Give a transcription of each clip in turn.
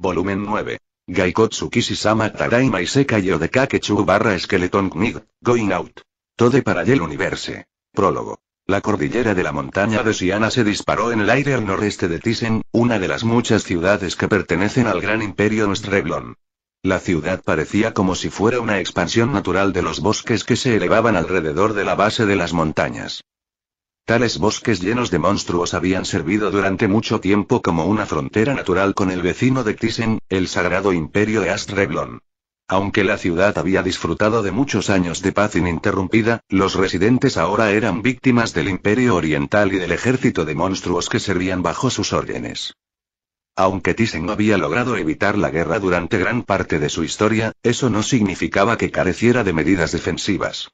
Volumen 9. Gaikotsu Kishisama Tadaima de Yodekakechu barra Skeleton Knig, Going Out. Tode el Universe. Prólogo. La cordillera de la montaña de Siana se disparó en el aire al noreste de Thyssen, una de las muchas ciudades que pertenecen al gran imperio Nostreglon. La ciudad parecía como si fuera una expansión natural de los bosques que se elevaban alrededor de la base de las montañas. Tales bosques llenos de monstruos habían servido durante mucho tiempo como una frontera natural con el vecino de Thyssen, el sagrado imperio de Astreglon. Aunque la ciudad había disfrutado de muchos años de paz ininterrumpida, los residentes ahora eran víctimas del imperio oriental y del ejército de monstruos que servían bajo sus órdenes. Aunque Thyssen había logrado evitar la guerra durante gran parte de su historia, eso no significaba que careciera de medidas defensivas.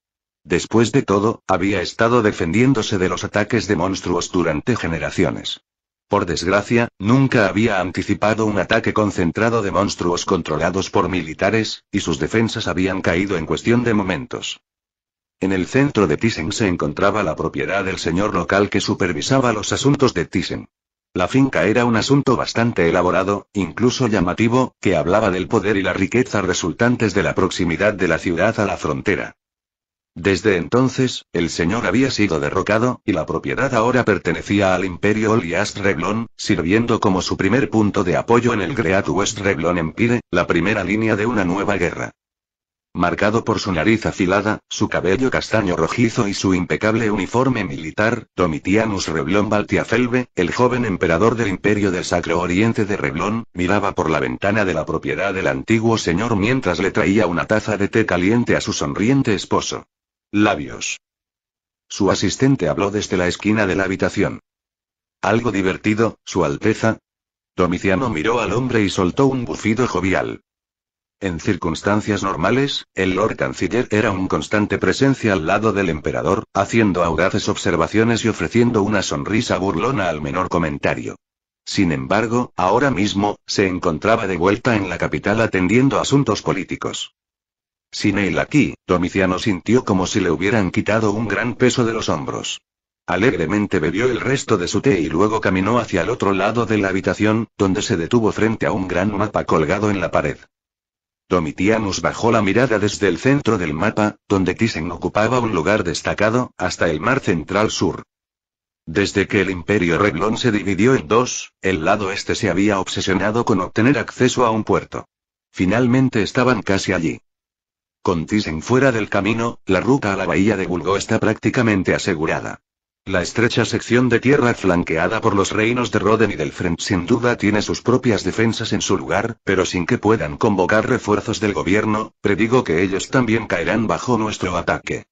Después de todo, había estado defendiéndose de los ataques de monstruos durante generaciones. Por desgracia, nunca había anticipado un ataque concentrado de monstruos controlados por militares, y sus defensas habían caído en cuestión de momentos. En el centro de Thyssen se encontraba la propiedad del señor local que supervisaba los asuntos de Thyssen. La finca era un asunto bastante elaborado, incluso llamativo, que hablaba del poder y la riqueza resultantes de la proximidad de la ciudad a la frontera. Desde entonces, el señor había sido derrocado, y la propiedad ahora pertenecía al Imperio Olias Reblón, sirviendo como su primer punto de apoyo en el Great West Reblón Empire, la primera línea de una nueva guerra. Marcado por su nariz afilada, su cabello castaño rojizo y su impecable uniforme militar, Domitianus Reblón Baltiafelbe, el joven emperador del imperio del Sacro Oriente de Reblón, miraba por la ventana de la propiedad del antiguo señor mientras le traía una taza de té caliente a su sonriente esposo. Labios. Su asistente habló desde la esquina de la habitación. Algo divertido, Su Alteza. Domiciano miró al hombre y soltó un bufido jovial. En circunstancias normales, el Lord Canciller era un constante presencia al lado del emperador, haciendo audaces observaciones y ofreciendo una sonrisa burlona al menor comentario. Sin embargo, ahora mismo, se encontraba de vuelta en la capital atendiendo asuntos políticos. Sin él aquí, Domitiano sintió como si le hubieran quitado un gran peso de los hombros. Alegremente bebió el resto de su té y luego caminó hacia el otro lado de la habitación, donde se detuvo frente a un gran mapa colgado en la pared. Domitianus bajó la mirada desde el centro del mapa, donde Thyssen ocupaba un lugar destacado, hasta el mar central sur. Desde que el imperio Reglón se dividió en dos, el lado este se había obsesionado con obtener acceso a un puerto. Finalmente estaban casi allí. Con Thyssen fuera del camino, la ruta a la bahía de Bulgo está prácticamente asegurada. La estrecha sección de tierra flanqueada por los reinos de Roden y del Frent sin duda tiene sus propias defensas en su lugar, pero sin que puedan convocar refuerzos del gobierno, predigo que ellos también caerán bajo nuestro ataque.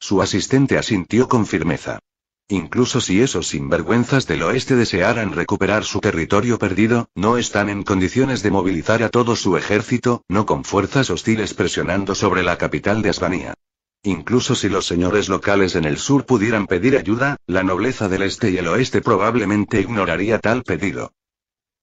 Su asistente asintió con firmeza. Incluso si esos sinvergüenzas del oeste desearan recuperar su territorio perdido, no están en condiciones de movilizar a todo su ejército, no con fuerzas hostiles presionando sobre la capital de Asbania. Incluso si los señores locales en el sur pudieran pedir ayuda, la nobleza del este y el oeste probablemente ignoraría tal pedido.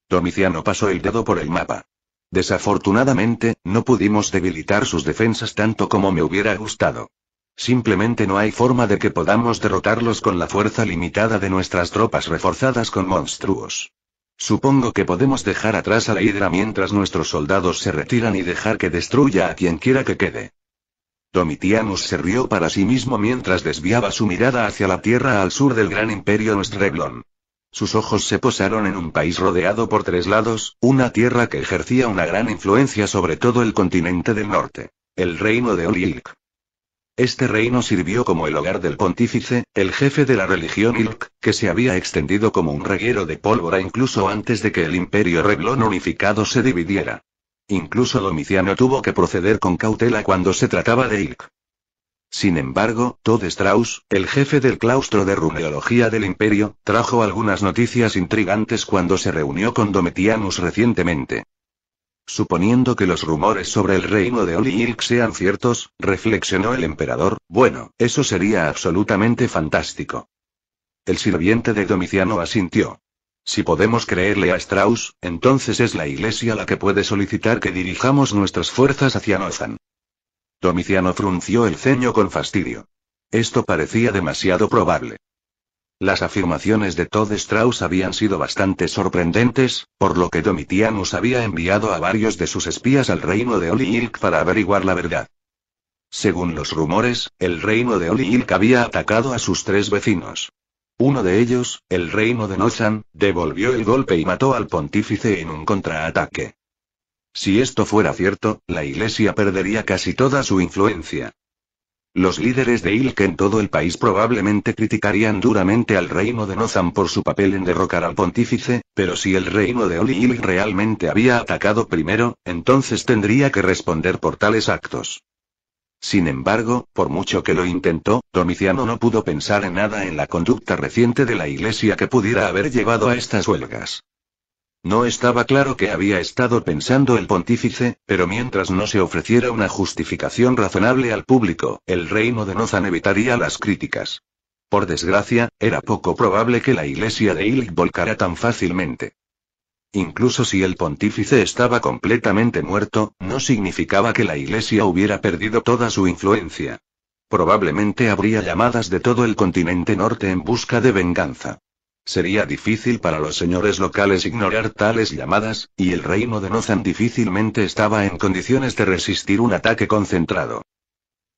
Domiciano pasó el dedo por el mapa. Desafortunadamente, no pudimos debilitar sus defensas tanto como me hubiera gustado. Simplemente no hay forma de que podamos derrotarlos con la fuerza limitada de nuestras tropas reforzadas con monstruos. Supongo que podemos dejar atrás a la hidra mientras nuestros soldados se retiran y dejar que destruya a quien quiera que quede. Domitianus se rió para sí mismo mientras desviaba su mirada hacia la tierra al sur del gran imperio Nostreglon. Sus ojos se posaron en un país rodeado por tres lados, una tierra que ejercía una gran influencia sobre todo el continente del norte. El reino de Olilk. Este reino sirvió como el hogar del pontífice, el jefe de la religión Ilk, que se había extendido como un reguero de pólvora incluso antes de que el imperio reglón unificado se dividiera. Incluso Domiciano tuvo que proceder con cautela cuando se trataba de Ilk. Sin embargo, Todd Strauss, el jefe del claustro de runeología del imperio, trajo algunas noticias intrigantes cuando se reunió con Domitianus recientemente. Suponiendo que los rumores sobre el reino de Oliilk sean ciertos, reflexionó el emperador, bueno, eso sería absolutamente fantástico. El sirviente de Domiciano asintió. Si podemos creerle a Strauss, entonces es la iglesia la que puede solicitar que dirijamos nuestras fuerzas hacia Nozan. Domiciano frunció el ceño con fastidio. Esto parecía demasiado probable. Las afirmaciones de Todd Strauss habían sido bastante sorprendentes, por lo que Domitianus había enviado a varios de sus espías al reino de Oliilk para averiguar la verdad. Según los rumores, el reino de Oliilk había atacado a sus tres vecinos. Uno de ellos, el reino de Nozan, devolvió el golpe y mató al pontífice en un contraataque. Si esto fuera cierto, la iglesia perdería casi toda su influencia. Los líderes de Ilk en todo el país probablemente criticarían duramente al reino de Nozan por su papel en derrocar al pontífice, pero si el reino de Oli Ilk realmente había atacado primero, entonces tendría que responder por tales actos. Sin embargo, por mucho que lo intentó, Domiciano no pudo pensar en nada en la conducta reciente de la Iglesia que pudiera haber llevado a estas huelgas. No estaba claro qué había estado pensando el pontífice, pero mientras no se ofreciera una justificación razonable al público, el reino de Nozan evitaría las críticas. Por desgracia, era poco probable que la iglesia de Ilk volcara tan fácilmente. Incluso si el pontífice estaba completamente muerto, no significaba que la iglesia hubiera perdido toda su influencia. Probablemente habría llamadas de todo el continente norte en busca de venganza. Sería difícil para los señores locales ignorar tales llamadas, y el reino de Nozan difícilmente estaba en condiciones de resistir un ataque concentrado.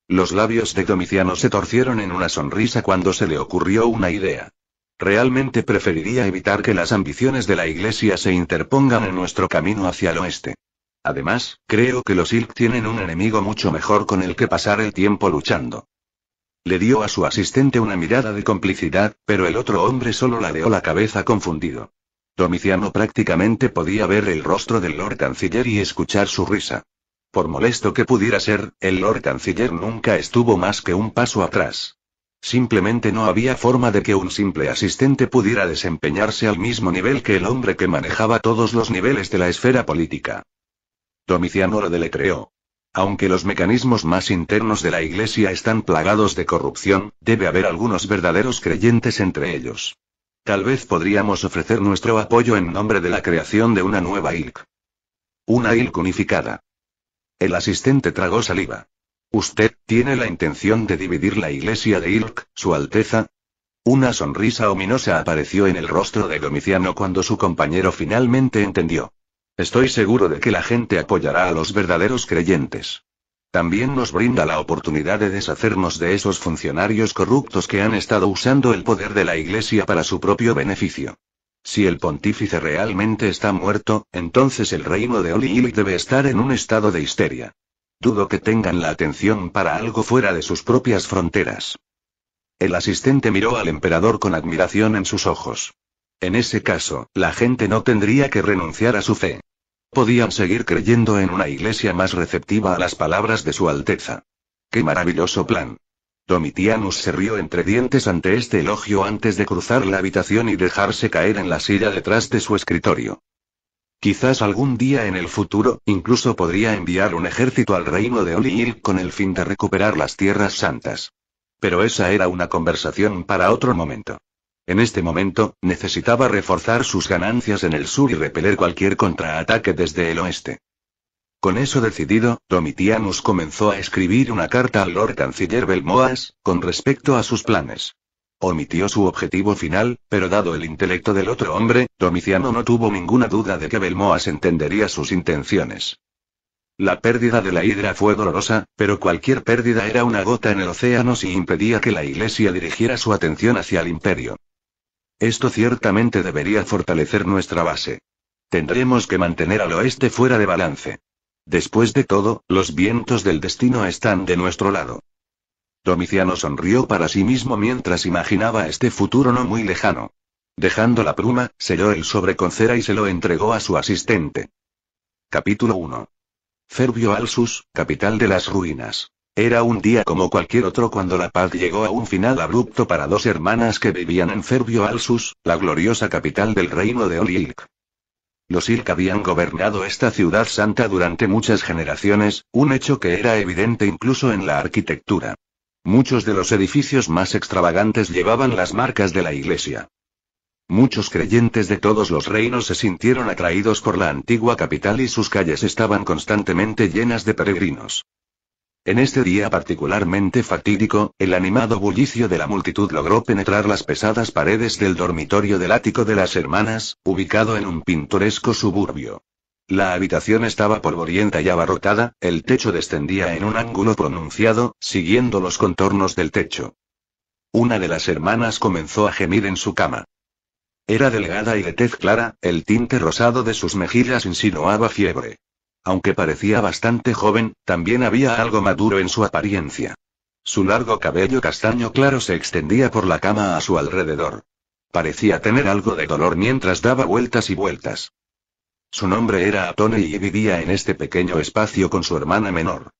Los labios de Domiciano se torcieron en una sonrisa cuando se le ocurrió una idea. Realmente preferiría evitar que las ambiciones de la Iglesia se interpongan en nuestro camino hacia el oeste. Además, creo que los Ilk tienen un enemigo mucho mejor con el que pasar el tiempo luchando. Le dio a su asistente una mirada de complicidad, pero el otro hombre solo ladeó la cabeza confundido. Domiciano prácticamente podía ver el rostro del Lord Canciller y escuchar su risa. Por molesto que pudiera ser, el Lord Canciller nunca estuvo más que un paso atrás. Simplemente no había forma de que un simple asistente pudiera desempeñarse al mismo nivel que el hombre que manejaba todos los niveles de la esfera política. Domiciano lo deletreó. Aunque los mecanismos más internos de la Iglesia están plagados de corrupción, debe haber algunos verdaderos creyentes entre ellos. Tal vez podríamos ofrecer nuestro apoyo en nombre de la creación de una nueva Ilk. Una Ilk unificada. El asistente tragó saliva. ¿Usted tiene la intención de dividir la iglesia de Ilk, Su Alteza? Una sonrisa ominosa apareció en el rostro de Domiciano cuando su compañero finalmente entendió. Estoy seguro de que la gente apoyará a los verdaderos creyentes. También nos brinda la oportunidad de deshacernos de esos funcionarios corruptos que han estado usando el poder de la Iglesia para su propio beneficio. Si el pontífice realmente está muerto, entonces el reino de Oli debe estar en un estado de histeria. Dudo que tengan la atención para algo fuera de sus propias fronteras. El asistente miró al emperador con admiración en sus ojos. En ese caso, la gente no tendría que renunciar a su fe. Podían seguir creyendo en una iglesia más receptiva a las palabras de su Alteza. ¡Qué maravilloso plan! Domitianus se rió entre dientes ante este elogio antes de cruzar la habitación y dejarse caer en la silla detrás de su escritorio. Quizás algún día en el futuro, incluso podría enviar un ejército al reino de Oliil con el fin de recuperar las tierras santas. Pero esa era una conversación para otro momento. En este momento, necesitaba reforzar sus ganancias en el sur y repeler cualquier contraataque desde el oeste. Con eso decidido, Domitianus comenzó a escribir una carta al Lord Canciller Belmoas, con respecto a sus planes. Omitió su objetivo final, pero dado el intelecto del otro hombre, Domitiano no tuvo ninguna duda de que Belmoas entendería sus intenciones. La pérdida de la hidra fue dolorosa, pero cualquier pérdida era una gota en el océano si impedía que la iglesia dirigiera su atención hacia el imperio. Esto ciertamente debería fortalecer nuestra base. Tendremos que mantener al oeste fuera de balance. Después de todo, los vientos del destino están de nuestro lado. Domiciano sonrió para sí mismo mientras imaginaba este futuro no muy lejano. Dejando la pluma, selló el sobre con cera y se lo entregó a su asistente. Capítulo 1. Ferbio Alsus, capital de las ruinas. Era un día como cualquier otro cuando la paz llegó a un final abrupto para dos hermanas que vivían en Ferbio Alsus, la gloriosa capital del reino de Olilk. Los Ilk habían gobernado esta ciudad santa durante muchas generaciones, un hecho que era evidente incluso en la arquitectura. Muchos de los edificios más extravagantes llevaban las marcas de la iglesia. Muchos creyentes de todos los reinos se sintieron atraídos por la antigua capital y sus calles estaban constantemente llenas de peregrinos. En este día particularmente fatídico, el animado bullicio de la multitud logró penetrar las pesadas paredes del dormitorio del ático de las hermanas, ubicado en un pintoresco suburbio. La habitación estaba polvorienta y abarrotada, el techo descendía en un ángulo pronunciado, siguiendo los contornos del techo. Una de las hermanas comenzó a gemir en su cama. Era delgada y de tez clara, el tinte rosado de sus mejillas insinuaba fiebre. Aunque parecía bastante joven, también había algo maduro en su apariencia. Su largo cabello castaño claro se extendía por la cama a su alrededor. Parecía tener algo de dolor mientras daba vueltas y vueltas. Su nombre era Atone y vivía en este pequeño espacio con su hermana menor.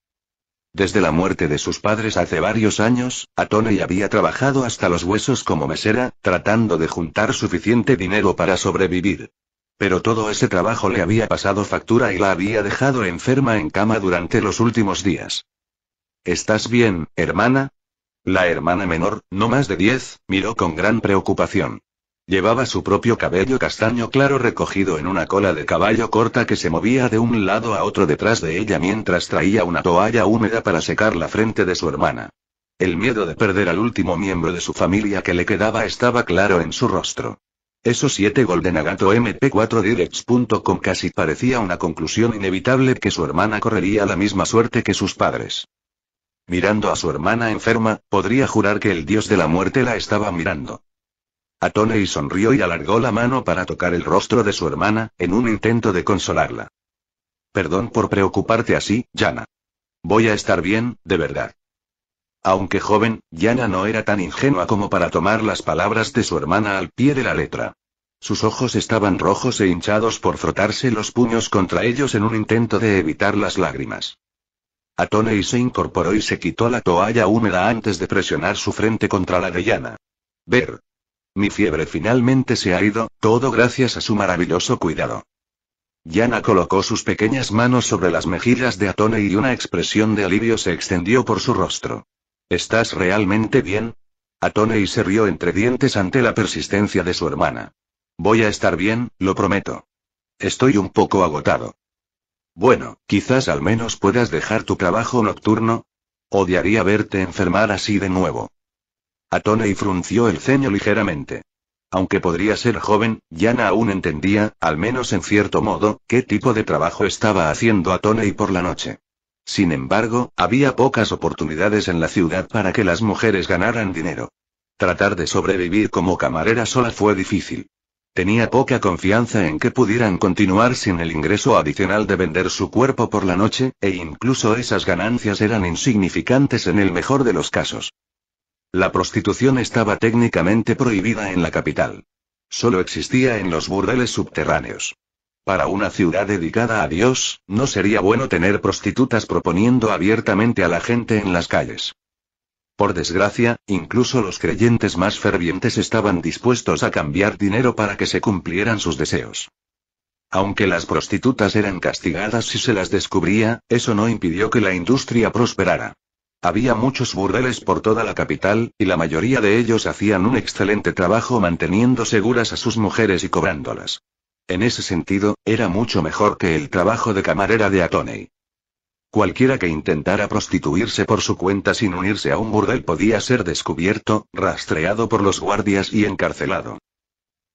Desde la muerte de sus padres hace varios años, Atone había trabajado hasta los huesos como mesera, tratando de juntar suficiente dinero para sobrevivir. Pero todo ese trabajo le había pasado factura y la había dejado enferma en cama durante los últimos días. ¿Estás bien, hermana? La hermana menor, no más de diez, miró con gran preocupación. Llevaba su propio cabello castaño claro recogido en una cola de caballo corta que se movía de un lado a otro detrás de ella mientras traía una toalla húmeda para secar la frente de su hermana. El miedo de perder al último miembro de su familia que le quedaba estaba claro en su rostro. Esos siete Golden Agato mp 4 direxcom casi parecía una conclusión inevitable que su hermana correría la misma suerte que sus padres. Mirando a su hermana enferma, podría jurar que el dios de la muerte la estaba mirando. y sonrió y alargó la mano para tocar el rostro de su hermana, en un intento de consolarla. Perdón por preocuparte así, Yana. Voy a estar bien, de verdad. Aunque joven, Yana no era tan ingenua como para tomar las palabras de su hermana al pie de la letra. Sus ojos estaban rojos e hinchados por frotarse los puños contra ellos en un intento de evitar las lágrimas. Atoney se incorporó y se quitó la toalla húmeda antes de presionar su frente contra la de Yana. Ver. Mi fiebre finalmente se ha ido, todo gracias a su maravilloso cuidado. Yana colocó sus pequeñas manos sobre las mejillas de Atone y una expresión de alivio se extendió por su rostro. ¿Estás realmente bien? Atone se rió entre dientes ante la persistencia de su hermana. Voy a estar bien, lo prometo. Estoy un poco agotado. Bueno, quizás al menos puedas dejar tu trabajo nocturno. Odiaría verte enfermar así de nuevo. Atone frunció el ceño ligeramente. Aunque podría ser joven, Yana aún entendía, al menos en cierto modo, qué tipo de trabajo estaba haciendo Atoney por la noche. Sin embargo, había pocas oportunidades en la ciudad para que las mujeres ganaran dinero. Tratar de sobrevivir como camarera sola fue difícil. Tenía poca confianza en que pudieran continuar sin el ingreso adicional de vender su cuerpo por la noche, e incluso esas ganancias eran insignificantes en el mejor de los casos. La prostitución estaba técnicamente prohibida en la capital. Solo existía en los burdeles subterráneos. Para una ciudad dedicada a Dios, no sería bueno tener prostitutas proponiendo abiertamente a la gente en las calles. Por desgracia, incluso los creyentes más fervientes estaban dispuestos a cambiar dinero para que se cumplieran sus deseos. Aunque las prostitutas eran castigadas si se las descubría, eso no impidió que la industria prosperara. Había muchos burdeles por toda la capital, y la mayoría de ellos hacían un excelente trabajo manteniendo seguras a sus mujeres y cobrándolas. En ese sentido, era mucho mejor que el trabajo de camarera de Atoney. Cualquiera que intentara prostituirse por su cuenta sin unirse a un burdel podía ser descubierto, rastreado por los guardias y encarcelado.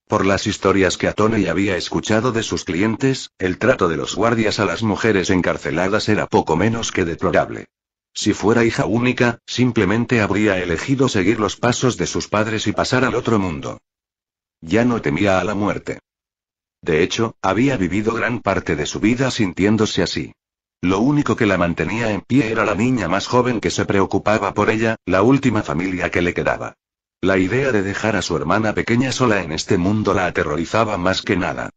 Por las historias que Atoney había escuchado de sus clientes, el trato de los guardias a las mujeres encarceladas era poco menos que deplorable. Si fuera hija única, simplemente habría elegido seguir los pasos de sus padres y pasar al otro mundo. Ya no temía a la muerte. De hecho, había vivido gran parte de su vida sintiéndose así. Lo único que la mantenía en pie era la niña más joven que se preocupaba por ella, la última familia que le quedaba. La idea de dejar a su hermana pequeña sola en este mundo la aterrorizaba más que nada.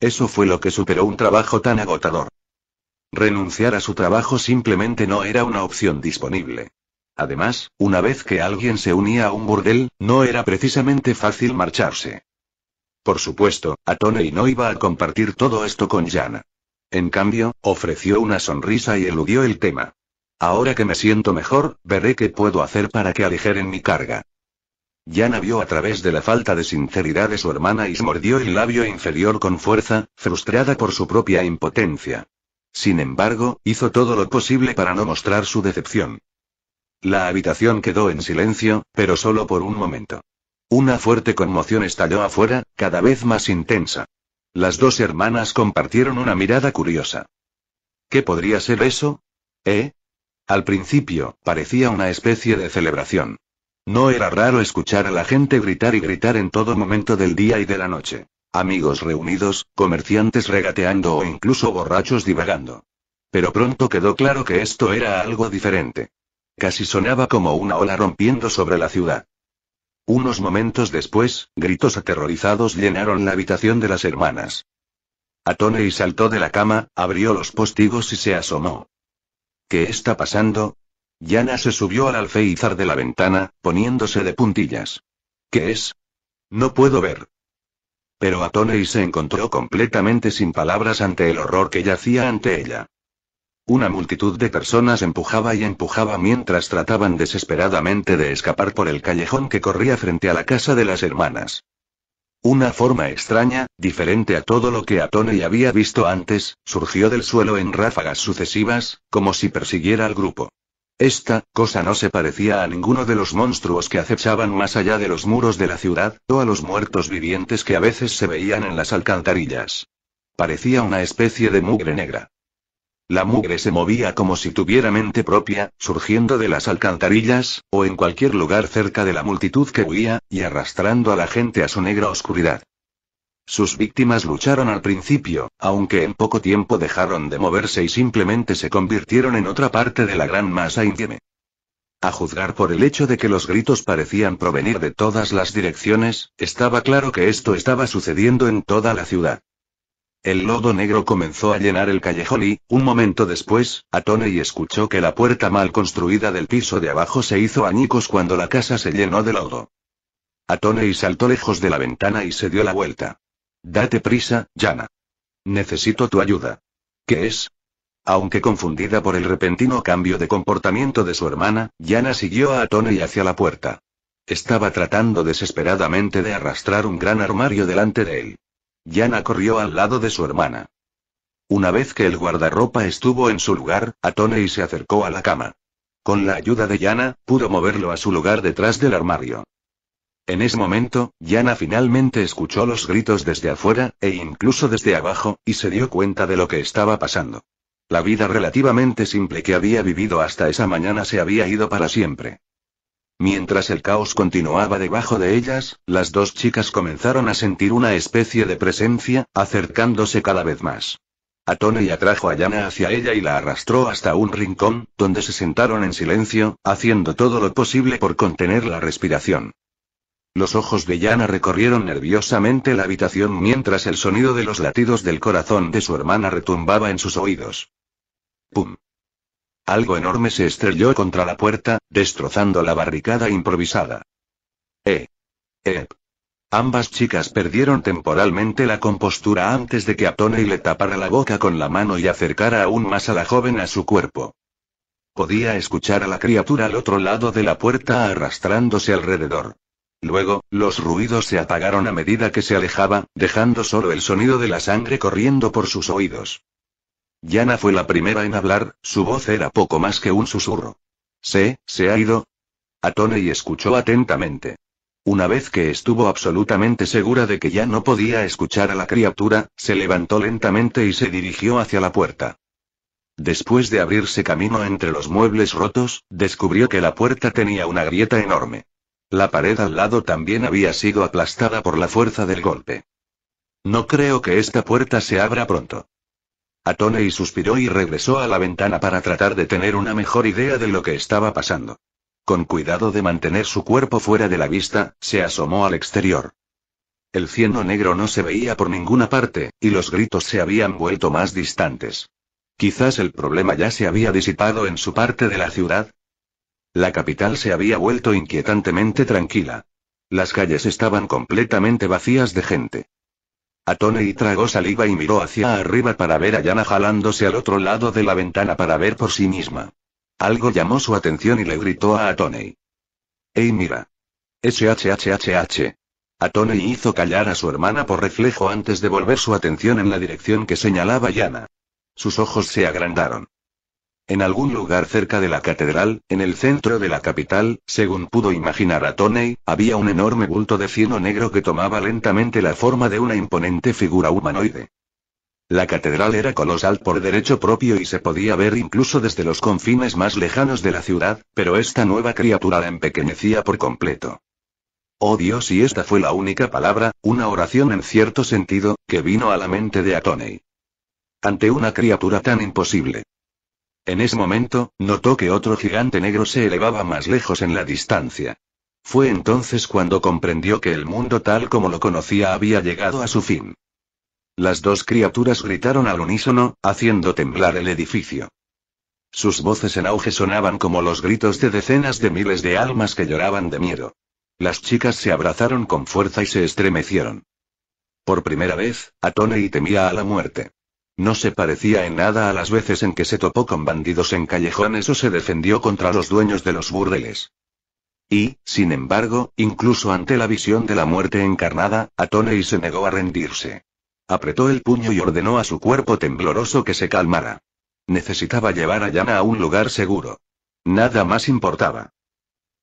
Eso fue lo que superó un trabajo tan agotador. Renunciar a su trabajo simplemente no era una opción disponible. Además, una vez que alguien se unía a un burdel, no era precisamente fácil marcharse. Por supuesto, Atoney no iba a compartir todo esto con Jana. En cambio, ofreció una sonrisa y eludió el tema. Ahora que me siento mejor, veré qué puedo hacer para que aligeren mi carga. Yana vio a través de la falta de sinceridad de su hermana y se mordió el labio inferior con fuerza, frustrada por su propia impotencia. Sin embargo, hizo todo lo posible para no mostrar su decepción. La habitación quedó en silencio, pero solo por un momento. Una fuerte conmoción estalló afuera, cada vez más intensa. Las dos hermanas compartieron una mirada curiosa. ¿Qué podría ser eso? ¿Eh? Al principio, parecía una especie de celebración. No era raro escuchar a la gente gritar y gritar en todo momento del día y de la noche. Amigos reunidos, comerciantes regateando o incluso borrachos divagando. Pero pronto quedó claro que esto era algo diferente. Casi sonaba como una ola rompiendo sobre la ciudad. Unos momentos después, gritos aterrorizados llenaron la habitación de las hermanas. Atoney saltó de la cama, abrió los postigos y se asomó. ¿Qué está pasando? Yana se subió al alféizar de la ventana, poniéndose de puntillas. ¿Qué es? No puedo ver. Pero Atoney se encontró completamente sin palabras ante el horror que yacía ante ella. Una multitud de personas empujaba y empujaba mientras trataban desesperadamente de escapar por el callejón que corría frente a la casa de las hermanas. Una forma extraña, diferente a todo lo que Atone había visto antes, surgió del suelo en ráfagas sucesivas, como si persiguiera al grupo. Esta cosa no se parecía a ninguno de los monstruos que acechaban más allá de los muros de la ciudad, o a los muertos vivientes que a veces se veían en las alcantarillas. Parecía una especie de mugre negra. La mugre se movía como si tuviera mente propia, surgiendo de las alcantarillas, o en cualquier lugar cerca de la multitud que huía, y arrastrando a la gente a su negra oscuridad. Sus víctimas lucharon al principio, aunque en poco tiempo dejaron de moverse y simplemente se convirtieron en otra parte de la gran masa íntima. A juzgar por el hecho de que los gritos parecían provenir de todas las direcciones, estaba claro que esto estaba sucediendo en toda la ciudad. El lodo negro comenzó a llenar el callejón y, un momento después, Atoney escuchó que la puerta mal construida del piso de abajo se hizo añicos cuando la casa se llenó de lodo. Atoney saltó lejos de la ventana y se dio la vuelta. Date prisa, Yana. Necesito tu ayuda. ¿Qué es? Aunque confundida por el repentino cambio de comportamiento de su hermana, Yana siguió a Atoney hacia la puerta. Estaba tratando desesperadamente de arrastrar un gran armario delante de él. Yana corrió al lado de su hermana. Una vez que el guardarropa estuvo en su lugar, y se acercó a la cama. Con la ayuda de Yana, pudo moverlo a su lugar detrás del armario. En ese momento, Yana finalmente escuchó los gritos desde afuera, e incluso desde abajo, y se dio cuenta de lo que estaba pasando. La vida relativamente simple que había vivido hasta esa mañana se había ido para siempre. Mientras el caos continuaba debajo de ellas, las dos chicas comenzaron a sentir una especie de presencia, acercándose cada vez más. Atone y atrajo a Yana hacia ella y la arrastró hasta un rincón, donde se sentaron en silencio, haciendo todo lo posible por contener la respiración. Los ojos de Yana recorrieron nerviosamente la habitación mientras el sonido de los latidos del corazón de su hermana retumbaba en sus oídos. ¡Pum! Algo enorme se estrelló contra la puerta, destrozando la barricada improvisada. Eh. ¡Eh!» Ambas chicas perdieron temporalmente la compostura antes de que Tony le tapara la boca con la mano y acercara aún más a la joven a su cuerpo. Podía escuchar a la criatura al otro lado de la puerta arrastrándose alrededor. Luego, los ruidos se apagaron a medida que se alejaba, dejando solo el sonido de la sangre corriendo por sus oídos. Yana fue la primera en hablar, su voz era poco más que un susurro. ¿Se, se ha ido? Atone y escuchó atentamente. Una vez que estuvo absolutamente segura de que ya no podía escuchar a la criatura, se levantó lentamente y se dirigió hacia la puerta. Después de abrirse camino entre los muebles rotos, descubrió que la puerta tenía una grieta enorme. La pared al lado también había sido aplastada por la fuerza del golpe. No creo que esta puerta se abra pronto y suspiró y regresó a la ventana para tratar de tener una mejor idea de lo que estaba pasando. Con cuidado de mantener su cuerpo fuera de la vista, se asomó al exterior. El cielo negro no se veía por ninguna parte, y los gritos se habían vuelto más distantes. Quizás el problema ya se había disipado en su parte de la ciudad. La capital se había vuelto inquietantemente tranquila. Las calles estaban completamente vacías de gente. Atone y tragó saliva y miró hacia arriba para ver a Yana jalándose al otro lado de la ventana para ver por sí misma. Algo llamó su atención y le gritó a Atoney. ¡Ey, mira! SHHHH. Atoney hizo callar a su hermana por reflejo antes de volver su atención en la dirección que señalaba Yana. Sus ojos se agrandaron. En algún lugar cerca de la catedral, en el centro de la capital, según pudo imaginar a Tony, había un enorme bulto de cieno negro que tomaba lentamente la forma de una imponente figura humanoide. La catedral era colosal por derecho propio y se podía ver incluso desde los confines más lejanos de la ciudad, pero esta nueva criatura la empequeñecía por completo. Oh Dios, y esta fue la única palabra, una oración en cierto sentido, que vino a la mente de Atoney. Ante una criatura tan imposible, en ese momento, notó que otro gigante negro se elevaba más lejos en la distancia. Fue entonces cuando comprendió que el mundo tal como lo conocía había llegado a su fin. Las dos criaturas gritaron al unísono, haciendo temblar el edificio. Sus voces en auge sonaban como los gritos de decenas de miles de almas que lloraban de miedo. Las chicas se abrazaron con fuerza y se estremecieron. Por primera vez, Atone y temía a la muerte. No se parecía en nada a las veces en que se topó con bandidos en callejones o se defendió contra los dueños de los burdeles. Y, sin embargo, incluso ante la visión de la muerte encarnada, Atoney se negó a rendirse. Apretó el puño y ordenó a su cuerpo tembloroso que se calmara. Necesitaba llevar a Yana a un lugar seguro. Nada más importaba.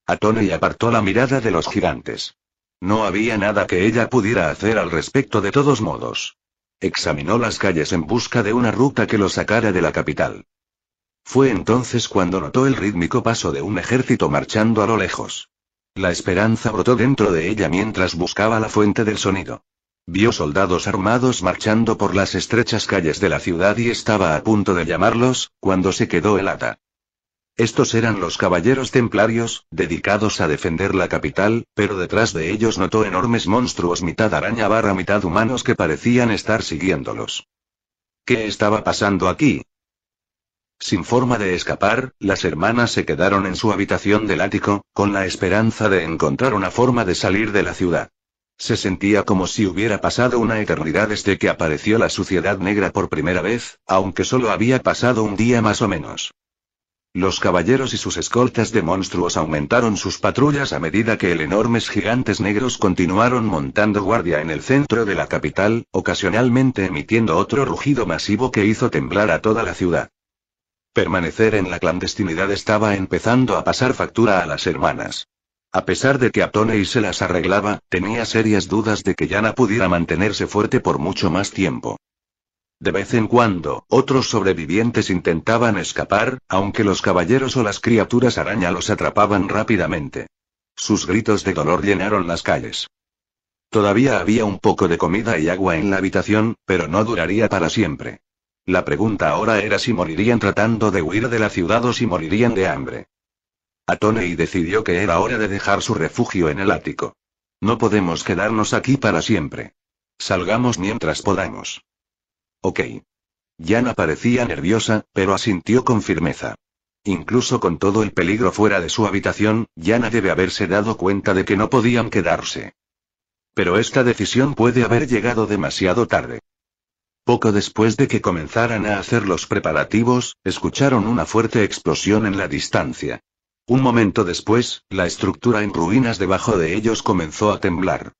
Atoney apartó la mirada de los gigantes. No había nada que ella pudiera hacer al respecto de todos modos. Examinó las calles en busca de una ruta que lo sacara de la capital. Fue entonces cuando notó el rítmico paso de un ejército marchando a lo lejos. La esperanza brotó dentro de ella mientras buscaba la fuente del sonido. Vio soldados armados marchando por las estrechas calles de la ciudad y estaba a punto de llamarlos, cuando se quedó helada. Estos eran los caballeros templarios, dedicados a defender la capital, pero detrás de ellos notó enormes monstruos mitad araña barra mitad humanos que parecían estar siguiéndolos. ¿Qué estaba pasando aquí? Sin forma de escapar, las hermanas se quedaron en su habitación del ático, con la esperanza de encontrar una forma de salir de la ciudad. Se sentía como si hubiera pasado una eternidad desde que apareció la suciedad negra por primera vez, aunque solo había pasado un día más o menos. Los caballeros y sus escoltas de monstruos aumentaron sus patrullas a medida que el enormes gigantes negros continuaron montando guardia en el centro de la capital, ocasionalmente emitiendo otro rugido masivo que hizo temblar a toda la ciudad. Permanecer en la clandestinidad estaba empezando a pasar factura a las hermanas. A pesar de que y se las arreglaba, tenía serias dudas de que Yana pudiera mantenerse fuerte por mucho más tiempo. De vez en cuando, otros sobrevivientes intentaban escapar, aunque los caballeros o las criaturas araña los atrapaban rápidamente. Sus gritos de dolor llenaron las calles. Todavía había un poco de comida y agua en la habitación, pero no duraría para siempre. La pregunta ahora era si morirían tratando de huir de la ciudad o si morirían de hambre. y decidió que era hora de dejar su refugio en el ático. No podemos quedarnos aquí para siempre. Salgamos mientras podamos. Ok. Yana parecía nerviosa, pero asintió con firmeza. Incluso con todo el peligro fuera de su habitación, Yana debe haberse dado cuenta de que no podían quedarse. Pero esta decisión puede haber llegado demasiado tarde. Poco después de que comenzaran a hacer los preparativos, escucharon una fuerte explosión en la distancia. Un momento después, la estructura en ruinas debajo de ellos comenzó a temblar.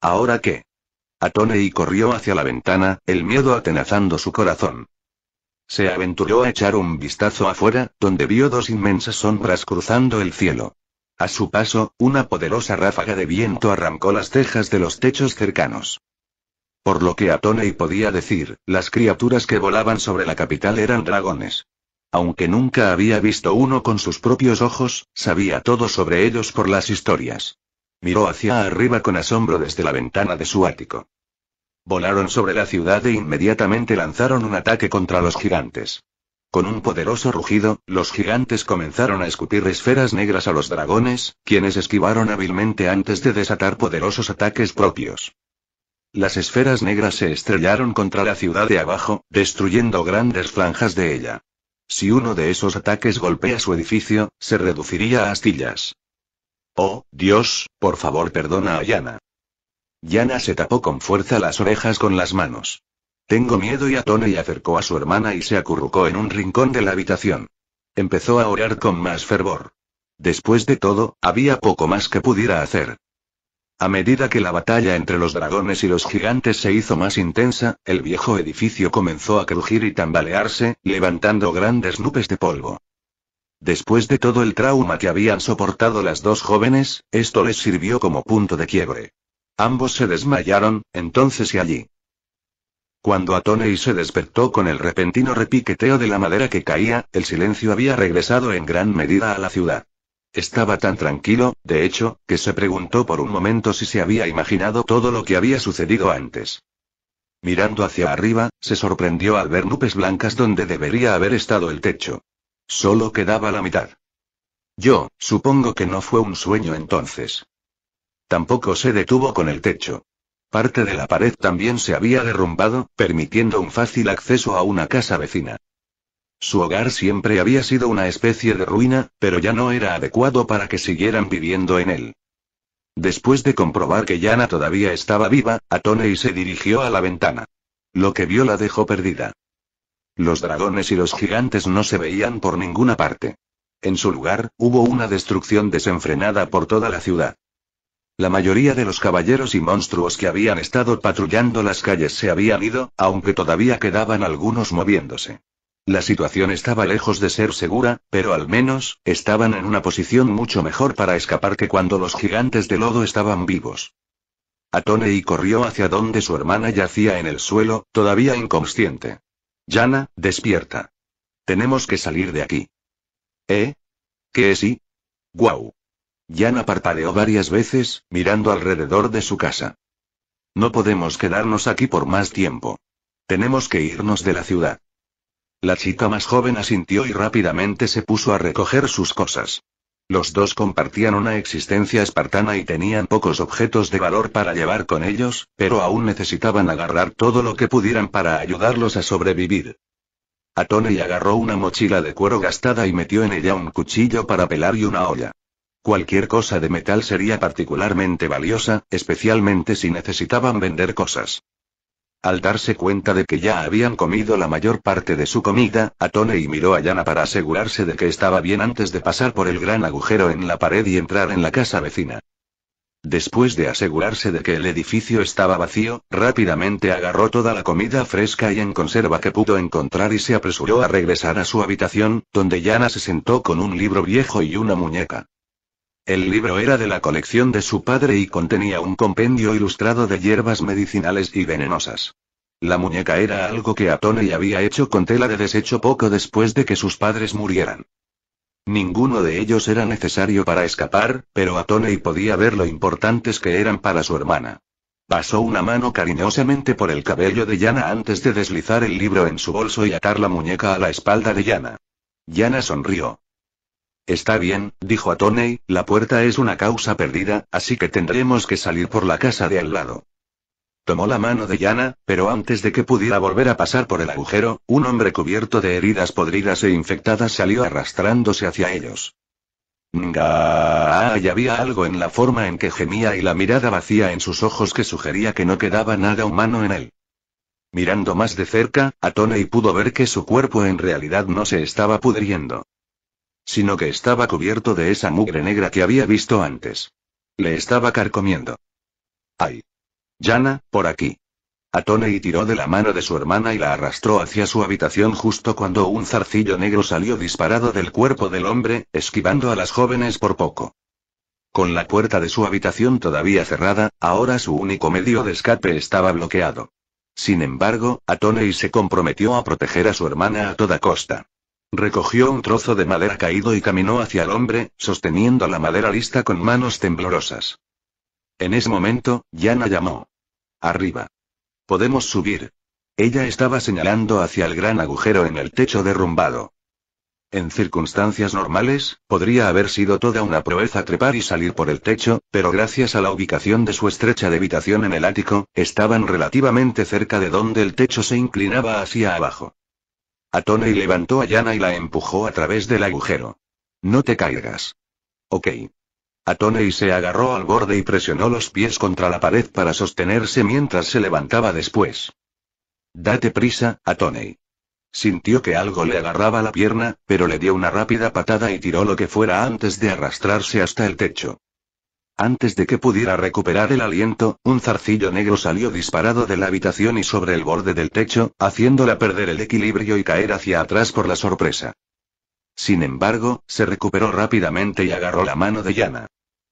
¿Ahora qué? y corrió hacia la ventana, el miedo atenazando su corazón. Se aventuró a echar un vistazo afuera, donde vio dos inmensas sombras cruzando el cielo. A su paso, una poderosa ráfaga de viento arrancó las tejas de los techos cercanos. Por lo que Atonei podía decir, las criaturas que volaban sobre la capital eran dragones. Aunque nunca había visto uno con sus propios ojos, sabía todo sobre ellos por las historias. Miró hacia arriba con asombro desde la ventana de su ático. Volaron sobre la ciudad e inmediatamente lanzaron un ataque contra los gigantes. Con un poderoso rugido, los gigantes comenzaron a escupir esferas negras a los dragones, quienes esquivaron hábilmente antes de desatar poderosos ataques propios. Las esferas negras se estrellaron contra la ciudad de abajo, destruyendo grandes franjas de ella. Si uno de esos ataques golpea su edificio, se reduciría a astillas. Oh, Dios, por favor perdona a Yana. Yana se tapó con fuerza las orejas con las manos. Tengo miedo y Atone y acercó a su hermana y se acurrucó en un rincón de la habitación. Empezó a orar con más fervor. Después de todo, había poco más que pudiera hacer. A medida que la batalla entre los dragones y los gigantes se hizo más intensa, el viejo edificio comenzó a crujir y tambalearse, levantando grandes nubes de polvo. Después de todo el trauma que habían soportado las dos jóvenes, esto les sirvió como punto de quiebre. Ambos se desmayaron, entonces y allí. Cuando Atoney se despertó con el repentino repiqueteo de la madera que caía, el silencio había regresado en gran medida a la ciudad. Estaba tan tranquilo, de hecho, que se preguntó por un momento si se había imaginado todo lo que había sucedido antes. Mirando hacia arriba, se sorprendió al ver nubes blancas donde debería haber estado el techo. Solo quedaba la mitad. Yo, supongo que no fue un sueño entonces. Tampoco se detuvo con el techo. Parte de la pared también se había derrumbado, permitiendo un fácil acceso a una casa vecina. Su hogar siempre había sido una especie de ruina, pero ya no era adecuado para que siguieran viviendo en él. Después de comprobar que Yana todavía estaba viva, y se dirigió a la ventana. Lo que vio la dejó perdida. Los dragones y los gigantes no se veían por ninguna parte. En su lugar, hubo una destrucción desenfrenada por toda la ciudad. La mayoría de los caballeros y monstruos que habían estado patrullando las calles se habían ido, aunque todavía quedaban algunos moviéndose. La situación estaba lejos de ser segura, pero al menos, estaban en una posición mucho mejor para escapar que cuando los gigantes de lodo estaban vivos. Atone y corrió hacia donde su hermana yacía en el suelo, todavía inconsciente. Yana, despierta. Tenemos que salir de aquí. ¿Eh? ¿Qué es y? ¡Guau! Yana parpadeó varias veces, mirando alrededor de su casa. No podemos quedarnos aquí por más tiempo. Tenemos que irnos de la ciudad. La chica más joven asintió y rápidamente se puso a recoger sus cosas. Los dos compartían una existencia espartana y tenían pocos objetos de valor para llevar con ellos, pero aún necesitaban agarrar todo lo que pudieran para ayudarlos a sobrevivir. Atone agarró una mochila de cuero gastada y metió en ella un cuchillo para pelar y una olla. Cualquier cosa de metal sería particularmente valiosa, especialmente si necesitaban vender cosas. Al darse cuenta de que ya habían comido la mayor parte de su comida, atone y miró a Yana para asegurarse de que estaba bien antes de pasar por el gran agujero en la pared y entrar en la casa vecina. Después de asegurarse de que el edificio estaba vacío, rápidamente agarró toda la comida fresca y en conserva que pudo encontrar y se apresuró a regresar a su habitación, donde Yana se sentó con un libro viejo y una muñeca. El libro era de la colección de su padre y contenía un compendio ilustrado de hierbas medicinales y venenosas. La muñeca era algo que Atone había hecho con tela de desecho poco después de que sus padres murieran. Ninguno de ellos era necesario para escapar, pero Atone podía ver lo importantes que eran para su hermana. Pasó una mano cariñosamente por el cabello de Yana antes de deslizar el libro en su bolso y atar la muñeca a la espalda de Yana. Yana sonrió. Está bien, dijo a Tony, la puerta es una causa perdida, así que tendremos que salir por la casa de al lado. Tomó la mano de Yana, pero antes de que pudiera volver a pasar por el agujero, un hombre cubierto de heridas podridas e infectadas salió arrastrándose hacia ellos. y había algo en la forma en que gemía y la mirada vacía en sus ojos que sugería que no quedaba nada humano en él. Mirando más de cerca, Atoney pudo ver que su cuerpo en realidad no se estaba pudriendo sino que estaba cubierto de esa mugre negra que había visto antes. Le estaba carcomiendo. ¡Ay! Yana, por aquí. Atone tiró de la mano de su hermana y la arrastró hacia su habitación justo cuando un zarcillo negro salió disparado del cuerpo del hombre, esquivando a las jóvenes por poco. Con la puerta de su habitación todavía cerrada, ahora su único medio de escape estaba bloqueado. Sin embargo, Atonei se comprometió a proteger a su hermana a toda costa. Recogió un trozo de madera caído y caminó hacia el hombre, sosteniendo la madera lista con manos temblorosas. En ese momento, Yana llamó. Arriba. Podemos subir. Ella estaba señalando hacia el gran agujero en el techo derrumbado. En circunstancias normales, podría haber sido toda una proeza trepar y salir por el techo, pero gracias a la ubicación de su estrecha habitación en el ático, estaban relativamente cerca de donde el techo se inclinaba hacia abajo. Atoney levantó a Yana y la empujó a través del agujero. No te caigas. Ok. Atoney se agarró al borde y presionó los pies contra la pared para sostenerse mientras se levantaba después. Date prisa, Atoney. Sintió que algo le agarraba la pierna, pero le dio una rápida patada y tiró lo que fuera antes de arrastrarse hasta el techo. Antes de que pudiera recuperar el aliento, un zarcillo negro salió disparado de la habitación y sobre el borde del techo, haciéndola perder el equilibrio y caer hacia atrás por la sorpresa. Sin embargo, se recuperó rápidamente y agarró la mano de Yana.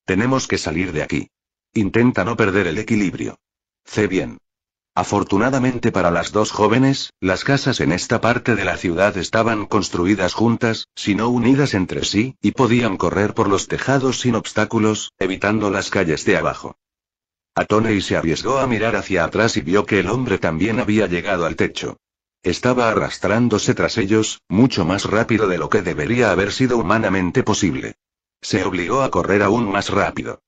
Tenemos que salir de aquí. Intenta no perder el equilibrio. C bien. Afortunadamente para las dos jóvenes, las casas en esta parte de la ciudad estaban construidas juntas, sino unidas entre sí, y podían correr por los tejados sin obstáculos, evitando las calles de abajo. Atoney se arriesgó a mirar hacia atrás y vio que el hombre también había llegado al techo. Estaba arrastrándose tras ellos, mucho más rápido de lo que debería haber sido humanamente posible. Se obligó a correr aún más rápido.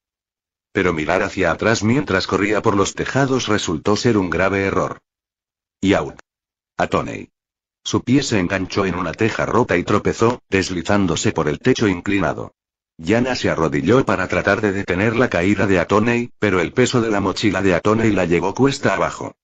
Pero mirar hacia atrás mientras corría por los tejados resultó ser un grave error. Y out. A Su pie se enganchó en una teja rota y tropezó, deslizándose por el techo inclinado. Yana se arrodilló para tratar de detener la caída de Atoney, pero el peso de la mochila de Atoney la llevó cuesta abajo.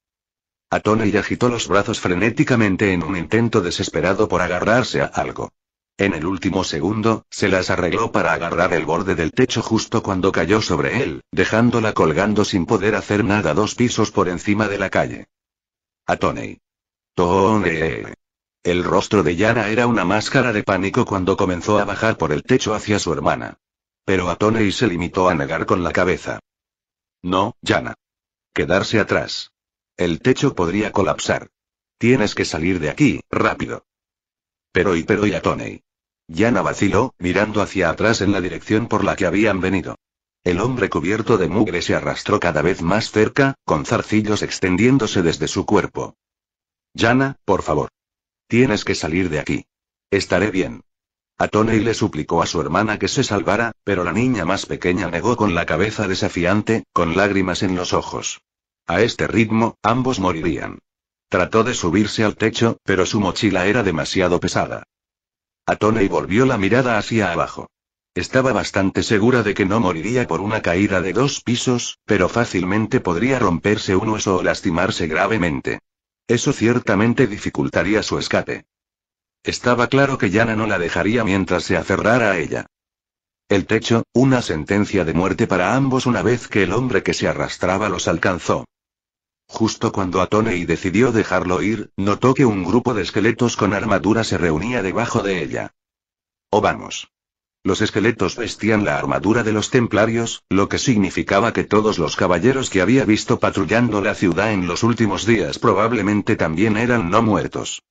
Atoney agitó los brazos frenéticamente en un intento desesperado por agarrarse a algo. En el último segundo, se las arregló para agarrar el borde del techo justo cuando cayó sobre él, dejándola colgando sin poder hacer nada dos pisos por encima de la calle. A Tony. Tony. El rostro de Yana era una máscara de pánico cuando comenzó a bajar por el techo hacia su hermana. Pero a Tony se limitó a negar con la cabeza. No, Yana. Quedarse atrás. El techo podría colapsar. Tienes que salir de aquí, rápido. Pero y pero y Tony. Yana vaciló, mirando hacia atrás en la dirección por la que habían venido. El hombre cubierto de mugre se arrastró cada vez más cerca, con zarcillos extendiéndose desde su cuerpo. Yana, por favor. Tienes que salir de aquí. Estaré bien. A Tony le suplicó a su hermana que se salvara, pero la niña más pequeña negó con la cabeza desafiante, con lágrimas en los ojos. A este ritmo, ambos morirían. Trató de subirse al techo, pero su mochila era demasiado pesada. A y volvió la mirada hacia abajo. Estaba bastante segura de que no moriría por una caída de dos pisos, pero fácilmente podría romperse un hueso o lastimarse gravemente. Eso ciertamente dificultaría su escape. Estaba claro que Yana no la dejaría mientras se aferrara a ella. El techo, una sentencia de muerte para ambos una vez que el hombre que se arrastraba los alcanzó. Justo cuando Atoney decidió dejarlo ir, notó que un grupo de esqueletos con armadura se reunía debajo de ella. ¡Oh vamos! Los esqueletos vestían la armadura de los templarios, lo que significaba que todos los caballeros que había visto patrullando la ciudad en los últimos días probablemente también eran no muertos.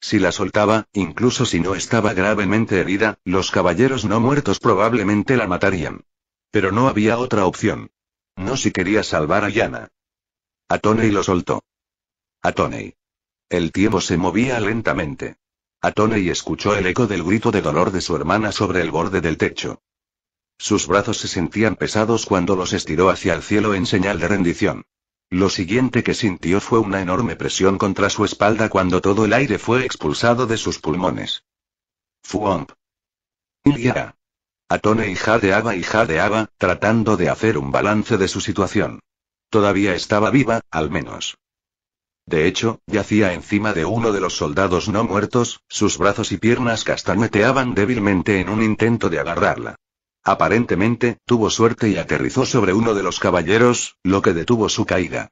Si la soltaba, incluso si no estaba gravemente herida, los caballeros no muertos probablemente la matarían. Pero no había otra opción. No si quería salvar a Yana. A lo soltó. A El tiempo se movía lentamente. A escuchó el eco del grito de dolor de su hermana sobre el borde del techo. Sus brazos se sentían pesados cuando los estiró hacia el cielo en señal de rendición. Lo siguiente que sintió fue una enorme presión contra su espalda cuando todo el aire fue expulsado de sus pulmones. Fuomp. era. Atone y jadeaba y jadeaba, tratando de hacer un balance de su situación. Todavía estaba viva, al menos. De hecho, yacía encima de uno de los soldados no muertos, sus brazos y piernas castañeteaban débilmente en un intento de agarrarla. Aparentemente, tuvo suerte y aterrizó sobre uno de los caballeros, lo que detuvo su caída.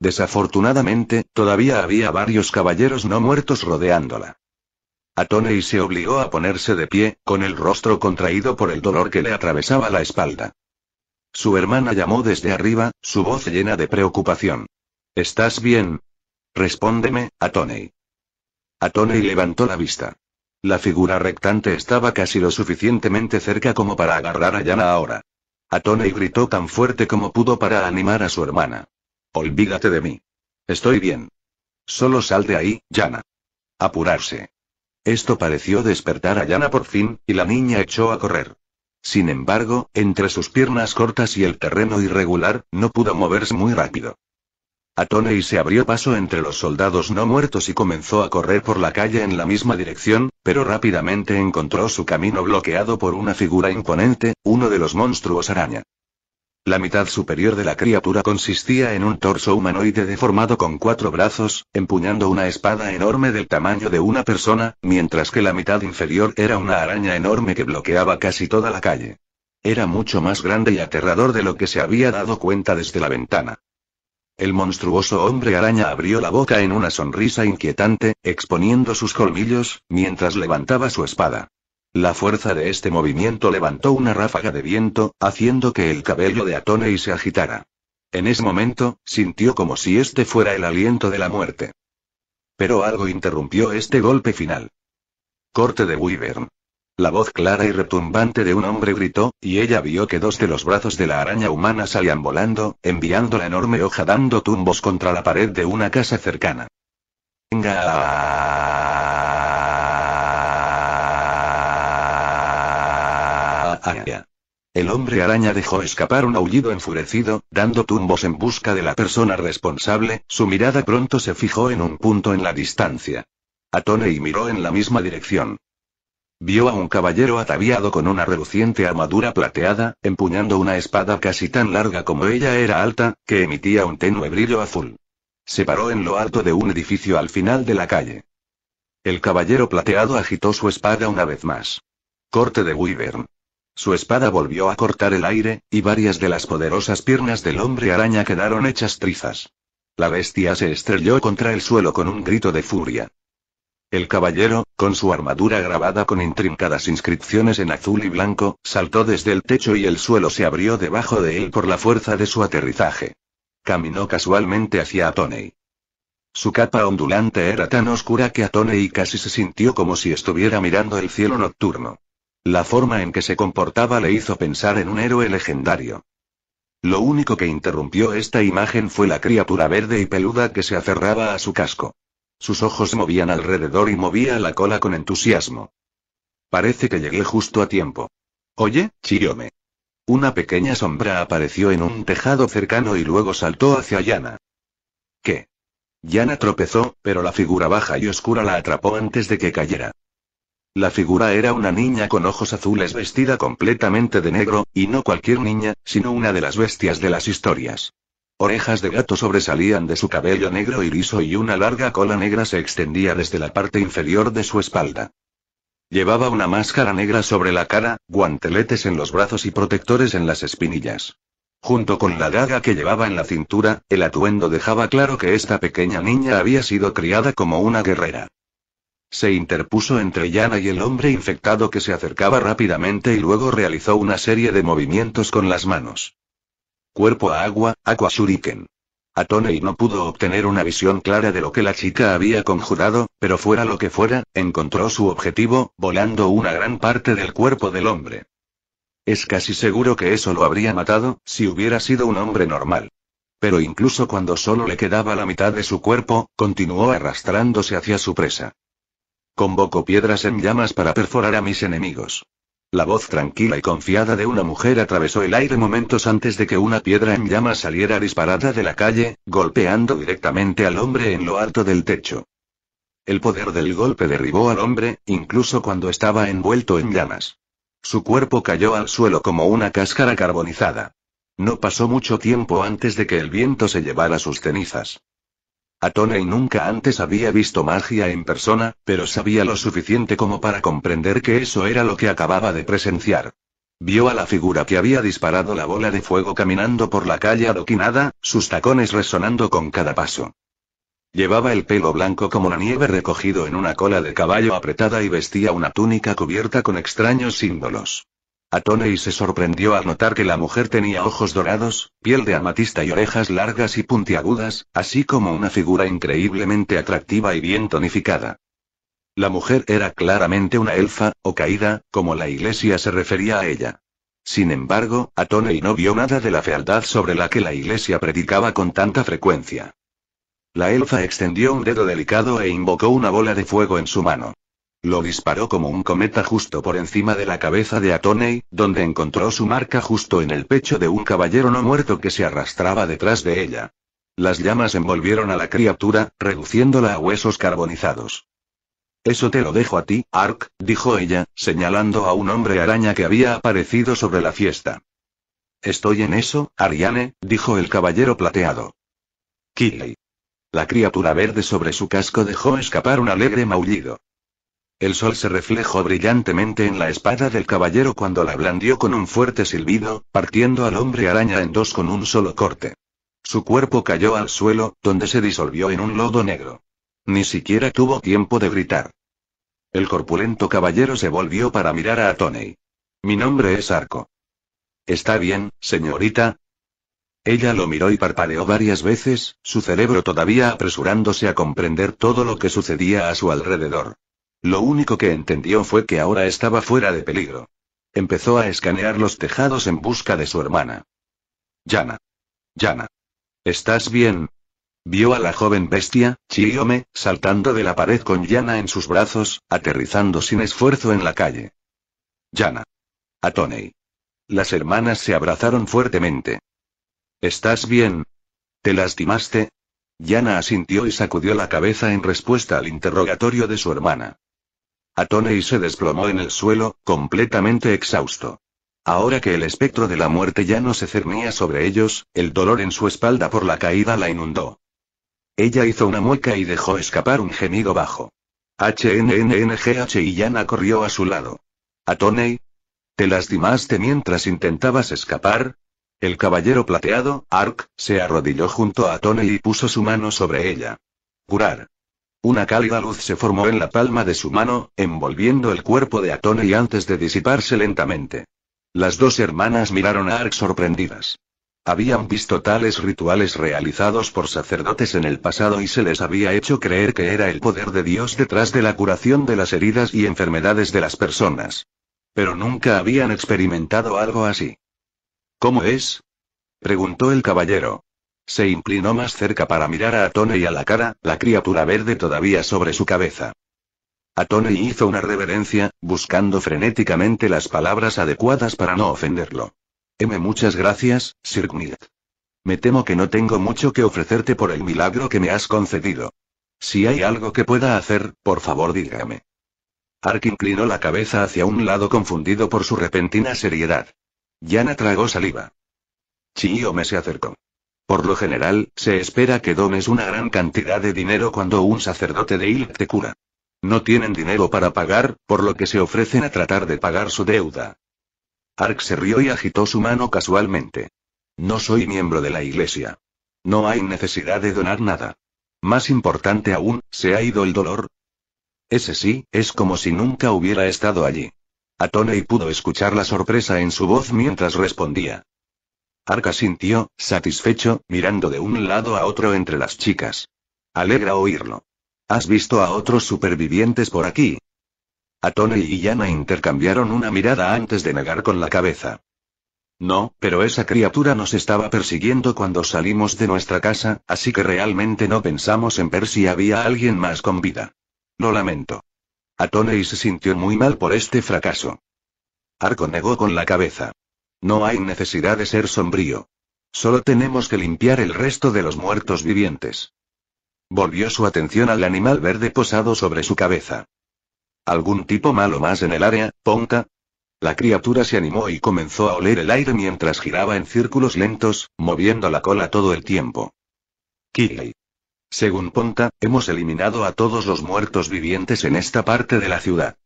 Desafortunadamente, todavía había varios caballeros no muertos rodeándola. Atone se obligó a ponerse de pie, con el rostro contraído por el dolor que le atravesaba la espalda. Su hermana llamó desde arriba, su voz llena de preocupación. ¿Estás bien? Respóndeme, Atoney. Atoney levantó la vista. La figura rectante estaba casi lo suficientemente cerca como para agarrar a Yana ahora. Atoney gritó tan fuerte como pudo para animar a su hermana. Olvídate de mí. Estoy bien. Solo sal de ahí, Yana. Apurarse. Esto pareció despertar a Yana por fin, y la niña echó a correr. Sin embargo, entre sus piernas cortas y el terreno irregular, no pudo moverse muy rápido. Atoney se abrió paso entre los soldados no muertos y comenzó a correr por la calle en la misma dirección, pero rápidamente encontró su camino bloqueado por una figura imponente, uno de los monstruos araña. La mitad superior de la criatura consistía en un torso humanoide deformado con cuatro brazos, empuñando una espada enorme del tamaño de una persona, mientras que la mitad inferior era una araña enorme que bloqueaba casi toda la calle. Era mucho más grande y aterrador de lo que se había dado cuenta desde la ventana. El monstruoso hombre araña abrió la boca en una sonrisa inquietante, exponiendo sus colmillos, mientras levantaba su espada. La fuerza de este movimiento levantó una ráfaga de viento, haciendo que el cabello de Atoney se agitara. En ese momento, sintió como si este fuera el aliento de la muerte. Pero algo interrumpió este golpe final. Corte de Wyvern. La voz clara y retumbante de un hombre gritó, y ella vio que dos de los brazos de la araña humana salían volando, enviando la enorme hoja dando tumbos contra la pared de una casa cercana. El hombre araña dejó escapar un aullido enfurecido, dando tumbos en busca de la persona responsable, su mirada pronto se fijó en un punto en la distancia. Atone y miró en la misma dirección. Vio a un caballero ataviado con una reluciente armadura plateada, empuñando una espada casi tan larga como ella era alta, que emitía un tenue brillo azul. Se paró en lo alto de un edificio al final de la calle. El caballero plateado agitó su espada una vez más. Corte de Wyvern. Su espada volvió a cortar el aire, y varias de las poderosas piernas del hombre araña quedaron hechas trizas. La bestia se estrelló contra el suelo con un grito de furia. El caballero, con su armadura grabada con intrincadas inscripciones en azul y blanco, saltó desde el techo y el suelo se abrió debajo de él por la fuerza de su aterrizaje. Caminó casualmente hacia Atoney. Su capa ondulante era tan oscura que Atoney casi se sintió como si estuviera mirando el cielo nocturno. La forma en que se comportaba le hizo pensar en un héroe legendario. Lo único que interrumpió esta imagen fue la criatura verde y peluda que se aferraba a su casco. Sus ojos movían alrededor y movía la cola con entusiasmo. Parece que llegué justo a tiempo. Oye, Chiyome. Una pequeña sombra apareció en un tejado cercano y luego saltó hacia Yana. ¿Qué? Yana tropezó, pero la figura baja y oscura la atrapó antes de que cayera. La figura era una niña con ojos azules vestida completamente de negro, y no cualquier niña, sino una de las bestias de las historias. Orejas de gato sobresalían de su cabello negro y liso y una larga cola negra se extendía desde la parte inferior de su espalda. Llevaba una máscara negra sobre la cara, guanteletes en los brazos y protectores en las espinillas. Junto con la daga que llevaba en la cintura, el atuendo dejaba claro que esta pequeña niña había sido criada como una guerrera. Se interpuso entre Yana y el hombre infectado que se acercaba rápidamente y luego realizó una serie de movimientos con las manos. Cuerpo a agua, aqua shuriken. y no pudo obtener una visión clara de lo que la chica había conjurado, pero fuera lo que fuera, encontró su objetivo, volando una gran parte del cuerpo del hombre. Es casi seguro que eso lo habría matado, si hubiera sido un hombre normal. Pero incluso cuando solo le quedaba la mitad de su cuerpo, continuó arrastrándose hacia su presa. Convoco piedras en llamas para perforar a mis enemigos. La voz tranquila y confiada de una mujer atravesó el aire momentos antes de que una piedra en llamas saliera disparada de la calle, golpeando directamente al hombre en lo alto del techo. El poder del golpe derribó al hombre, incluso cuando estaba envuelto en llamas. Su cuerpo cayó al suelo como una cáscara carbonizada. No pasó mucho tiempo antes de que el viento se llevara sus cenizas. Atoney nunca antes había visto magia en persona, pero sabía lo suficiente como para comprender que eso era lo que acababa de presenciar. Vio a la figura que había disparado la bola de fuego caminando por la calle adoquinada, sus tacones resonando con cada paso. Llevaba el pelo blanco como la nieve recogido en una cola de caballo apretada y vestía una túnica cubierta con extraños símbolos a se sorprendió al notar que la mujer tenía ojos dorados, piel de amatista y orejas largas y puntiagudas, así como una figura increíblemente atractiva y bien tonificada. La mujer era claramente una elfa, o caída, como la iglesia se refería a ella. Sin embargo, Atoney no vio nada de la fealdad sobre la que la iglesia predicaba con tanta frecuencia. La elfa extendió un dedo delicado e invocó una bola de fuego en su mano. Lo disparó como un cometa justo por encima de la cabeza de Atonei, donde encontró su marca justo en el pecho de un caballero no muerto que se arrastraba detrás de ella. Las llamas envolvieron a la criatura, reduciéndola a huesos carbonizados. Eso te lo dejo a ti, Ark, dijo ella, señalando a un hombre araña que había aparecido sobre la fiesta. Estoy en eso, Ariane, dijo el caballero plateado. Kili. La criatura verde sobre su casco dejó escapar un alegre maullido. El sol se reflejó brillantemente en la espada del caballero cuando la blandió con un fuerte silbido, partiendo al hombre araña en dos con un solo corte. Su cuerpo cayó al suelo, donde se disolvió en un lodo negro. Ni siquiera tuvo tiempo de gritar. El corpulento caballero se volvió para mirar a Tony. Mi nombre es Arco. Está bien, señorita, ella lo miró y parpadeó varias veces, su cerebro todavía apresurándose a comprender todo lo que sucedía a su alrededor. Lo único que entendió fue que ahora estaba fuera de peligro. Empezó a escanear los tejados en busca de su hermana. Yana. Yana. ¿Estás bien? Vio a la joven bestia, Chiyome, saltando de la pared con Yana en sus brazos, aterrizando sin esfuerzo en la calle. Yana. A Las hermanas se abrazaron fuertemente. ¿Estás bien? ¿Te lastimaste? Yana asintió y sacudió la cabeza en respuesta al interrogatorio de su hermana. Atonei se desplomó en el suelo, completamente exhausto. Ahora que el espectro de la muerte ya no se cernía sobre ellos, el dolor en su espalda por la caída la inundó. Ella hizo una mueca y dejó escapar un gemido bajo. HNNNGH y Yana corrió a su lado. Atonei. ¿Te lastimaste mientras intentabas escapar? El caballero plateado, Ark, se arrodilló junto a Atonei y puso su mano sobre ella. Curar. Una cálida luz se formó en la palma de su mano, envolviendo el cuerpo de Atone y antes de disiparse lentamente. Las dos hermanas miraron a Ark sorprendidas. Habían visto tales rituales realizados por sacerdotes en el pasado y se les había hecho creer que era el poder de Dios detrás de la curación de las heridas y enfermedades de las personas. Pero nunca habían experimentado algo así. ¿Cómo es? preguntó el caballero. Se inclinó más cerca para mirar a Atone y a la cara, la criatura verde todavía sobre su cabeza. Atone hizo una reverencia, buscando frenéticamente las palabras adecuadas para no ofenderlo. M. Muchas gracias, Sir Me temo que no tengo mucho que ofrecerte por el milagro que me has concedido. Si hay algo que pueda hacer, por favor dígame. Ark inclinó la cabeza hacia un lado confundido por su repentina seriedad. Yana tragó saliva. Chiyome me se acercó. Por lo general, se espera que dones una gran cantidad de dinero cuando un sacerdote de Ilk te cura. No tienen dinero para pagar, por lo que se ofrecen a tratar de pagar su deuda. Ark se rió y agitó su mano casualmente. No soy miembro de la iglesia. No hay necesidad de donar nada. Más importante aún, ¿se ha ido el dolor? Ese sí, es como si nunca hubiera estado allí. y pudo escuchar la sorpresa en su voz mientras respondía. Arca sintió, satisfecho, mirando de un lado a otro entre las chicas. Alegra oírlo. ¿Has visto a otros supervivientes por aquí? Atone y Yana intercambiaron una mirada antes de negar con la cabeza. No, pero esa criatura nos estaba persiguiendo cuando salimos de nuestra casa, así que realmente no pensamos en ver si había alguien más con vida. Lo lamento. Atone y se sintió muy mal por este fracaso. Arco negó con la cabeza. No hay necesidad de ser sombrío. Solo tenemos que limpiar el resto de los muertos vivientes. Volvió su atención al animal verde posado sobre su cabeza. ¿Algún tipo malo más en el área, Ponta? La criatura se animó y comenzó a oler el aire mientras giraba en círculos lentos, moviendo la cola todo el tiempo. Kiri. Según Ponta, hemos eliminado a todos los muertos vivientes en esta parte de la ciudad.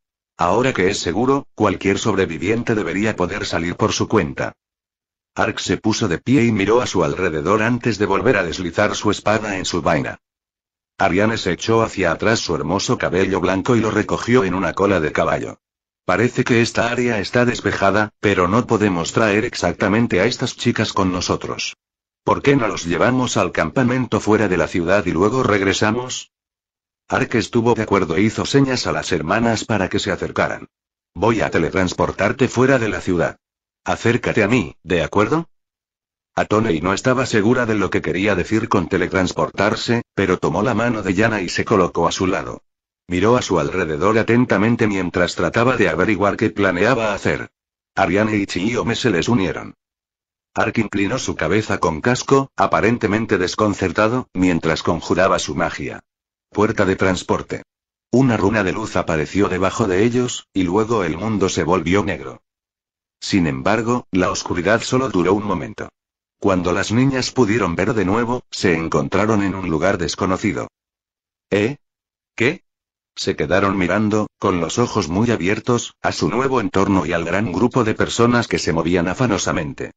Ahora que es seguro, cualquier sobreviviente debería poder salir por su cuenta. Ark se puso de pie y miró a su alrededor antes de volver a deslizar su espada en su vaina. Ariane se echó hacia atrás su hermoso cabello blanco y lo recogió en una cola de caballo. Parece que esta área está despejada, pero no podemos traer exactamente a estas chicas con nosotros. ¿Por qué no los llevamos al campamento fuera de la ciudad y luego regresamos? Ark estuvo de acuerdo e hizo señas a las hermanas para que se acercaran. Voy a teletransportarte fuera de la ciudad. Acércate a mí, ¿de acuerdo? Atonei no estaba segura de lo que quería decir con teletransportarse, pero tomó la mano de Yana y se colocó a su lado. Miró a su alrededor atentamente mientras trataba de averiguar qué planeaba hacer. Ariane y Chiyome se les unieron. Ark inclinó su cabeza con casco, aparentemente desconcertado, mientras conjuraba su magia. Puerta de transporte. Una runa de luz apareció debajo de ellos, y luego el mundo se volvió negro. Sin embargo, la oscuridad solo duró un momento. Cuando las niñas pudieron ver de nuevo, se encontraron en un lugar desconocido. ¿Eh? ¿Qué? Se quedaron mirando, con los ojos muy abiertos, a su nuevo entorno y al gran grupo de personas que se movían afanosamente.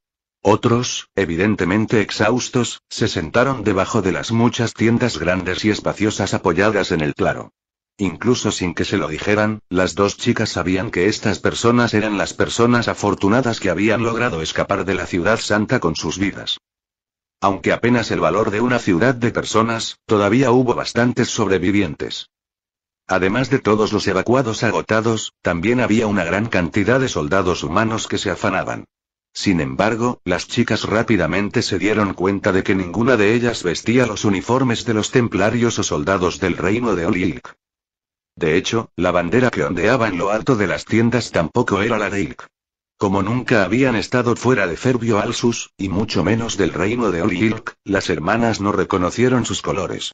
Otros, evidentemente exhaustos, se sentaron debajo de las muchas tiendas grandes y espaciosas apoyadas en el claro. Incluso sin que se lo dijeran, las dos chicas sabían que estas personas eran las personas afortunadas que habían logrado escapar de la ciudad santa con sus vidas. Aunque apenas el valor de una ciudad de personas, todavía hubo bastantes sobrevivientes. Además de todos los evacuados agotados, también había una gran cantidad de soldados humanos que se afanaban. Sin embargo, las chicas rápidamente se dieron cuenta de que ninguna de ellas vestía los uniformes de los templarios o soldados del reino de Olilk. De hecho, la bandera que ondeaba en lo alto de las tiendas tampoco era la de Ilk. Como nunca habían estado fuera de Ferbio Alsus, y mucho menos del reino de Olilk, las hermanas no reconocieron sus colores.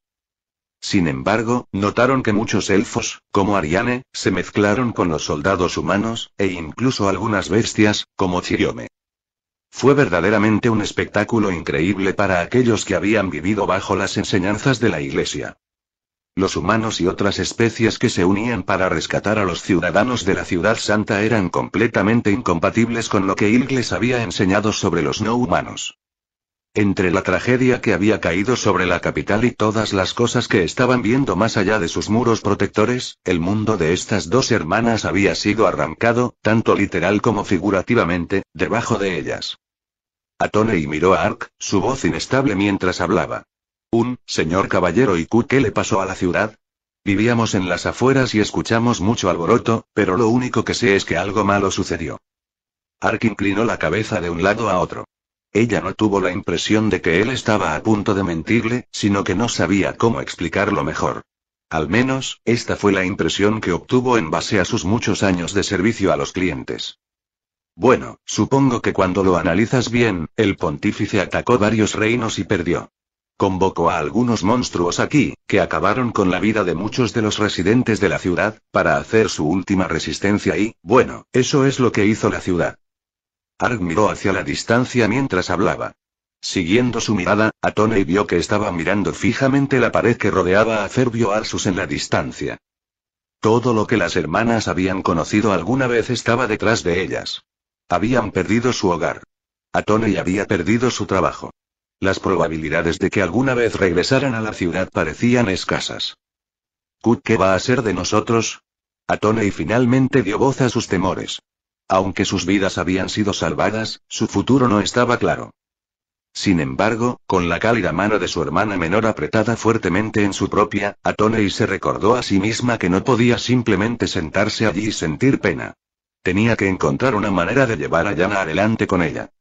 Sin embargo, notaron que muchos elfos, como Ariane, se mezclaron con los soldados humanos, e incluso algunas bestias, como Chiriome. Fue verdaderamente un espectáculo increíble para aquellos que habían vivido bajo las enseñanzas de la Iglesia. Los humanos y otras especies que se unían para rescatar a los ciudadanos de la ciudad santa eran completamente incompatibles con lo que Igles había enseñado sobre los no humanos. Entre la tragedia que había caído sobre la capital y todas las cosas que estaban viendo más allá de sus muros protectores, el mundo de estas dos hermanas había sido arrancado, tanto literal como figurativamente, debajo de ellas. Atone y miró a Ark, su voz inestable mientras hablaba. Un, señor caballero y ¿qué le pasó a la ciudad? Vivíamos en las afueras y escuchamos mucho alboroto, pero lo único que sé es que algo malo sucedió. Ark inclinó la cabeza de un lado a otro. Ella no tuvo la impresión de que él estaba a punto de mentirle, sino que no sabía cómo explicarlo mejor. Al menos, esta fue la impresión que obtuvo en base a sus muchos años de servicio a los clientes. Bueno, supongo que cuando lo analizas bien, el pontífice atacó varios reinos y perdió. Convocó a algunos monstruos aquí, que acabaron con la vida de muchos de los residentes de la ciudad, para hacer su última resistencia y, bueno, eso es lo que hizo la ciudad. Arg miró hacia la distancia mientras hablaba. Siguiendo su mirada, Atoney vio que estaba mirando fijamente la pared que rodeaba a Ferbio Arsus en la distancia. Todo lo que las hermanas habían conocido alguna vez estaba detrás de ellas. Habían perdido su hogar. Atoney había perdido su trabajo. Las probabilidades de que alguna vez regresaran a la ciudad parecían escasas. ¿Qué va a ser de nosotros? Atoney finalmente dio voz a sus temores. Aunque sus vidas habían sido salvadas, su futuro no estaba claro. Sin embargo, con la cálida mano de su hermana menor apretada fuertemente en su propia, Atoney se recordó a sí misma que no podía simplemente sentarse allí y sentir pena. Tenía que encontrar una manera de llevar a Yana adelante con ella.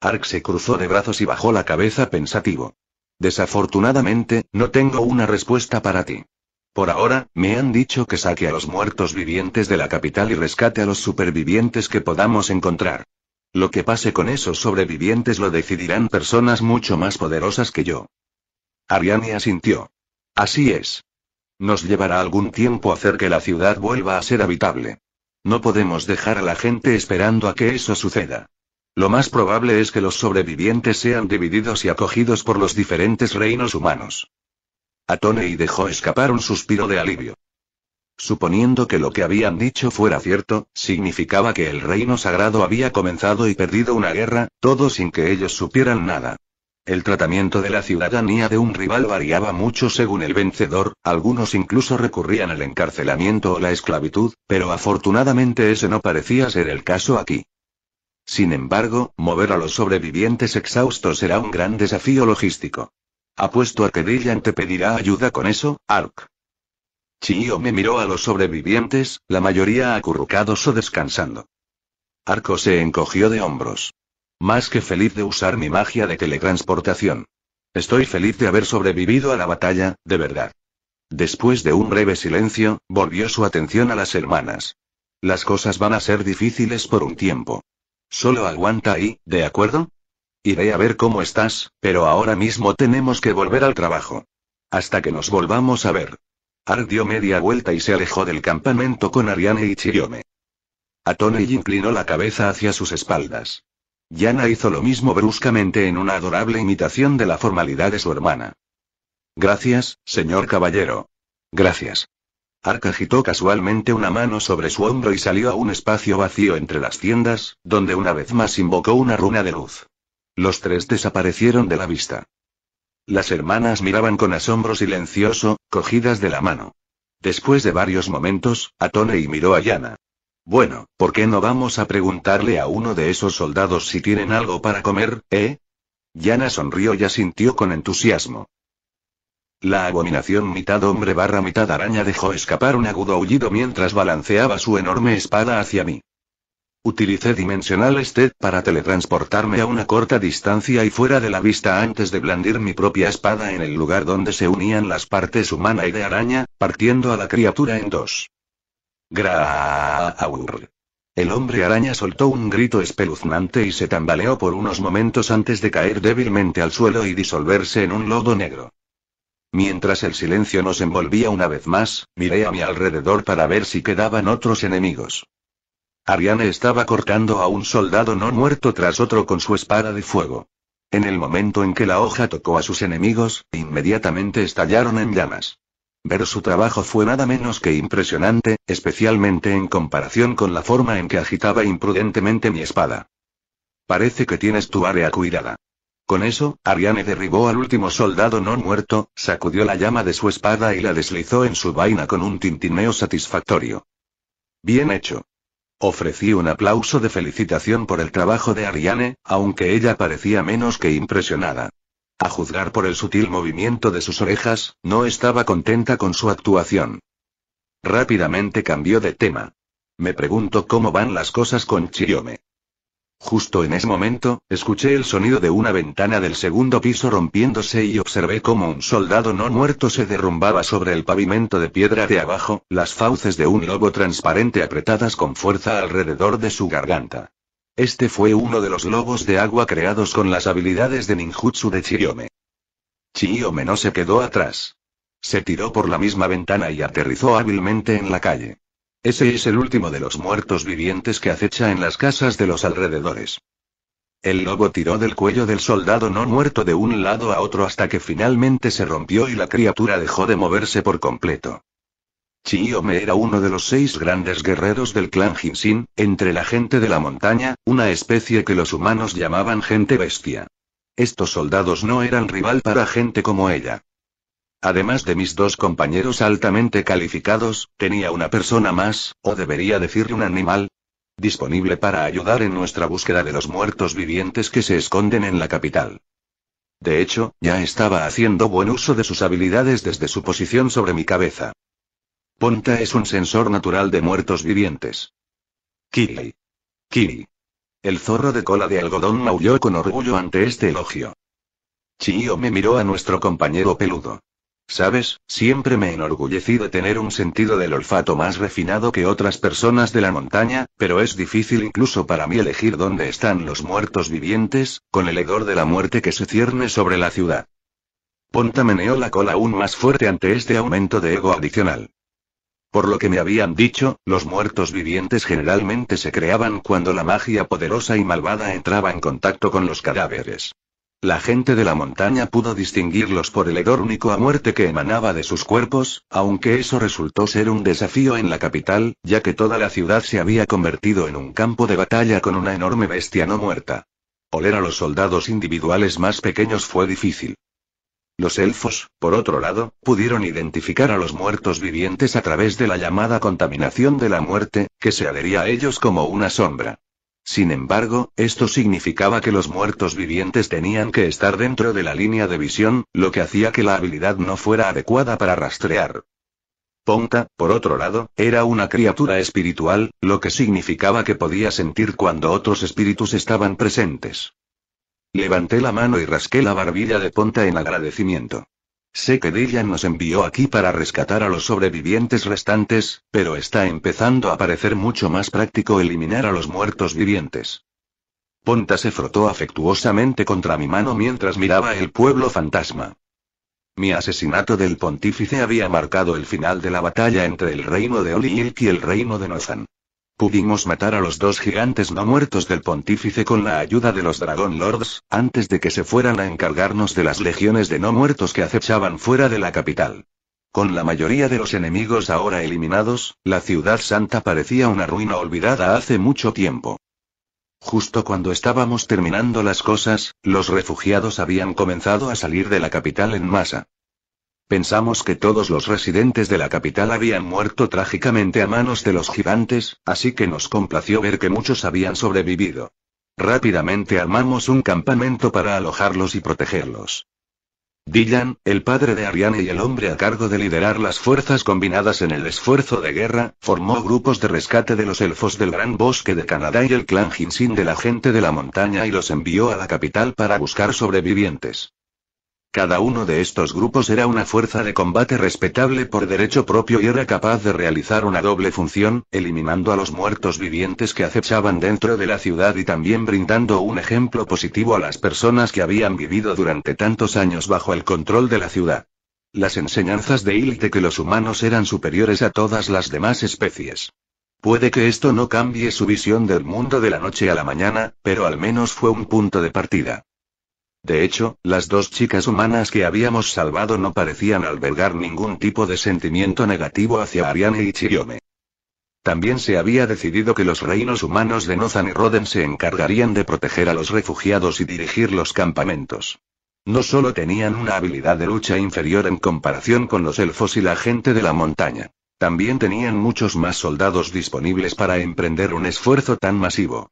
Ark se cruzó de brazos y bajó la cabeza pensativo. Desafortunadamente, no tengo una respuesta para ti. Por ahora, me han dicho que saque a los muertos vivientes de la capital y rescate a los supervivientes que podamos encontrar. Lo que pase con esos sobrevivientes lo decidirán personas mucho más poderosas que yo. Ariane asintió. Así es. Nos llevará algún tiempo hacer que la ciudad vuelva a ser habitable. No podemos dejar a la gente esperando a que eso suceda. Lo más probable es que los sobrevivientes sean divididos y acogidos por los diferentes reinos humanos y dejó escapar un suspiro de alivio. Suponiendo que lo que habían dicho fuera cierto, significaba que el reino sagrado había comenzado y perdido una guerra, todo sin que ellos supieran nada. El tratamiento de la ciudadanía de un rival variaba mucho según el vencedor, algunos incluso recurrían al encarcelamiento o la esclavitud, pero afortunadamente ese no parecía ser el caso aquí. Sin embargo, mover a los sobrevivientes exhaustos era un gran desafío logístico. Apuesto a que Dillian te pedirá ayuda con eso, Ark. Chio me miró a los sobrevivientes, la mayoría acurrucados o descansando. Arco se encogió de hombros. Más que feliz de usar mi magia de teletransportación. Estoy feliz de haber sobrevivido a la batalla, de verdad. Después de un breve silencio, volvió su atención a las hermanas. Las cosas van a ser difíciles por un tiempo. Solo aguanta ahí, ¿de acuerdo? Iré a ver cómo estás, pero ahora mismo tenemos que volver al trabajo. Hasta que nos volvamos a ver. Ark dio media vuelta y se alejó del campamento con Ariane y Chiyome. Atone inclinó la cabeza hacia sus espaldas. Yana hizo lo mismo bruscamente en una adorable imitación de la formalidad de su hermana. Gracias, señor caballero. Gracias. Ark agitó casualmente una mano sobre su hombro y salió a un espacio vacío entre las tiendas, donde una vez más invocó una runa de luz. Los tres desaparecieron de la vista. Las hermanas miraban con asombro silencioso, cogidas de la mano. Después de varios momentos, Atone y miró a Yana. Bueno, ¿por qué no vamos a preguntarle a uno de esos soldados si tienen algo para comer, eh? Yana sonrió y asintió con entusiasmo. La abominación mitad hombre barra mitad araña dejó escapar un agudo aullido mientras balanceaba su enorme espada hacia mí. Utilicé Dimensional Stead para teletransportarme a una corta distancia y fuera de la vista antes de blandir mi propia espada en el lugar donde se unían las partes humana y de araña, partiendo a la criatura en dos. Graaaaur. El hombre araña soltó un grito espeluznante y se tambaleó por unos momentos antes de caer débilmente al suelo y disolverse en un lodo negro. Mientras el silencio nos envolvía una vez más, miré a mi alrededor para ver si quedaban otros enemigos. Ariane estaba cortando a un soldado no muerto tras otro con su espada de fuego. En el momento en que la hoja tocó a sus enemigos, inmediatamente estallaron en llamas. Ver su trabajo fue nada menos que impresionante, especialmente en comparación con la forma en que agitaba imprudentemente mi espada. Parece que tienes tu área cuidada. Con eso, Ariane derribó al último soldado no muerto, sacudió la llama de su espada y la deslizó en su vaina con un tintineo satisfactorio. Bien hecho. Ofrecí un aplauso de felicitación por el trabajo de Ariane, aunque ella parecía menos que impresionada. A juzgar por el sutil movimiento de sus orejas, no estaba contenta con su actuación. Rápidamente cambió de tema. Me pregunto cómo van las cosas con Chiyome. Justo en ese momento, escuché el sonido de una ventana del segundo piso rompiéndose y observé cómo un soldado no muerto se derrumbaba sobre el pavimento de piedra de abajo, las fauces de un lobo transparente apretadas con fuerza alrededor de su garganta. Este fue uno de los lobos de agua creados con las habilidades de ninjutsu de Chiyome. Chiyome no se quedó atrás. Se tiró por la misma ventana y aterrizó hábilmente en la calle. Ese es el último de los muertos vivientes que acecha en las casas de los alrededores. El lobo tiró del cuello del soldado no muerto de un lado a otro hasta que finalmente se rompió y la criatura dejó de moverse por completo. Chiome era uno de los seis grandes guerreros del clan Jinsin, entre la gente de la montaña, una especie que los humanos llamaban gente bestia. Estos soldados no eran rival para gente como ella. Además de mis dos compañeros altamente calificados, tenía una persona más, o debería decir un animal, disponible para ayudar en nuestra búsqueda de los muertos vivientes que se esconden en la capital. De hecho, ya estaba haciendo buen uso de sus habilidades desde su posición sobre mi cabeza. Ponta es un sensor natural de muertos vivientes. Kili. Kili. El zorro de cola de algodón maulló con orgullo ante este elogio. Chio me miró a nuestro compañero peludo. Sabes, siempre me enorgullecí de tener un sentido del olfato más refinado que otras personas de la montaña, pero es difícil incluso para mí elegir dónde están los muertos vivientes, con el hedor de la muerte que se cierne sobre la ciudad. Ponta meneó la cola aún más fuerte ante este aumento de ego adicional. Por lo que me habían dicho, los muertos vivientes generalmente se creaban cuando la magia poderosa y malvada entraba en contacto con los cadáveres. La gente de la montaña pudo distinguirlos por el hedor único a muerte que emanaba de sus cuerpos, aunque eso resultó ser un desafío en la capital, ya que toda la ciudad se había convertido en un campo de batalla con una enorme bestia no muerta. Oler a los soldados individuales más pequeños fue difícil. Los elfos, por otro lado, pudieron identificar a los muertos vivientes a través de la llamada contaminación de la muerte, que se adhería a ellos como una sombra. Sin embargo, esto significaba que los muertos vivientes tenían que estar dentro de la línea de visión, lo que hacía que la habilidad no fuera adecuada para rastrear. Ponta, por otro lado, era una criatura espiritual, lo que significaba que podía sentir cuando otros espíritus estaban presentes. Levanté la mano y rasqué la barbilla de Ponta en agradecimiento. Sé que Dillian nos envió aquí para rescatar a los sobrevivientes restantes, pero está empezando a parecer mucho más práctico eliminar a los muertos vivientes. Ponta se frotó afectuosamente contra mi mano mientras miraba el pueblo fantasma. Mi asesinato del pontífice había marcado el final de la batalla entre el reino de Oliilk y el reino de Nozan. Pudimos matar a los dos gigantes no muertos del pontífice con la ayuda de los Dragon Lords, antes de que se fueran a encargarnos de las legiones de no muertos que acechaban fuera de la capital. Con la mayoría de los enemigos ahora eliminados, la ciudad santa parecía una ruina olvidada hace mucho tiempo. Justo cuando estábamos terminando las cosas, los refugiados habían comenzado a salir de la capital en masa. Pensamos que todos los residentes de la capital habían muerto trágicamente a manos de los gigantes, así que nos complació ver que muchos habían sobrevivido. Rápidamente armamos un campamento para alojarlos y protegerlos. Dylan, el padre de Ariane y el hombre a cargo de liderar las fuerzas combinadas en el esfuerzo de guerra, formó grupos de rescate de los elfos del Gran Bosque de Canadá y el clan Jinsin de la gente de la montaña y los envió a la capital para buscar sobrevivientes. Cada uno de estos grupos era una fuerza de combate respetable por derecho propio y era capaz de realizar una doble función, eliminando a los muertos vivientes que acechaban dentro de la ciudad y también brindando un ejemplo positivo a las personas que habían vivido durante tantos años bajo el control de la ciudad. Las enseñanzas de Hill que los humanos eran superiores a todas las demás especies. Puede que esto no cambie su visión del mundo de la noche a la mañana, pero al menos fue un punto de partida. De hecho, las dos chicas humanas que habíamos salvado no parecían albergar ningún tipo de sentimiento negativo hacia Ariane y Chiyome. También se había decidido que los reinos humanos de Nozan y Roden se encargarían de proteger a los refugiados y dirigir los campamentos. No solo tenían una habilidad de lucha inferior en comparación con los elfos y la gente de la montaña. También tenían muchos más soldados disponibles para emprender un esfuerzo tan masivo.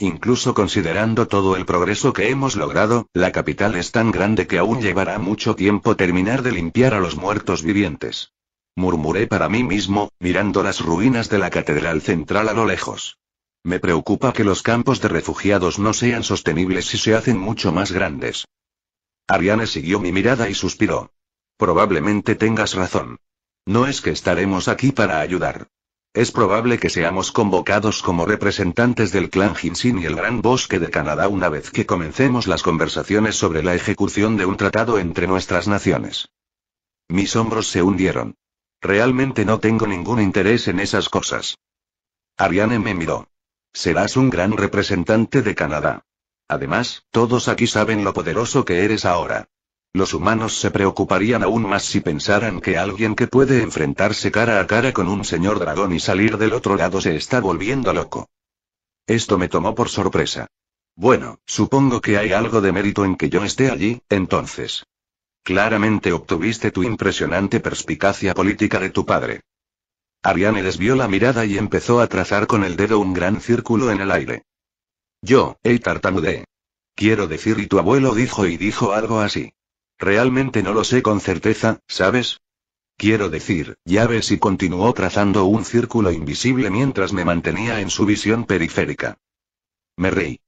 Incluso considerando todo el progreso que hemos logrado, la capital es tan grande que aún llevará mucho tiempo terminar de limpiar a los muertos vivientes. Murmuré para mí mismo, mirando las ruinas de la catedral central a lo lejos. Me preocupa que los campos de refugiados no sean sostenibles si se hacen mucho más grandes. Ariane siguió mi mirada y suspiró. Probablemente tengas razón. No es que estaremos aquí para ayudar. Es probable que seamos convocados como representantes del clan Hinsin y el Gran Bosque de Canadá una vez que comencemos las conversaciones sobre la ejecución de un tratado entre nuestras naciones. Mis hombros se hundieron. Realmente no tengo ningún interés en esas cosas. Ariane me miró. Serás un gran representante de Canadá. Además, todos aquí saben lo poderoso que eres ahora. Los humanos se preocuparían aún más si pensaran que alguien que puede enfrentarse cara a cara con un señor dragón y salir del otro lado se está volviendo loco. Esto me tomó por sorpresa. Bueno, supongo que hay algo de mérito en que yo esté allí, entonces. Claramente obtuviste tu impresionante perspicacia política de tu padre. Ariane desvió la mirada y empezó a trazar con el dedo un gran círculo en el aire. Yo, el tartamudeé. Quiero decir, y tu abuelo dijo y dijo algo así. Realmente no lo sé con certeza, ¿sabes? Quiero decir, ya ves y continuó trazando un círculo invisible mientras me mantenía en su visión periférica. Me reí.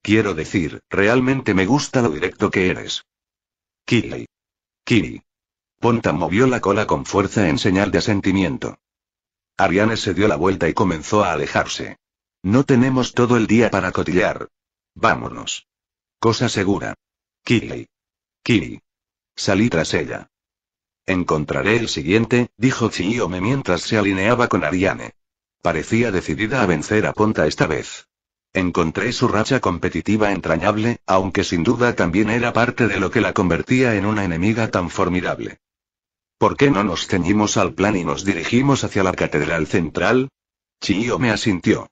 Quiero decir, realmente me gusta lo directo que eres. Kili. Kili. Ponta movió la cola con fuerza en señal de asentimiento. Ariane se dio la vuelta y comenzó a alejarse. No tenemos todo el día para cotillar. Vámonos. Cosa segura. Kili. Kili. Salí tras ella. Encontraré el siguiente, dijo Chiyome mientras se alineaba con Ariane. Parecía decidida a vencer a Ponta esta vez. Encontré su racha competitiva entrañable, aunque sin duda también era parte de lo que la convertía en una enemiga tan formidable. ¿Por qué no nos ceñimos al plan y nos dirigimos hacia la catedral central? Chiyome asintió.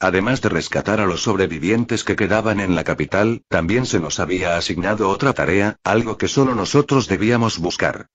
Además de rescatar a los sobrevivientes que quedaban en la capital, también se nos había asignado otra tarea, algo que solo nosotros debíamos buscar.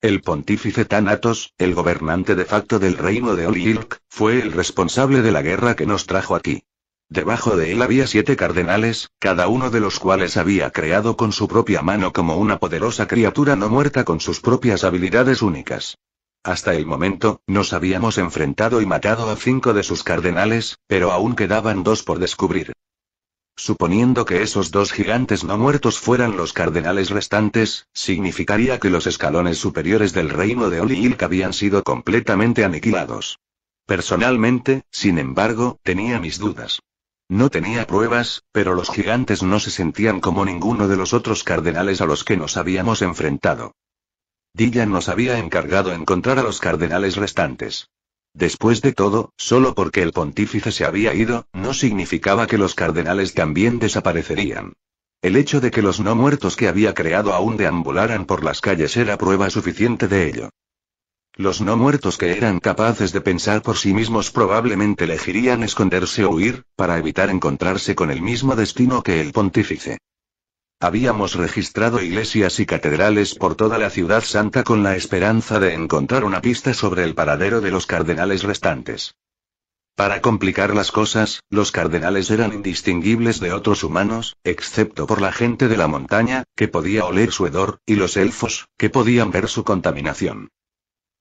El pontífice Thanatos, el gobernante de facto del reino de Olilk, fue el responsable de la guerra que nos trajo aquí. Debajo de él había siete cardenales, cada uno de los cuales había creado con su propia mano como una poderosa criatura no muerta con sus propias habilidades únicas. Hasta el momento, nos habíamos enfrentado y matado a cinco de sus cardenales, pero aún quedaban dos por descubrir. Suponiendo que esos dos gigantes no muertos fueran los cardenales restantes, significaría que los escalones superiores del reino de Oliilk habían sido completamente aniquilados. Personalmente, sin embargo, tenía mis dudas. No tenía pruebas, pero los gigantes no se sentían como ninguno de los otros cardenales a los que nos habíamos enfrentado. Dylan nos había encargado encontrar a los cardenales restantes. Después de todo, solo porque el pontífice se había ido, no significaba que los cardenales también desaparecerían. El hecho de que los no muertos que había creado aún deambularan por las calles era prueba suficiente de ello. Los no muertos que eran capaces de pensar por sí mismos probablemente elegirían esconderse o huir, para evitar encontrarse con el mismo destino que el pontífice. Habíamos registrado iglesias y catedrales por toda la ciudad santa con la esperanza de encontrar una pista sobre el paradero de los cardenales restantes. Para complicar las cosas, los cardenales eran indistinguibles de otros humanos, excepto por la gente de la montaña, que podía oler su hedor, y los elfos, que podían ver su contaminación.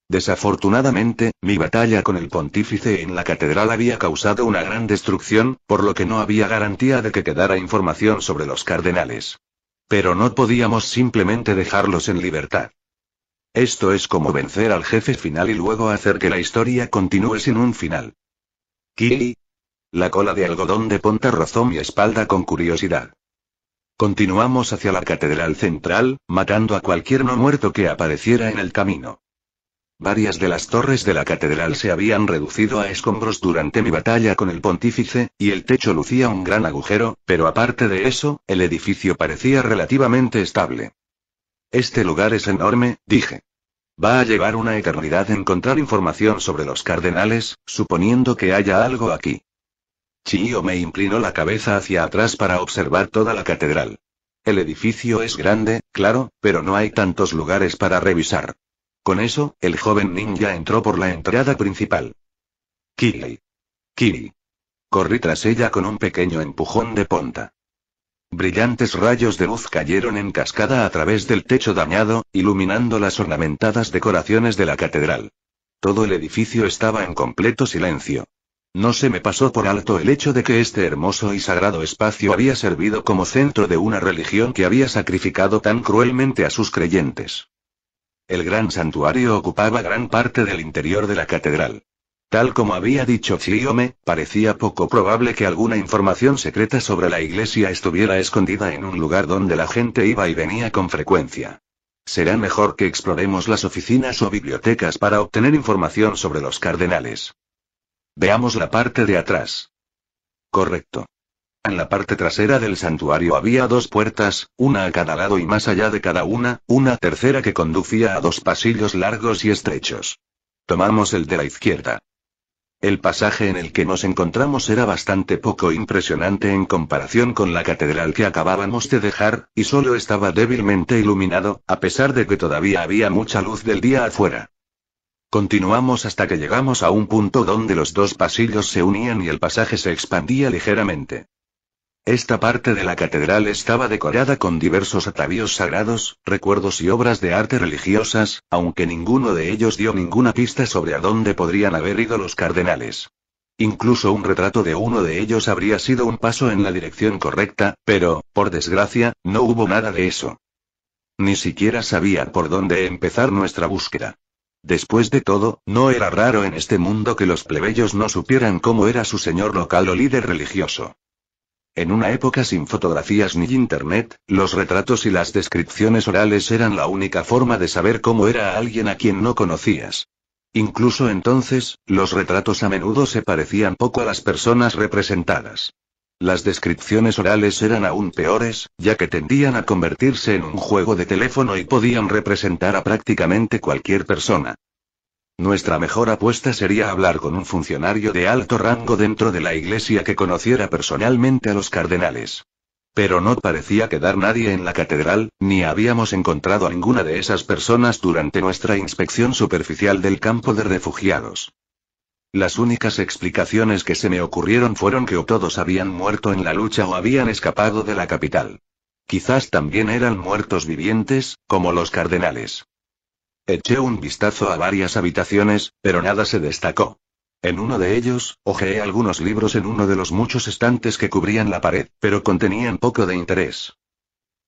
Desafortunadamente, mi batalla con el pontífice en la catedral había causado una gran destrucción, por lo que no había garantía de que quedara información sobre los cardenales. Pero no podíamos simplemente dejarlos en libertad. Esto es como vencer al jefe final y luego hacer que la historia continúe sin un final. Kili. La cola de algodón de Ponta rozó mi espalda con curiosidad. Continuamos hacia la catedral central, matando a cualquier no muerto que apareciera en el camino. Varias de las torres de la catedral se habían reducido a escombros durante mi batalla con el pontífice, y el techo lucía un gran agujero, pero aparte de eso, el edificio parecía relativamente estable. Este lugar es enorme, dije. Va a llevar una eternidad encontrar información sobre los cardenales, suponiendo que haya algo aquí. Chio me inclinó la cabeza hacia atrás para observar toda la catedral. El edificio es grande, claro, pero no hay tantos lugares para revisar. Con eso, el joven ninja entró por la entrada principal. Kiri. Kili, Corrí tras ella con un pequeño empujón de ponta. Brillantes rayos de luz cayeron en cascada a través del techo dañado, iluminando las ornamentadas decoraciones de la catedral. Todo el edificio estaba en completo silencio. No se me pasó por alto el hecho de que este hermoso y sagrado espacio había servido como centro de una religión que había sacrificado tan cruelmente a sus creyentes. El gran santuario ocupaba gran parte del interior de la catedral. Tal como había dicho Chiome, parecía poco probable que alguna información secreta sobre la iglesia estuviera escondida en un lugar donde la gente iba y venía con frecuencia. Será mejor que exploremos las oficinas o bibliotecas para obtener información sobre los cardenales. Veamos la parte de atrás. Correcto. En la parte trasera del santuario había dos puertas, una a cada lado y más allá de cada una, una tercera que conducía a dos pasillos largos y estrechos. Tomamos el de la izquierda. El pasaje en el que nos encontramos era bastante poco impresionante en comparación con la catedral que acabábamos de dejar, y solo estaba débilmente iluminado, a pesar de que todavía había mucha luz del día afuera. Continuamos hasta que llegamos a un punto donde los dos pasillos se unían y el pasaje se expandía ligeramente. Esta parte de la catedral estaba decorada con diversos atavíos sagrados, recuerdos y obras de arte religiosas, aunque ninguno de ellos dio ninguna pista sobre a dónde podrían haber ido los cardenales. Incluso un retrato de uno de ellos habría sido un paso en la dirección correcta, pero, por desgracia, no hubo nada de eso. Ni siquiera sabía por dónde empezar nuestra búsqueda. Después de todo, no era raro en este mundo que los plebeyos no supieran cómo era su señor local o líder religioso. En una época sin fotografías ni internet, los retratos y las descripciones orales eran la única forma de saber cómo era alguien a quien no conocías. Incluso entonces, los retratos a menudo se parecían poco a las personas representadas. Las descripciones orales eran aún peores, ya que tendían a convertirse en un juego de teléfono y podían representar a prácticamente cualquier persona. Nuestra mejor apuesta sería hablar con un funcionario de alto rango dentro de la iglesia que conociera personalmente a los cardenales. Pero no parecía quedar nadie en la catedral, ni habíamos encontrado a ninguna de esas personas durante nuestra inspección superficial del campo de refugiados. Las únicas explicaciones que se me ocurrieron fueron que o todos habían muerto en la lucha o habían escapado de la capital. Quizás también eran muertos vivientes, como los cardenales. Eché un vistazo a varias habitaciones, pero nada se destacó. En uno de ellos, hojeé algunos libros en uno de los muchos estantes que cubrían la pared, pero contenían poco de interés.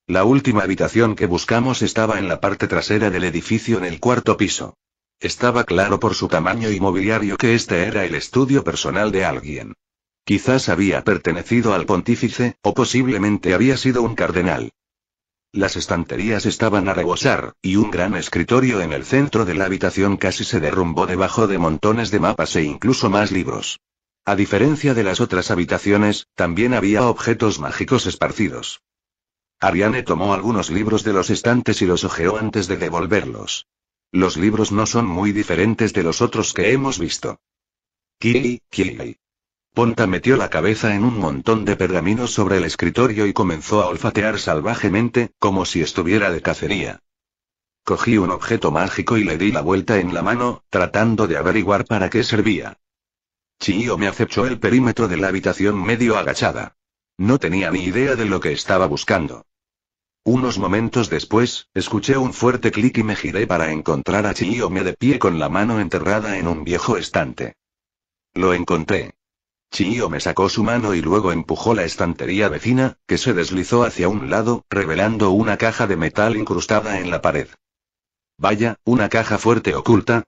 La última habitación que buscamos estaba en la parte trasera del edificio en el cuarto piso. Estaba claro por su tamaño y mobiliario que este era el estudio personal de alguien. Quizás había pertenecido al pontífice, o posiblemente había sido un cardenal. Las estanterías estaban a rebosar, y un gran escritorio en el centro de la habitación casi se derrumbó debajo de montones de mapas e incluso más libros. A diferencia de las otras habitaciones, también había objetos mágicos esparcidos. Ariane tomó algunos libros de los estantes y los ojeó antes de devolverlos. Los libros no son muy diferentes de los otros que hemos visto. Kiri, Kiri, Ponta metió la cabeza en un montón de pergaminos sobre el escritorio y comenzó a olfatear salvajemente, como si estuviera de cacería. Cogí un objeto mágico y le di la vuelta en la mano, tratando de averiguar para qué servía. Chio me acechó el perímetro de la habitación medio agachada. No tenía ni idea de lo que estaba buscando. Unos momentos después, escuché un fuerte clic y me giré para encontrar a me de pie con la mano enterrada en un viejo estante. Lo encontré. Chiyome me sacó su mano y luego empujó la estantería vecina, que se deslizó hacia un lado, revelando una caja de metal incrustada en la pared. Vaya, una caja fuerte oculta.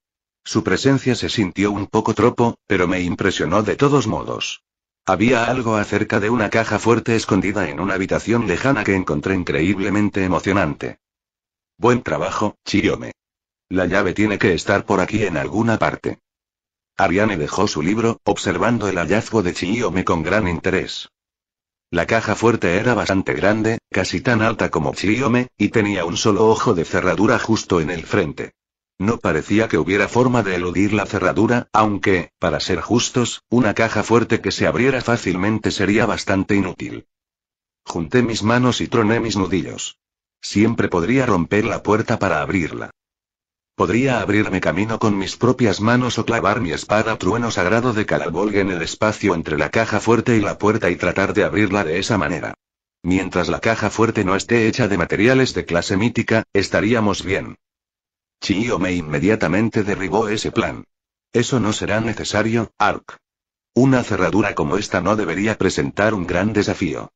Su presencia se sintió un poco tropo, pero me impresionó de todos modos. Había algo acerca de una caja fuerte escondida en una habitación lejana que encontré increíblemente emocionante. Buen trabajo, Chiyome. La llave tiene que estar por aquí en alguna parte. Ariane dejó su libro, observando el hallazgo de Chiyome con gran interés. La caja fuerte era bastante grande, casi tan alta como Chiyome, y tenía un solo ojo de cerradura justo en el frente. No parecía que hubiera forma de eludir la cerradura, aunque, para ser justos, una caja fuerte que se abriera fácilmente sería bastante inútil. Junté mis manos y troné mis nudillos. Siempre podría romper la puerta para abrirla. Podría abrirme camino con mis propias manos o clavar mi espada trueno sagrado de Calabolgue en el espacio entre la caja fuerte y la puerta y tratar de abrirla de esa manera. Mientras la caja fuerte no esté hecha de materiales de clase mítica, estaríamos bien. Chio me inmediatamente derribó ese plan. Eso no será necesario, Ark. Una cerradura como esta no debería presentar un gran desafío.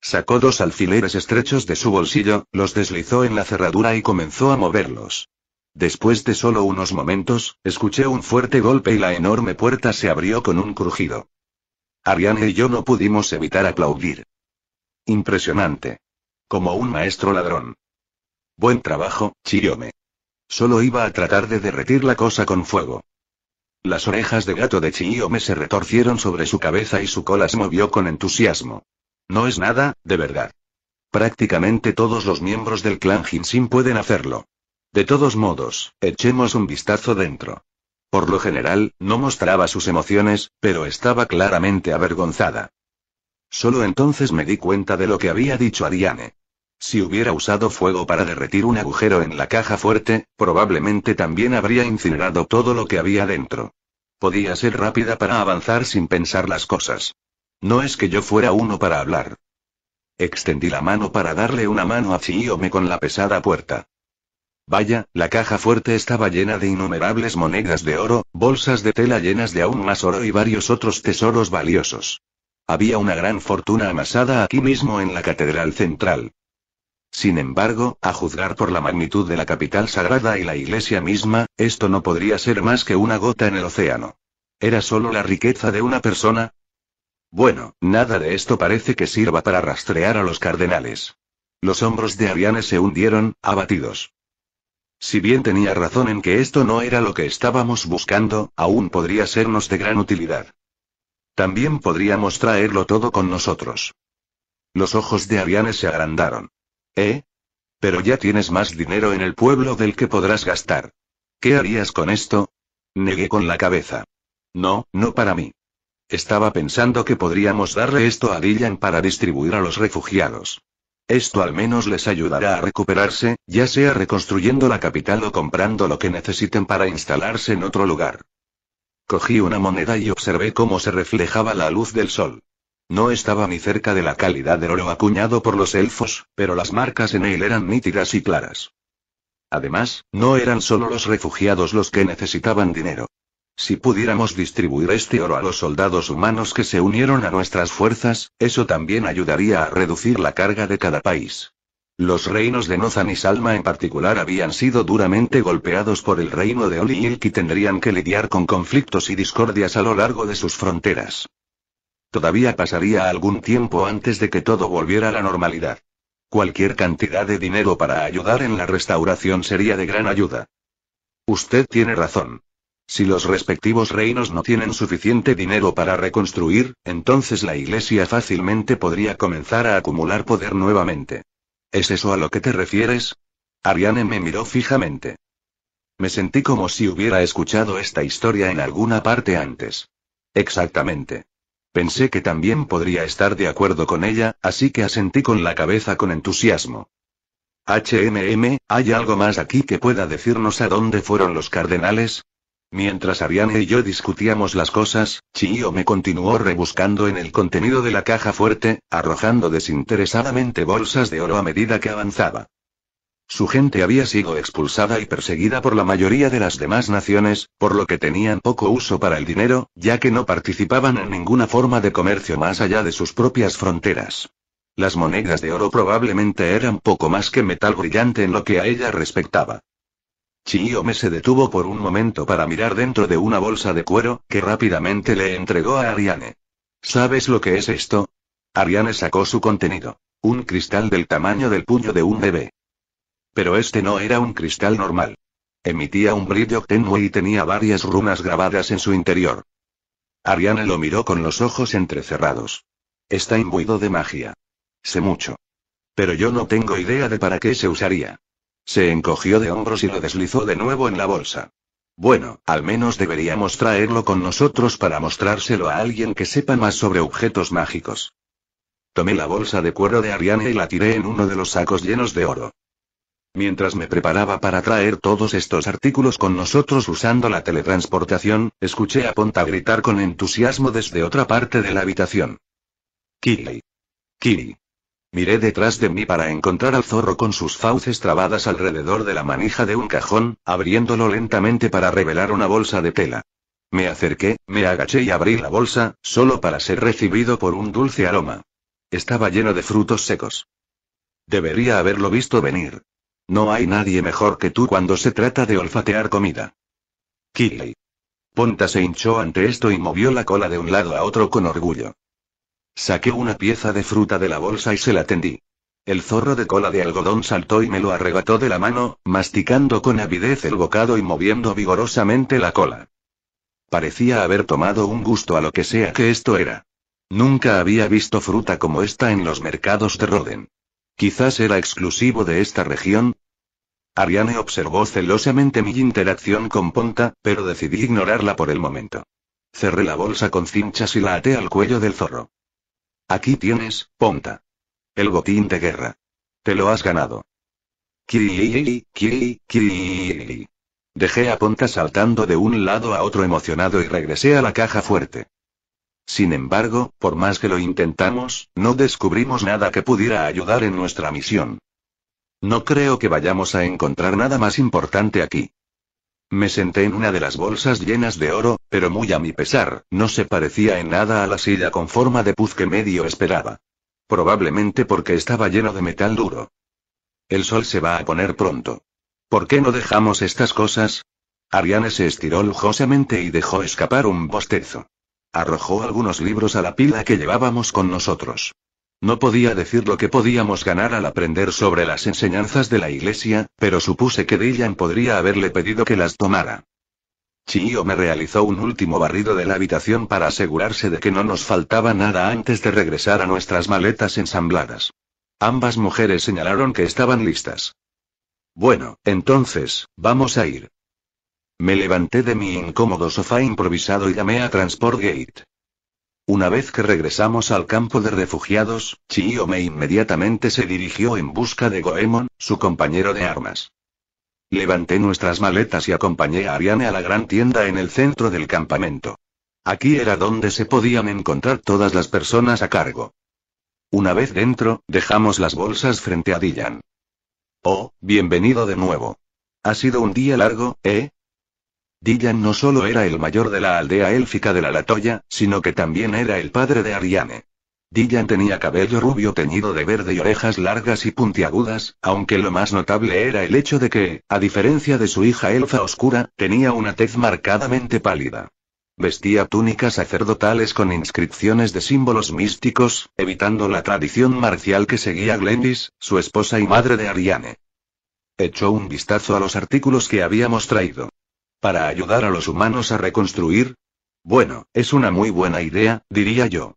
Sacó dos alfileres estrechos de su bolsillo, los deslizó en la cerradura y comenzó a moverlos. Después de solo unos momentos, escuché un fuerte golpe y la enorme puerta se abrió con un crujido. Ariane y yo no pudimos evitar aplaudir. Impresionante. Como un maestro ladrón. Buen trabajo, Chiyome. Solo iba a tratar de derretir la cosa con fuego. Las orejas de gato de Chiyome se retorcieron sobre su cabeza y su cola se movió con entusiasmo. No es nada, de verdad. Prácticamente todos los miembros del clan Jinsin pueden hacerlo. De todos modos, echemos un vistazo dentro. Por lo general, no mostraba sus emociones, pero estaba claramente avergonzada. Solo entonces me di cuenta de lo que había dicho Ariane. Si hubiera usado fuego para derretir un agujero en la caja fuerte, probablemente también habría incinerado todo lo que había dentro. Podía ser rápida para avanzar sin pensar las cosas. No es que yo fuera uno para hablar. Extendí la mano para darle una mano a me con la pesada puerta. Vaya, la caja fuerte estaba llena de innumerables monedas de oro, bolsas de tela llenas de aún más oro y varios otros tesoros valiosos. Había una gran fortuna amasada aquí mismo en la Catedral Central. Sin embargo, a juzgar por la magnitud de la capital sagrada y la iglesia misma, esto no podría ser más que una gota en el océano. ¿Era solo la riqueza de una persona? Bueno, nada de esto parece que sirva para rastrear a los cardenales. Los hombros de Ariane se hundieron, abatidos. Si bien tenía razón en que esto no era lo que estábamos buscando, aún podría sernos de gran utilidad. También podríamos traerlo todo con nosotros. Los ojos de Ariane se agrandaron. ¿Eh? Pero ya tienes más dinero en el pueblo del que podrás gastar. ¿Qué harías con esto? Negué con la cabeza. No, no para mí. Estaba pensando que podríamos darle esto a Dylan para distribuir a los refugiados. Esto al menos les ayudará a recuperarse, ya sea reconstruyendo la capital o comprando lo que necesiten para instalarse en otro lugar. Cogí una moneda y observé cómo se reflejaba la luz del sol. No estaba ni cerca de la calidad del oro acuñado por los elfos, pero las marcas en él eran nítidas y claras. Además, no eran solo los refugiados los que necesitaban dinero. Si pudiéramos distribuir este oro a los soldados humanos que se unieron a nuestras fuerzas, eso también ayudaría a reducir la carga de cada país. Los reinos de Nozan y Salma en particular habían sido duramente golpeados por el reino de Oli y tendrían que lidiar con conflictos y discordias a lo largo de sus fronteras. Todavía pasaría algún tiempo antes de que todo volviera a la normalidad. Cualquier cantidad de dinero para ayudar en la restauración sería de gran ayuda. Usted tiene razón, si los respectivos reinos no tienen suficiente dinero para reconstruir, entonces la Iglesia fácilmente podría comenzar a acumular poder nuevamente. ¿Es eso a lo que te refieres? Ariane me miró fijamente. Me sentí como si hubiera escuchado esta historia en alguna parte antes. Exactamente. Pensé que también podría estar de acuerdo con ella, así que asentí con la cabeza con entusiasmo. HMM, ¿hay algo más aquí que pueda decirnos a dónde fueron los cardenales? Mientras Ariane y yo discutíamos las cosas, Chio me continuó rebuscando en el contenido de la caja fuerte, arrojando desinteresadamente bolsas de oro a medida que avanzaba. Su gente había sido expulsada y perseguida por la mayoría de las demás naciones, por lo que tenían poco uso para el dinero, ya que no participaban en ninguna forma de comercio más allá de sus propias fronteras. Las monedas de oro probablemente eran poco más que metal brillante en lo que a ella respectaba. Chiome se detuvo por un momento para mirar dentro de una bolsa de cuero, que rápidamente le entregó a Ariane. ¿Sabes lo que es esto? Ariane sacó su contenido. Un cristal del tamaño del puño de un bebé. Pero este no era un cristal normal. Emitía un brillo tenue y tenía varias runas grabadas en su interior. Ariane lo miró con los ojos entrecerrados. Está imbuido de magia. Sé mucho. Pero yo no tengo idea de para qué se usaría. Se encogió de hombros y lo deslizó de nuevo en la bolsa. Bueno, al menos deberíamos traerlo con nosotros para mostrárselo a alguien que sepa más sobre objetos mágicos. Tomé la bolsa de cuero de Ariane y la tiré en uno de los sacos llenos de oro. Mientras me preparaba para traer todos estos artículos con nosotros usando la teletransportación, escuché a Ponta gritar con entusiasmo desde otra parte de la habitación. Kiri. Kiri. Miré detrás de mí para encontrar al zorro con sus fauces trabadas alrededor de la manija de un cajón, abriéndolo lentamente para revelar una bolsa de tela. Me acerqué, me agaché y abrí la bolsa, solo para ser recibido por un dulce aroma. Estaba lleno de frutos secos. Debería haberlo visto venir. No hay nadie mejor que tú cuando se trata de olfatear comida. Kili. Ponta se hinchó ante esto y movió la cola de un lado a otro con orgullo. Saqué una pieza de fruta de la bolsa y se la tendí. El zorro de cola de algodón saltó y me lo arrebató de la mano, masticando con avidez el bocado y moviendo vigorosamente la cola. Parecía haber tomado un gusto a lo que sea que esto era. Nunca había visto fruta como esta en los mercados de Roden. Quizás era exclusivo de esta región. Ariane observó celosamente mi interacción con Ponta, pero decidí ignorarla por el momento. Cerré la bolsa con cinchas y la até al cuello del zorro. Aquí tienes, Ponta. El botín de guerra. Te lo has ganado. ki ki Dejé a Ponta saltando de un lado a otro emocionado y regresé a la caja fuerte. Sin embargo, por más que lo intentamos, no descubrimos nada que pudiera ayudar en nuestra misión. No creo que vayamos a encontrar nada más importante aquí. Me senté en una de las bolsas llenas de oro, pero muy a mi pesar, no se parecía en nada a la silla con forma de puz que medio esperaba. Probablemente porque estaba lleno de metal duro. El sol se va a poner pronto. ¿Por qué no dejamos estas cosas? Ariane se estiró lujosamente y dejó escapar un bostezo. Arrojó algunos libros a la pila que llevábamos con nosotros. No podía decir lo que podíamos ganar al aprender sobre las enseñanzas de la iglesia, pero supuse que Dillian podría haberle pedido que las tomara. Chio me realizó un último barrido de la habitación para asegurarse de que no nos faltaba nada antes de regresar a nuestras maletas ensambladas. Ambas mujeres señalaron que estaban listas. Bueno, entonces, vamos a ir. Me levanté de mi incómodo sofá improvisado y llamé a Transport Gate. Una vez que regresamos al campo de refugiados, Chiyome inmediatamente se dirigió en busca de Goemon, su compañero de armas. Levanté nuestras maletas y acompañé a Ariane a la gran tienda en el centro del campamento. Aquí era donde se podían encontrar todas las personas a cargo. Una vez dentro, dejamos las bolsas frente a Dylan. Oh, bienvenido de nuevo. Ha sido un día largo, ¿eh? Dylan no solo era el mayor de la aldea élfica de la Latoya, sino que también era el padre de Ariane. Dylan tenía cabello rubio teñido de verde y orejas largas y puntiagudas, aunque lo más notable era el hecho de que, a diferencia de su hija elfa oscura, tenía una tez marcadamente pálida. Vestía túnicas sacerdotales con inscripciones de símbolos místicos, evitando la tradición marcial que seguía Glendis, su esposa y madre de Ariane. Echó un vistazo a los artículos que habíamos traído. ¿Para ayudar a los humanos a reconstruir? Bueno, es una muy buena idea, diría yo.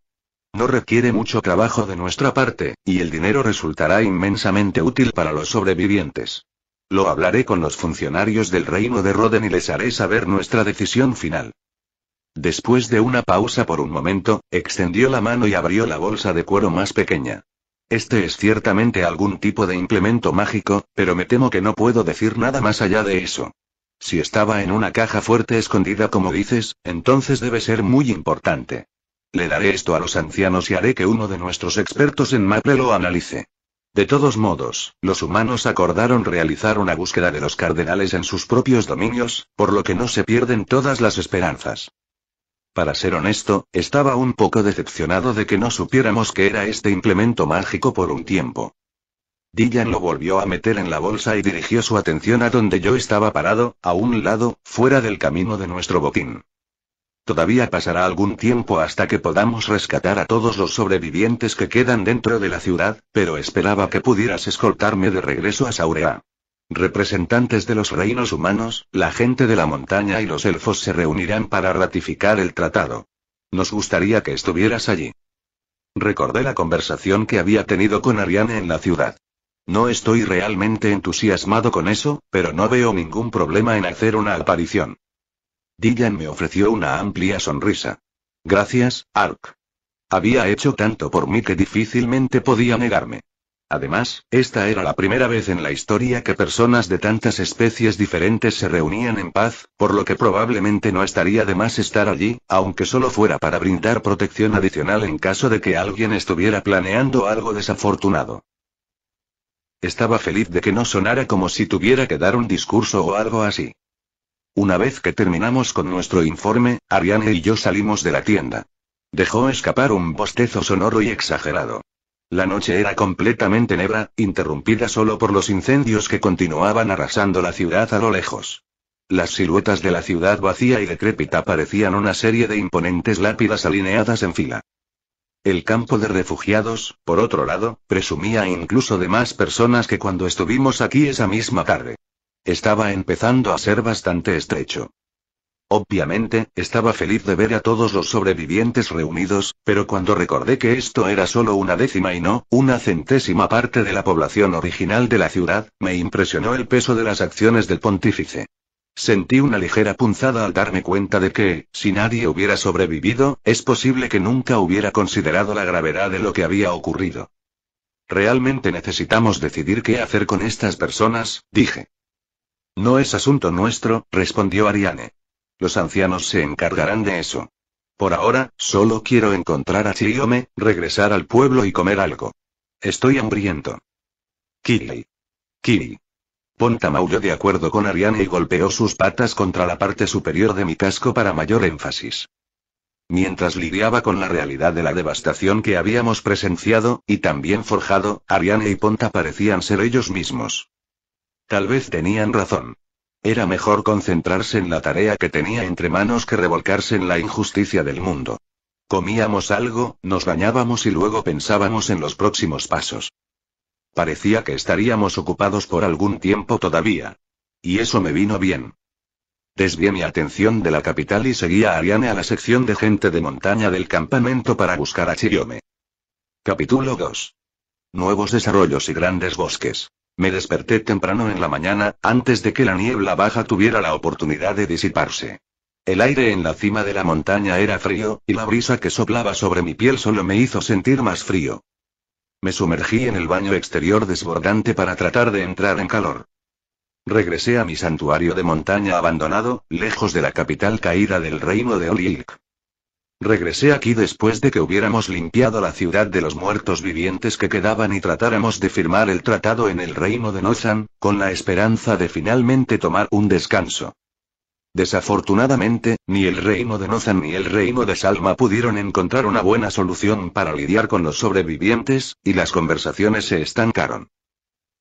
No requiere mucho trabajo de nuestra parte, y el dinero resultará inmensamente útil para los sobrevivientes. Lo hablaré con los funcionarios del reino de Roden y les haré saber nuestra decisión final. Después de una pausa por un momento, extendió la mano y abrió la bolsa de cuero más pequeña. Este es ciertamente algún tipo de implemento mágico, pero me temo que no puedo decir nada más allá de eso. Si estaba en una caja fuerte escondida como dices, entonces debe ser muy importante. Le daré esto a los ancianos y haré que uno de nuestros expertos en Maple lo analice. De todos modos, los humanos acordaron realizar una búsqueda de los cardenales en sus propios dominios, por lo que no se pierden todas las esperanzas. Para ser honesto, estaba un poco decepcionado de que no supiéramos qué era este implemento mágico por un tiempo. Dylan lo volvió a meter en la bolsa y dirigió su atención a donde yo estaba parado, a un lado, fuera del camino de nuestro botín. Todavía pasará algún tiempo hasta que podamos rescatar a todos los sobrevivientes que quedan dentro de la ciudad, pero esperaba que pudieras escoltarme de regreso a Saurea. Representantes de los reinos humanos, la gente de la montaña y los elfos se reunirán para ratificar el tratado. Nos gustaría que estuvieras allí. Recordé la conversación que había tenido con Ariane en la ciudad. No estoy realmente entusiasmado con eso, pero no veo ningún problema en hacer una aparición. Dylan me ofreció una amplia sonrisa. Gracias, Ark. Había hecho tanto por mí que difícilmente podía negarme. Además, esta era la primera vez en la historia que personas de tantas especies diferentes se reunían en paz, por lo que probablemente no estaría de más estar allí, aunque solo fuera para brindar protección adicional en caso de que alguien estuviera planeando algo desafortunado. Estaba feliz de que no sonara como si tuviera que dar un discurso o algo así. Una vez que terminamos con nuestro informe, Ariane y yo salimos de la tienda. Dejó escapar un bostezo sonoro y exagerado. La noche era completamente negra, interrumpida solo por los incendios que continuaban arrasando la ciudad a lo lejos. Las siluetas de la ciudad vacía y decrépita parecían una serie de imponentes lápidas alineadas en fila. El campo de refugiados, por otro lado, presumía incluso de más personas que cuando estuvimos aquí esa misma tarde. Estaba empezando a ser bastante estrecho. Obviamente, estaba feliz de ver a todos los sobrevivientes reunidos, pero cuando recordé que esto era solo una décima y no, una centésima parte de la población original de la ciudad, me impresionó el peso de las acciones del pontífice. Sentí una ligera punzada al darme cuenta de que, si nadie hubiera sobrevivido, es posible que nunca hubiera considerado la gravedad de lo que había ocurrido. Realmente necesitamos decidir qué hacer con estas personas, dije. No es asunto nuestro, respondió Ariane. Los ancianos se encargarán de eso. Por ahora, solo quiero encontrar a Chiyome, regresar al pueblo y comer algo. Estoy hambriento. Kiri. Kiri. Ponta maulló de acuerdo con Ariane y golpeó sus patas contra la parte superior de mi casco para mayor énfasis. Mientras lidiaba con la realidad de la devastación que habíamos presenciado, y también forjado, Ariane y Ponta parecían ser ellos mismos. Tal vez tenían razón. Era mejor concentrarse en la tarea que tenía entre manos que revolcarse en la injusticia del mundo. Comíamos algo, nos bañábamos y luego pensábamos en los próximos pasos. Parecía que estaríamos ocupados por algún tiempo todavía. Y eso me vino bien. Desvié mi atención de la capital y seguí a Ariane a la sección de gente de montaña del campamento para buscar a Chiyome. Capítulo 2. Nuevos desarrollos y grandes bosques. Me desperté temprano en la mañana, antes de que la niebla baja tuviera la oportunidad de disiparse. El aire en la cima de la montaña era frío, y la brisa que soplaba sobre mi piel solo me hizo sentir más frío. Me sumergí en el baño exterior desbordante para tratar de entrar en calor. Regresé a mi santuario de montaña abandonado, lejos de la capital caída del reino de Olilk. Regresé aquí después de que hubiéramos limpiado la ciudad de los muertos vivientes que quedaban y tratáramos de firmar el tratado en el reino de Nozan, con la esperanza de finalmente tomar un descanso. Desafortunadamente, ni el reino de Nozan ni el reino de Salma pudieron encontrar una buena solución para lidiar con los sobrevivientes, y las conversaciones se estancaron.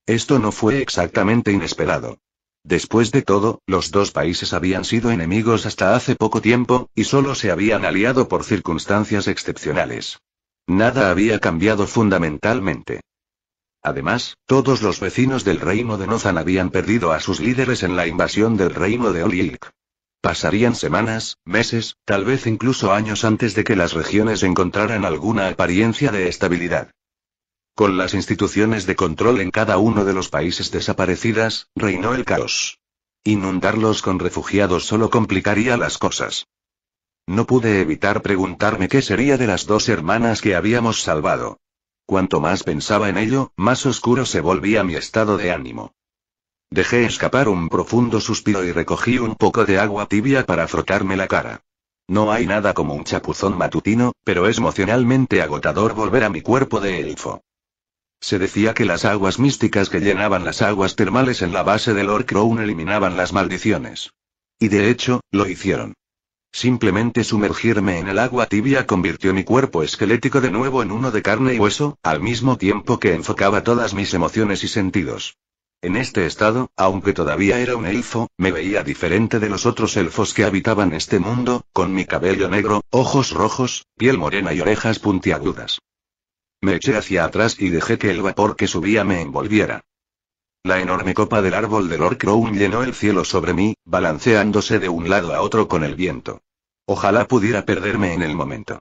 Esto no fue exactamente inesperado. Después de todo, los dos países habían sido enemigos hasta hace poco tiempo, y solo se habían aliado por circunstancias excepcionales. Nada había cambiado fundamentalmente. Además, todos los vecinos del reino de Nozan habían perdido a sus líderes en la invasión del reino de Oliilk. Pasarían semanas, meses, tal vez incluso años antes de que las regiones encontraran alguna apariencia de estabilidad. Con las instituciones de control en cada uno de los países desaparecidas, reinó el caos. Inundarlos con refugiados solo complicaría las cosas. No pude evitar preguntarme qué sería de las dos hermanas que habíamos salvado. Cuanto más pensaba en ello, más oscuro se volvía mi estado de ánimo. Dejé escapar un profundo suspiro y recogí un poco de agua tibia para frotarme la cara. No hay nada como un chapuzón matutino, pero es emocionalmente agotador volver a mi cuerpo de elfo. Se decía que las aguas místicas que llenaban las aguas termales en la base del Orcrown eliminaban las maldiciones. Y de hecho, lo hicieron. Simplemente sumergirme en el agua tibia convirtió mi cuerpo esquelético de nuevo en uno de carne y hueso, al mismo tiempo que enfocaba todas mis emociones y sentidos. En este estado, aunque todavía era un elfo, me veía diferente de los otros elfos que habitaban este mundo, con mi cabello negro, ojos rojos, piel morena y orejas puntiagudas. Me eché hacia atrás y dejé que el vapor que subía me envolviera. La enorme copa del árbol de Lord Crown llenó el cielo sobre mí, balanceándose de un lado a otro con el viento. Ojalá pudiera perderme en el momento.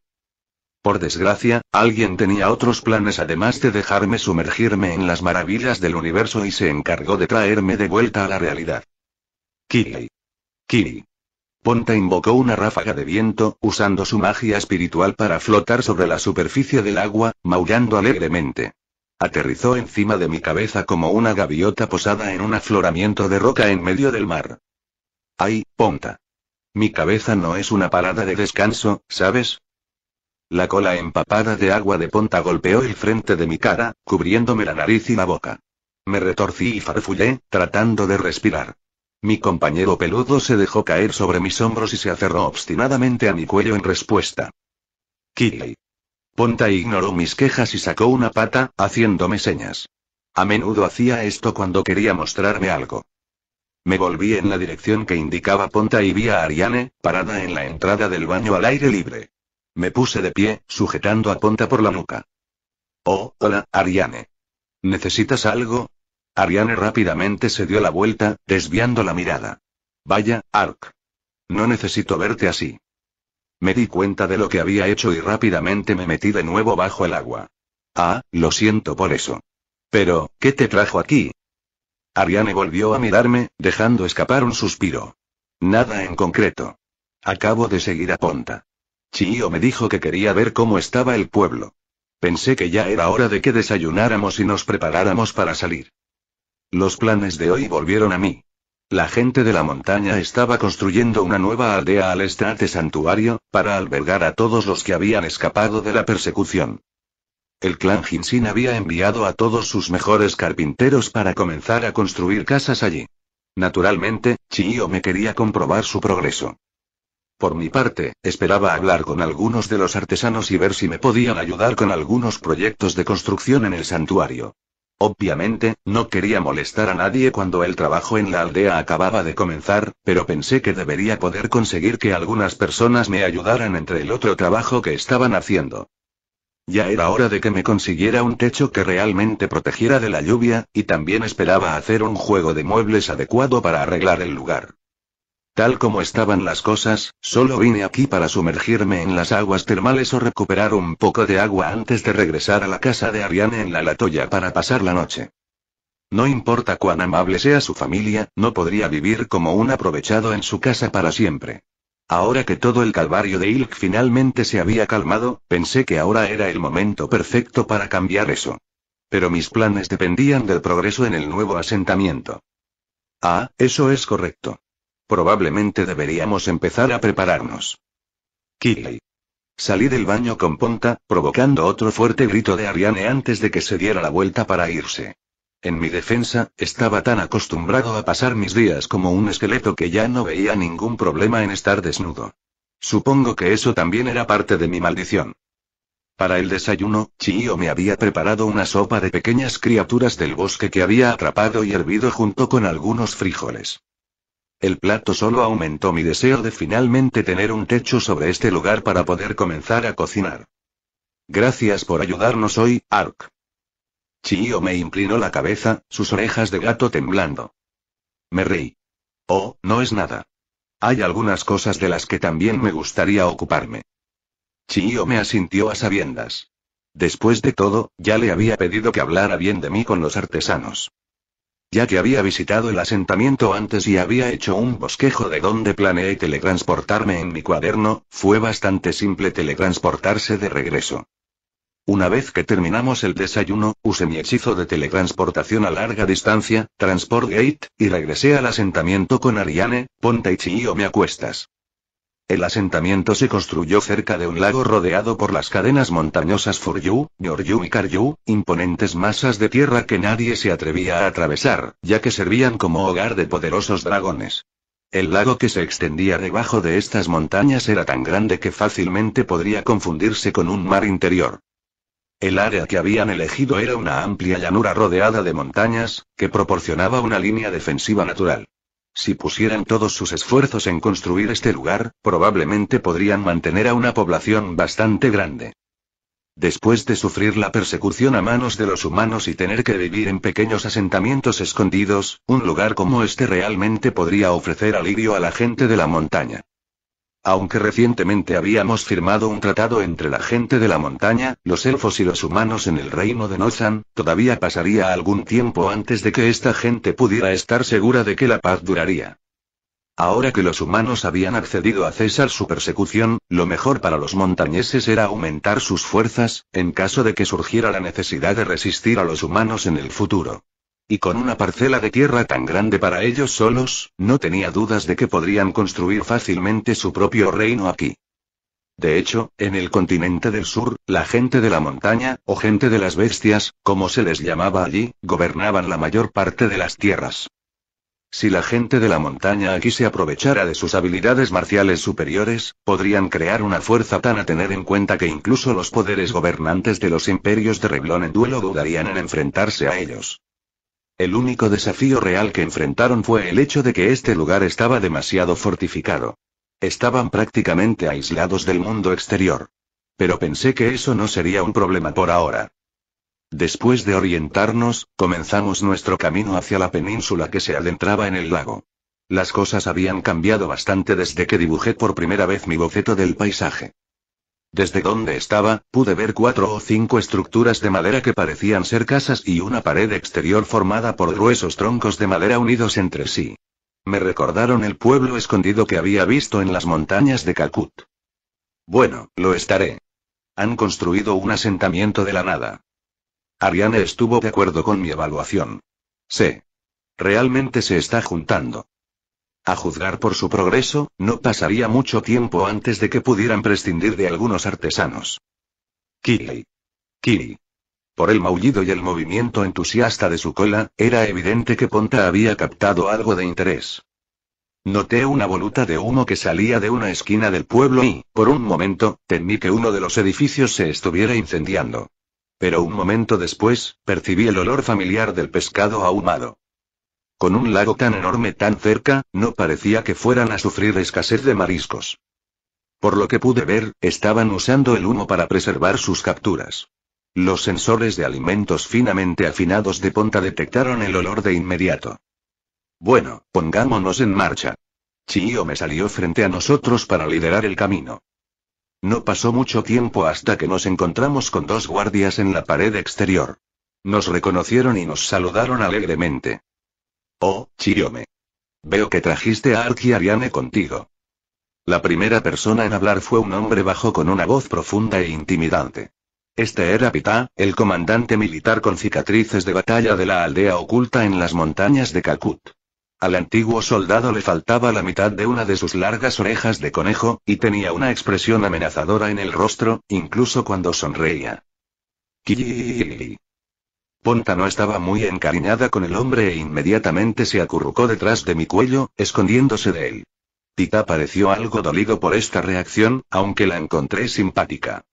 Por desgracia, alguien tenía otros planes además de dejarme sumergirme en las maravillas del universo y se encargó de traerme de vuelta a la realidad. Kiri. Kiri. Ponta invocó una ráfaga de viento, usando su magia espiritual para flotar sobre la superficie del agua, maullando alegremente. Aterrizó encima de mi cabeza como una gaviota posada en un afloramiento de roca en medio del mar. ¡Ay, Ponta! Mi cabeza no es una parada de descanso, ¿sabes? La cola empapada de agua de ponta golpeó el frente de mi cara, cubriéndome la nariz y la boca. Me retorcí y farfullé, tratando de respirar. Mi compañero peludo se dejó caer sobre mis hombros y se aferró obstinadamente a mi cuello en respuesta. ¡Kiri! Ponta ignoró mis quejas y sacó una pata, haciéndome señas. A menudo hacía esto cuando quería mostrarme algo. Me volví en la dirección que indicaba Ponta y vi a Ariane, parada en la entrada del baño al aire libre. Me puse de pie, sujetando a Ponta por la nuca. Oh, hola, Ariane. ¿Necesitas algo? Ariane rápidamente se dio la vuelta, desviando la mirada. Vaya, Ark. No necesito verte así. Me di cuenta de lo que había hecho y rápidamente me metí de nuevo bajo el agua. Ah, lo siento por eso. Pero, ¿qué te trajo aquí? Ariane volvió a mirarme, dejando escapar un suspiro. Nada en concreto. Acabo de seguir a Ponta. Chio me dijo que quería ver cómo estaba el pueblo. Pensé que ya era hora de que desayunáramos y nos preparáramos para salir. Los planes de hoy volvieron a mí. La gente de la montaña estaba construyendo una nueva aldea al estrate santuario, para albergar a todos los que habían escapado de la persecución. El clan Jinsin había enviado a todos sus mejores carpinteros para comenzar a construir casas allí. Naturalmente, Chiyo me quería comprobar su progreso. Por mi parte, esperaba hablar con algunos de los artesanos y ver si me podían ayudar con algunos proyectos de construcción en el santuario. Obviamente, no quería molestar a nadie cuando el trabajo en la aldea acababa de comenzar, pero pensé que debería poder conseguir que algunas personas me ayudaran entre el otro trabajo que estaban haciendo. Ya era hora de que me consiguiera un techo que realmente protegiera de la lluvia, y también esperaba hacer un juego de muebles adecuado para arreglar el lugar. Tal como estaban las cosas, solo vine aquí para sumergirme en las aguas termales o recuperar un poco de agua antes de regresar a la casa de Ariane en la Latoya para pasar la noche. No importa cuán amable sea su familia, no podría vivir como un aprovechado en su casa para siempre. Ahora que todo el calvario de Ilk finalmente se había calmado, pensé que ahora era el momento perfecto para cambiar eso. Pero mis planes dependían del progreso en el nuevo asentamiento. Ah, eso es correcto. Probablemente deberíamos empezar a prepararnos. Kiley. Salí del baño con Ponta, provocando otro fuerte grito de Ariane antes de que se diera la vuelta para irse. En mi defensa, estaba tan acostumbrado a pasar mis días como un esqueleto que ya no veía ningún problema en estar desnudo. Supongo que eso también era parte de mi maldición. Para el desayuno, Chiyo me había preparado una sopa de pequeñas criaturas del bosque que había atrapado y hervido junto con algunos frijoles. El plato solo aumentó mi deseo de finalmente tener un techo sobre este lugar para poder comenzar a cocinar. Gracias por ayudarnos hoy, Ark. Chiyo me inclinó la cabeza, sus orejas de gato temblando. Me reí. Oh, no es nada. Hay algunas cosas de las que también me gustaría ocuparme. Chiyo me asintió a sabiendas. Después de todo, ya le había pedido que hablara bien de mí con los artesanos ya que había visitado el asentamiento antes y había hecho un bosquejo de dónde planeé teletransportarme en mi cuaderno, fue bastante simple teletransportarse de regreso. Una vez que terminamos el desayuno, usé mi hechizo de teletransportación a larga distancia, Transport Gate, y regresé al asentamiento con Ariane, ponte y me acuestas. El asentamiento se construyó cerca de un lago rodeado por las cadenas montañosas Furyu, Nyoryu y Karyu, imponentes masas de tierra que nadie se atrevía a atravesar, ya que servían como hogar de poderosos dragones. El lago que se extendía debajo de estas montañas era tan grande que fácilmente podría confundirse con un mar interior. El área que habían elegido era una amplia llanura rodeada de montañas, que proporcionaba una línea defensiva natural. Si pusieran todos sus esfuerzos en construir este lugar, probablemente podrían mantener a una población bastante grande. Después de sufrir la persecución a manos de los humanos y tener que vivir en pequeños asentamientos escondidos, un lugar como este realmente podría ofrecer alivio a la gente de la montaña. Aunque recientemente habíamos firmado un tratado entre la gente de la montaña, los elfos y los humanos en el reino de Nozan, todavía pasaría algún tiempo antes de que esta gente pudiera estar segura de que la paz duraría. Ahora que los humanos habían accedido a cesar su persecución, lo mejor para los montañeses era aumentar sus fuerzas, en caso de que surgiera la necesidad de resistir a los humanos en el futuro. Y con una parcela de tierra tan grande para ellos solos, no tenía dudas de que podrían construir fácilmente su propio reino aquí. De hecho, en el continente del sur, la gente de la montaña, o gente de las bestias, como se les llamaba allí, gobernaban la mayor parte de las tierras. Si la gente de la montaña aquí se aprovechara de sus habilidades marciales superiores, podrían crear una fuerza tan a tener en cuenta que incluso los poderes gobernantes de los imperios de Reblón en duelo dudarían en enfrentarse a ellos. El único desafío real que enfrentaron fue el hecho de que este lugar estaba demasiado fortificado. Estaban prácticamente aislados del mundo exterior. Pero pensé que eso no sería un problema por ahora. Después de orientarnos, comenzamos nuestro camino hacia la península que se adentraba en el lago. Las cosas habían cambiado bastante desde que dibujé por primera vez mi boceto del paisaje. Desde donde estaba, pude ver cuatro o cinco estructuras de madera que parecían ser casas y una pared exterior formada por gruesos troncos de madera unidos entre sí. Me recordaron el pueblo escondido que había visto en las montañas de Calcut. Bueno, lo estaré. Han construido un asentamiento de la nada. Ariane estuvo de acuerdo con mi evaluación. Sí. Realmente se está juntando. A juzgar por su progreso, no pasaría mucho tiempo antes de que pudieran prescindir de algunos artesanos. Kili. Kili. Por el maullido y el movimiento entusiasta de su cola, era evidente que Ponta había captado algo de interés. Noté una voluta de humo que salía de una esquina del pueblo y, por un momento, temí que uno de los edificios se estuviera incendiando. Pero un momento después, percibí el olor familiar del pescado ahumado. Con un lago tan enorme tan cerca, no parecía que fueran a sufrir escasez de mariscos. Por lo que pude ver, estaban usando el humo para preservar sus capturas. Los sensores de alimentos finamente afinados de Ponta detectaron el olor de inmediato. Bueno, pongámonos en marcha. Chio me salió frente a nosotros para liderar el camino. No pasó mucho tiempo hasta que nos encontramos con dos guardias en la pared exterior. Nos reconocieron y nos saludaron alegremente. Oh, Chiyome. Veo que trajiste a Arki Ariane contigo. La primera persona en hablar fue un hombre bajo con una voz profunda e intimidante. Este era Pita, el comandante militar con cicatrices de batalla de la aldea oculta en las montañas de Kakut. Al antiguo soldado le faltaba la mitad de una de sus largas orejas de conejo, y tenía una expresión amenazadora en el rostro, incluso cuando sonreía. Ponta no estaba muy encariñada con el hombre e inmediatamente se acurrucó detrás de mi cuello, escondiéndose de él. Tita pareció algo dolido por esta reacción, aunque la encontré simpática.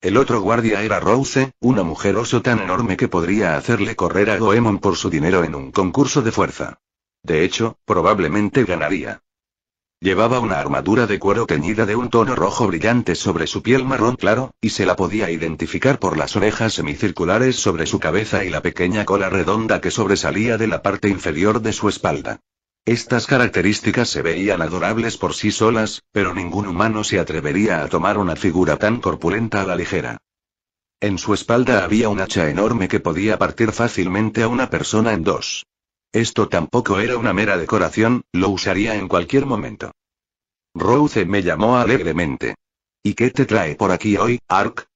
El otro guardia era Rose, una mujer oso tan enorme que podría hacerle correr a Goemon por su dinero en un concurso de fuerza. De hecho, probablemente ganaría. Llevaba una armadura de cuero teñida de un tono rojo brillante sobre su piel marrón claro, y se la podía identificar por las orejas semicirculares sobre su cabeza y la pequeña cola redonda que sobresalía de la parte inferior de su espalda. Estas características se veían adorables por sí solas, pero ningún humano se atrevería a tomar una figura tan corpulenta a la ligera. En su espalda había un hacha enorme que podía partir fácilmente a una persona en dos. Esto tampoco era una mera decoración, lo usaría en cualquier momento. Rose me llamó alegremente. ¿Y qué te trae por aquí hoy, Ark?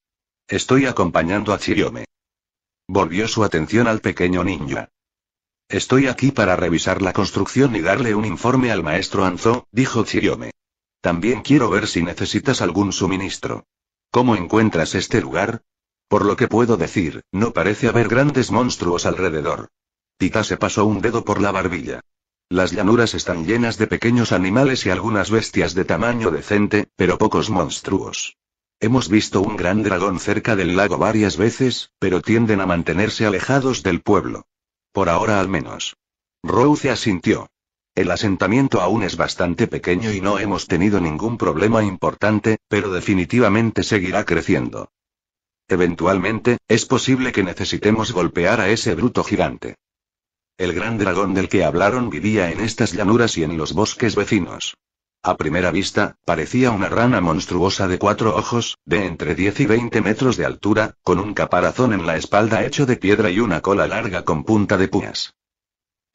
Estoy acompañando a Chiriome. Volvió su atención al pequeño niño. Estoy aquí para revisar la construcción y darle un informe al maestro Anzo, dijo Chiriome. También quiero ver si necesitas algún suministro. ¿Cómo encuentras este lugar? Por lo que puedo decir, no parece haber grandes monstruos alrededor. Tita se pasó un dedo por la barbilla. Las llanuras están llenas de pequeños animales y algunas bestias de tamaño decente, pero pocos monstruos. Hemos visto un gran dragón cerca del lago varias veces, pero tienden a mantenerse alejados del pueblo. Por ahora al menos. Rose asintió. El asentamiento aún es bastante pequeño y no hemos tenido ningún problema importante, pero definitivamente seguirá creciendo. Eventualmente, es posible que necesitemos golpear a ese bruto gigante. El gran dragón del que hablaron vivía en estas llanuras y en los bosques vecinos. A primera vista, parecía una rana monstruosa de cuatro ojos, de entre 10 y 20 metros de altura, con un caparazón en la espalda hecho de piedra y una cola larga con punta de púas.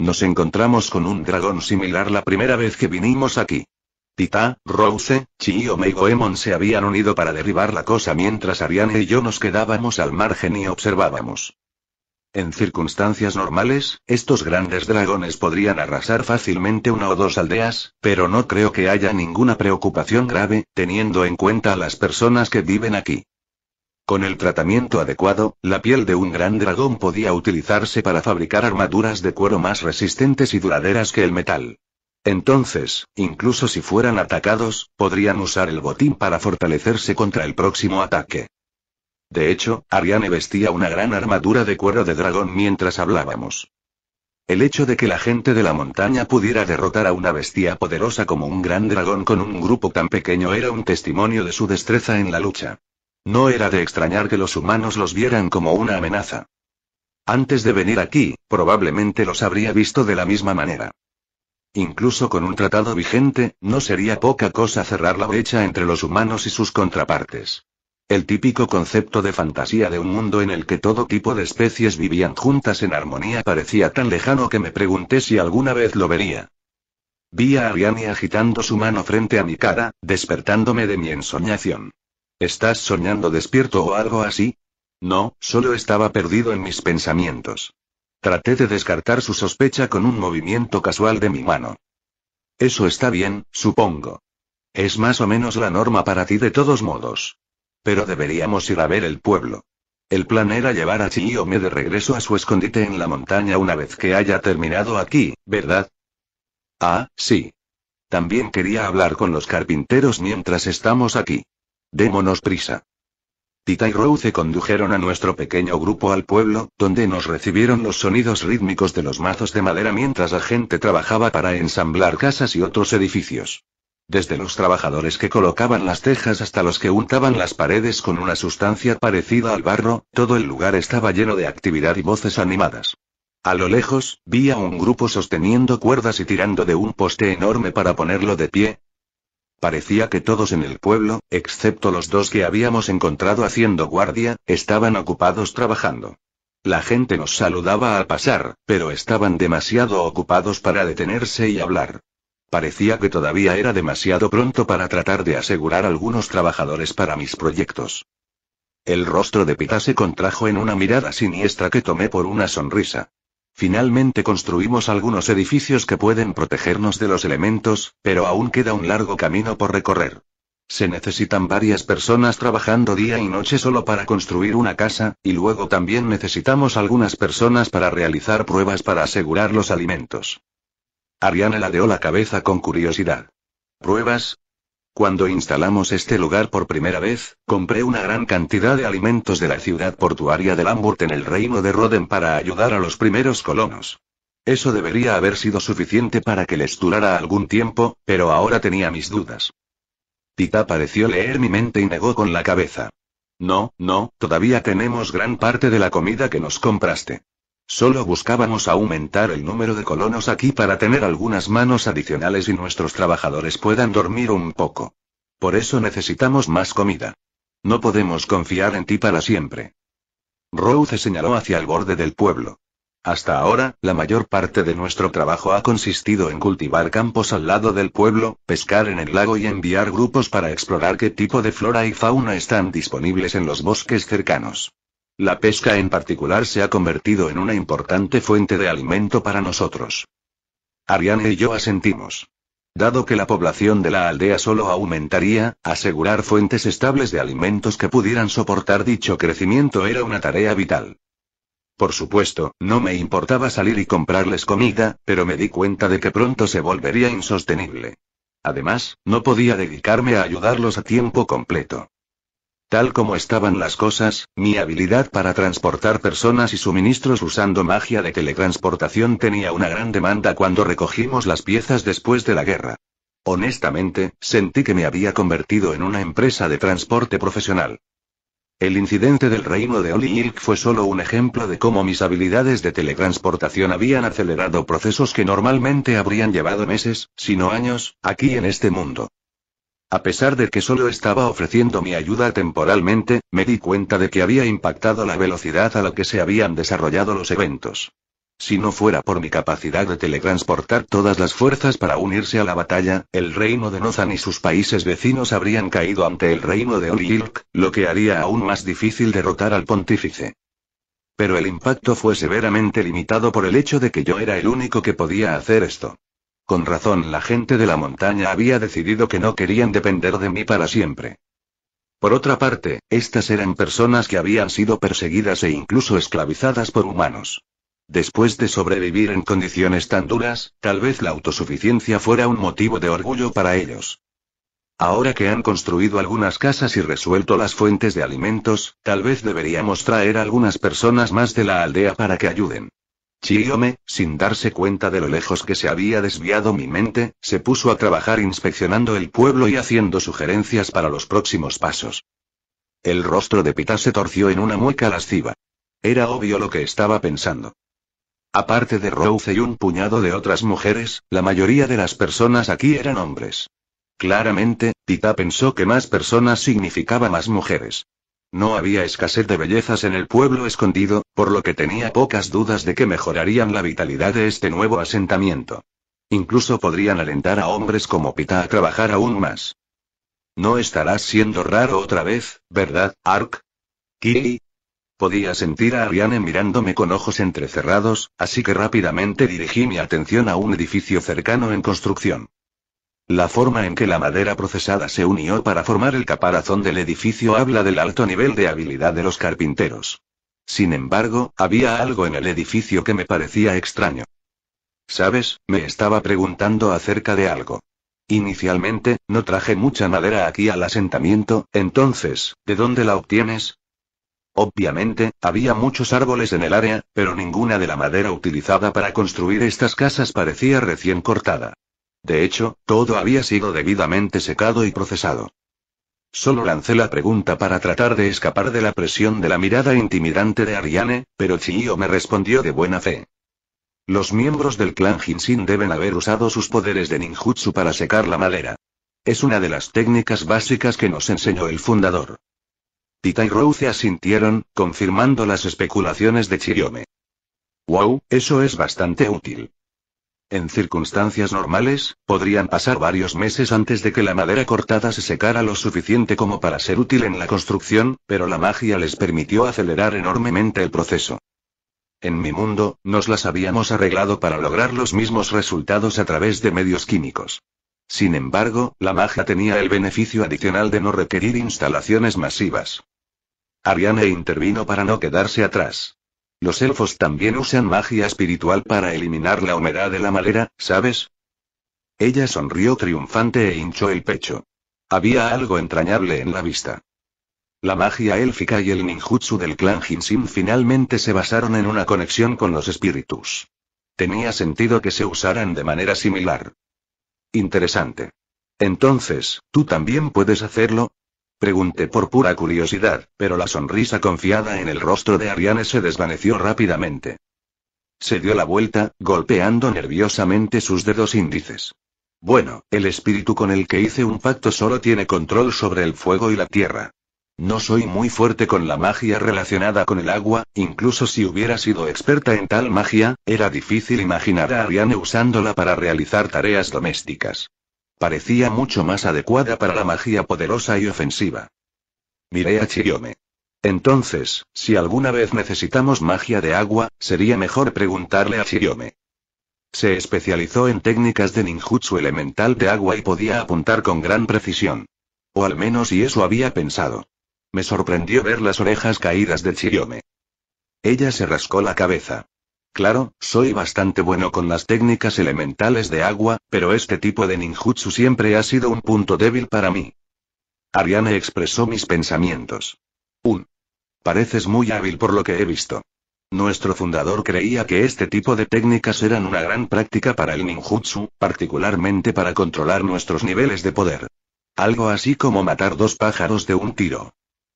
Nos encontramos con un dragón similar la primera vez que vinimos aquí. Tita, Rose, Chiome y Goemon se habían unido para derribar la cosa mientras Ariane y yo nos quedábamos al margen y observábamos. En circunstancias normales, estos grandes dragones podrían arrasar fácilmente una o dos aldeas, pero no creo que haya ninguna preocupación grave, teniendo en cuenta a las personas que viven aquí. Con el tratamiento adecuado, la piel de un gran dragón podía utilizarse para fabricar armaduras de cuero más resistentes y duraderas que el metal. Entonces, incluso si fueran atacados, podrían usar el botín para fortalecerse contra el próximo ataque. De hecho, Ariane vestía una gran armadura de cuero de dragón mientras hablábamos. El hecho de que la gente de la montaña pudiera derrotar a una bestia poderosa como un gran dragón con un grupo tan pequeño era un testimonio de su destreza en la lucha. No era de extrañar que los humanos los vieran como una amenaza. Antes de venir aquí, probablemente los habría visto de la misma manera. Incluso con un tratado vigente, no sería poca cosa cerrar la brecha entre los humanos y sus contrapartes. El típico concepto de fantasía de un mundo en el que todo tipo de especies vivían juntas en armonía parecía tan lejano que me pregunté si alguna vez lo vería. Vi a Ariani agitando su mano frente a mi cara, despertándome de mi ensoñación. ¿Estás soñando despierto o algo así? No, solo estaba perdido en mis pensamientos. Traté de descartar su sospecha con un movimiento casual de mi mano. Eso está bien, supongo. Es más o menos la norma para ti de todos modos. Pero deberíamos ir a ver el pueblo. El plan era llevar a Chiyome de regreso a su escondite en la montaña una vez que haya terminado aquí, ¿verdad? Ah, sí. También quería hablar con los carpinteros mientras estamos aquí. Démonos prisa. Tita y se condujeron a nuestro pequeño grupo al pueblo, donde nos recibieron los sonidos rítmicos de los mazos de madera mientras la gente trabajaba para ensamblar casas y otros edificios. Desde los trabajadores que colocaban las tejas hasta los que untaban las paredes con una sustancia parecida al barro, todo el lugar estaba lleno de actividad y voces animadas. A lo lejos, vi a un grupo sosteniendo cuerdas y tirando de un poste enorme para ponerlo de pie. Parecía que todos en el pueblo, excepto los dos que habíamos encontrado haciendo guardia, estaban ocupados trabajando. La gente nos saludaba al pasar, pero estaban demasiado ocupados para detenerse y hablar. Parecía que todavía era demasiado pronto para tratar de asegurar algunos trabajadores para mis proyectos. El rostro de Pita se contrajo en una mirada siniestra que tomé por una sonrisa. Finalmente construimos algunos edificios que pueden protegernos de los elementos, pero aún queda un largo camino por recorrer. Se necesitan varias personas trabajando día y noche solo para construir una casa, y luego también necesitamos algunas personas para realizar pruebas para asegurar los alimentos. Ariana ladeó la cabeza con curiosidad. ¿Pruebas? Cuando instalamos este lugar por primera vez, compré una gran cantidad de alimentos de la ciudad portuaria de Lambert en el reino de Roden para ayudar a los primeros colonos. Eso debería haber sido suficiente para que les durara algún tiempo, pero ahora tenía mis dudas. Tita pareció leer mi mente y negó con la cabeza. No, no, todavía tenemos gran parte de la comida que nos compraste. Solo buscábamos aumentar el número de colonos aquí para tener algunas manos adicionales y nuestros trabajadores puedan dormir un poco. Por eso necesitamos más comida. No podemos confiar en ti para siempre. Rose señaló hacia el borde del pueblo. Hasta ahora, la mayor parte de nuestro trabajo ha consistido en cultivar campos al lado del pueblo, pescar en el lago y enviar grupos para explorar qué tipo de flora y fauna están disponibles en los bosques cercanos. La pesca en particular se ha convertido en una importante fuente de alimento para nosotros. Ariane y yo asentimos. Dado que la población de la aldea solo aumentaría, asegurar fuentes estables de alimentos que pudieran soportar dicho crecimiento era una tarea vital. Por supuesto, no me importaba salir y comprarles comida, pero me di cuenta de que pronto se volvería insostenible. Además, no podía dedicarme a ayudarlos a tiempo completo. Tal como estaban las cosas, mi habilidad para transportar personas y suministros usando magia de teletransportación tenía una gran demanda cuando recogimos las piezas después de la guerra. Honestamente, sentí que me había convertido en una empresa de transporte profesional. El incidente del reino de Oli fue solo un ejemplo de cómo mis habilidades de teletransportación habían acelerado procesos que normalmente habrían llevado meses, si no años, aquí en este mundo. A pesar de que solo estaba ofreciendo mi ayuda temporalmente, me di cuenta de que había impactado la velocidad a la que se habían desarrollado los eventos. Si no fuera por mi capacidad de teletransportar todas las fuerzas para unirse a la batalla, el reino de Nozan y sus países vecinos habrían caído ante el reino de Oliilk, lo que haría aún más difícil derrotar al pontífice. Pero el impacto fue severamente limitado por el hecho de que yo era el único que podía hacer esto. Con razón la gente de la montaña había decidido que no querían depender de mí para siempre. Por otra parte, estas eran personas que habían sido perseguidas e incluso esclavizadas por humanos. Después de sobrevivir en condiciones tan duras, tal vez la autosuficiencia fuera un motivo de orgullo para ellos. Ahora que han construido algunas casas y resuelto las fuentes de alimentos, tal vez deberíamos traer algunas personas más de la aldea para que ayuden. Chiyome, sin darse cuenta de lo lejos que se había desviado mi mente, se puso a trabajar inspeccionando el pueblo y haciendo sugerencias para los próximos pasos. El rostro de Pita se torció en una mueca lasciva. Era obvio lo que estaba pensando. Aparte de Rose y un puñado de otras mujeres, la mayoría de las personas aquí eran hombres. Claramente, Pita pensó que más personas significaba más mujeres. No había escasez de bellezas en el pueblo escondido, por lo que tenía pocas dudas de que mejorarían la vitalidad de este nuevo asentamiento. Incluso podrían alentar a hombres como Pita a trabajar aún más. No estarás siendo raro otra vez, ¿verdad, Ark? Kiri. Podía sentir a Ariane mirándome con ojos entrecerrados, así que rápidamente dirigí mi atención a un edificio cercano en construcción. La forma en que la madera procesada se unió para formar el caparazón del edificio habla del alto nivel de habilidad de los carpinteros. Sin embargo, había algo en el edificio que me parecía extraño. Sabes, me estaba preguntando acerca de algo. Inicialmente, no traje mucha madera aquí al asentamiento, entonces, ¿de dónde la obtienes? Obviamente, había muchos árboles en el área, pero ninguna de la madera utilizada para construir estas casas parecía recién cortada. De hecho, todo había sido debidamente secado y procesado. Solo lancé la pregunta para tratar de escapar de la presión de la mirada intimidante de Ariane, pero Chiyome me respondió de buena fe. Los miembros del clan Jinshin deben haber usado sus poderes de ninjutsu para secar la madera. Es una de las técnicas básicas que nos enseñó el fundador. Tita y Rou se asintieron, confirmando las especulaciones de Chiyome. Wow, eso es bastante útil. En circunstancias normales, podrían pasar varios meses antes de que la madera cortada se secara lo suficiente como para ser útil en la construcción, pero la magia les permitió acelerar enormemente el proceso. En mi mundo, nos las habíamos arreglado para lograr los mismos resultados a través de medios químicos. Sin embargo, la magia tenía el beneficio adicional de no requerir instalaciones masivas. Ariane intervino para no quedarse atrás. Los elfos también usan magia espiritual para eliminar la humedad de la madera, ¿sabes? Ella sonrió triunfante e hinchó el pecho. Había algo entrañable en la vista. La magia élfica y el ninjutsu del clan Hinshin finalmente se basaron en una conexión con los espíritus. Tenía sentido que se usaran de manera similar. Interesante. Entonces, ¿tú también puedes hacerlo? Pregunté por pura curiosidad, pero la sonrisa confiada en el rostro de Ariane se desvaneció rápidamente. Se dio la vuelta, golpeando nerviosamente sus dedos índices. Bueno, el espíritu con el que hice un pacto solo tiene control sobre el fuego y la tierra. No soy muy fuerte con la magia relacionada con el agua, incluso si hubiera sido experta en tal magia, era difícil imaginar a Ariane usándola para realizar tareas domésticas. Parecía mucho más adecuada para la magia poderosa y ofensiva. Miré a Chiyome. Entonces, si alguna vez necesitamos magia de agua, sería mejor preguntarle a Chiyome. Se especializó en técnicas de ninjutsu elemental de agua y podía apuntar con gran precisión. O al menos y eso había pensado. Me sorprendió ver las orejas caídas de Chiyome. Ella se rascó la cabeza. Claro, soy bastante bueno con las técnicas elementales de agua, pero este tipo de ninjutsu siempre ha sido un punto débil para mí. Ariane expresó mis pensamientos. Un. Pareces muy hábil por lo que he visto. Nuestro fundador creía que este tipo de técnicas eran una gran práctica para el ninjutsu, particularmente para controlar nuestros niveles de poder. Algo así como matar dos pájaros de un tiro.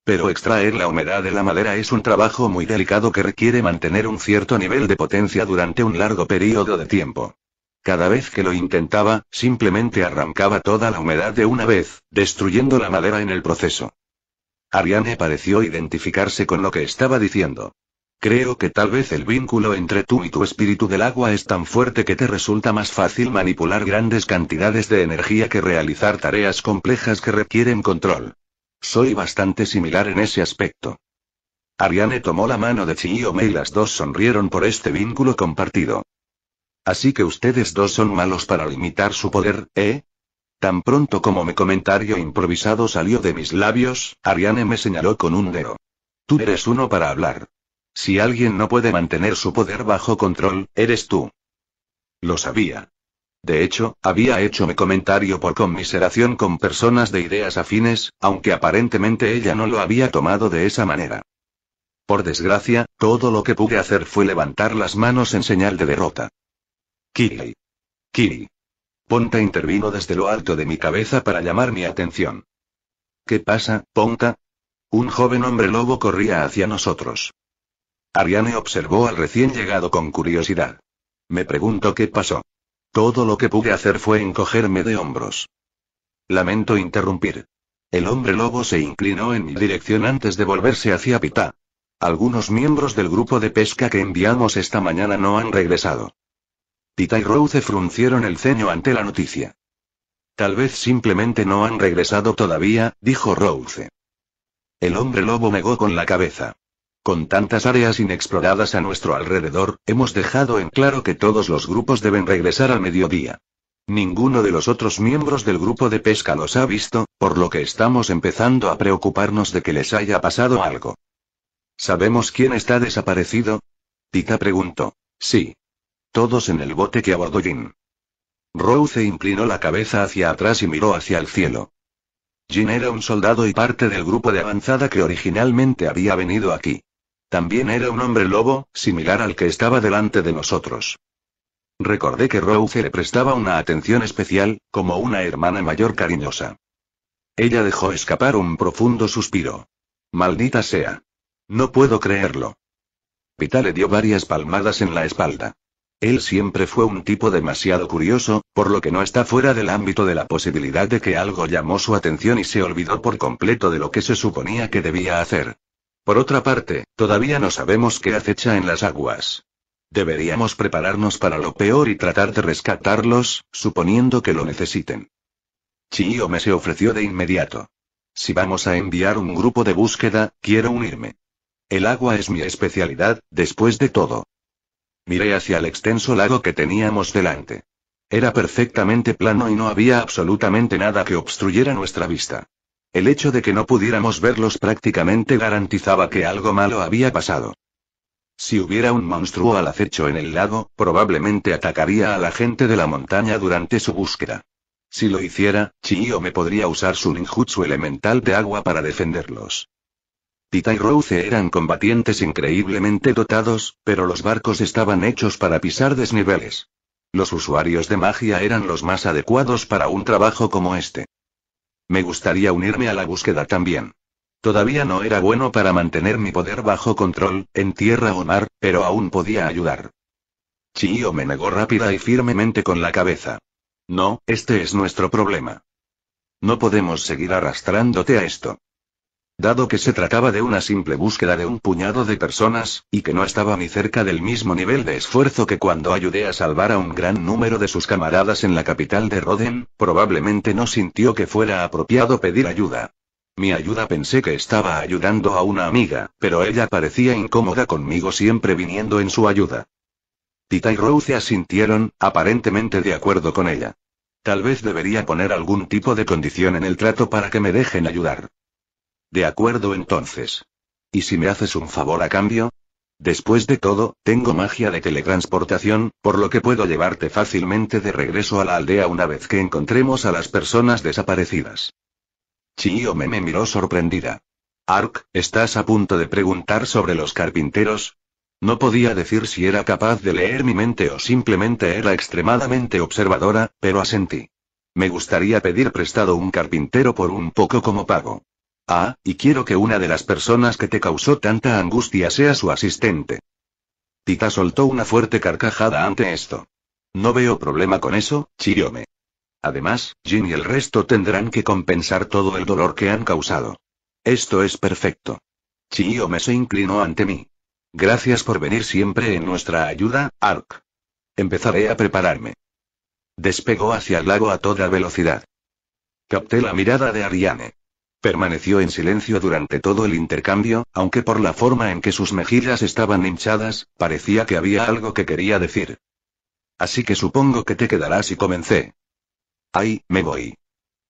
Pero extraer la humedad de la madera es un trabajo muy delicado que requiere mantener un cierto nivel de potencia durante un largo periodo de tiempo. Cada vez que lo intentaba, simplemente arrancaba toda la humedad de una vez, destruyendo la madera en el proceso. Ariane pareció identificarse con lo que estaba diciendo. Creo que tal vez el vínculo entre tú y tu espíritu del agua es tan fuerte que te resulta más fácil manipular grandes cantidades de energía que realizar tareas complejas que requieren control. Soy bastante similar en ese aspecto. Ariane tomó la mano de Chiyome y las dos sonrieron por este vínculo compartido. Así que ustedes dos son malos para limitar su poder, ¿eh? Tan pronto como mi comentario improvisado salió de mis labios, Ariane me señaló con un dedo. Tú eres uno para hablar. Si alguien no puede mantener su poder bajo control, eres tú. Lo sabía. De hecho, había hecho mi comentario por conmiseración con personas de ideas afines, aunque aparentemente ella no lo había tomado de esa manera. Por desgracia, todo lo que pude hacer fue levantar las manos en señal de derrota. Kiri. Kiri. Ponta intervino desde lo alto de mi cabeza para llamar mi atención. ¿Qué pasa, Ponta? Un joven hombre lobo corría hacia nosotros. Ariane observó al recién llegado con curiosidad. Me pregunto qué pasó. Todo lo que pude hacer fue encogerme de hombros. Lamento interrumpir. El hombre lobo se inclinó en mi dirección antes de volverse hacia Pita. Algunos miembros del grupo de pesca que enviamos esta mañana no han regresado. Pita y Rouse fruncieron el ceño ante la noticia. Tal vez simplemente no han regresado todavía, dijo Rouse. El hombre lobo negó con la cabeza. Con tantas áreas inexploradas a nuestro alrededor, hemos dejado en claro que todos los grupos deben regresar al mediodía. Ninguno de los otros miembros del grupo de pesca los ha visto, por lo que estamos empezando a preocuparnos de que les haya pasado algo. ¿Sabemos quién está desaparecido? Tita preguntó. Sí. Todos en el bote que abordó Jin. Rose inclinó la cabeza hacia atrás y miró hacia el cielo. Jin era un soldado y parte del grupo de avanzada que originalmente había venido aquí. También era un hombre lobo, similar al que estaba delante de nosotros. Recordé que Rose le prestaba una atención especial, como una hermana mayor cariñosa. Ella dejó escapar un profundo suspiro. Maldita sea. No puedo creerlo. Pita le dio varias palmadas en la espalda. Él siempre fue un tipo demasiado curioso, por lo que no está fuera del ámbito de la posibilidad de que algo llamó su atención y se olvidó por completo de lo que se suponía que debía hacer. Por otra parte, todavía no sabemos qué acecha en las aguas. Deberíamos prepararnos para lo peor y tratar de rescatarlos, suponiendo que lo necesiten. me se ofreció de inmediato. Si vamos a enviar un grupo de búsqueda, quiero unirme. El agua es mi especialidad, después de todo. Miré hacia el extenso lago que teníamos delante. Era perfectamente plano y no había absolutamente nada que obstruyera nuestra vista. El hecho de que no pudiéramos verlos prácticamente garantizaba que algo malo había pasado. Si hubiera un monstruo al acecho en el lago, probablemente atacaría a la gente de la montaña durante su búsqueda. Si lo hiciera, Chiyome me podría usar su ninjutsu elemental de agua para defenderlos. Tita y Rose eran combatientes increíblemente dotados, pero los barcos estaban hechos para pisar desniveles. Los usuarios de magia eran los más adecuados para un trabajo como este. Me gustaría unirme a la búsqueda también. Todavía no era bueno para mantener mi poder bajo control, en tierra o mar, pero aún podía ayudar. Chio me negó rápida y firmemente con la cabeza. No, este es nuestro problema. No podemos seguir arrastrándote a esto. Dado que se trataba de una simple búsqueda de un puñado de personas, y que no estaba ni cerca del mismo nivel de esfuerzo que cuando ayudé a salvar a un gran número de sus camaradas en la capital de Roden, probablemente no sintió que fuera apropiado pedir ayuda. Mi ayuda pensé que estaba ayudando a una amiga, pero ella parecía incómoda conmigo siempre viniendo en su ayuda. Tita y Rose asintieron, aparentemente de acuerdo con ella. Tal vez debería poner algún tipo de condición en el trato para que me dejen ayudar. De acuerdo entonces. ¿Y si me haces un favor a cambio? Después de todo, tengo magia de teletransportación, por lo que puedo llevarte fácilmente de regreso a la aldea una vez que encontremos a las personas desaparecidas. Chiome me miró sorprendida. Ark, ¿estás a punto de preguntar sobre los carpinteros? No podía decir si era capaz de leer mi mente o simplemente era extremadamente observadora, pero asentí. Me gustaría pedir prestado un carpintero por un poco como pago. Ah, y quiero que una de las personas que te causó tanta angustia sea su asistente. Tita soltó una fuerte carcajada ante esto. No veo problema con eso, Chiyome. Además, Jin y el resto tendrán que compensar todo el dolor que han causado. Esto es perfecto. Chiyome se inclinó ante mí. Gracias por venir siempre en nuestra ayuda, Ark. Empezaré a prepararme. Despegó hacia el lago a toda velocidad. Capté la mirada de Ariane. Permaneció en silencio durante todo el intercambio, aunque por la forma en que sus mejillas estaban hinchadas, parecía que había algo que quería decir. Así que supongo que te quedarás y comencé. Ay, me voy.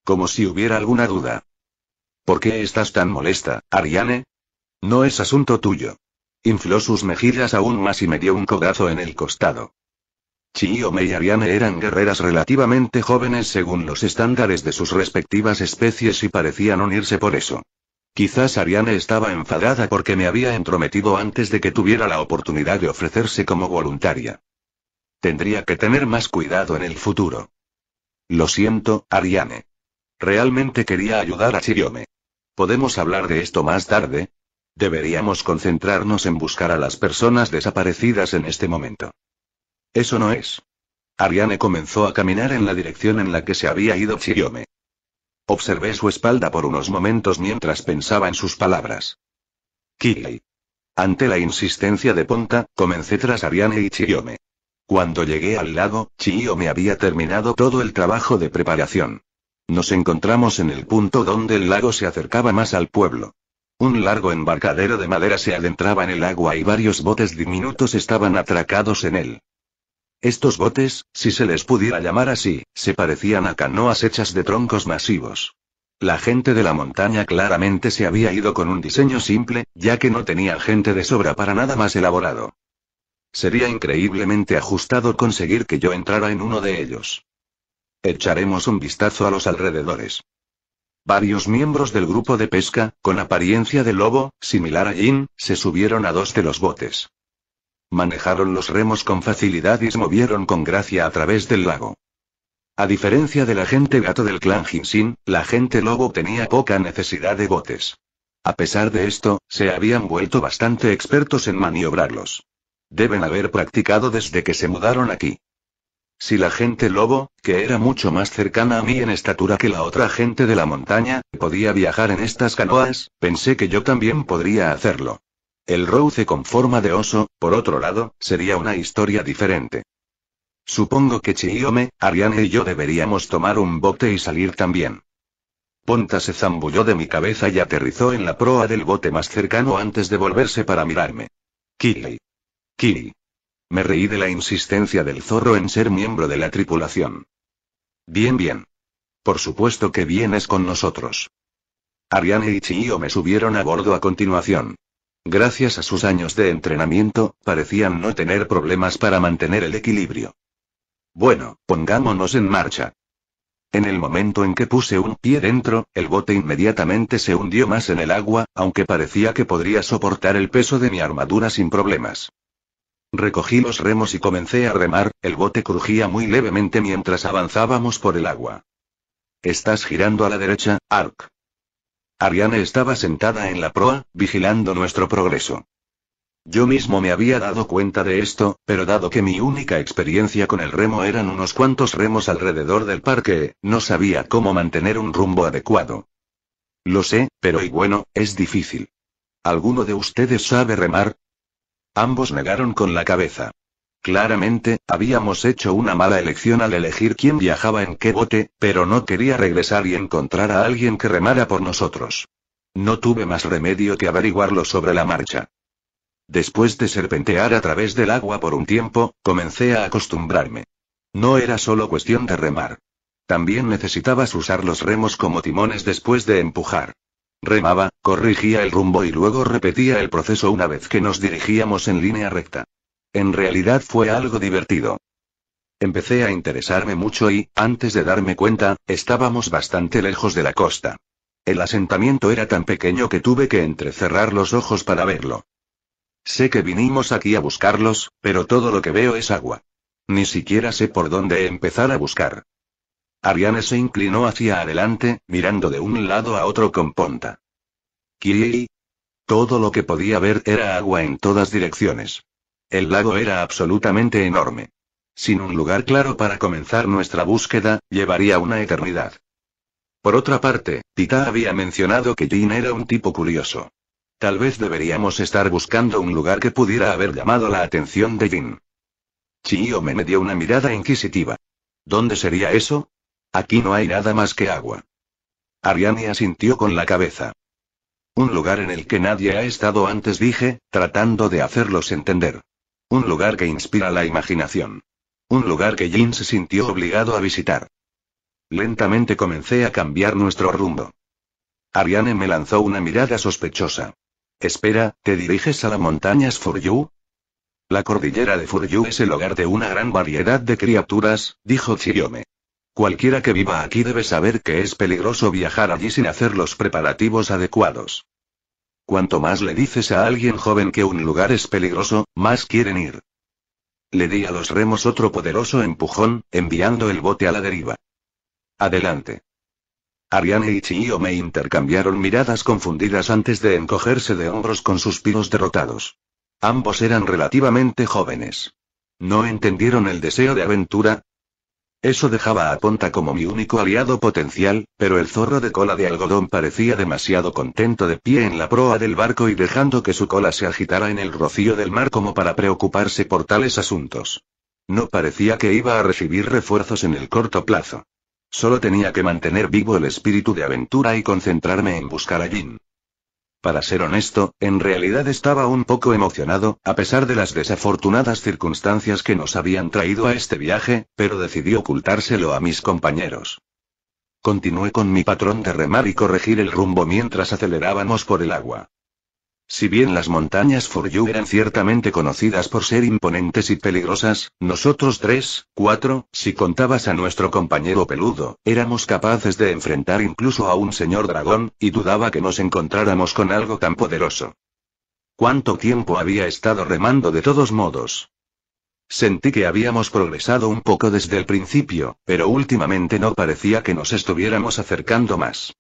Como si hubiera alguna duda. ¿Por qué estás tan molesta, Ariane? No es asunto tuyo. Infló sus mejillas aún más y me dio un codazo en el costado. Chiyome y Ariane eran guerreras relativamente jóvenes según los estándares de sus respectivas especies y parecían unirse por eso. Quizás Ariane estaba enfadada porque me había entrometido antes de que tuviera la oportunidad de ofrecerse como voluntaria. Tendría que tener más cuidado en el futuro. Lo siento, Ariane. Realmente quería ayudar a Chiyome. ¿Podemos hablar de esto más tarde? Deberíamos concentrarnos en buscar a las personas desaparecidas en este momento. Eso no es. Ariane comenzó a caminar en la dirección en la que se había ido Chiyome. Observé su espalda por unos momentos mientras pensaba en sus palabras. Kirei. Ante la insistencia de Ponta, comencé tras Ariane y Chiyome. Cuando llegué al lago, Chiyome había terminado todo el trabajo de preparación. Nos encontramos en el punto donde el lago se acercaba más al pueblo. Un largo embarcadero de madera se adentraba en el agua y varios botes diminutos estaban atracados en él. Estos botes, si se les pudiera llamar así, se parecían a canoas hechas de troncos masivos. La gente de la montaña claramente se había ido con un diseño simple, ya que no tenía gente de sobra para nada más elaborado. Sería increíblemente ajustado conseguir que yo entrara en uno de ellos. Echaremos un vistazo a los alrededores. Varios miembros del grupo de pesca, con apariencia de lobo, similar a Jin, se subieron a dos de los botes. Manejaron los remos con facilidad y se movieron con gracia a través del lago. A diferencia de la gente gato del clan Jinsin, la gente lobo tenía poca necesidad de botes. A pesar de esto, se habían vuelto bastante expertos en maniobrarlos. Deben haber practicado desde que se mudaron aquí. Si la gente lobo, que era mucho más cercana a mí en estatura que la otra gente de la montaña, podía viajar en estas canoas, pensé que yo también podría hacerlo. El Rouce con forma de oso, por otro lado, sería una historia diferente. Supongo que Chiyome, Ariane y yo deberíamos tomar un bote y salir también. Ponta se zambulló de mi cabeza y aterrizó en la proa del bote más cercano antes de volverse para mirarme. Kili. Kili. Me reí de la insistencia del zorro en ser miembro de la tripulación. Bien, bien. Por supuesto que vienes con nosotros. Ariane y Chiyome me subieron a bordo a continuación gracias a sus años de entrenamiento, parecían no tener problemas para mantener el equilibrio. Bueno, pongámonos en marcha. En el momento en que puse un pie dentro, el bote inmediatamente se hundió más en el agua, aunque parecía que podría soportar el peso de mi armadura sin problemas. Recogí los remos y comencé a remar, el bote crujía muy levemente mientras avanzábamos por el agua. Estás girando a la derecha, Ark. Ariane estaba sentada en la proa, vigilando nuestro progreso. Yo mismo me había dado cuenta de esto, pero dado que mi única experiencia con el remo eran unos cuantos remos alrededor del parque, no sabía cómo mantener un rumbo adecuado. Lo sé, pero y bueno, es difícil. ¿Alguno de ustedes sabe remar? Ambos negaron con la cabeza. Claramente, habíamos hecho una mala elección al elegir quién viajaba en qué bote, pero no quería regresar y encontrar a alguien que remara por nosotros. No tuve más remedio que averiguarlo sobre la marcha. Después de serpentear a través del agua por un tiempo, comencé a acostumbrarme. No era solo cuestión de remar. También necesitabas usar los remos como timones después de empujar. Remaba, corrigía el rumbo y luego repetía el proceso una vez que nos dirigíamos en línea recta. En realidad fue algo divertido. Empecé a interesarme mucho y, antes de darme cuenta, estábamos bastante lejos de la costa. El asentamiento era tan pequeño que tuve que entrecerrar los ojos para verlo. Sé que vinimos aquí a buscarlos, pero todo lo que veo es agua. Ni siquiera sé por dónde empezar a buscar. Ariane se inclinó hacia adelante, mirando de un lado a otro con ponta. Kiei. Todo lo que podía ver era agua en todas direcciones. El lago era absolutamente enorme. Sin un lugar claro para comenzar nuestra búsqueda, llevaría una eternidad. Por otra parte, Tita había mencionado que Jin era un tipo curioso. Tal vez deberíamos estar buscando un lugar que pudiera haber llamado la atención de Jin. Chiyo me dio una mirada inquisitiva. ¿Dónde sería eso? Aquí no hay nada más que agua. Ariane asintió con la cabeza. Un lugar en el que nadie ha estado antes, dije, tratando de hacerlos entender. Un lugar que inspira la imaginación. Un lugar que Jin se sintió obligado a visitar. Lentamente comencé a cambiar nuestro rumbo. Ariane me lanzó una mirada sospechosa. Espera, ¿te diriges a las montañas Furyu? La cordillera de Furyu es el hogar de una gran variedad de criaturas, dijo Chiyome. Cualquiera que viva aquí debe saber que es peligroso viajar allí sin hacer los preparativos adecuados. Cuanto más le dices a alguien joven que un lugar es peligroso, más quieren ir. Le di a los remos otro poderoso empujón, enviando el bote a la deriva. Adelante. Ariane y yo me intercambiaron miradas confundidas antes de encogerse de hombros con suspiros derrotados. Ambos eran relativamente jóvenes. No entendieron el deseo de aventura, eso dejaba a Ponta como mi único aliado potencial, pero el zorro de cola de algodón parecía demasiado contento de pie en la proa del barco y dejando que su cola se agitara en el rocío del mar como para preocuparse por tales asuntos. No parecía que iba a recibir refuerzos en el corto plazo. Solo tenía que mantener vivo el espíritu de aventura y concentrarme en buscar a Jin. Para ser honesto, en realidad estaba un poco emocionado, a pesar de las desafortunadas circunstancias que nos habían traído a este viaje, pero decidí ocultárselo a mis compañeros. Continué con mi patrón de remar y corregir el rumbo mientras acelerábamos por el agua. Si bien las montañas Furyu eran ciertamente conocidas por ser imponentes y peligrosas, nosotros tres, cuatro, si contabas a nuestro compañero peludo, éramos capaces de enfrentar incluso a un señor dragón, y dudaba que nos encontráramos con algo tan poderoso. ¿Cuánto tiempo había estado remando de todos modos? Sentí que habíamos progresado un poco desde el principio, pero últimamente no parecía que nos estuviéramos acercando más.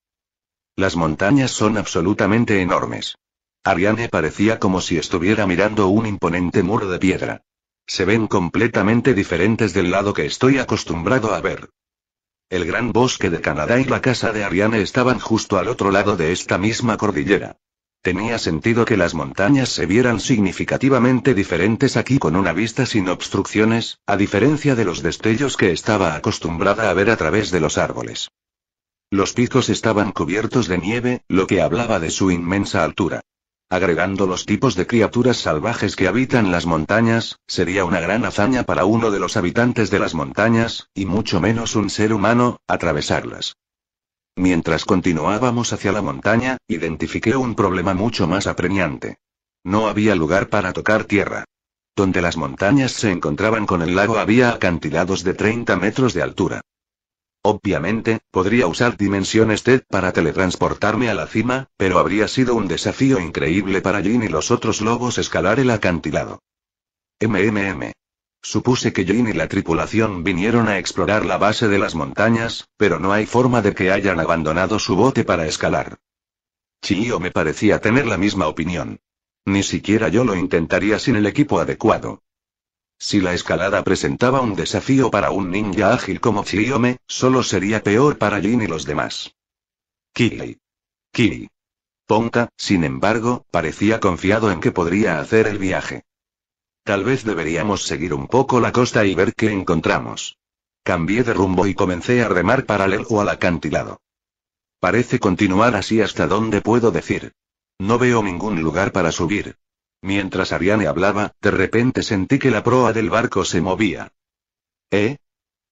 Las montañas son absolutamente enormes. Ariane parecía como si estuviera mirando un imponente muro de piedra. Se ven completamente diferentes del lado que estoy acostumbrado a ver. El gran bosque de Canadá y la casa de Ariane estaban justo al otro lado de esta misma cordillera. Tenía sentido que las montañas se vieran significativamente diferentes aquí con una vista sin obstrucciones, a diferencia de los destellos que estaba acostumbrada a ver a través de los árboles. Los picos estaban cubiertos de nieve, lo que hablaba de su inmensa altura. Agregando los tipos de criaturas salvajes que habitan las montañas, sería una gran hazaña para uno de los habitantes de las montañas, y mucho menos un ser humano, atravesarlas. Mientras continuábamos hacia la montaña, identifiqué un problema mucho más apremiante. No había lugar para tocar tierra. Donde las montañas se encontraban con el lago había acantilados de 30 metros de altura. Obviamente, podría usar dimensiones TED para teletransportarme a la cima, pero habría sido un desafío increíble para Jin y los otros lobos escalar el acantilado. MMM. Supuse que Jin y la tripulación vinieron a explorar la base de las montañas, pero no hay forma de que hayan abandonado su bote para escalar. Chio me parecía tener la misma opinión. Ni siquiera yo lo intentaría sin el equipo adecuado. Si la escalada presentaba un desafío para un ninja ágil como Chiyome, solo sería peor para Jin y los demás. Kiri. Kiri. Ponka, sin embargo, parecía confiado en que podría hacer el viaje. Tal vez deberíamos seguir un poco la costa y ver qué encontramos. Cambié de rumbo y comencé a remar paralelo al acantilado. Parece continuar así hasta donde puedo decir. No veo ningún lugar para subir. Mientras Ariane hablaba, de repente sentí que la proa del barco se movía. ¿Eh?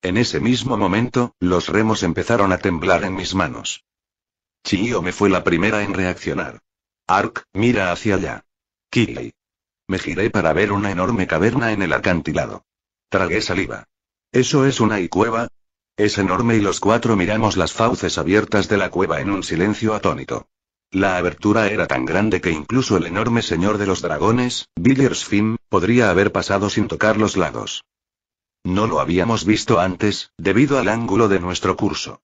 En ese mismo momento, los remos empezaron a temblar en mis manos. Chiyo me fue la primera en reaccionar. Ark, mira hacia allá. Kili. Me giré para ver una enorme caverna en el acantilado. Tragué saliva. ¿Eso es una y cueva? Es enorme y los cuatro miramos las fauces abiertas de la cueva en un silencio atónito. La abertura era tan grande que incluso el enorme señor de los dragones, Billers Finn, podría haber pasado sin tocar los lados. No lo habíamos visto antes, debido al ángulo de nuestro curso.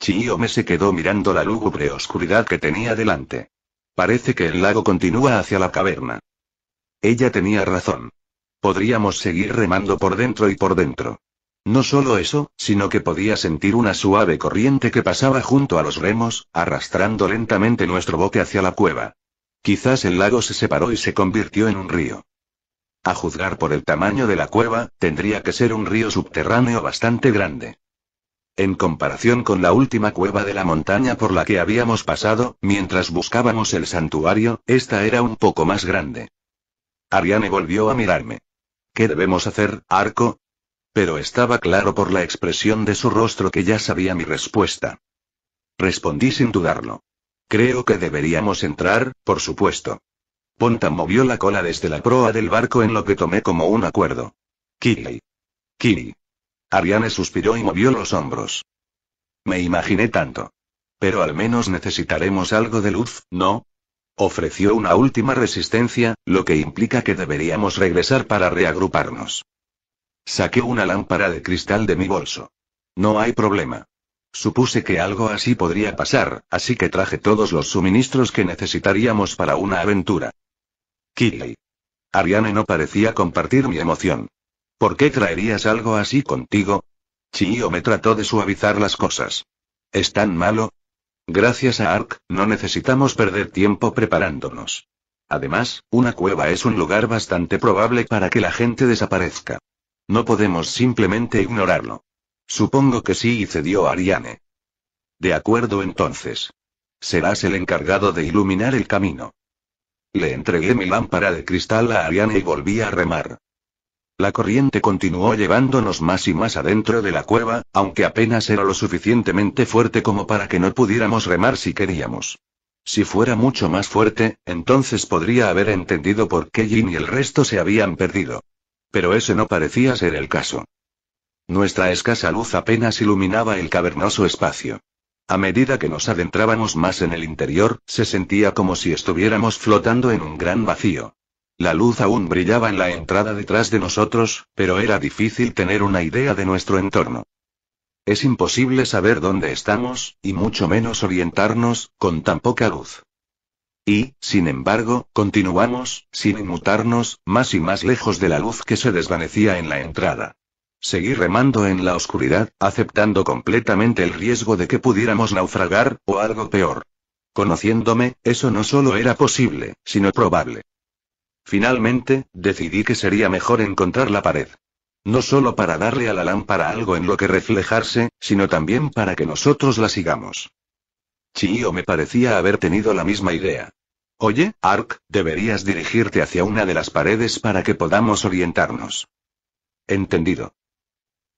Chiome se quedó mirando la lúgubre oscuridad que tenía delante. Parece que el lago continúa hacia la caverna. Ella tenía razón. Podríamos seguir remando por dentro y por dentro. No solo eso, sino que podía sentir una suave corriente que pasaba junto a los remos, arrastrando lentamente nuestro bote hacia la cueva. Quizás el lago se separó y se convirtió en un río. A juzgar por el tamaño de la cueva, tendría que ser un río subterráneo bastante grande. En comparación con la última cueva de la montaña por la que habíamos pasado, mientras buscábamos el santuario, esta era un poco más grande. Ariane volvió a mirarme. ¿Qué debemos hacer, Arco? Pero estaba claro por la expresión de su rostro que ya sabía mi respuesta. Respondí sin dudarlo. Creo que deberíamos entrar, por supuesto. Ponta movió la cola desde la proa del barco en lo que tomé como un acuerdo. Kili. Kili. Ariane suspiró y movió los hombros. Me imaginé tanto. Pero al menos necesitaremos algo de luz, ¿no? Ofreció una última resistencia, lo que implica que deberíamos regresar para reagruparnos. Saqué una lámpara de cristal de mi bolso. No hay problema. Supuse que algo así podría pasar, así que traje todos los suministros que necesitaríamos para una aventura. Kili. Ariane no parecía compartir mi emoción. ¿Por qué traerías algo así contigo? Chiyo me trató de suavizar las cosas. ¿Es tan malo? Gracias a Ark, no necesitamos perder tiempo preparándonos. Además, una cueva es un lugar bastante probable para que la gente desaparezca. No podemos simplemente ignorarlo. Supongo que sí y cedió Ariane. De acuerdo entonces. Serás el encargado de iluminar el camino. Le entregué mi lámpara de cristal a Ariane y volví a remar. La corriente continuó llevándonos más y más adentro de la cueva, aunque apenas era lo suficientemente fuerte como para que no pudiéramos remar si queríamos. Si fuera mucho más fuerte, entonces podría haber entendido por qué Jin y el resto se habían perdido. Pero ese no parecía ser el caso. Nuestra escasa luz apenas iluminaba el cavernoso espacio. A medida que nos adentrábamos más en el interior, se sentía como si estuviéramos flotando en un gran vacío. La luz aún brillaba en la entrada detrás de nosotros, pero era difícil tener una idea de nuestro entorno. Es imposible saber dónde estamos, y mucho menos orientarnos, con tan poca luz. Y, sin embargo, continuamos, sin inmutarnos, más y más lejos de la luz que se desvanecía en la entrada. Seguí remando en la oscuridad, aceptando completamente el riesgo de que pudiéramos naufragar, o algo peor. Conociéndome, eso no solo era posible, sino probable. Finalmente, decidí que sería mejor encontrar la pared. No solo para darle a la lámpara algo en lo que reflejarse, sino también para que nosotros la sigamos. Chio me parecía haber tenido la misma idea. Oye, Ark, deberías dirigirte hacia una de las paredes para que podamos orientarnos. Entendido.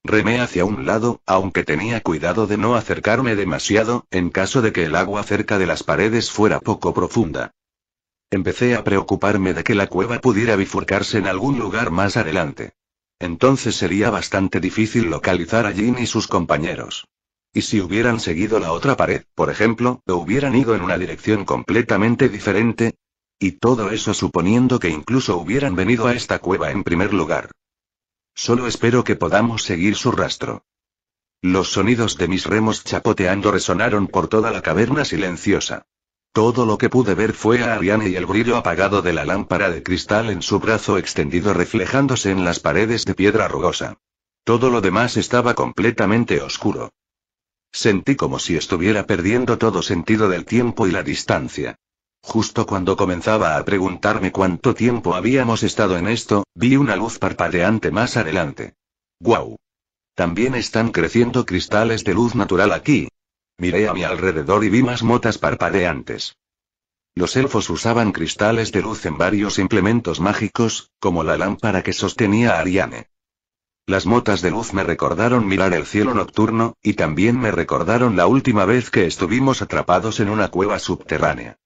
Remé hacia un lado, aunque tenía cuidado de no acercarme demasiado, en caso de que el agua cerca de las paredes fuera poco profunda. Empecé a preocuparme de que la cueva pudiera bifurcarse en algún lugar más adelante. Entonces sería bastante difícil localizar a Jin y sus compañeros. Y si hubieran seguido la otra pared, por ejemplo, o hubieran ido en una dirección completamente diferente. Y todo eso suponiendo que incluso hubieran venido a esta cueva en primer lugar. Solo espero que podamos seguir su rastro. Los sonidos de mis remos chapoteando resonaron por toda la caverna silenciosa. Todo lo que pude ver fue a Ariane y el brillo apagado de la lámpara de cristal en su brazo extendido reflejándose en las paredes de piedra rugosa. Todo lo demás estaba completamente oscuro. Sentí como si estuviera perdiendo todo sentido del tiempo y la distancia. Justo cuando comenzaba a preguntarme cuánto tiempo habíamos estado en esto, vi una luz parpadeante más adelante. ¡Guau! También están creciendo cristales de luz natural aquí. Miré a mi alrededor y vi más motas parpadeantes. Los elfos usaban cristales de luz en varios implementos mágicos, como la lámpara que sostenía Ariane. Las motas de luz me recordaron mirar el cielo nocturno, y también me recordaron la última vez que estuvimos atrapados en una cueva subterránea.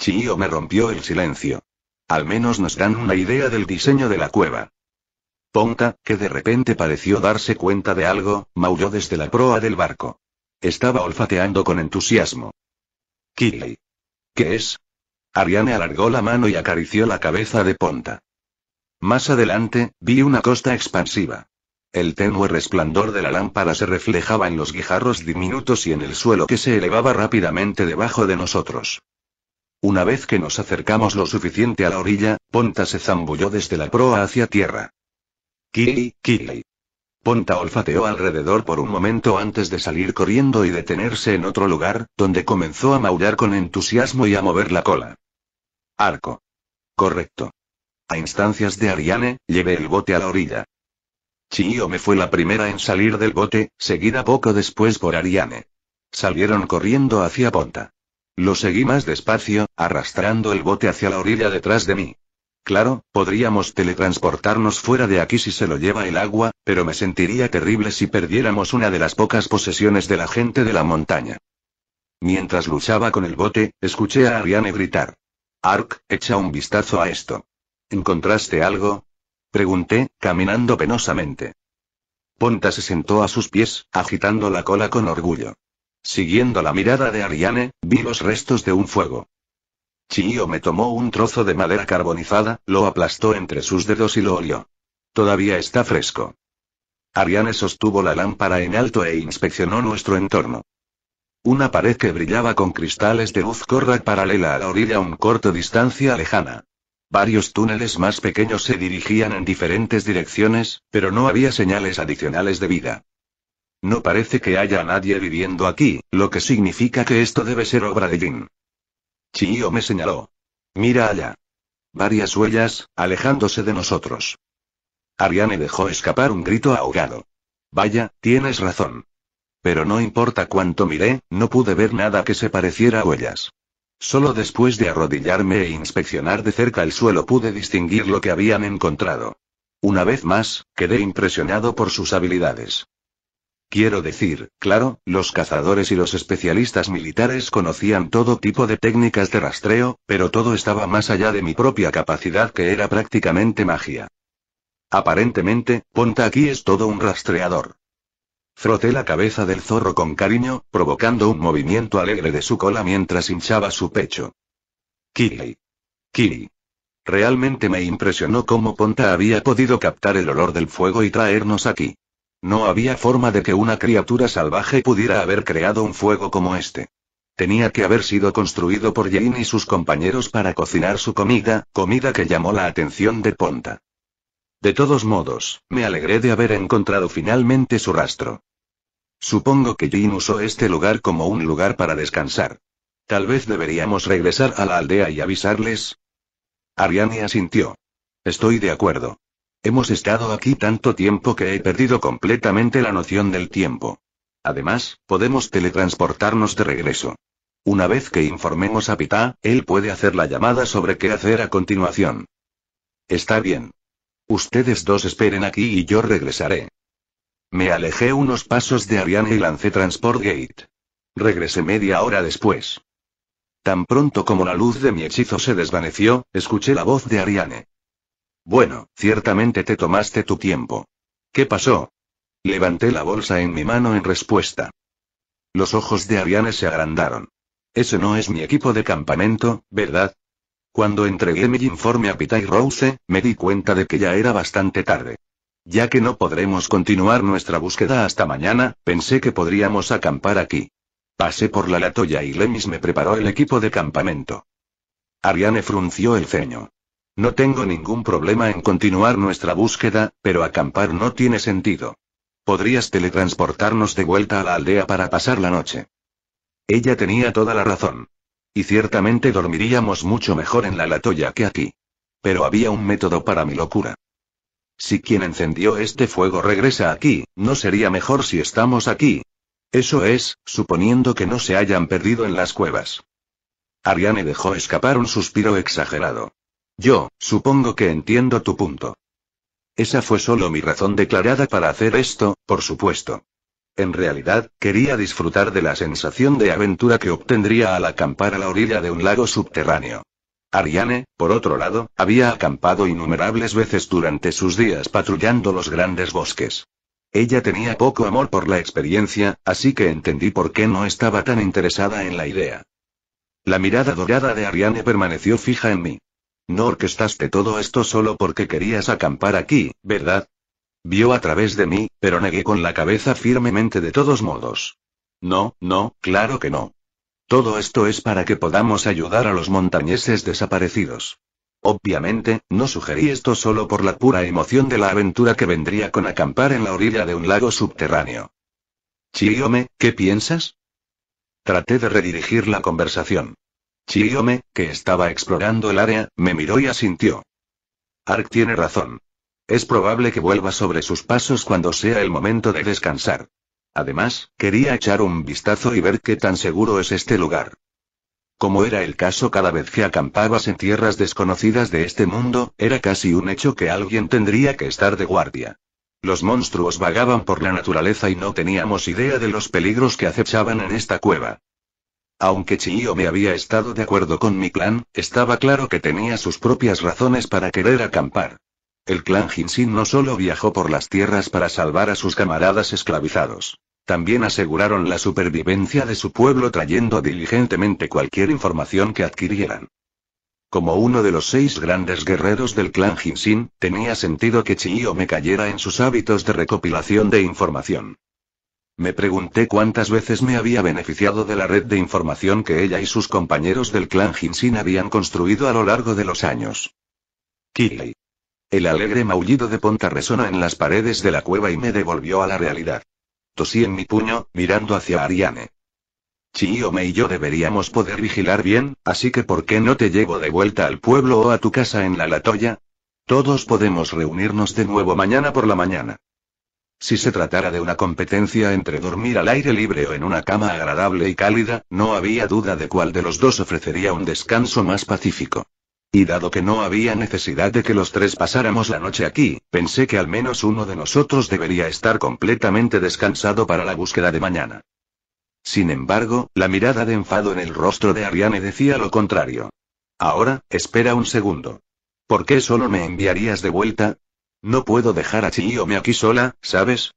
Chio me rompió el silencio. Al menos nos dan una idea del diseño de la cueva. Ponta, que de repente pareció darse cuenta de algo, maulló desde la proa del barco. Estaba olfateando con entusiasmo. Kili. ¿Qué es? Ariane alargó la mano y acarició la cabeza de Ponta. Más adelante, vi una costa expansiva. El tenue resplandor de la lámpara se reflejaba en los guijarros diminutos y en el suelo que se elevaba rápidamente debajo de nosotros. Una vez que nos acercamos lo suficiente a la orilla, Ponta se zambulló desde la proa hacia tierra. Kili, Kili. Ponta olfateó alrededor por un momento antes de salir corriendo y detenerse en otro lugar, donde comenzó a maullar con entusiasmo y a mover la cola. Arco. Correcto. A instancias de Ariane, llevé el bote a la orilla. me fue la primera en salir del bote, seguida poco después por Ariane. Salieron corriendo hacia Ponta. Lo seguí más despacio, arrastrando el bote hacia la orilla detrás de mí. Claro, podríamos teletransportarnos fuera de aquí si se lo lleva el agua, pero me sentiría terrible si perdiéramos una de las pocas posesiones de la gente de la montaña. Mientras luchaba con el bote, escuché a Ariane gritar. Ark, echa un vistazo a esto. ¿Encontraste algo? Pregunté, caminando penosamente. Ponta se sentó a sus pies, agitando la cola con orgullo. Siguiendo la mirada de Ariane, vi los restos de un fuego. Chiyo me tomó un trozo de madera carbonizada, lo aplastó entre sus dedos y lo olió. Todavía está fresco. Ariane sostuvo la lámpara en alto e inspeccionó nuestro entorno. Una pared que brillaba con cristales de luz corra paralela a la orilla a un corto distancia lejana. Varios túneles más pequeños se dirigían en diferentes direcciones, pero no había señales adicionales de vida. No parece que haya nadie viviendo aquí, lo que significa que esto debe ser obra de Jin. Chiyo me señaló. Mira allá. Varias huellas, alejándose de nosotros. Ariane dejó escapar un grito ahogado. Vaya, tienes razón. Pero no importa cuánto miré, no pude ver nada que se pareciera a huellas. Solo después de arrodillarme e inspeccionar de cerca el suelo pude distinguir lo que habían encontrado. Una vez más, quedé impresionado por sus habilidades. Quiero decir, claro, los cazadores y los especialistas militares conocían todo tipo de técnicas de rastreo, pero todo estaba más allá de mi propia capacidad que era prácticamente magia. Aparentemente, Ponta aquí es todo un rastreador. Froté la cabeza del zorro con cariño, provocando un movimiento alegre de su cola mientras hinchaba su pecho. Kiri. Kiri. Realmente me impresionó cómo Ponta había podido captar el olor del fuego y traernos aquí. No había forma de que una criatura salvaje pudiera haber creado un fuego como este. Tenía que haber sido construido por Jane y sus compañeros para cocinar su comida, comida que llamó la atención de Ponta. De todos modos, me alegré de haber encontrado finalmente su rastro. Supongo que Jin usó este lugar como un lugar para descansar. Tal vez deberíamos regresar a la aldea y avisarles. Ariane asintió. Estoy de acuerdo. Hemos estado aquí tanto tiempo que he perdido completamente la noción del tiempo. Además, podemos teletransportarnos de regreso. Una vez que informemos a Pita, él puede hacer la llamada sobre qué hacer a continuación. Está bien. Ustedes dos esperen aquí y yo regresaré. Me alejé unos pasos de Ariane y lancé Transport Gate. Regresé media hora después. Tan pronto como la luz de mi hechizo se desvaneció, escuché la voz de Ariane. Bueno, ciertamente te tomaste tu tiempo. ¿Qué pasó? Levanté la bolsa en mi mano en respuesta. Los ojos de Ariane se agrandaron. Ese no es mi equipo de campamento, ¿verdad? Cuando entregué mi informe a Pita y Rose, me di cuenta de que ya era bastante tarde. Ya que no podremos continuar nuestra búsqueda hasta mañana, pensé que podríamos acampar aquí. Pasé por la latoya y Lemis me preparó el equipo de campamento. Ariane frunció el ceño. No tengo ningún problema en continuar nuestra búsqueda, pero acampar no tiene sentido. Podrías teletransportarnos de vuelta a la aldea para pasar la noche. Ella tenía toda la razón. Y ciertamente dormiríamos mucho mejor en la latoya que aquí. Pero había un método para mi locura. Si quien encendió este fuego regresa aquí, ¿no sería mejor si estamos aquí? Eso es, suponiendo que no se hayan perdido en las cuevas. Ariane dejó escapar un suspiro exagerado. Yo, supongo que entiendo tu punto. Esa fue solo mi razón declarada para hacer esto, por supuesto. En realidad, quería disfrutar de la sensación de aventura que obtendría al acampar a la orilla de un lago subterráneo. Ariane, por otro lado, había acampado innumerables veces durante sus días patrullando los grandes bosques. Ella tenía poco amor por la experiencia, así que entendí por qué no estaba tan interesada en la idea. La mirada dorada de Ariane permaneció fija en mí. No orquestaste todo esto solo porque querías acampar aquí, ¿verdad? Vio a través de mí, pero negué con la cabeza firmemente de todos modos. No, no, claro que no. Todo esto es para que podamos ayudar a los montañeses desaparecidos. Obviamente, no sugerí esto solo por la pura emoción de la aventura que vendría con acampar en la orilla de un lago subterráneo. Chiyome, ¿qué piensas? Traté de redirigir la conversación. Chiyome, que estaba explorando el área, me miró y asintió. Ark tiene razón. Es probable que vuelva sobre sus pasos cuando sea el momento de descansar. Además, quería echar un vistazo y ver qué tan seguro es este lugar. Como era el caso cada vez que acampabas en tierras desconocidas de este mundo, era casi un hecho que alguien tendría que estar de guardia. Los monstruos vagaban por la naturaleza y no teníamos idea de los peligros que acechaban en esta cueva. Aunque Chiyo me había estado de acuerdo con mi plan, estaba claro que tenía sus propias razones para querer acampar. El clan Jinsin no solo viajó por las tierras para salvar a sus camaradas esclavizados. También aseguraron la supervivencia de su pueblo trayendo diligentemente cualquier información que adquirieran. Como uno de los seis grandes guerreros del clan Jinsin, tenía sentido que Chiyo me cayera en sus hábitos de recopilación de información. Me pregunté cuántas veces me había beneficiado de la red de información que ella y sus compañeros del clan Jinsin habían construido a lo largo de los años. Kirei. El alegre maullido de Ponta resonó en las paredes de la cueva y me devolvió a la realidad. Tosí en mi puño, mirando hacia Ariane. Chiome y yo deberíamos poder vigilar bien, así que ¿por qué no te llevo de vuelta al pueblo o a tu casa en la Latoya? Todos podemos reunirnos de nuevo mañana por la mañana. Si se tratara de una competencia entre dormir al aire libre o en una cama agradable y cálida, no había duda de cuál de los dos ofrecería un descanso más pacífico. Y dado que no había necesidad de que los tres pasáramos la noche aquí, pensé que al menos uno de nosotros debería estar completamente descansado para la búsqueda de mañana. Sin embargo, la mirada de enfado en el rostro de Ariane decía lo contrario. Ahora, espera un segundo. ¿Por qué solo me enviarías de vuelta? No puedo dejar a me aquí sola, ¿sabes?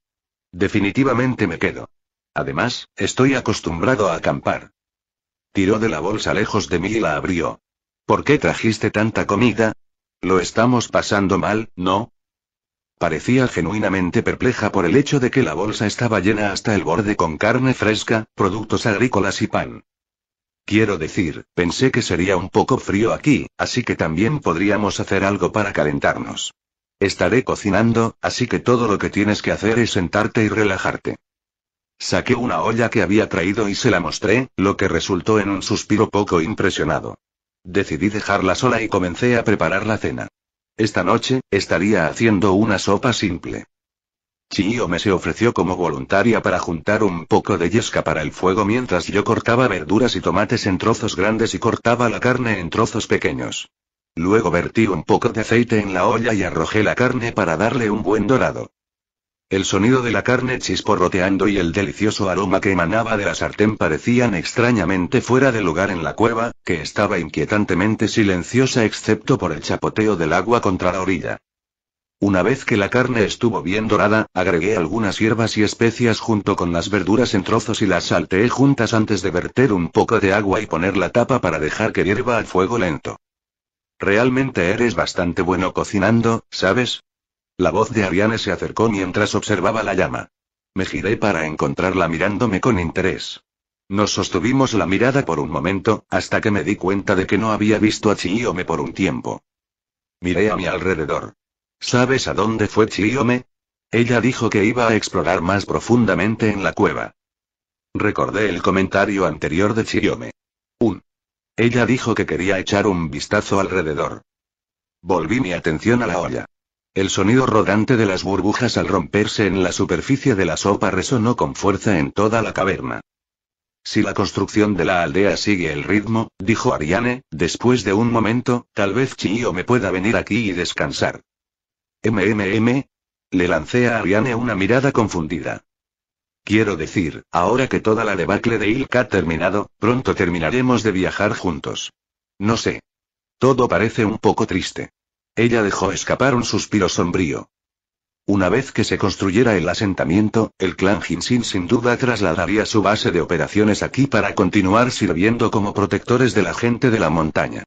Definitivamente me quedo. Además, estoy acostumbrado a acampar. Tiró de la bolsa lejos de mí y la abrió. ¿Por qué trajiste tanta comida? Lo estamos pasando mal, ¿no? Parecía genuinamente perpleja por el hecho de que la bolsa estaba llena hasta el borde con carne fresca, productos agrícolas y pan. Quiero decir, pensé que sería un poco frío aquí, así que también podríamos hacer algo para calentarnos. Estaré cocinando, así que todo lo que tienes que hacer es sentarte y relajarte. Saqué una olla que había traído y se la mostré, lo que resultó en un suspiro poco impresionado. Decidí dejarla sola y comencé a preparar la cena. Esta noche, estaría haciendo una sopa simple. me se ofreció como voluntaria para juntar un poco de yesca para el fuego mientras yo cortaba verduras y tomates en trozos grandes y cortaba la carne en trozos pequeños. Luego vertí un poco de aceite en la olla y arrojé la carne para darle un buen dorado. El sonido de la carne chisporroteando y el delicioso aroma que emanaba de la sartén parecían extrañamente fuera de lugar en la cueva, que estaba inquietantemente silenciosa excepto por el chapoteo del agua contra la orilla. Una vez que la carne estuvo bien dorada, agregué algunas hierbas y especias junto con las verduras en trozos y las salteé juntas antes de verter un poco de agua y poner la tapa para dejar que hierva al fuego lento. Realmente eres bastante bueno cocinando, ¿sabes? La voz de Ariane se acercó mientras observaba la llama. Me giré para encontrarla mirándome con interés. Nos sostuvimos la mirada por un momento, hasta que me di cuenta de que no había visto a Chiyome por un tiempo. Miré a mi alrededor. ¿Sabes a dónde fue Chiyome? Ella dijo que iba a explorar más profundamente en la cueva. Recordé el comentario anterior de Chiyome. Un. Ella dijo que quería echar un vistazo alrededor. Volví mi atención a la olla. El sonido rodante de las burbujas al romperse en la superficie de la sopa resonó con fuerza en toda la caverna. Si la construcción de la aldea sigue el ritmo, dijo Ariane, después de un momento, tal vez Chiyo me pueda venir aquí y descansar. MMM. Le lancé a Ariane una mirada confundida. Quiero decir, ahora que toda la debacle de Ilka ha terminado, pronto terminaremos de viajar juntos. No sé. Todo parece un poco triste. Ella dejó escapar un suspiro sombrío. Una vez que se construyera el asentamiento, el clan Jinsin sin duda trasladaría su base de operaciones aquí para continuar sirviendo como protectores de la gente de la montaña.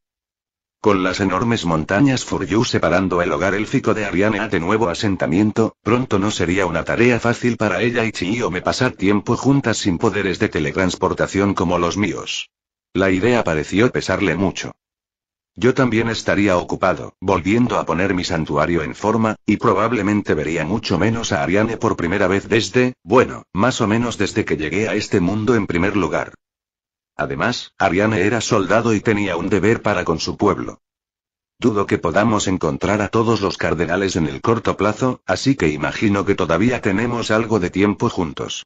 Con las enormes montañas Furyu separando el hogar élfico de Ariane de nuevo asentamiento, pronto no sería una tarea fácil para ella y me pasar tiempo juntas sin poderes de teletransportación como los míos. La idea pareció pesarle mucho. Yo también estaría ocupado, volviendo a poner mi santuario en forma, y probablemente vería mucho menos a Ariane por primera vez desde, bueno, más o menos desde que llegué a este mundo en primer lugar. Además, Ariane era soldado y tenía un deber para con su pueblo. Dudo que podamos encontrar a todos los cardenales en el corto plazo, así que imagino que todavía tenemos algo de tiempo juntos.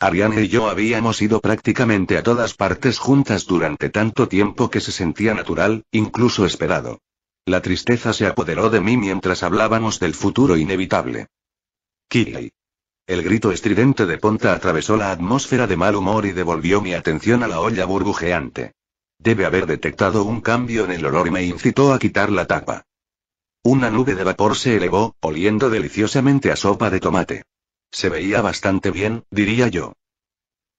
Ariane y yo habíamos ido prácticamente a todas partes juntas durante tanto tiempo que se sentía natural, incluso esperado. La tristeza se apoderó de mí mientras hablábamos del futuro inevitable. Kili. El grito estridente de Ponta atravesó la atmósfera de mal humor y devolvió mi atención a la olla burbujeante. Debe haber detectado un cambio en el olor y me incitó a quitar la tapa. Una nube de vapor se elevó, oliendo deliciosamente a sopa de tomate. Se veía bastante bien, diría yo.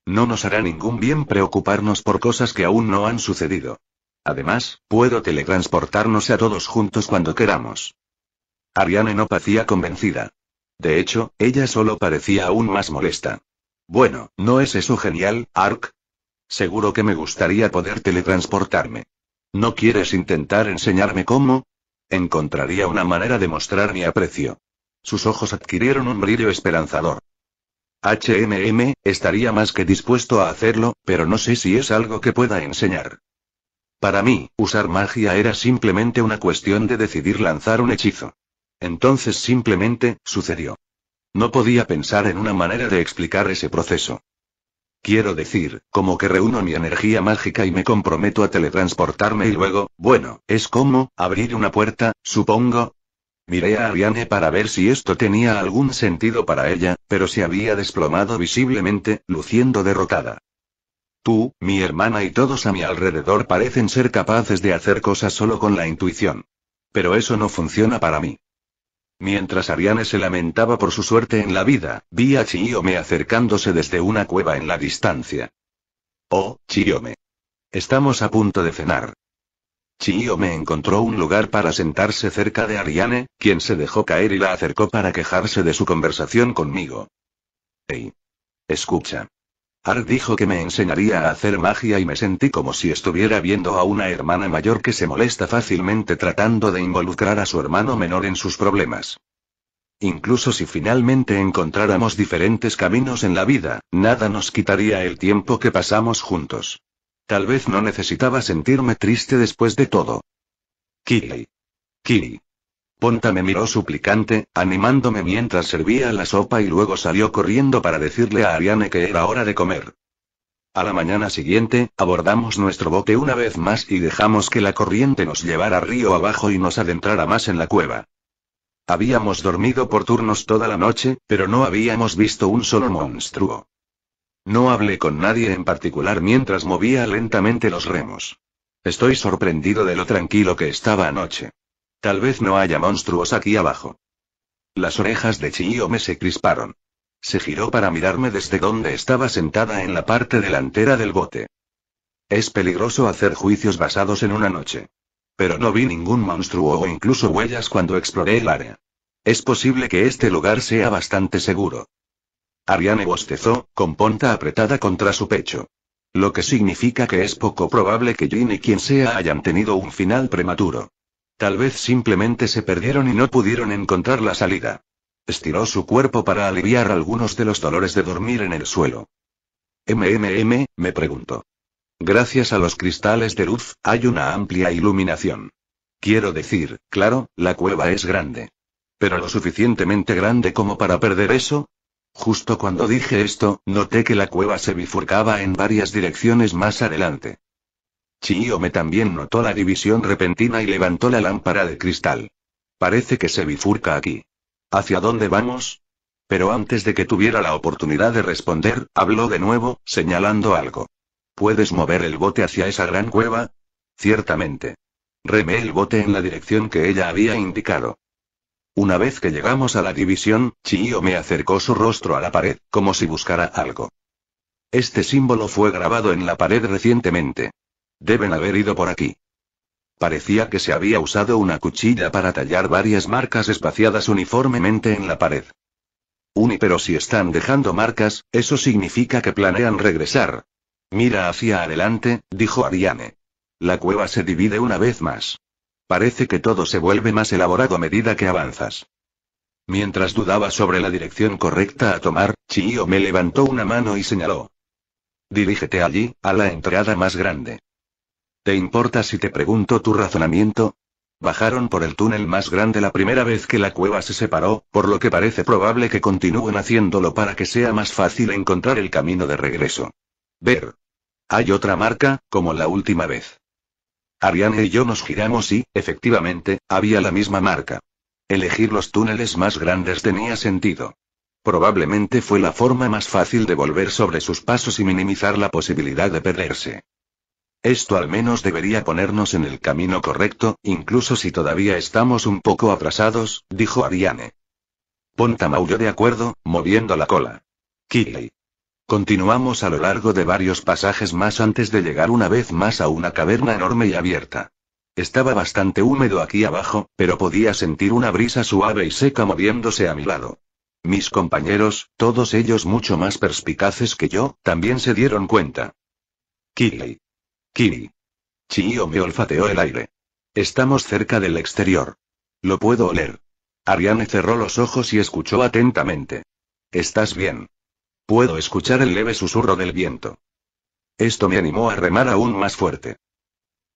No nos hará ningún bien preocuparnos por cosas que aún no han sucedido. Además, puedo teletransportarnos a todos juntos cuando queramos. Ariane no parecía convencida. De hecho, ella solo parecía aún más molesta. Bueno, ¿no es eso genial, Ark? Seguro que me gustaría poder teletransportarme. ¿No quieres intentar enseñarme cómo? Encontraría una manera de mostrar mi aprecio. Sus ojos adquirieron un brillo esperanzador. HMM, estaría más que dispuesto a hacerlo, pero no sé si es algo que pueda enseñar. Para mí, usar magia era simplemente una cuestión de decidir lanzar un hechizo. Entonces simplemente, sucedió. No podía pensar en una manera de explicar ese proceso. Quiero decir, como que reúno mi energía mágica y me comprometo a teletransportarme y luego, bueno, es como, abrir una puerta, supongo. Miré a Ariane para ver si esto tenía algún sentido para ella, pero se había desplomado visiblemente, luciendo derrotada. Tú, mi hermana y todos a mi alrededor parecen ser capaces de hacer cosas solo con la intuición. Pero eso no funciona para mí. Mientras Ariane se lamentaba por su suerte en la vida, vi a Chiome acercándose desde una cueva en la distancia. Oh, Chiome. Estamos a punto de cenar. Chio me encontró un lugar para sentarse cerca de Ariane, quien se dejó caer y la acercó para quejarse de su conversación conmigo. Hey. Escucha. Ar dijo que me enseñaría a hacer magia y me sentí como si estuviera viendo a una hermana mayor que se molesta fácilmente tratando de involucrar a su hermano menor en sus problemas. Incluso si finalmente encontráramos diferentes caminos en la vida, nada nos quitaría el tiempo que pasamos juntos. Tal vez no necesitaba sentirme triste después de todo. Kili. Kili. Ponta me miró suplicante, animándome mientras servía la sopa y luego salió corriendo para decirle a Ariane que era hora de comer. A la mañana siguiente, abordamos nuestro bote una vez más y dejamos que la corriente nos llevara río abajo y nos adentrara más en la cueva. Habíamos dormido por turnos toda la noche, pero no habíamos visto un solo monstruo. No hablé con nadie en particular mientras movía lentamente los remos. Estoy sorprendido de lo tranquilo que estaba anoche. Tal vez no haya monstruos aquí abajo. Las orejas de me se crisparon. Se giró para mirarme desde donde estaba sentada en la parte delantera del bote. Es peligroso hacer juicios basados en una noche. Pero no vi ningún monstruo o incluso huellas cuando exploré el área. Es posible que este lugar sea bastante seguro. Ariane bostezó, con ponta apretada contra su pecho. Lo que significa que es poco probable que Jin y quien sea hayan tenido un final prematuro. Tal vez simplemente se perdieron y no pudieron encontrar la salida. Estiró su cuerpo para aliviar algunos de los dolores de dormir en el suelo. MMM, me preguntó. Gracias a los cristales de luz, hay una amplia iluminación. Quiero decir, claro, la cueva es grande. Pero lo suficientemente grande como para perder eso, Justo cuando dije esto, noté que la cueva se bifurcaba en varias direcciones más adelante. Chiome también notó la división repentina y levantó la lámpara de cristal. Parece que se bifurca aquí. ¿Hacia dónde vamos? Pero antes de que tuviera la oportunidad de responder, habló de nuevo, señalando algo. ¿Puedes mover el bote hacia esa gran cueva? Ciertamente. Remé el bote en la dirección que ella había indicado. Una vez que llegamos a la división, Chiyo me acercó su rostro a la pared, como si buscara algo. Este símbolo fue grabado en la pared recientemente. Deben haber ido por aquí. Parecía que se había usado una cuchilla para tallar varias marcas espaciadas uniformemente en la pared. Uni, pero si están dejando marcas, eso significa que planean regresar. Mira hacia adelante, dijo Ariane. La cueva se divide una vez más. Parece que todo se vuelve más elaborado a medida que avanzas. Mientras dudaba sobre la dirección correcta a tomar, Chiyo me levantó una mano y señaló. Dirígete allí, a la entrada más grande. ¿Te importa si te pregunto tu razonamiento? Bajaron por el túnel más grande la primera vez que la cueva se separó, por lo que parece probable que continúen haciéndolo para que sea más fácil encontrar el camino de regreso. Ver. Hay otra marca, como la última vez. Ariane y yo nos giramos y, efectivamente, había la misma marca. Elegir los túneles más grandes tenía sentido. Probablemente fue la forma más fácil de volver sobre sus pasos y minimizar la posibilidad de perderse. Esto al menos debería ponernos en el camino correcto, incluso si todavía estamos un poco atrasados, dijo Ariane. Ponta maulló de acuerdo, moviendo la cola. Kiley. Continuamos a lo largo de varios pasajes más antes de llegar una vez más a una caverna enorme y abierta. Estaba bastante húmedo aquí abajo, pero podía sentir una brisa suave y seca moviéndose a mi lado. Mis compañeros, todos ellos mucho más perspicaces que yo, también se dieron cuenta. Kili. Kili. Chiyo me olfateó el aire. Estamos cerca del exterior. Lo puedo oler. Ariane cerró los ojos y escuchó atentamente. ¿Estás bien? Puedo escuchar el leve susurro del viento. Esto me animó a remar aún más fuerte.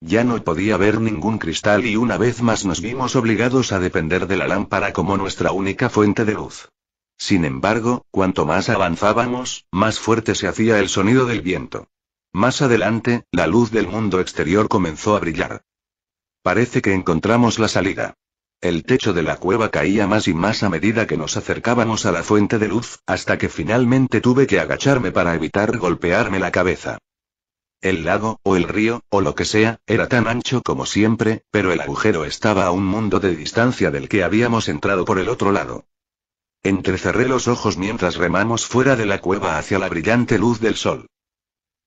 Ya no podía ver ningún cristal y una vez más nos vimos obligados a depender de la lámpara como nuestra única fuente de luz. Sin embargo, cuanto más avanzábamos, más fuerte se hacía el sonido del viento. Más adelante, la luz del mundo exterior comenzó a brillar. Parece que encontramos la salida. El techo de la cueva caía más y más a medida que nos acercábamos a la fuente de luz, hasta que finalmente tuve que agacharme para evitar golpearme la cabeza. El lago, o el río, o lo que sea, era tan ancho como siempre, pero el agujero estaba a un mundo de distancia del que habíamos entrado por el otro lado. Entrecerré los ojos mientras remamos fuera de la cueva hacia la brillante luz del sol.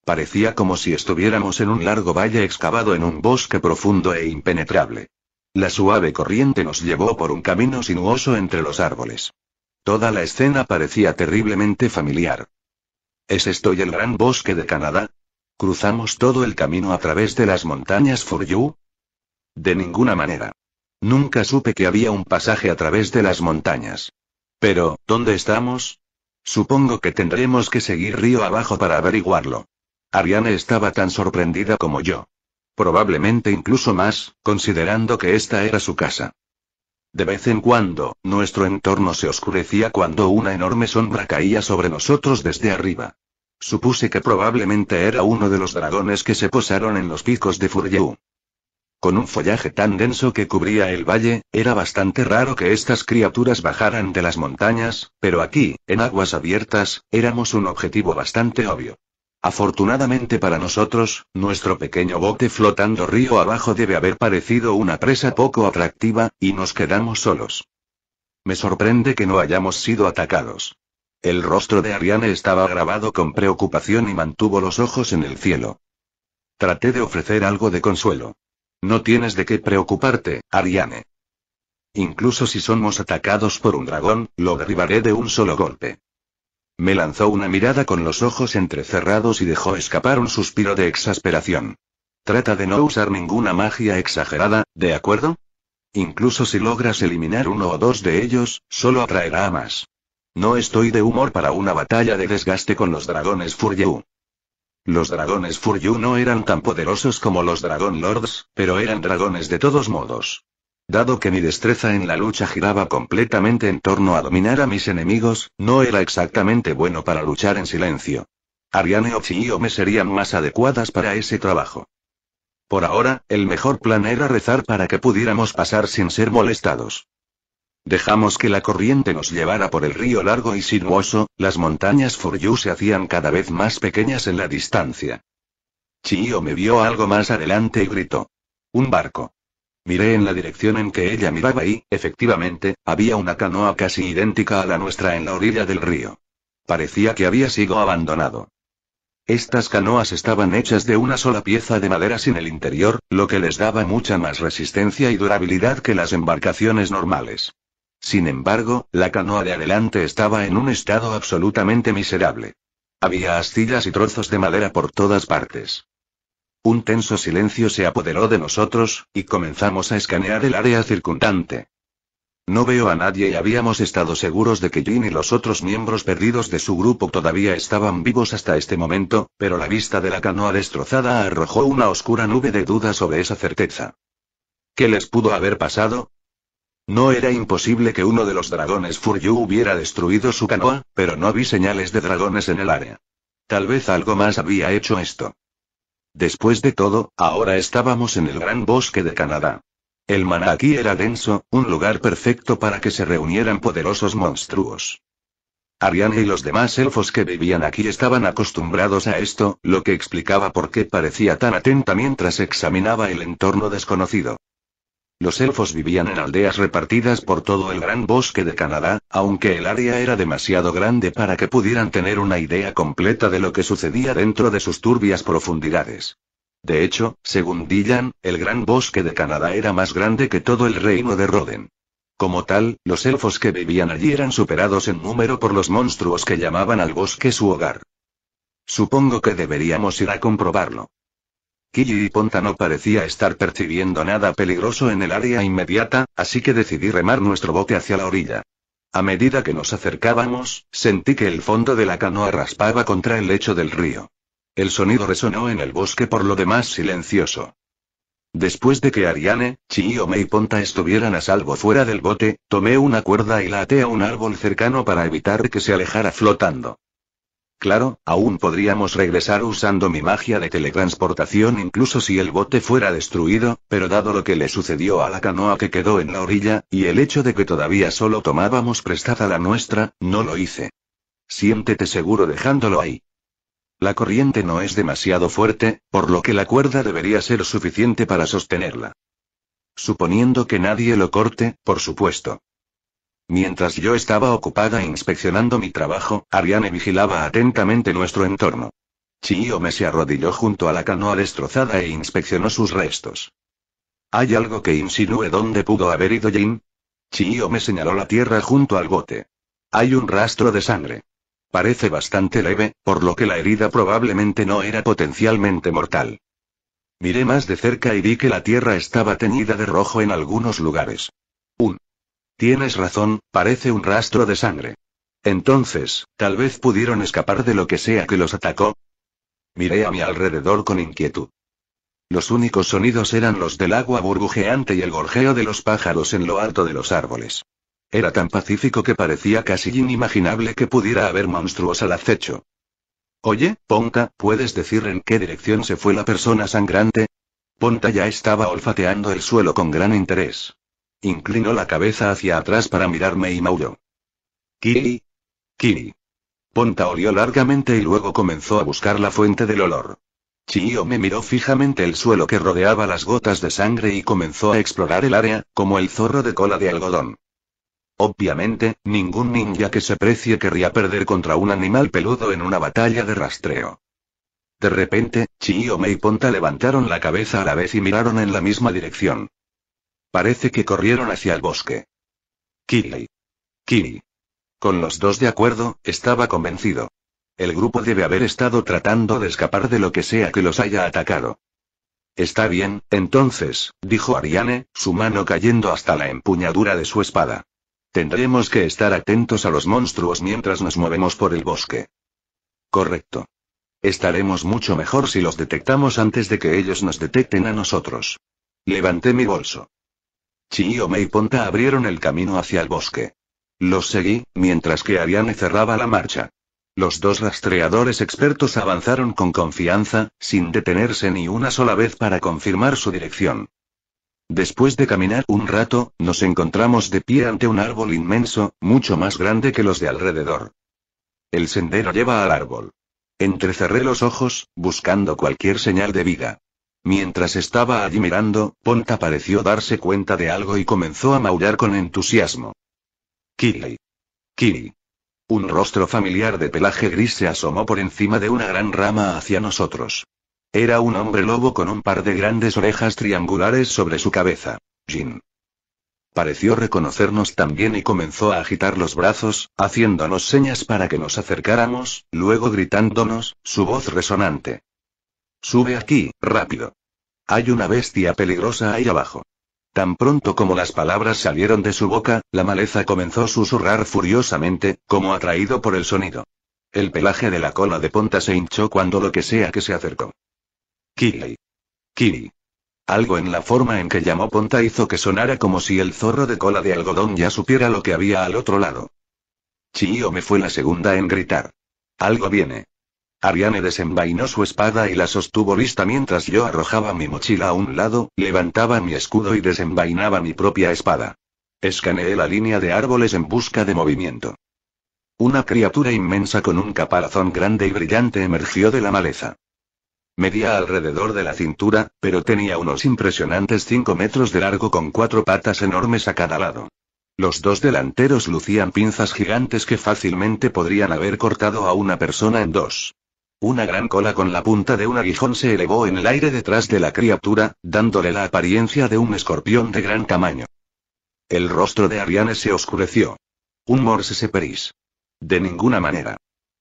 Parecía como si estuviéramos en un largo valle excavado en un bosque profundo e impenetrable. La suave corriente nos llevó por un camino sinuoso entre los árboles. Toda la escena parecía terriblemente familiar. ¿Es esto y el gran bosque de Canadá? ¿Cruzamos todo el camino a través de las montañas You? De ninguna manera. Nunca supe que había un pasaje a través de las montañas. Pero, ¿dónde estamos? Supongo que tendremos que seguir río abajo para averiguarlo. Ariane estaba tan sorprendida como yo probablemente incluso más, considerando que esta era su casa. De vez en cuando, nuestro entorno se oscurecía cuando una enorme sombra caía sobre nosotros desde arriba. Supuse que probablemente era uno de los dragones que se posaron en los picos de Furyu. Con un follaje tan denso que cubría el valle, era bastante raro que estas criaturas bajaran de las montañas, pero aquí, en aguas abiertas, éramos un objetivo bastante obvio. Afortunadamente para nosotros, nuestro pequeño bote flotando río abajo debe haber parecido una presa poco atractiva, y nos quedamos solos. Me sorprende que no hayamos sido atacados. El rostro de Ariane estaba grabado con preocupación y mantuvo los ojos en el cielo. Traté de ofrecer algo de consuelo. No tienes de qué preocuparte, Ariane. Incluso si somos atacados por un dragón, lo derribaré de un solo golpe. Me lanzó una mirada con los ojos entrecerrados y dejó escapar un suspiro de exasperación. Trata de no usar ninguna magia exagerada, ¿de acuerdo? Incluso si logras eliminar uno o dos de ellos, solo atraerá a más. No estoy de humor para una batalla de desgaste con los dragones Furyu. Los dragones Furyu no eran tan poderosos como los Dragon Lords, pero eran dragones de todos modos. Dado que mi destreza en la lucha giraba completamente en torno a dominar a mis enemigos, no era exactamente bueno para luchar en silencio. Ariane o Chiyo me serían más adecuadas para ese trabajo. Por ahora, el mejor plan era rezar para que pudiéramos pasar sin ser molestados. Dejamos que la corriente nos llevara por el río largo y sinuoso, las montañas Furyu se hacían cada vez más pequeñas en la distancia. Chiyo me vio algo más adelante y gritó. Un barco. Miré en la dirección en que ella miraba y, efectivamente, había una canoa casi idéntica a la nuestra en la orilla del río. Parecía que había sido abandonado. Estas canoas estaban hechas de una sola pieza de madera sin el interior, lo que les daba mucha más resistencia y durabilidad que las embarcaciones normales. Sin embargo, la canoa de adelante estaba en un estado absolutamente miserable. Había astillas y trozos de madera por todas partes. Un tenso silencio se apoderó de nosotros, y comenzamos a escanear el área circundante. No veo a nadie y habíamos estado seguros de que Jin y los otros miembros perdidos de su grupo todavía estaban vivos hasta este momento, pero la vista de la canoa destrozada arrojó una oscura nube de dudas sobre esa certeza. ¿Qué les pudo haber pasado? No era imposible que uno de los dragones Furyu hubiera destruido su canoa, pero no vi señales de dragones en el área. Tal vez algo más había hecho esto. Después de todo, ahora estábamos en el gran bosque de Canadá. El maná aquí era denso, un lugar perfecto para que se reunieran poderosos monstruos. Ariane y los demás elfos que vivían aquí estaban acostumbrados a esto, lo que explicaba por qué parecía tan atenta mientras examinaba el entorno desconocido. Los elfos vivían en aldeas repartidas por todo el gran bosque de Canadá, aunque el área era demasiado grande para que pudieran tener una idea completa de lo que sucedía dentro de sus turbias profundidades. De hecho, según Dylan, el gran bosque de Canadá era más grande que todo el reino de Roden. Como tal, los elfos que vivían allí eran superados en número por los monstruos que llamaban al bosque su hogar. Supongo que deberíamos ir a comprobarlo. Kiji y Ponta no parecía estar percibiendo nada peligroso en el área inmediata, así que decidí remar nuestro bote hacia la orilla. A medida que nos acercábamos, sentí que el fondo de la canoa raspaba contra el lecho del río. El sonido resonó en el bosque por lo demás silencioso. Después de que Ariane, Chiome y Ponta estuvieran a salvo fuera del bote, tomé una cuerda y la até a un árbol cercano para evitar que se alejara flotando. Claro, aún podríamos regresar usando mi magia de teletransportación incluso si el bote fuera destruido, pero dado lo que le sucedió a la canoa que quedó en la orilla, y el hecho de que todavía solo tomábamos prestada la nuestra, no lo hice. Siéntete seguro dejándolo ahí. La corriente no es demasiado fuerte, por lo que la cuerda debería ser suficiente para sostenerla. Suponiendo que nadie lo corte, por supuesto. Mientras yo estaba ocupada inspeccionando mi trabajo, Ariane vigilaba atentamente nuestro entorno. me se arrodilló junto a la canoa destrozada e inspeccionó sus restos. ¿Hay algo que insinúe dónde pudo haber ido Jin? me señaló la tierra junto al bote. Hay un rastro de sangre. Parece bastante leve, por lo que la herida probablemente no era potencialmente mortal. Miré más de cerca y vi que la tierra estaba teñida de rojo en algunos lugares. Un Tienes razón, parece un rastro de sangre. Entonces, tal vez pudieron escapar de lo que sea que los atacó. Miré a mi alrededor con inquietud. Los únicos sonidos eran los del agua burbujeante y el gorjeo de los pájaros en lo alto de los árboles. Era tan pacífico que parecía casi inimaginable que pudiera haber monstruos al acecho. Oye, Ponta, ¿puedes decir en qué dirección se fue la persona sangrante? Ponta ya estaba olfateando el suelo con gran interés. Inclinó la cabeza hacia atrás para mirarme y maulló. Kiri. Kiri. Ponta olió largamente y luego comenzó a buscar la fuente del olor. Chio me miró fijamente el suelo que rodeaba las gotas de sangre y comenzó a explorar el área, como el zorro de cola de algodón. Obviamente, ningún ninja que se precie querría perder contra un animal peludo en una batalla de rastreo. De repente, Chiyo y Ponta levantaron la cabeza a la vez y miraron en la misma dirección. Parece que corrieron hacia el bosque. Kili. Kili. Con los dos de acuerdo, estaba convencido. El grupo debe haber estado tratando de escapar de lo que sea que los haya atacado. Está bien, entonces, dijo Ariane, su mano cayendo hasta la empuñadura de su espada. Tendremos que estar atentos a los monstruos mientras nos movemos por el bosque. Correcto. Estaremos mucho mejor si los detectamos antes de que ellos nos detecten a nosotros. Levanté mi bolso. Chiyome y Ponta abrieron el camino hacia el bosque. Los seguí, mientras que Ariane cerraba la marcha. Los dos rastreadores expertos avanzaron con confianza, sin detenerse ni una sola vez para confirmar su dirección. Después de caminar un rato, nos encontramos de pie ante un árbol inmenso, mucho más grande que los de alrededor. El sendero lleva al árbol. Entrecerré los ojos, buscando cualquier señal de vida. Mientras estaba allí mirando, Ponta pareció darse cuenta de algo y comenzó a maullar con entusiasmo. Kiri. Kiri. Un rostro familiar de pelaje gris se asomó por encima de una gran rama hacia nosotros. Era un hombre lobo con un par de grandes orejas triangulares sobre su cabeza. Jin. Pareció reconocernos también y comenzó a agitar los brazos, haciéndonos señas para que nos acercáramos, luego gritándonos, su voz resonante. Sube aquí, rápido. Hay una bestia peligrosa ahí abajo. Tan pronto como las palabras salieron de su boca, la maleza comenzó a susurrar furiosamente, como atraído por el sonido. El pelaje de la cola de Ponta se hinchó cuando lo que sea que se acercó. Kiri. Kiri. Algo en la forma en que llamó Ponta hizo que sonara como si el zorro de cola de algodón ya supiera lo que había al otro lado. Chio me fue la segunda en gritar. Algo viene. Ariane desenvainó su espada y la sostuvo lista mientras yo arrojaba mi mochila a un lado, levantaba mi escudo y desenvainaba mi propia espada. Escaneé la línea de árboles en busca de movimiento. Una criatura inmensa con un caparazón grande y brillante emergió de la maleza. Medía alrededor de la cintura, pero tenía unos impresionantes 5 metros de largo con cuatro patas enormes a cada lado. Los dos delanteros lucían pinzas gigantes que fácilmente podrían haber cortado a una persona en dos. Una gran cola con la punta de un aguijón se elevó en el aire detrás de la criatura, dándole la apariencia de un escorpión de gran tamaño. El rostro de Ariane se oscureció. Un morse se De ninguna manera.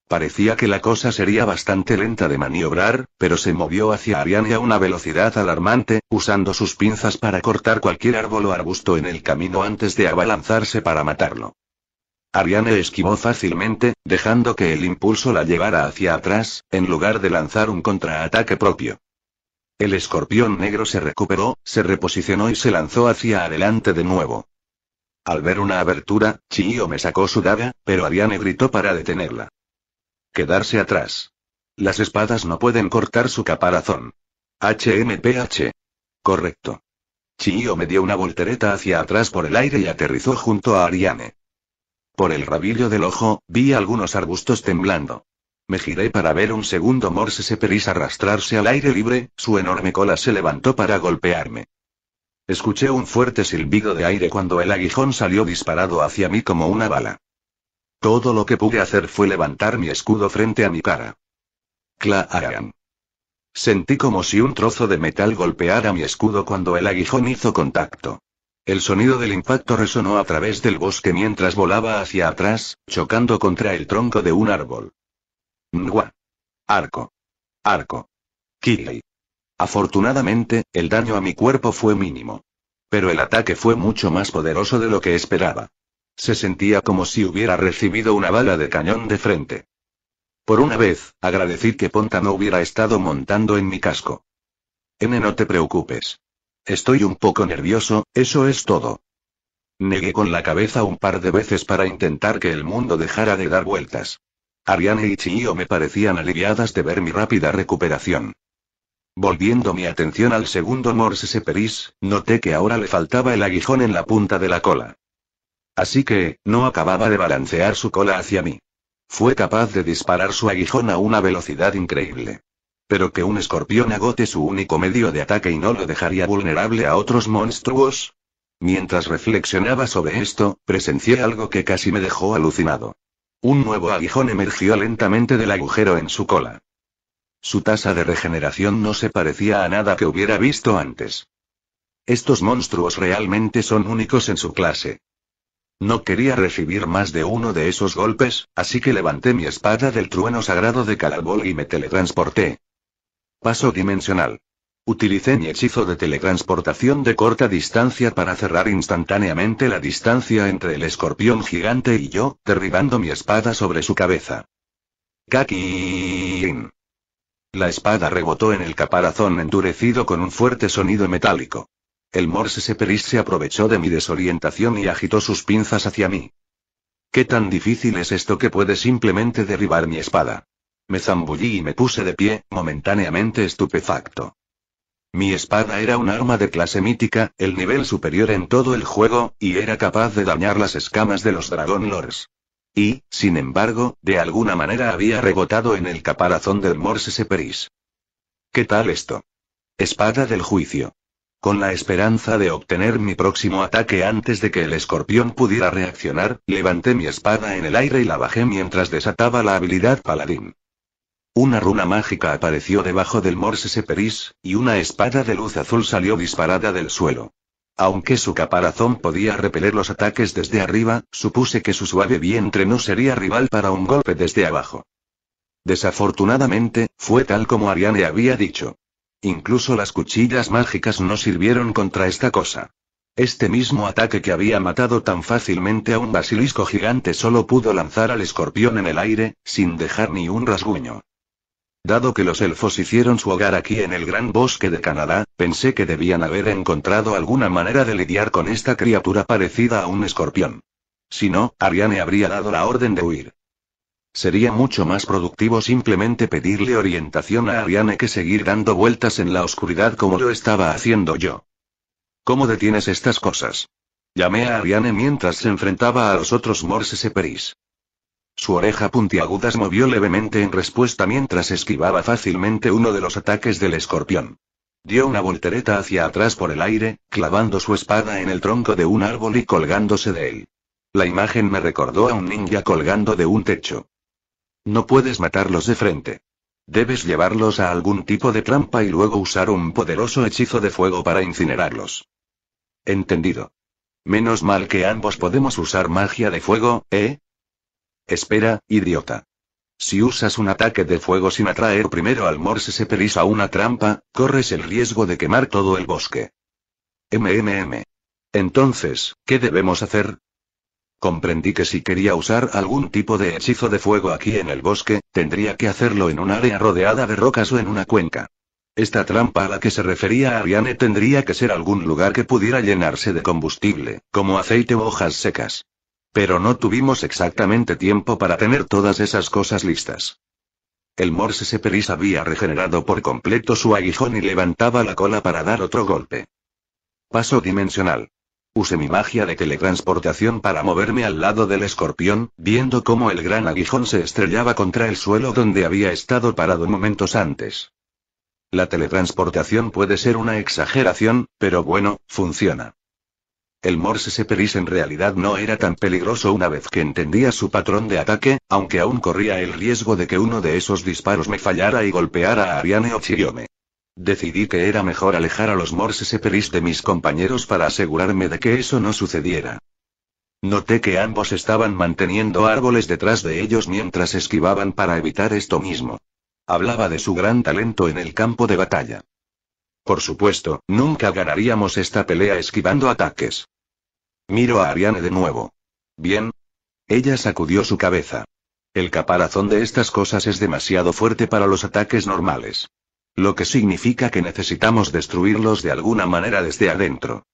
Parecía que la cosa sería bastante lenta de maniobrar, pero se movió hacia Ariane a una velocidad alarmante, usando sus pinzas para cortar cualquier árbol o arbusto en el camino antes de abalanzarse para matarlo. Ariane esquivó fácilmente, dejando que el impulso la llevara hacia atrás, en lugar de lanzar un contraataque propio. El escorpión negro se recuperó, se reposicionó y se lanzó hacia adelante de nuevo. Al ver una abertura, Chiyo me sacó su daga, pero Ariane gritó para detenerla. Quedarse atrás. Las espadas no pueden cortar su caparazón. HMPH. Correcto. Chiyo me dio una voltereta hacia atrás por el aire y aterrizó junto a Ariane. Por el rabillo del ojo, vi algunos arbustos temblando. Me giré para ver un segundo Morse Seperis arrastrarse al aire libre, su enorme cola se levantó para golpearme. Escuché un fuerte silbido de aire cuando el aguijón salió disparado hacia mí como una bala. Todo lo que pude hacer fue levantar mi escudo frente a mi cara. Claan. Sentí como si un trozo de metal golpeara mi escudo cuando el aguijón hizo contacto. El sonido del impacto resonó a través del bosque mientras volaba hacia atrás, chocando contra el tronco de un árbol. Ngua. Arco. Arco. Kili. Afortunadamente, el daño a mi cuerpo fue mínimo. Pero el ataque fue mucho más poderoso de lo que esperaba. Se sentía como si hubiera recibido una bala de cañón de frente. Por una vez, agradecí que Ponta no hubiera estado montando en mi casco. N, no te preocupes. Estoy un poco nervioso, eso es todo. Negué con la cabeza un par de veces para intentar que el mundo dejara de dar vueltas. Ariane y Chiyo me parecían aliviadas de ver mi rápida recuperación. Volviendo mi atención al segundo Morse Seperis, noté que ahora le faltaba el aguijón en la punta de la cola. Así que, no acababa de balancear su cola hacia mí. Fue capaz de disparar su aguijón a una velocidad increíble. Pero que un escorpión agote su único medio de ataque y no lo dejaría vulnerable a otros monstruos. Mientras reflexionaba sobre esto, presencié algo que casi me dejó alucinado. Un nuevo aguijón emergió lentamente del agujero en su cola. Su tasa de regeneración no se parecía a nada que hubiera visto antes. Estos monstruos realmente son únicos en su clase. No quería recibir más de uno de esos golpes, así que levanté mi espada del trueno sagrado de Calabol y me teletransporté. Paso dimensional. Utilicé mi hechizo de teletransportación de corta distancia para cerrar instantáneamente la distancia entre el escorpión gigante y yo, derribando mi espada sobre su cabeza. Kakin. La espada rebotó en el caparazón endurecido con un fuerte sonido metálico. El Morse Seperis se aprovechó de mi desorientación y agitó sus pinzas hacia mí. ¿Qué tan difícil es esto que puede simplemente derribar mi espada? Me zambullí y me puse de pie, momentáneamente estupefacto. Mi espada era un arma de clase mítica, el nivel superior en todo el juego, y era capaz de dañar las escamas de los Dragon Lords. Y, sin embargo, de alguna manera había rebotado en el caparazón del Morse Seperis. ¿Qué tal esto? Espada del juicio. Con la esperanza de obtener mi próximo ataque antes de que el escorpión pudiera reaccionar, levanté mi espada en el aire y la bajé mientras desataba la habilidad paladín. Una runa mágica apareció debajo del Morse Seperis, y una espada de luz azul salió disparada del suelo. Aunque su caparazón podía repeler los ataques desde arriba, supuse que su suave vientre no sería rival para un golpe desde abajo. Desafortunadamente, fue tal como Ariane había dicho. Incluso las cuchillas mágicas no sirvieron contra esta cosa. Este mismo ataque que había matado tan fácilmente a un basilisco gigante solo pudo lanzar al escorpión en el aire, sin dejar ni un rasguño. Dado que los elfos hicieron su hogar aquí en el gran bosque de Canadá, pensé que debían haber encontrado alguna manera de lidiar con esta criatura parecida a un escorpión. Si no, Ariane habría dado la orden de huir. Sería mucho más productivo simplemente pedirle orientación a Ariane que seguir dando vueltas en la oscuridad como lo estaba haciendo yo. ¿Cómo detienes estas cosas? Llamé a Ariane mientras se enfrentaba a los otros Morse Peris. Su oreja puntiaguda movió levemente en respuesta mientras esquivaba fácilmente uno de los ataques del escorpión. Dio una voltereta hacia atrás por el aire, clavando su espada en el tronco de un árbol y colgándose de él. La imagen me recordó a un ninja colgando de un techo. No puedes matarlos de frente. Debes llevarlos a algún tipo de trampa y luego usar un poderoso hechizo de fuego para incinerarlos. Entendido. Menos mal que ambos podemos usar magia de fuego, ¿eh? Espera, idiota. Si usas un ataque de fuego sin atraer primero al Morse se a una trampa, corres el riesgo de quemar todo el bosque. MMM. Entonces, ¿qué debemos hacer? Comprendí que si quería usar algún tipo de hechizo de fuego aquí en el bosque, tendría que hacerlo en un área rodeada de rocas o en una cuenca. Esta trampa a la que se refería Ariane tendría que ser algún lugar que pudiera llenarse de combustible, como aceite o hojas secas. Pero no tuvimos exactamente tiempo para tener todas esas cosas listas. El Morse Seperis había regenerado por completo su aguijón y levantaba la cola para dar otro golpe. Paso dimensional. Usé mi magia de teletransportación para moverme al lado del escorpión, viendo cómo el gran aguijón se estrellaba contra el suelo donde había estado parado momentos antes. La teletransportación puede ser una exageración, pero bueno, funciona. El Morse Seperis en realidad no era tan peligroso una vez que entendía su patrón de ataque, aunque aún corría el riesgo de que uno de esos disparos me fallara y golpeara a Ariane o Chiriome. Decidí que era mejor alejar a los Morse de mis compañeros para asegurarme de que eso no sucediera. Noté que ambos estaban manteniendo árboles detrás de ellos mientras esquivaban para evitar esto mismo. Hablaba de su gran talento en el campo de batalla. Por supuesto, nunca ganaríamos esta pelea esquivando ataques. Miro a Ariane de nuevo. Bien. Ella sacudió su cabeza. El caparazón de estas cosas es demasiado fuerte para los ataques normales. Lo que significa que necesitamos destruirlos de alguna manera desde adentro.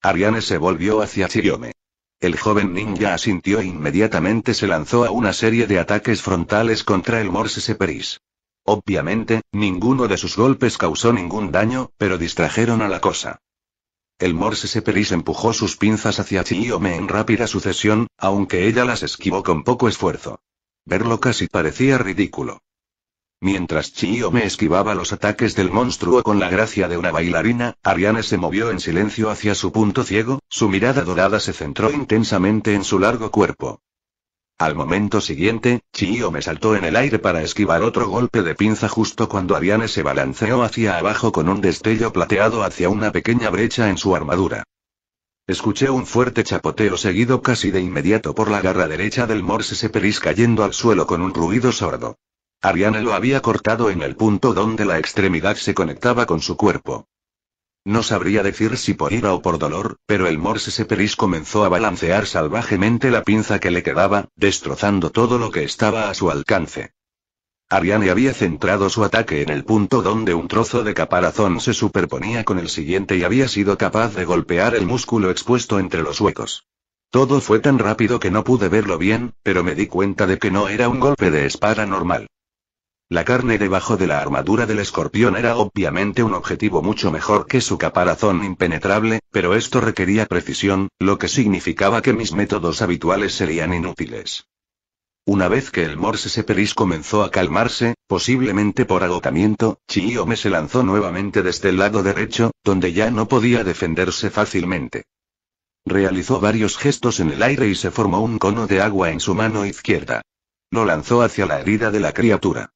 Ariane se volvió hacia Chiyome. El joven ninja asintió e inmediatamente se lanzó a una serie de ataques frontales contra el Morse Seperis. Obviamente, ninguno de sus golpes causó ningún daño, pero distrajeron a la cosa. El Morse Seperis empujó sus pinzas hacia Chiome en rápida sucesión, aunque ella las esquivó con poco esfuerzo. Verlo casi parecía ridículo. Mientras Chiome esquivaba los ataques del monstruo con la gracia de una bailarina, Ariane se movió en silencio hacia su punto ciego, su mirada dorada se centró intensamente en su largo cuerpo. Al momento siguiente, Chiyo me saltó en el aire para esquivar otro golpe de pinza justo cuando Ariane se balanceó hacia abajo con un destello plateado hacia una pequeña brecha en su armadura. Escuché un fuerte chapoteo seguido casi de inmediato por la garra derecha del Morse Seperis cayendo al suelo con un ruido sordo. Ariane lo había cortado en el punto donde la extremidad se conectaba con su cuerpo. No sabría decir si por ira o por dolor, pero el Morse Seperis comenzó a balancear salvajemente la pinza que le quedaba, destrozando todo lo que estaba a su alcance. Ariane había centrado su ataque en el punto donde un trozo de caparazón se superponía con el siguiente y había sido capaz de golpear el músculo expuesto entre los huecos. Todo fue tan rápido que no pude verlo bien, pero me di cuenta de que no era un golpe de espada normal. La carne debajo de la armadura del escorpión era obviamente un objetivo mucho mejor que su caparazón impenetrable, pero esto requería precisión, lo que significaba que mis métodos habituales serían inútiles. Una vez que el Morse Seperis comenzó a calmarse, posiblemente por agotamiento, Chiome se lanzó nuevamente desde el este lado derecho, donde ya no podía defenderse fácilmente. Realizó varios gestos en el aire y se formó un cono de agua en su mano izquierda. Lo lanzó hacia la herida de la criatura.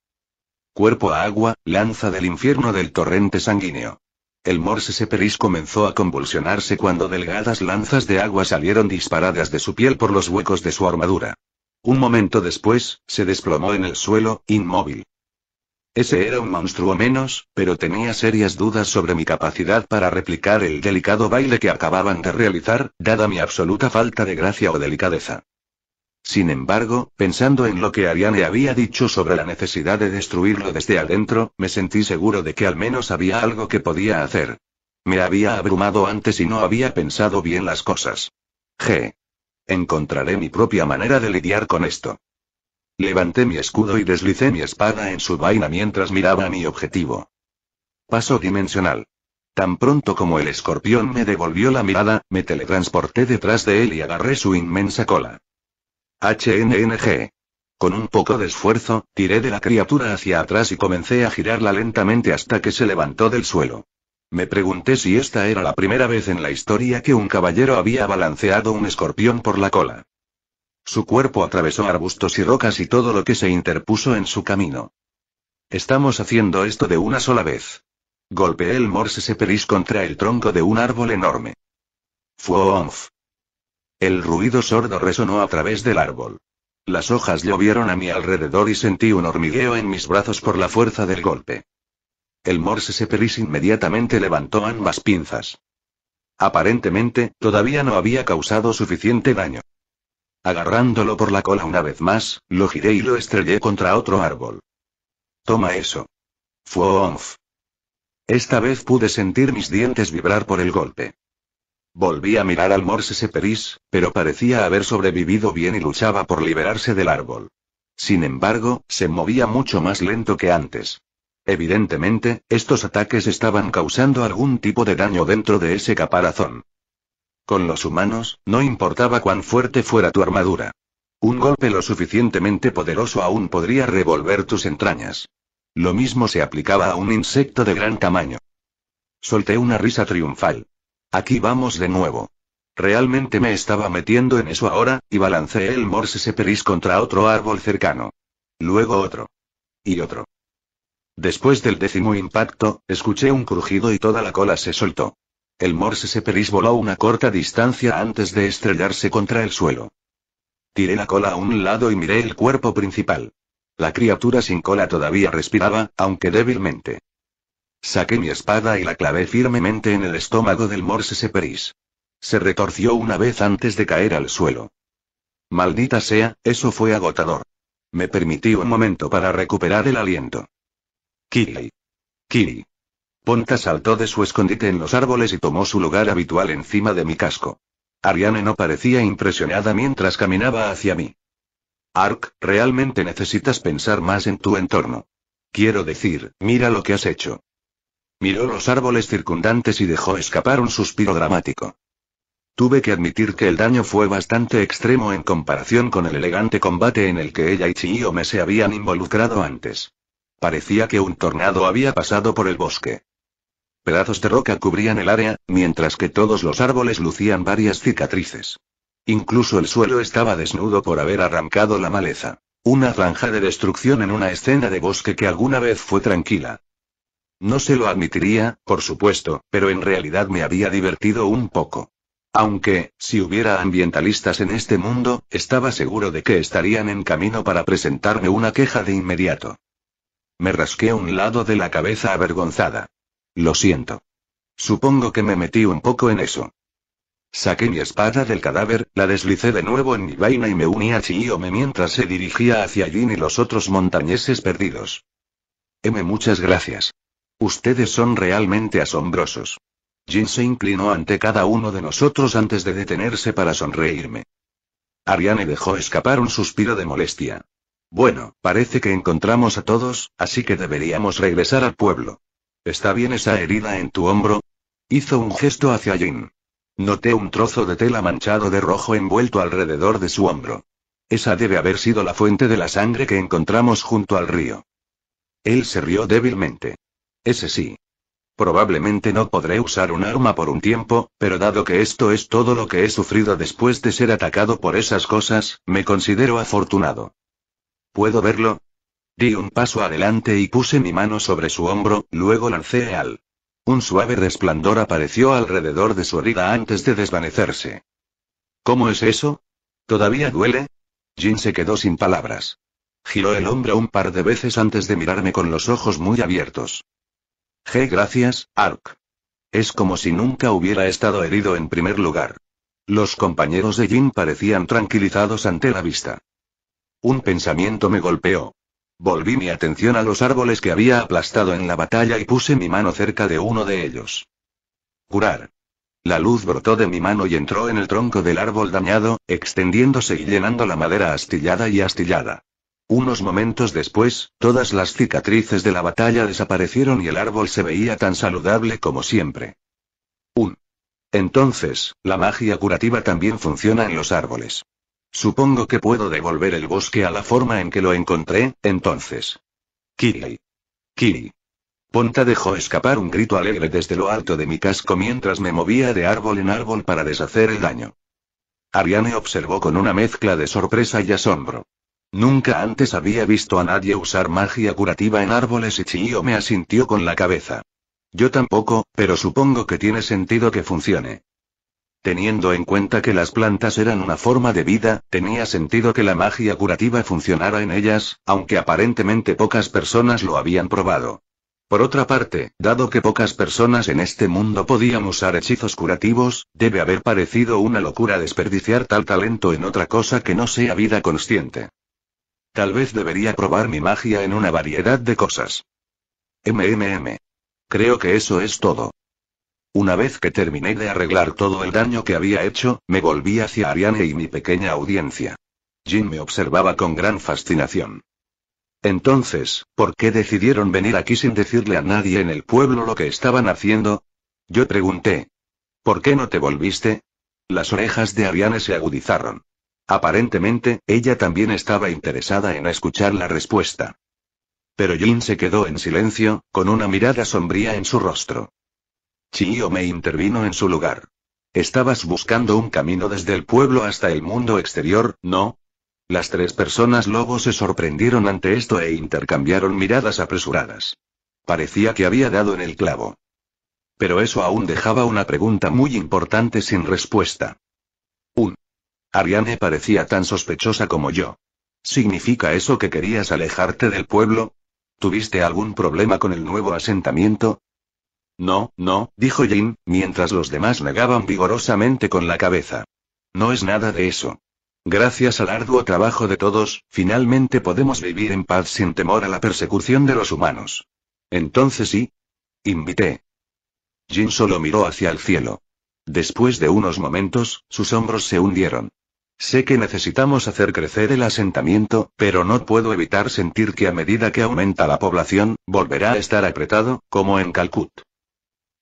Cuerpo a agua, lanza del infierno del torrente sanguíneo. El morse seperis comenzó a convulsionarse cuando delgadas lanzas de agua salieron disparadas de su piel por los huecos de su armadura. Un momento después, se desplomó en el suelo, inmóvil. Ese era un monstruo menos, pero tenía serias dudas sobre mi capacidad para replicar el delicado baile que acababan de realizar, dada mi absoluta falta de gracia o delicadeza. Sin embargo, pensando en lo que Ariane había dicho sobre la necesidad de destruirlo desde adentro, me sentí seguro de que al menos había algo que podía hacer. Me había abrumado antes y no había pensado bien las cosas. G. Encontraré mi propia manera de lidiar con esto. Levanté mi escudo y deslicé mi espada en su vaina mientras miraba mi objetivo. Paso dimensional. Tan pronto como el escorpión me devolvió la mirada, me teletransporté detrás de él y agarré su inmensa cola. HNNG. Con un poco de esfuerzo, tiré de la criatura hacia atrás y comencé a girarla lentamente hasta que se levantó del suelo. Me pregunté si esta era la primera vez en la historia que un caballero había balanceado un escorpión por la cola. Su cuerpo atravesó arbustos y rocas y todo lo que se interpuso en su camino. Estamos haciendo esto de una sola vez. Golpeé el morse seperis contra el tronco de un árbol enorme. Fuonf. El ruido sordo resonó a través del árbol. Las hojas llovieron a mi alrededor y sentí un hormigueo en mis brazos por la fuerza del golpe. El Morse Seperis inmediatamente levantó ambas pinzas. Aparentemente, todavía no había causado suficiente daño. Agarrándolo por la cola una vez más, lo giré y lo estrellé contra otro árbol. Toma eso. Fuonf. Esta vez pude sentir mis dientes vibrar por el golpe. Volví a mirar al Morse Seperis, pero parecía haber sobrevivido bien y luchaba por liberarse del árbol. Sin embargo, se movía mucho más lento que antes. Evidentemente, estos ataques estaban causando algún tipo de daño dentro de ese caparazón. Con los humanos, no importaba cuán fuerte fuera tu armadura. Un golpe lo suficientemente poderoso aún podría revolver tus entrañas. Lo mismo se aplicaba a un insecto de gran tamaño. Solté una risa triunfal. Aquí vamos de nuevo. Realmente me estaba metiendo en eso ahora, y balanceé el Morse Seperis contra otro árbol cercano. Luego otro. Y otro. Después del décimo impacto, escuché un crujido y toda la cola se soltó. El Morse Seperis voló una corta distancia antes de estrellarse contra el suelo. Tiré la cola a un lado y miré el cuerpo principal. La criatura sin cola todavía respiraba, aunque débilmente. Saqué mi espada y la clavé firmemente en el estómago del Morse Seperis. Se retorció una vez antes de caer al suelo. Maldita sea, eso fue agotador. Me permití un momento para recuperar el aliento. Kiri. Kiri. Ponta saltó de su escondite en los árboles y tomó su lugar habitual encima de mi casco. Ariane no parecía impresionada mientras caminaba hacia mí. Ark, realmente necesitas pensar más en tu entorno. Quiero decir, mira lo que has hecho. Miró los árboles circundantes y dejó escapar un suspiro dramático. Tuve que admitir que el daño fue bastante extremo en comparación con el elegante combate en el que ella y me se habían involucrado antes. Parecía que un tornado había pasado por el bosque. Pedazos de roca cubrían el área, mientras que todos los árboles lucían varias cicatrices. Incluso el suelo estaba desnudo por haber arrancado la maleza. Una franja de destrucción en una escena de bosque que alguna vez fue tranquila. No se lo admitiría, por supuesto, pero en realidad me había divertido un poco. Aunque, si hubiera ambientalistas en este mundo, estaba seguro de que estarían en camino para presentarme una queja de inmediato. Me rasqué un lado de la cabeza avergonzada. Lo siento. Supongo que me metí un poco en eso. Saqué mi espada del cadáver, la deslicé de nuevo en mi vaina y me uní a Chiyome mientras se dirigía hacia Jin y los otros montañeses perdidos. M. Muchas gracias. Ustedes son realmente asombrosos. Jin se inclinó ante cada uno de nosotros antes de detenerse para sonreírme. Ariane dejó escapar un suspiro de molestia. Bueno, parece que encontramos a todos, así que deberíamos regresar al pueblo. ¿Está bien esa herida en tu hombro? Hizo un gesto hacia Jin. Noté un trozo de tela manchado de rojo envuelto alrededor de su hombro. Esa debe haber sido la fuente de la sangre que encontramos junto al río. Él se rió débilmente. Ese sí. Probablemente no podré usar un arma por un tiempo, pero dado que esto es todo lo que he sufrido después de ser atacado por esas cosas, me considero afortunado. ¿Puedo verlo? Di un paso adelante y puse mi mano sobre su hombro, luego lancé al. Un suave resplandor apareció alrededor de su herida antes de desvanecerse. ¿Cómo es eso? ¿Todavía duele? Jin se quedó sin palabras. Giró el hombro un par de veces antes de mirarme con los ojos muy abiertos. G. Gracias, Ark. Es como si nunca hubiera estado herido en primer lugar. Los compañeros de Jin parecían tranquilizados ante la vista. Un pensamiento me golpeó. Volví mi atención a los árboles que había aplastado en la batalla y puse mi mano cerca de uno de ellos. Curar. La luz brotó de mi mano y entró en el tronco del árbol dañado, extendiéndose y llenando la madera astillada y astillada. Unos momentos después, todas las cicatrices de la batalla desaparecieron y el árbol se veía tan saludable como siempre. Un. Entonces, la magia curativa también funciona en los árboles. Supongo que puedo devolver el bosque a la forma en que lo encontré, entonces. Kiri. Kiri. Ponta dejó escapar un grito alegre desde lo alto de mi casco mientras me movía de árbol en árbol para deshacer el daño. Ariane observó con una mezcla de sorpresa y asombro. Nunca antes había visto a nadie usar magia curativa en árboles y Chiyo me asintió con la cabeza. Yo tampoco, pero supongo que tiene sentido que funcione. Teniendo en cuenta que las plantas eran una forma de vida, tenía sentido que la magia curativa funcionara en ellas, aunque aparentemente pocas personas lo habían probado. Por otra parte, dado que pocas personas en este mundo podían usar hechizos curativos, debe haber parecido una locura desperdiciar tal talento en otra cosa que no sea vida consciente. Tal vez debería probar mi magia en una variedad de cosas. MMM. Creo que eso es todo. Una vez que terminé de arreglar todo el daño que había hecho, me volví hacia Ariane y mi pequeña audiencia. Jim me observaba con gran fascinación. Entonces, ¿por qué decidieron venir aquí sin decirle a nadie en el pueblo lo que estaban haciendo? Yo pregunté. ¿Por qué no te volviste? Las orejas de Ariane se agudizaron. Aparentemente, ella también estaba interesada en escuchar la respuesta. Pero Jin se quedó en silencio, con una mirada sombría en su rostro. Chiyome me intervino en su lugar. Estabas buscando un camino desde el pueblo hasta el mundo exterior, ¿no? Las tres personas lobo se sorprendieron ante esto e intercambiaron miradas apresuradas. Parecía que había dado en el clavo. Pero eso aún dejaba una pregunta muy importante sin respuesta. Un Ariane parecía tan sospechosa como yo. ¿Significa eso que querías alejarte del pueblo? ¿Tuviste algún problema con el nuevo asentamiento? No, no, dijo Jin, mientras los demás negaban vigorosamente con la cabeza. No es nada de eso. Gracias al arduo trabajo de todos, finalmente podemos vivir en paz sin temor a la persecución de los humanos. Entonces sí. Invité. Jin solo miró hacia el cielo. Después de unos momentos, sus hombros se hundieron. Sé que necesitamos hacer crecer el asentamiento, pero no puedo evitar sentir que a medida que aumenta la población, volverá a estar apretado, como en Calcut.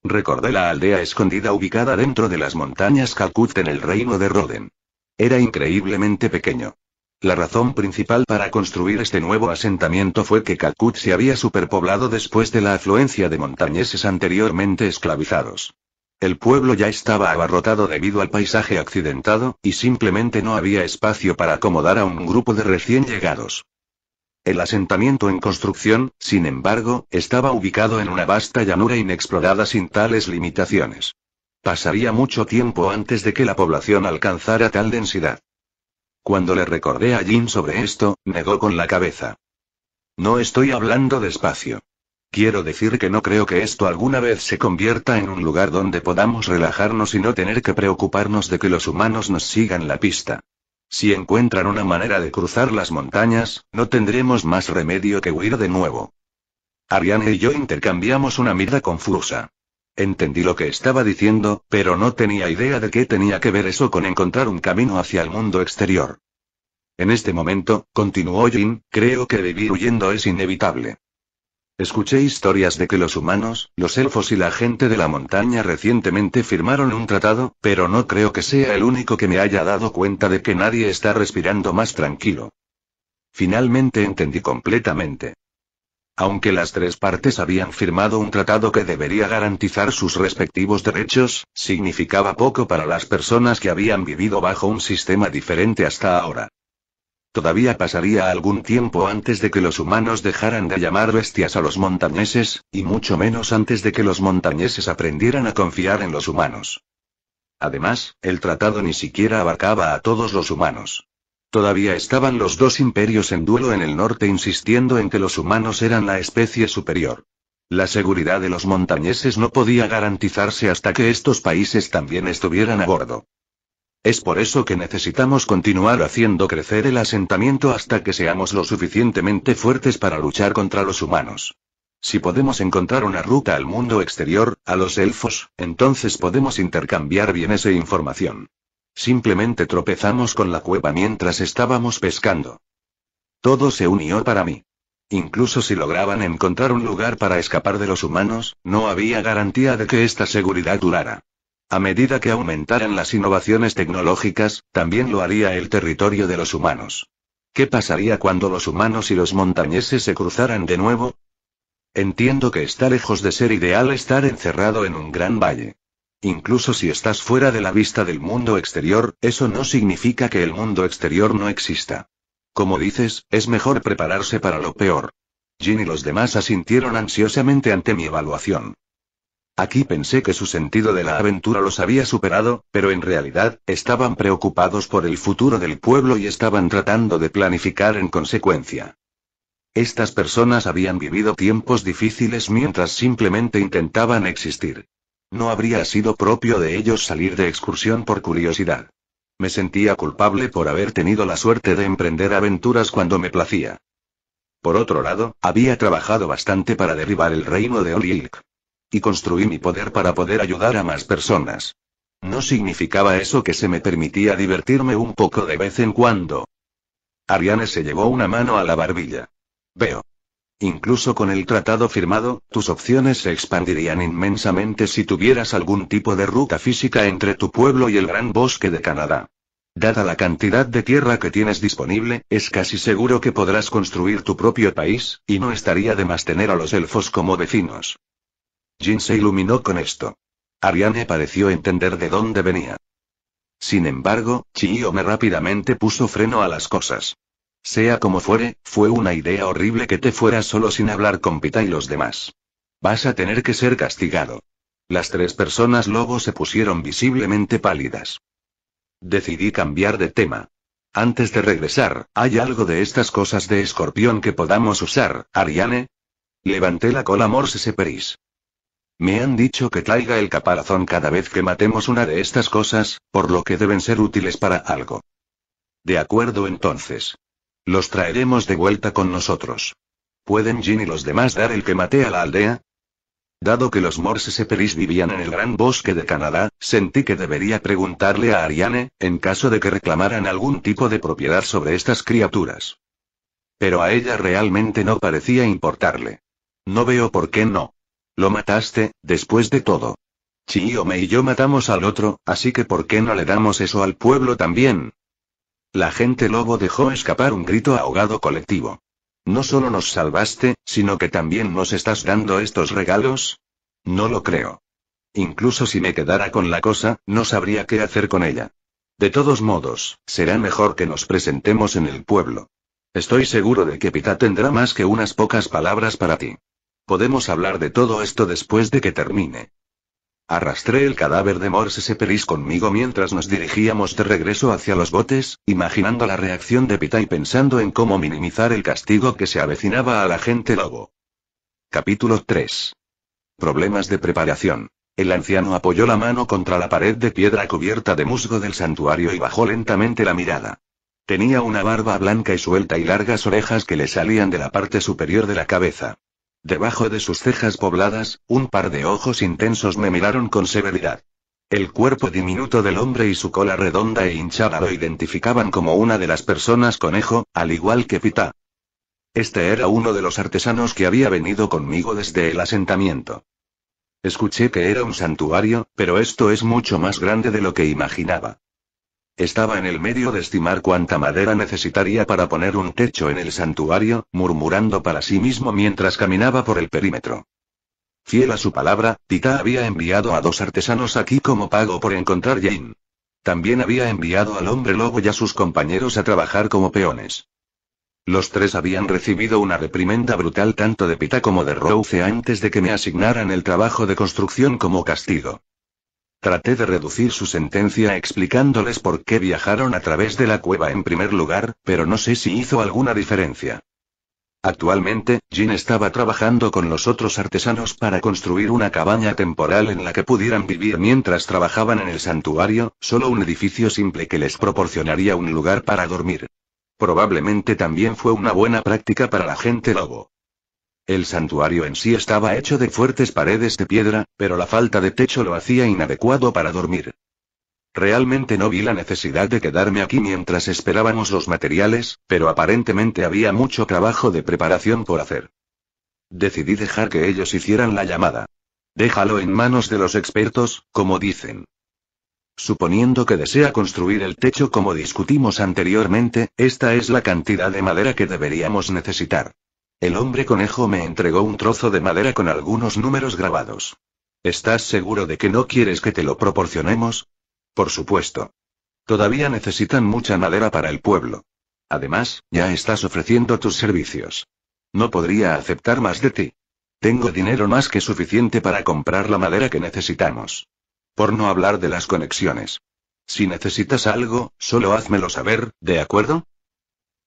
Recordé la aldea escondida ubicada dentro de las montañas Calcut en el reino de Roden. Era increíblemente pequeño. La razón principal para construir este nuevo asentamiento fue que Calcut se había superpoblado después de la afluencia de montañeses anteriormente esclavizados. El pueblo ya estaba abarrotado debido al paisaje accidentado, y simplemente no había espacio para acomodar a un grupo de recién llegados. El asentamiento en construcción, sin embargo, estaba ubicado en una vasta llanura inexplorada sin tales limitaciones. Pasaría mucho tiempo antes de que la población alcanzara tal densidad. Cuando le recordé a Jin sobre esto, negó con la cabeza. No estoy hablando de espacio». Quiero decir que no creo que esto alguna vez se convierta en un lugar donde podamos relajarnos y no tener que preocuparnos de que los humanos nos sigan la pista. Si encuentran una manera de cruzar las montañas, no tendremos más remedio que huir de nuevo. Ariane y yo intercambiamos una mirada confusa. Entendí lo que estaba diciendo, pero no tenía idea de qué tenía que ver eso con encontrar un camino hacia el mundo exterior. En este momento, continuó Jin, creo que vivir huyendo es inevitable. Escuché historias de que los humanos, los elfos y la gente de la montaña recientemente firmaron un tratado, pero no creo que sea el único que me haya dado cuenta de que nadie está respirando más tranquilo. Finalmente entendí completamente. Aunque las tres partes habían firmado un tratado que debería garantizar sus respectivos derechos, significaba poco para las personas que habían vivido bajo un sistema diferente hasta ahora. Todavía pasaría algún tiempo antes de que los humanos dejaran de llamar bestias a los montañeses, y mucho menos antes de que los montañeses aprendieran a confiar en los humanos. Además, el tratado ni siquiera abarcaba a todos los humanos. Todavía estaban los dos imperios en duelo en el norte insistiendo en que los humanos eran la especie superior. La seguridad de los montañeses no podía garantizarse hasta que estos países también estuvieran a bordo. Es por eso que necesitamos continuar haciendo crecer el asentamiento hasta que seamos lo suficientemente fuertes para luchar contra los humanos. Si podemos encontrar una ruta al mundo exterior, a los elfos, entonces podemos intercambiar bienes e información. Simplemente tropezamos con la cueva mientras estábamos pescando. Todo se unió para mí. Incluso si lograban encontrar un lugar para escapar de los humanos, no había garantía de que esta seguridad durara. A medida que aumentaran las innovaciones tecnológicas, también lo haría el territorio de los humanos. ¿Qué pasaría cuando los humanos y los montañeses se cruzaran de nuevo? Entiendo que está lejos de ser ideal estar encerrado en un gran valle. Incluso si estás fuera de la vista del mundo exterior, eso no significa que el mundo exterior no exista. Como dices, es mejor prepararse para lo peor. Jin y los demás asintieron ansiosamente ante mi evaluación. Aquí pensé que su sentido de la aventura los había superado, pero en realidad, estaban preocupados por el futuro del pueblo y estaban tratando de planificar en consecuencia. Estas personas habían vivido tiempos difíciles mientras simplemente intentaban existir. No habría sido propio de ellos salir de excursión por curiosidad. Me sentía culpable por haber tenido la suerte de emprender aventuras cuando me placía. Por otro lado, había trabajado bastante para derribar el reino de Olilk, y construí mi poder para poder ayudar a más personas. No significaba eso que se me permitía divertirme un poco de vez en cuando. Ariane se llevó una mano a la barbilla. Veo. Incluso con el tratado firmado, tus opciones se expandirían inmensamente si tuvieras algún tipo de ruta física entre tu pueblo y el gran bosque de Canadá. Dada la cantidad de tierra que tienes disponible, es casi seguro que podrás construir tu propio país, y no estaría de más tener a los elfos como vecinos. Jin se iluminó con esto. Ariane pareció entender de dónde venía. Sin embargo, Chiyome rápidamente puso freno a las cosas. Sea como fuere, fue una idea horrible que te fueras solo sin hablar con Pita y los demás. Vas a tener que ser castigado. Las tres personas luego se pusieron visiblemente pálidas. Decidí cambiar de tema. Antes de regresar, ¿hay algo de estas cosas de escorpión que podamos usar, Ariane? Levanté la cola Morse Seperis. Me han dicho que traiga el caparazón cada vez que matemos una de estas cosas, por lo que deben ser útiles para algo. De acuerdo entonces. Los traeremos de vuelta con nosotros. ¿Pueden Jin y los demás dar el que maté a la aldea? Dado que los Morses Peris vivían en el gran bosque de Canadá, sentí que debería preguntarle a Ariane, en caso de que reclamaran algún tipo de propiedad sobre estas criaturas. Pero a ella realmente no parecía importarle. No veo por qué no. Lo mataste, después de todo. Chiyome y yo matamos al otro, así que ¿por qué no le damos eso al pueblo también? La gente lobo dejó escapar un grito ahogado colectivo. No solo nos salvaste, sino que también nos estás dando estos regalos. No lo creo. Incluso si me quedara con la cosa, no sabría qué hacer con ella. De todos modos, será mejor que nos presentemos en el pueblo. Estoy seguro de que Pita tendrá más que unas pocas palabras para ti. Podemos hablar de todo esto después de que termine. Arrastré el cadáver de Morse Seperis conmigo mientras nos dirigíamos de regreso hacia los botes, imaginando la reacción de Pita y pensando en cómo minimizar el castigo que se avecinaba a la gente lobo. Capítulo 3. Problemas de preparación. El anciano apoyó la mano contra la pared de piedra cubierta de musgo del santuario y bajó lentamente la mirada. Tenía una barba blanca y suelta y largas orejas que le salían de la parte superior de la cabeza. Debajo de sus cejas pobladas, un par de ojos intensos me miraron con severidad. El cuerpo diminuto del hombre y su cola redonda e hinchada lo identificaban como una de las personas conejo, al igual que Pita. Este era uno de los artesanos que había venido conmigo desde el asentamiento. Escuché que era un santuario, pero esto es mucho más grande de lo que imaginaba. Estaba en el medio de estimar cuánta madera necesitaría para poner un techo en el santuario, murmurando para sí mismo mientras caminaba por el perímetro. Fiel a su palabra, Pita había enviado a dos artesanos aquí como pago por encontrar Jane. También había enviado al hombre lobo y a sus compañeros a trabajar como peones. Los tres habían recibido una reprimenda brutal tanto de Pita como de Rouse antes de que me asignaran el trabajo de construcción como castigo. Traté de reducir su sentencia explicándoles por qué viajaron a través de la cueva en primer lugar, pero no sé si hizo alguna diferencia. Actualmente, Jin estaba trabajando con los otros artesanos para construir una cabaña temporal en la que pudieran vivir mientras trabajaban en el santuario, solo un edificio simple que les proporcionaría un lugar para dormir. Probablemente también fue una buena práctica para la gente lobo. El santuario en sí estaba hecho de fuertes paredes de piedra, pero la falta de techo lo hacía inadecuado para dormir. Realmente no vi la necesidad de quedarme aquí mientras esperábamos los materiales, pero aparentemente había mucho trabajo de preparación por hacer. Decidí dejar que ellos hicieran la llamada. Déjalo en manos de los expertos, como dicen. Suponiendo que desea construir el techo como discutimos anteriormente, esta es la cantidad de madera que deberíamos necesitar. El hombre conejo me entregó un trozo de madera con algunos números grabados. ¿Estás seguro de que no quieres que te lo proporcionemos? Por supuesto. Todavía necesitan mucha madera para el pueblo. Además, ya estás ofreciendo tus servicios. No podría aceptar más de ti. Tengo dinero más que suficiente para comprar la madera que necesitamos. Por no hablar de las conexiones. Si necesitas algo, solo házmelo saber, ¿de acuerdo?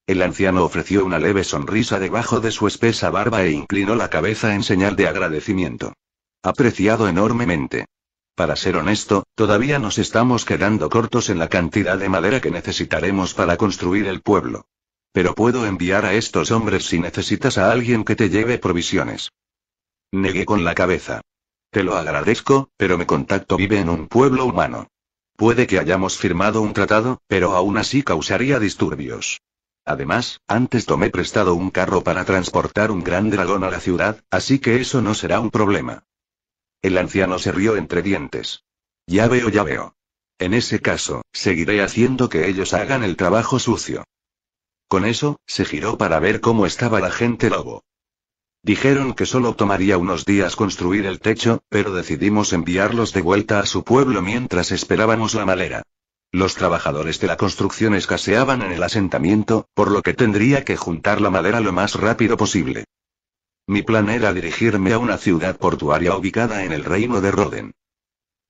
El anciano ofreció una leve sonrisa debajo de su espesa barba e inclinó la cabeza en señal de agradecimiento. Apreciado enormemente. Para ser honesto, todavía nos estamos quedando cortos en la cantidad de madera que necesitaremos para construir el pueblo. Pero puedo enviar a estos hombres si necesitas a alguien que te lleve provisiones. Negué con la cabeza. Te lo agradezco, pero mi contacto vive en un pueblo humano. Puede que hayamos firmado un tratado, pero aún así causaría disturbios. Además, antes tomé prestado un carro para transportar un gran dragón a la ciudad, así que eso no será un problema. El anciano se rió entre dientes. Ya veo, ya veo. En ese caso, seguiré haciendo que ellos hagan el trabajo sucio. Con eso, se giró para ver cómo estaba la gente lobo. Dijeron que solo tomaría unos días construir el techo, pero decidimos enviarlos de vuelta a su pueblo mientras esperábamos la malera. Los trabajadores de la construcción escaseaban en el asentamiento, por lo que tendría que juntar la madera lo más rápido posible. Mi plan era dirigirme a una ciudad portuaria ubicada en el reino de Roden.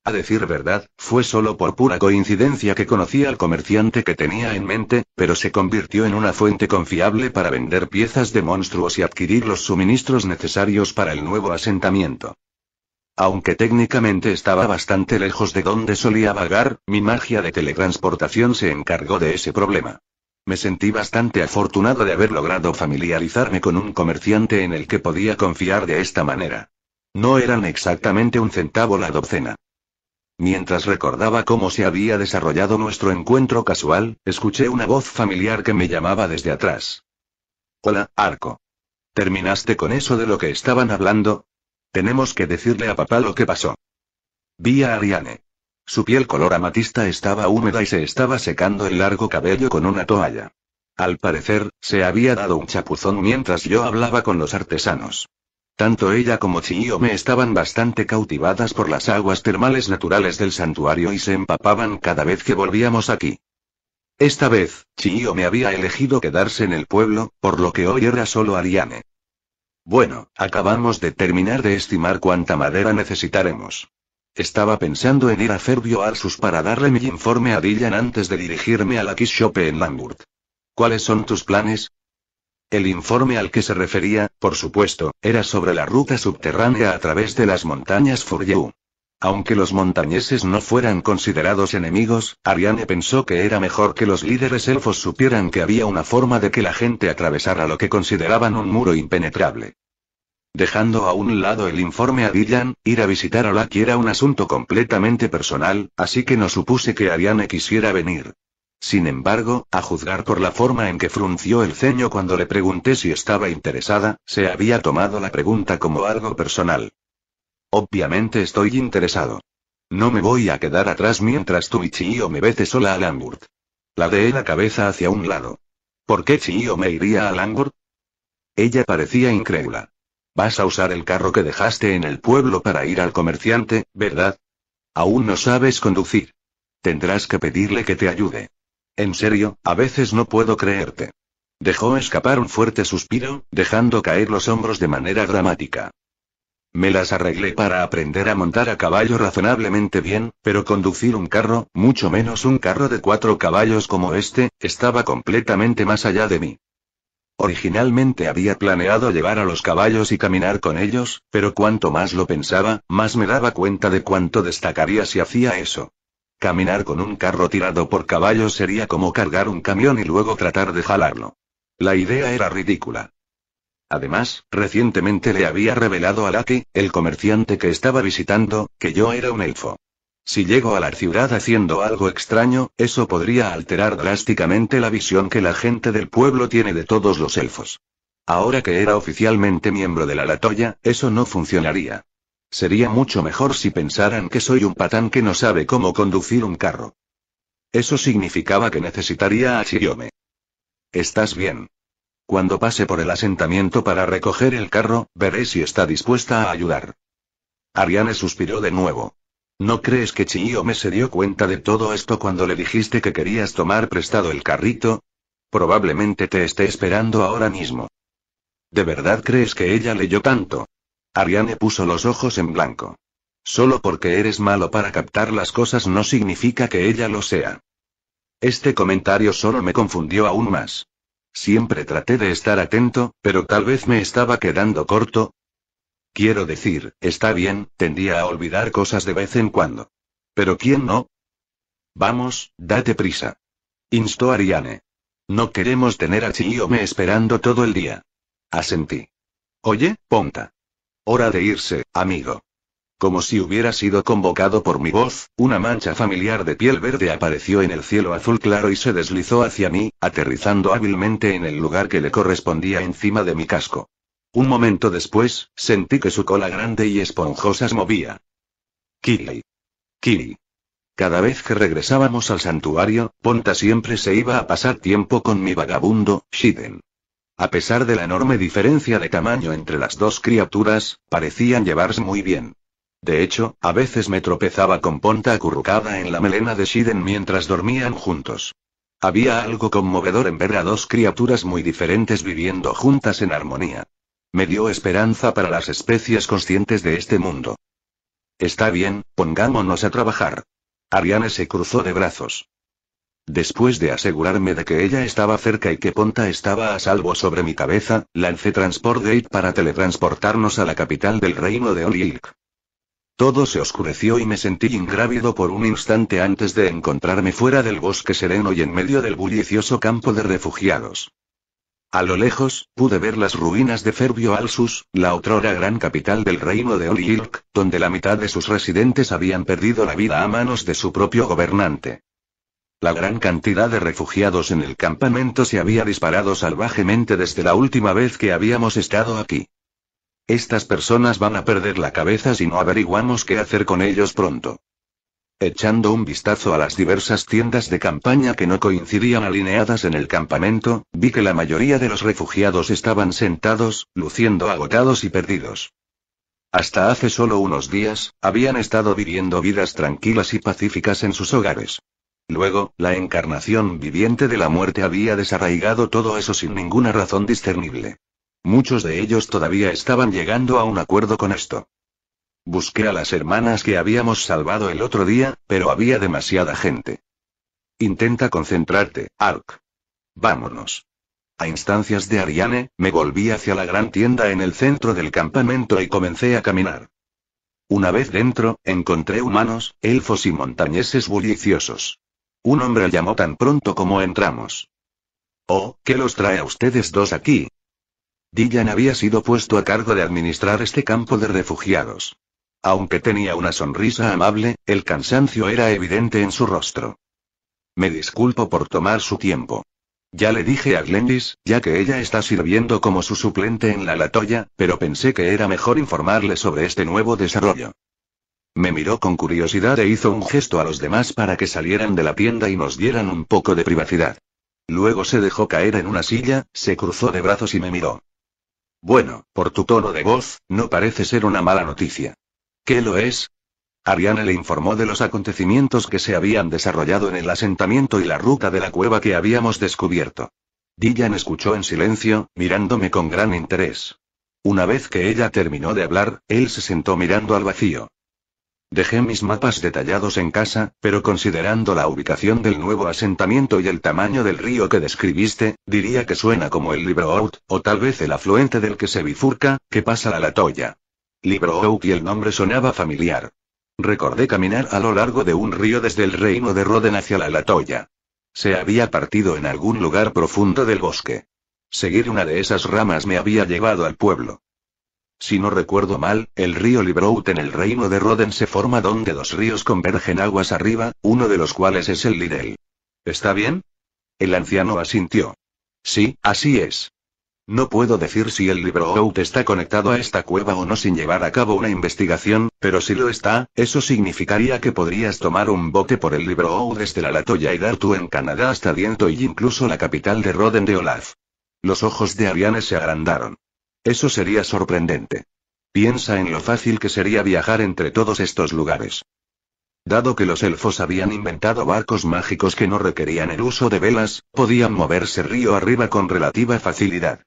A decir verdad, fue solo por pura coincidencia que conocí al comerciante que tenía en mente, pero se convirtió en una fuente confiable para vender piezas de monstruos y adquirir los suministros necesarios para el nuevo asentamiento. Aunque técnicamente estaba bastante lejos de donde solía vagar, mi magia de teletransportación se encargó de ese problema. Me sentí bastante afortunado de haber logrado familiarizarme con un comerciante en el que podía confiar de esta manera. No eran exactamente un centavo la docena. Mientras recordaba cómo se había desarrollado nuestro encuentro casual, escuché una voz familiar que me llamaba desde atrás. Hola, Arco. ¿Terminaste con eso de lo que estaban hablando? Tenemos que decirle a papá lo que pasó. Vi a Ariane. Su piel color amatista estaba húmeda y se estaba secando el largo cabello con una toalla. Al parecer, se había dado un chapuzón mientras yo hablaba con los artesanos. Tanto ella como Chiyo me estaban bastante cautivadas por las aguas termales naturales del santuario y se empapaban cada vez que volvíamos aquí. Esta vez, Chiyo me había elegido quedarse en el pueblo, por lo que hoy era solo Ariane. Bueno, acabamos de terminar de estimar cuánta madera necesitaremos. Estaba pensando en ir a Ferbio Arsus para darle mi informe a Dylan antes de dirigirme a la Kishope en Lambert. ¿Cuáles son tus planes? El informe al que se refería, por supuesto, era sobre la ruta subterránea a través de las montañas Furyu. Aunque los montañeses no fueran considerados enemigos, Ariane pensó que era mejor que los líderes elfos supieran que había una forma de que la gente atravesara lo que consideraban un muro impenetrable. Dejando a un lado el informe a Dylan, ir a visitar a Laki era un asunto completamente personal, así que no supuse que Ariane quisiera venir. Sin embargo, a juzgar por la forma en que frunció el ceño cuando le pregunté si estaba interesada, se había tomado la pregunta como algo personal. Obviamente estoy interesado. No me voy a quedar atrás mientras tú y Chiyo me vete sola a La de la cabeza hacia un lado. ¿Por qué Chiyo me iría a Langurt? Ella parecía incrédula. Vas a usar el carro que dejaste en el pueblo para ir al comerciante, ¿verdad? Aún no sabes conducir. Tendrás que pedirle que te ayude. En serio, a veces no puedo creerte. Dejó escapar un fuerte suspiro, dejando caer los hombros de manera dramática. Me las arreglé para aprender a montar a caballo razonablemente bien, pero conducir un carro, mucho menos un carro de cuatro caballos como este, estaba completamente más allá de mí. Originalmente había planeado llevar a los caballos y caminar con ellos, pero cuanto más lo pensaba, más me daba cuenta de cuánto destacaría si hacía eso. Caminar con un carro tirado por caballos sería como cargar un camión y luego tratar de jalarlo. La idea era ridícula. Además, recientemente le había revelado a Laki, el comerciante que estaba visitando, que yo era un elfo. Si llego a la ciudad haciendo algo extraño, eso podría alterar drásticamente la visión que la gente del pueblo tiene de todos los elfos. Ahora que era oficialmente miembro de la Latoya, eso no funcionaría. Sería mucho mejor si pensaran que soy un patán que no sabe cómo conducir un carro. Eso significaba que necesitaría a Chiriome. ¿Estás bien? Cuando pase por el asentamiento para recoger el carro, veré si está dispuesta a ayudar. Ariane suspiró de nuevo. ¿No crees que me se dio cuenta de todo esto cuando le dijiste que querías tomar prestado el carrito? Probablemente te esté esperando ahora mismo. ¿De verdad crees que ella leyó tanto? Ariane puso los ojos en blanco. Solo porque eres malo para captar las cosas no significa que ella lo sea. Este comentario solo me confundió aún más. Siempre traté de estar atento, pero tal vez me estaba quedando corto. Quiero decir, está bien, tendía a olvidar cosas de vez en cuando. Pero ¿quién no? Vamos, date prisa. Instó Ariane. No queremos tener a Chiyome esperando todo el día. Asentí. Oye, Ponta. Hora de irse, amigo. Como si hubiera sido convocado por mi voz, una mancha familiar de piel verde apareció en el cielo azul claro y se deslizó hacia mí, aterrizando hábilmente en el lugar que le correspondía encima de mi casco. Un momento después, sentí que su cola grande y esponjosa se movía. Kiri. Kiri. Cada vez que regresábamos al santuario, Ponta siempre se iba a pasar tiempo con mi vagabundo, Shiden. A pesar de la enorme diferencia de tamaño entre las dos criaturas, parecían llevarse muy bien. De hecho, a veces me tropezaba con Ponta acurrucada en la melena de Shiden mientras dormían juntos. Había algo conmovedor en ver a dos criaturas muy diferentes viviendo juntas en armonía. Me dio esperanza para las especies conscientes de este mundo. Está bien, pongámonos a trabajar. Ariane se cruzó de brazos. Después de asegurarme de que ella estaba cerca y que Ponta estaba a salvo sobre mi cabeza, lancé Transport Gate para teletransportarnos a la capital del reino de Olilk. Todo se oscureció y me sentí ingrávido por un instante antes de encontrarme fuera del bosque sereno y en medio del bullicioso campo de refugiados. A lo lejos, pude ver las ruinas de Ferbio Alsus, la otrora gran capital del reino de Oliilk, donde la mitad de sus residentes habían perdido la vida a manos de su propio gobernante. La gran cantidad de refugiados en el campamento se había disparado salvajemente desde la última vez que habíamos estado aquí. Estas personas van a perder la cabeza si no averiguamos qué hacer con ellos pronto. Echando un vistazo a las diversas tiendas de campaña que no coincidían alineadas en el campamento, vi que la mayoría de los refugiados estaban sentados, luciendo agotados y perdidos. Hasta hace solo unos días, habían estado viviendo vidas tranquilas y pacíficas en sus hogares. Luego, la encarnación viviente de la muerte había desarraigado todo eso sin ninguna razón discernible. Muchos de ellos todavía estaban llegando a un acuerdo con esto. Busqué a las hermanas que habíamos salvado el otro día, pero había demasiada gente. Intenta concentrarte, Ark. Vámonos. A instancias de Ariane, me volví hacia la gran tienda en el centro del campamento y comencé a caminar. Una vez dentro, encontré humanos, elfos y montañeses bulliciosos. Un hombre llamó tan pronto como entramos. Oh, ¿qué los trae a ustedes dos aquí? Dylan había sido puesto a cargo de administrar este campo de refugiados. Aunque tenía una sonrisa amable, el cansancio era evidente en su rostro. Me disculpo por tomar su tiempo. Ya le dije a Glendis, ya que ella está sirviendo como su suplente en la latoya, pero pensé que era mejor informarle sobre este nuevo desarrollo. Me miró con curiosidad e hizo un gesto a los demás para que salieran de la tienda y nos dieran un poco de privacidad. Luego se dejó caer en una silla, se cruzó de brazos y me miró. Bueno, por tu tono de voz, no parece ser una mala noticia. ¿Qué lo es? Ariane le informó de los acontecimientos que se habían desarrollado en el asentamiento y la ruta de la cueva que habíamos descubierto. Dillan escuchó en silencio, mirándome con gran interés. Una vez que ella terminó de hablar, él se sentó mirando al vacío. Dejé mis mapas detallados en casa, pero considerando la ubicación del nuevo asentamiento y el tamaño del río que describiste, diría que suena como el Libro Out, o tal vez el afluente del que se bifurca, que pasa a la Toya. Libro Out y el nombre sonaba familiar. Recordé caminar a lo largo de un río desde el reino de Roden hacia la Latoya. Se había partido en algún lugar profundo del bosque. Seguir una de esas ramas me había llevado al pueblo. Si no recuerdo mal, el río Librout en el reino de Roden se forma donde dos ríos convergen aguas arriba, uno de los cuales es el Lidel. ¿Está bien? El anciano asintió. Sí, así es. No puedo decir si el Librout está conectado a esta cueva o no sin llevar a cabo una investigación, pero si lo está, eso significaría que podrías tomar un bote por el Librout desde la Latoya y dar tú en Canadá hasta Diento y incluso la capital de Roden de Olaf. Los ojos de Ariane se agrandaron. Eso sería sorprendente. Piensa en lo fácil que sería viajar entre todos estos lugares. Dado que los elfos habían inventado barcos mágicos que no requerían el uso de velas, podían moverse río arriba con relativa facilidad.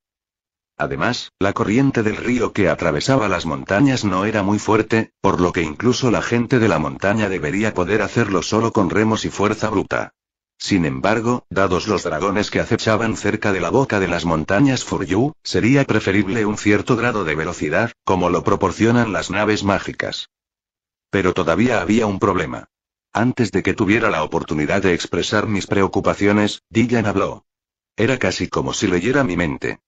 Además, la corriente del río que atravesaba las montañas no era muy fuerte, por lo que incluso la gente de la montaña debería poder hacerlo solo con remos y fuerza bruta. Sin embargo, dados los dragones que acechaban cerca de la boca de las montañas Furyu, sería preferible un cierto grado de velocidad, como lo proporcionan las naves mágicas. Pero todavía había un problema. Antes de que tuviera la oportunidad de expresar mis preocupaciones, Dillan habló. Era casi como si leyera mi mente.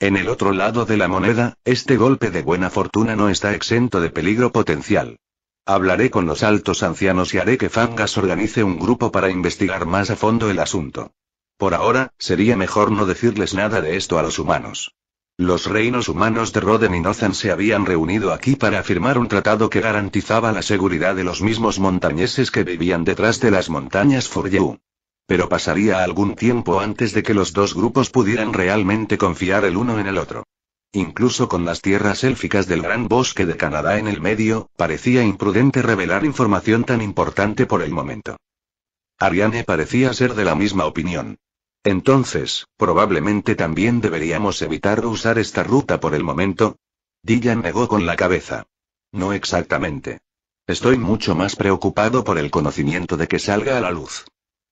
En el otro lado de la moneda, este golpe de buena fortuna no está exento de peligro potencial. Hablaré con los altos ancianos y haré que Fangas organice un grupo para investigar más a fondo el asunto. Por ahora, sería mejor no decirles nada de esto a los humanos. Los reinos humanos de Roden y Nozan se habían reunido aquí para firmar un tratado que garantizaba la seguridad de los mismos montañeses que vivían detrás de las montañas Furyu. Pero pasaría algún tiempo antes de que los dos grupos pudieran realmente confiar el uno en el otro. Incluso con las tierras élficas del gran bosque de Canadá en el medio, parecía imprudente revelar información tan importante por el momento. Ariane parecía ser de la misma opinión. Entonces, probablemente también deberíamos evitar usar esta ruta por el momento. Dylan negó con la cabeza. No exactamente. Estoy mucho más preocupado por el conocimiento de que salga a la luz.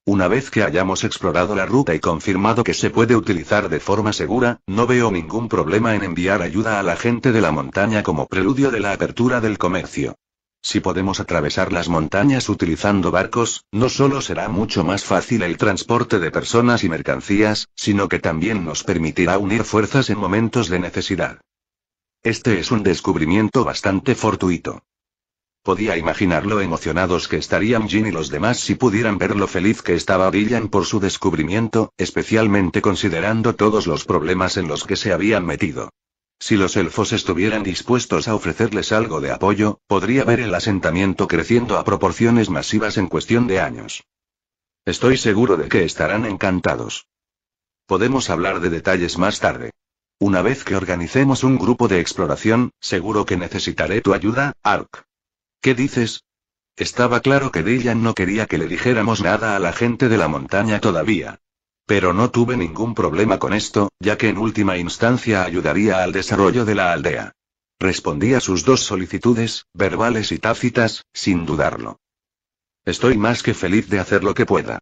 Una vez que hayamos explorado la ruta y confirmado que se puede utilizar de forma segura, no veo ningún problema en enviar ayuda a la gente de la montaña como preludio de la apertura del comercio. Si podemos atravesar las montañas utilizando barcos, no solo será mucho más fácil el transporte de personas y mercancías, sino que también nos permitirá unir fuerzas en momentos de necesidad. Este es un descubrimiento bastante fortuito. Podía imaginar lo emocionados que estarían Jin y los demás si pudieran ver lo feliz que estaba Dylan por su descubrimiento, especialmente considerando todos los problemas en los que se habían metido. Si los elfos estuvieran dispuestos a ofrecerles algo de apoyo, podría ver el asentamiento creciendo a proporciones masivas en cuestión de años. Estoy seguro de que estarán encantados. Podemos hablar de detalles más tarde. Una vez que organicemos un grupo de exploración, seguro que necesitaré tu ayuda, Ark. ¿Qué dices? Estaba claro que Dylan no quería que le dijéramos nada a la gente de la montaña todavía. Pero no tuve ningún problema con esto, ya que en última instancia ayudaría al desarrollo de la aldea. Respondí a sus dos solicitudes, verbales y tácitas, sin dudarlo. Estoy más que feliz de hacer lo que pueda.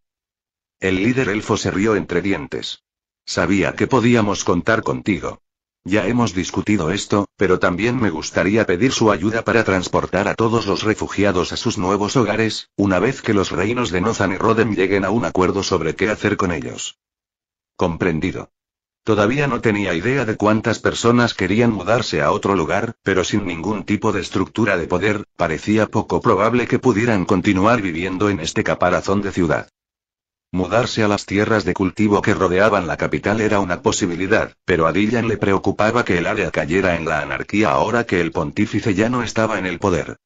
El líder elfo se rió entre dientes. Sabía que podíamos contar contigo. Ya hemos discutido esto, pero también me gustaría pedir su ayuda para transportar a todos los refugiados a sus nuevos hogares, una vez que los reinos de Nozan y Roden lleguen a un acuerdo sobre qué hacer con ellos. Comprendido. Todavía no tenía idea de cuántas personas querían mudarse a otro lugar, pero sin ningún tipo de estructura de poder, parecía poco probable que pudieran continuar viviendo en este caparazón de ciudad. Mudarse a las tierras de cultivo que rodeaban la capital era una posibilidad, pero a le preocupaba que el área cayera en la anarquía ahora que el pontífice ya no estaba en el poder.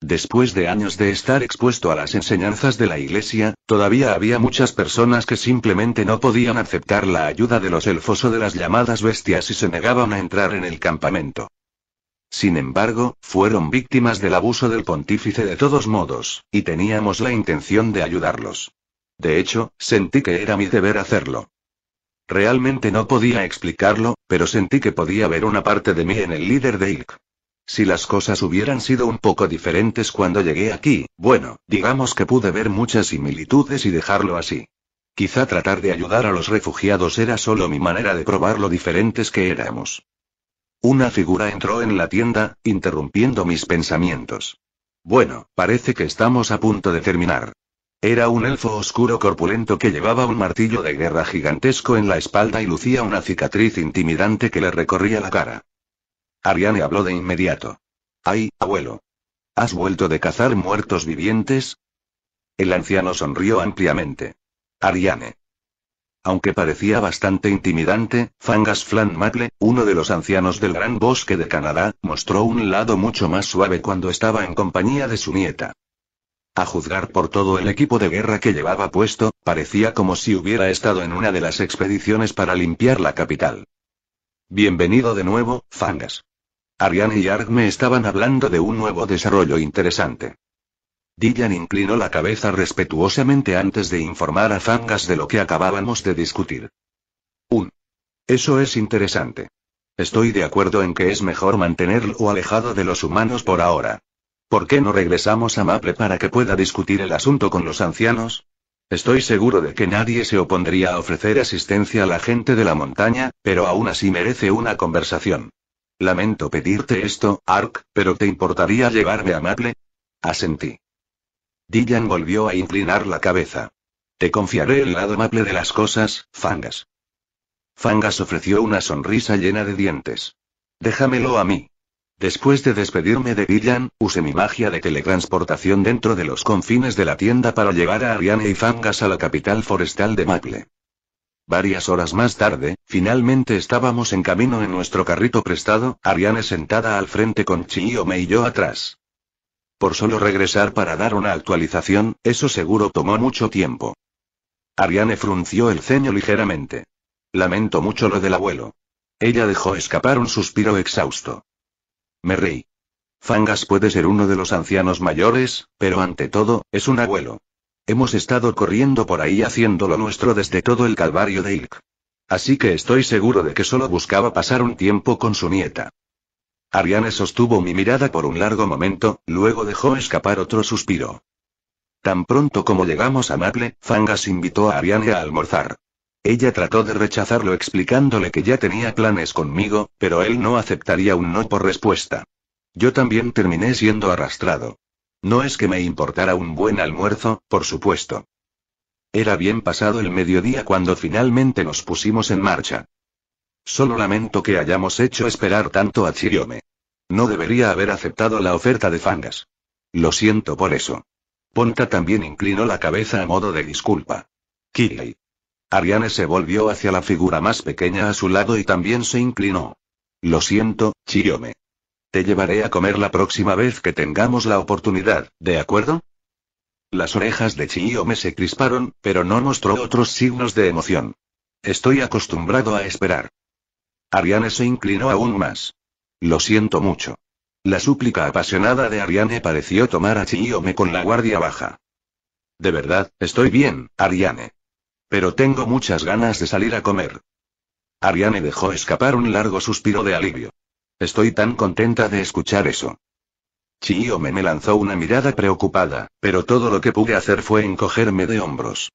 Después de años de estar expuesto a las enseñanzas de la Iglesia, todavía había muchas personas que simplemente no podían aceptar la ayuda de los elfos o de las llamadas bestias y se negaban a entrar en el campamento. Sin embargo, fueron víctimas del abuso del pontífice de todos modos, y teníamos la intención de ayudarlos. De hecho, sentí que era mi deber hacerlo. Realmente no podía explicarlo, pero sentí que podía ver una parte de mí en el líder de Ilk. Si las cosas hubieran sido un poco diferentes cuando llegué aquí, bueno, digamos que pude ver muchas similitudes y dejarlo así. Quizá tratar de ayudar a los refugiados era solo mi manera de probar lo diferentes que éramos. Una figura entró en la tienda, interrumpiendo mis pensamientos. Bueno, parece que estamos a punto de terminar. Era un elfo oscuro corpulento que llevaba un martillo de guerra gigantesco en la espalda y lucía una cicatriz intimidante que le recorría la cara. Ariane habló de inmediato. Ay, abuelo. ¿Has vuelto de cazar muertos vivientes? El anciano sonrió ampliamente. Ariane. Aunque parecía bastante intimidante, Fangas Flan Matle, uno de los ancianos del Gran Bosque de Canadá, mostró un lado mucho más suave cuando estaba en compañía de su nieta. A juzgar por todo el equipo de guerra que llevaba puesto, parecía como si hubiera estado en una de las expediciones para limpiar la capital. Bienvenido de nuevo, Fangas. Ariane y Arg me estaban hablando de un nuevo desarrollo interesante. Dylan inclinó la cabeza respetuosamente antes de informar a Fangas de lo que acabábamos de discutir. Un. Eso es interesante. Estoy de acuerdo en que es mejor mantenerlo alejado de los humanos por ahora. ¿Por qué no regresamos a Maple para que pueda discutir el asunto con los ancianos? Estoy seguro de que nadie se opondría a ofrecer asistencia a la gente de la montaña, pero aún así merece una conversación. Lamento pedirte esto, Ark, pero ¿te importaría llevarme a Maple? Asentí. Dylan volvió a inclinar la cabeza. Te confiaré el lado Maple de las cosas, Fangas. Fangas ofreció una sonrisa llena de dientes. Déjamelo a mí. Después de despedirme de Villan, usé mi magia de teletransportación dentro de los confines de la tienda para llegar a Ariane y Fangas a la capital forestal de Maple. Varias horas más tarde, finalmente estábamos en camino en nuestro carrito prestado, Ariane sentada al frente con Chiome y yo atrás. Por solo regresar para dar una actualización, eso seguro tomó mucho tiempo. Ariane frunció el ceño ligeramente. Lamento mucho lo del abuelo. Ella dejó escapar un suspiro exhausto. Me reí. Fangas puede ser uno de los ancianos mayores, pero ante todo, es un abuelo. Hemos estado corriendo por ahí haciendo lo nuestro desde todo el calvario de Ilk. Así que estoy seguro de que solo buscaba pasar un tiempo con su nieta. Ariane sostuvo mi mirada por un largo momento, luego dejó escapar otro suspiro. Tan pronto como llegamos a Maple, Fangas invitó a Ariane a almorzar. Ella trató de rechazarlo explicándole que ya tenía planes conmigo, pero él no aceptaría un no por respuesta. Yo también terminé siendo arrastrado. No es que me importara un buen almuerzo, por supuesto. Era bien pasado el mediodía cuando finalmente nos pusimos en marcha. Solo lamento que hayamos hecho esperar tanto a Chiriome. No debería haber aceptado la oferta de Fangas. Lo siento por eso. Ponta también inclinó la cabeza a modo de disculpa. Kiri. Ariane se volvió hacia la figura más pequeña a su lado y también se inclinó. Lo siento, Chiyome. Te llevaré a comer la próxima vez que tengamos la oportunidad, ¿de acuerdo? Las orejas de Chiyome se crisparon, pero no mostró otros signos de emoción. Estoy acostumbrado a esperar. Ariane se inclinó aún más. Lo siento mucho. La súplica apasionada de Ariane pareció tomar a Chiyome con la guardia baja. De verdad, estoy bien, Ariane. Pero tengo muchas ganas de salir a comer. Ariane dejó escapar un largo suspiro de alivio. Estoy tan contenta de escuchar eso. Chiyo me lanzó una mirada preocupada, pero todo lo que pude hacer fue encogerme de hombros.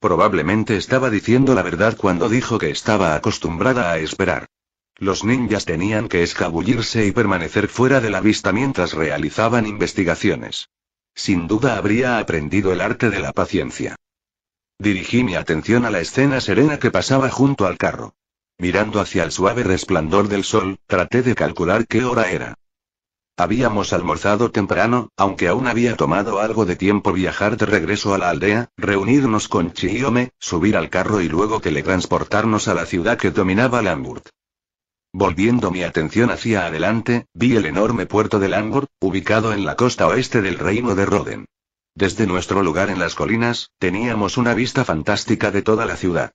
Probablemente estaba diciendo la verdad cuando dijo que estaba acostumbrada a esperar. Los ninjas tenían que escabullirse y permanecer fuera de la vista mientras realizaban investigaciones. Sin duda habría aprendido el arte de la paciencia. Dirigí mi atención a la escena serena que pasaba junto al carro. Mirando hacia el suave resplandor del sol, traté de calcular qué hora era. Habíamos almorzado temprano, aunque aún había tomado algo de tiempo viajar de regreso a la aldea, reunirnos con Chiyome, subir al carro y luego teletransportarnos a la ciudad que dominaba Lambert. Volviendo mi atención hacia adelante, vi el enorme puerto de Lambert, ubicado en la costa oeste del reino de Roden. Desde nuestro lugar en las colinas, teníamos una vista fantástica de toda la ciudad.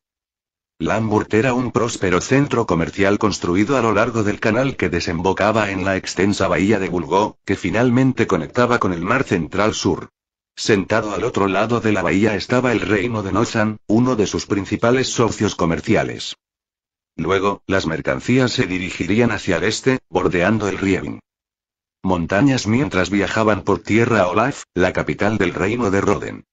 Lamburt era un próspero centro comercial construido a lo largo del canal que desembocaba en la extensa bahía de Bulgó, que finalmente conectaba con el mar central sur. Sentado al otro lado de la bahía estaba el reino de Nozan, uno de sus principales socios comerciales. Luego, las mercancías se dirigirían hacia el este, bordeando el río montañas mientras viajaban por tierra a Olaf, la capital del reino de Roden.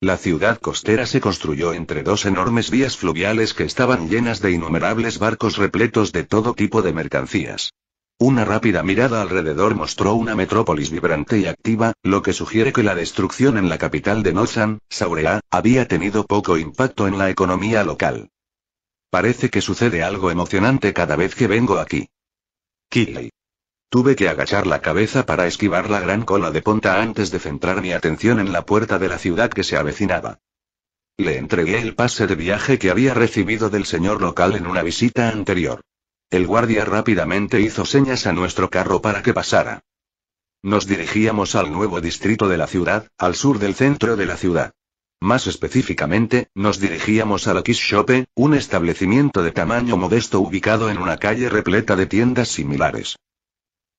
La ciudad costera se construyó entre dos enormes vías fluviales que estaban llenas de innumerables barcos repletos de todo tipo de mercancías. Una rápida mirada alrededor mostró una metrópolis vibrante y activa, lo que sugiere que la destrucción en la capital de Nozan, Saurea, había tenido poco impacto en la economía local. Parece que sucede algo emocionante cada vez que vengo aquí. Kiley. Tuve que agachar la cabeza para esquivar la gran cola de ponta antes de centrar mi atención en la puerta de la ciudad que se avecinaba. Le entregué el pase de viaje que había recibido del señor local en una visita anterior. El guardia rápidamente hizo señas a nuestro carro para que pasara. Nos dirigíamos al nuevo distrito de la ciudad, al sur del centro de la ciudad. Más específicamente, nos dirigíamos a la Shoppe, un establecimiento de tamaño modesto ubicado en una calle repleta de tiendas similares.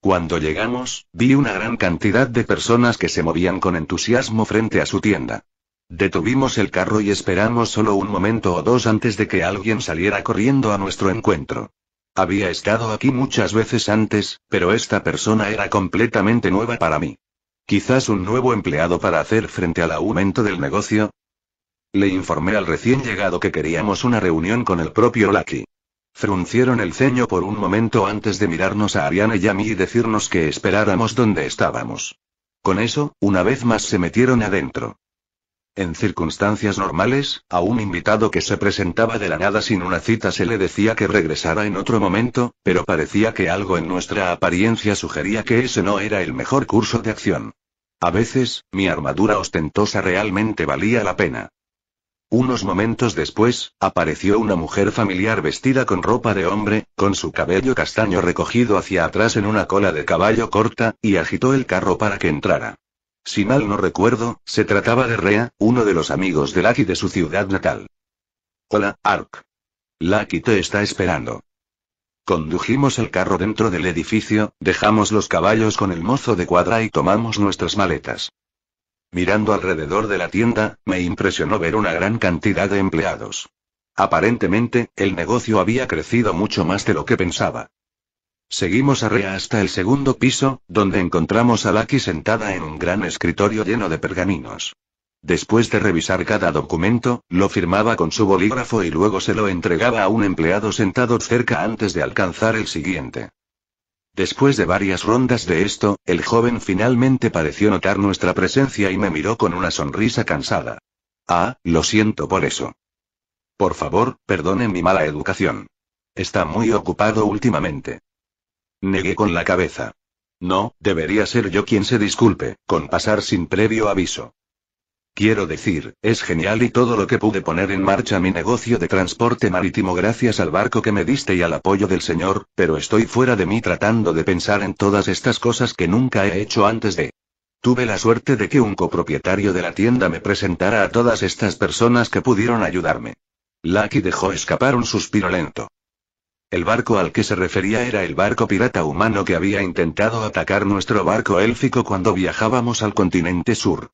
Cuando llegamos, vi una gran cantidad de personas que se movían con entusiasmo frente a su tienda. Detuvimos el carro y esperamos solo un momento o dos antes de que alguien saliera corriendo a nuestro encuentro. Había estado aquí muchas veces antes, pero esta persona era completamente nueva para mí. Quizás un nuevo empleado para hacer frente al aumento del negocio. Le informé al recién llegado que queríamos una reunión con el propio Lucky. Fruncieron el ceño por un momento antes de mirarnos a Ariana y a mí y decirnos que esperáramos donde estábamos. Con eso, una vez más se metieron adentro. En circunstancias normales, a un invitado que se presentaba de la nada sin una cita se le decía que regresara en otro momento, pero parecía que algo en nuestra apariencia sugería que ese no era el mejor curso de acción. A veces, mi armadura ostentosa realmente valía la pena. Unos momentos después, apareció una mujer familiar vestida con ropa de hombre, con su cabello castaño recogido hacia atrás en una cola de caballo corta, y agitó el carro para que entrara. Si mal no recuerdo, se trataba de Rea, uno de los amigos de Lucky de su ciudad natal. Hola, Ark. Lucky te está esperando. Condujimos el carro dentro del edificio, dejamos los caballos con el mozo de cuadra y tomamos nuestras maletas. Mirando alrededor de la tienda, me impresionó ver una gran cantidad de empleados. Aparentemente, el negocio había crecido mucho más de lo que pensaba. Seguimos rea hasta el segundo piso, donde encontramos a Laki sentada en un gran escritorio lleno de pergaminos. Después de revisar cada documento, lo firmaba con su bolígrafo y luego se lo entregaba a un empleado sentado cerca antes de alcanzar el siguiente. Después de varias rondas de esto, el joven finalmente pareció notar nuestra presencia y me miró con una sonrisa cansada. Ah, lo siento por eso. Por favor, perdone mi mala educación. Está muy ocupado últimamente. Negué con la cabeza. No, debería ser yo quien se disculpe, con pasar sin previo aviso. Quiero decir, es genial y todo lo que pude poner en marcha mi negocio de transporte marítimo gracias al barco que me diste y al apoyo del Señor, pero estoy fuera de mí tratando de pensar en todas estas cosas que nunca he hecho antes de... Tuve la suerte de que un copropietario de la tienda me presentara a todas estas personas que pudieron ayudarme. Lucky dejó escapar un suspiro lento. El barco al que se refería era el barco pirata humano que había intentado atacar nuestro barco élfico cuando viajábamos al continente sur.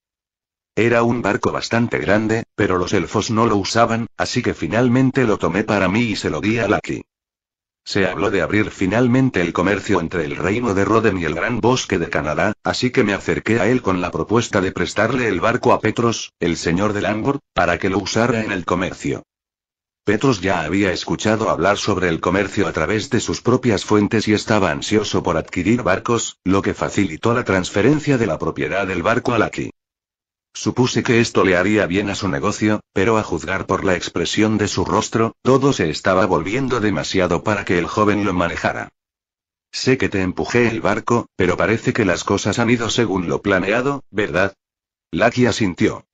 Era un barco bastante grande, pero los elfos no lo usaban, así que finalmente lo tomé para mí y se lo di a Lucky. Se habló de abrir finalmente el comercio entre el reino de Roden y el gran bosque de Canadá, así que me acerqué a él con la propuesta de prestarle el barco a Petros, el señor de Langor, para que lo usara en el comercio. Petros ya había escuchado hablar sobre el comercio a través de sus propias fuentes y estaba ansioso por adquirir barcos, lo que facilitó la transferencia de la propiedad del barco a Lucky. Supuse que esto le haría bien a su negocio, pero a juzgar por la expresión de su rostro, todo se estaba volviendo demasiado para que el joven lo manejara. Sé que te empujé el barco, pero parece que las cosas han ido según lo planeado, ¿verdad? Lucky asintió.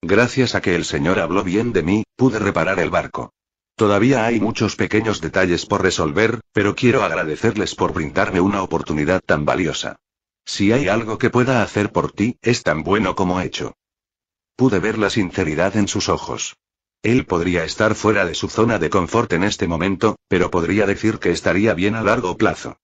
Gracias a que el señor habló bien de mí, pude reparar el barco. Todavía hay muchos pequeños detalles por resolver, pero quiero agradecerles por brindarme una oportunidad tan valiosa. Si hay algo que pueda hacer por ti, es tan bueno como hecho. Pude ver la sinceridad en sus ojos. Él podría estar fuera de su zona de confort en este momento, pero podría decir que estaría bien a largo plazo.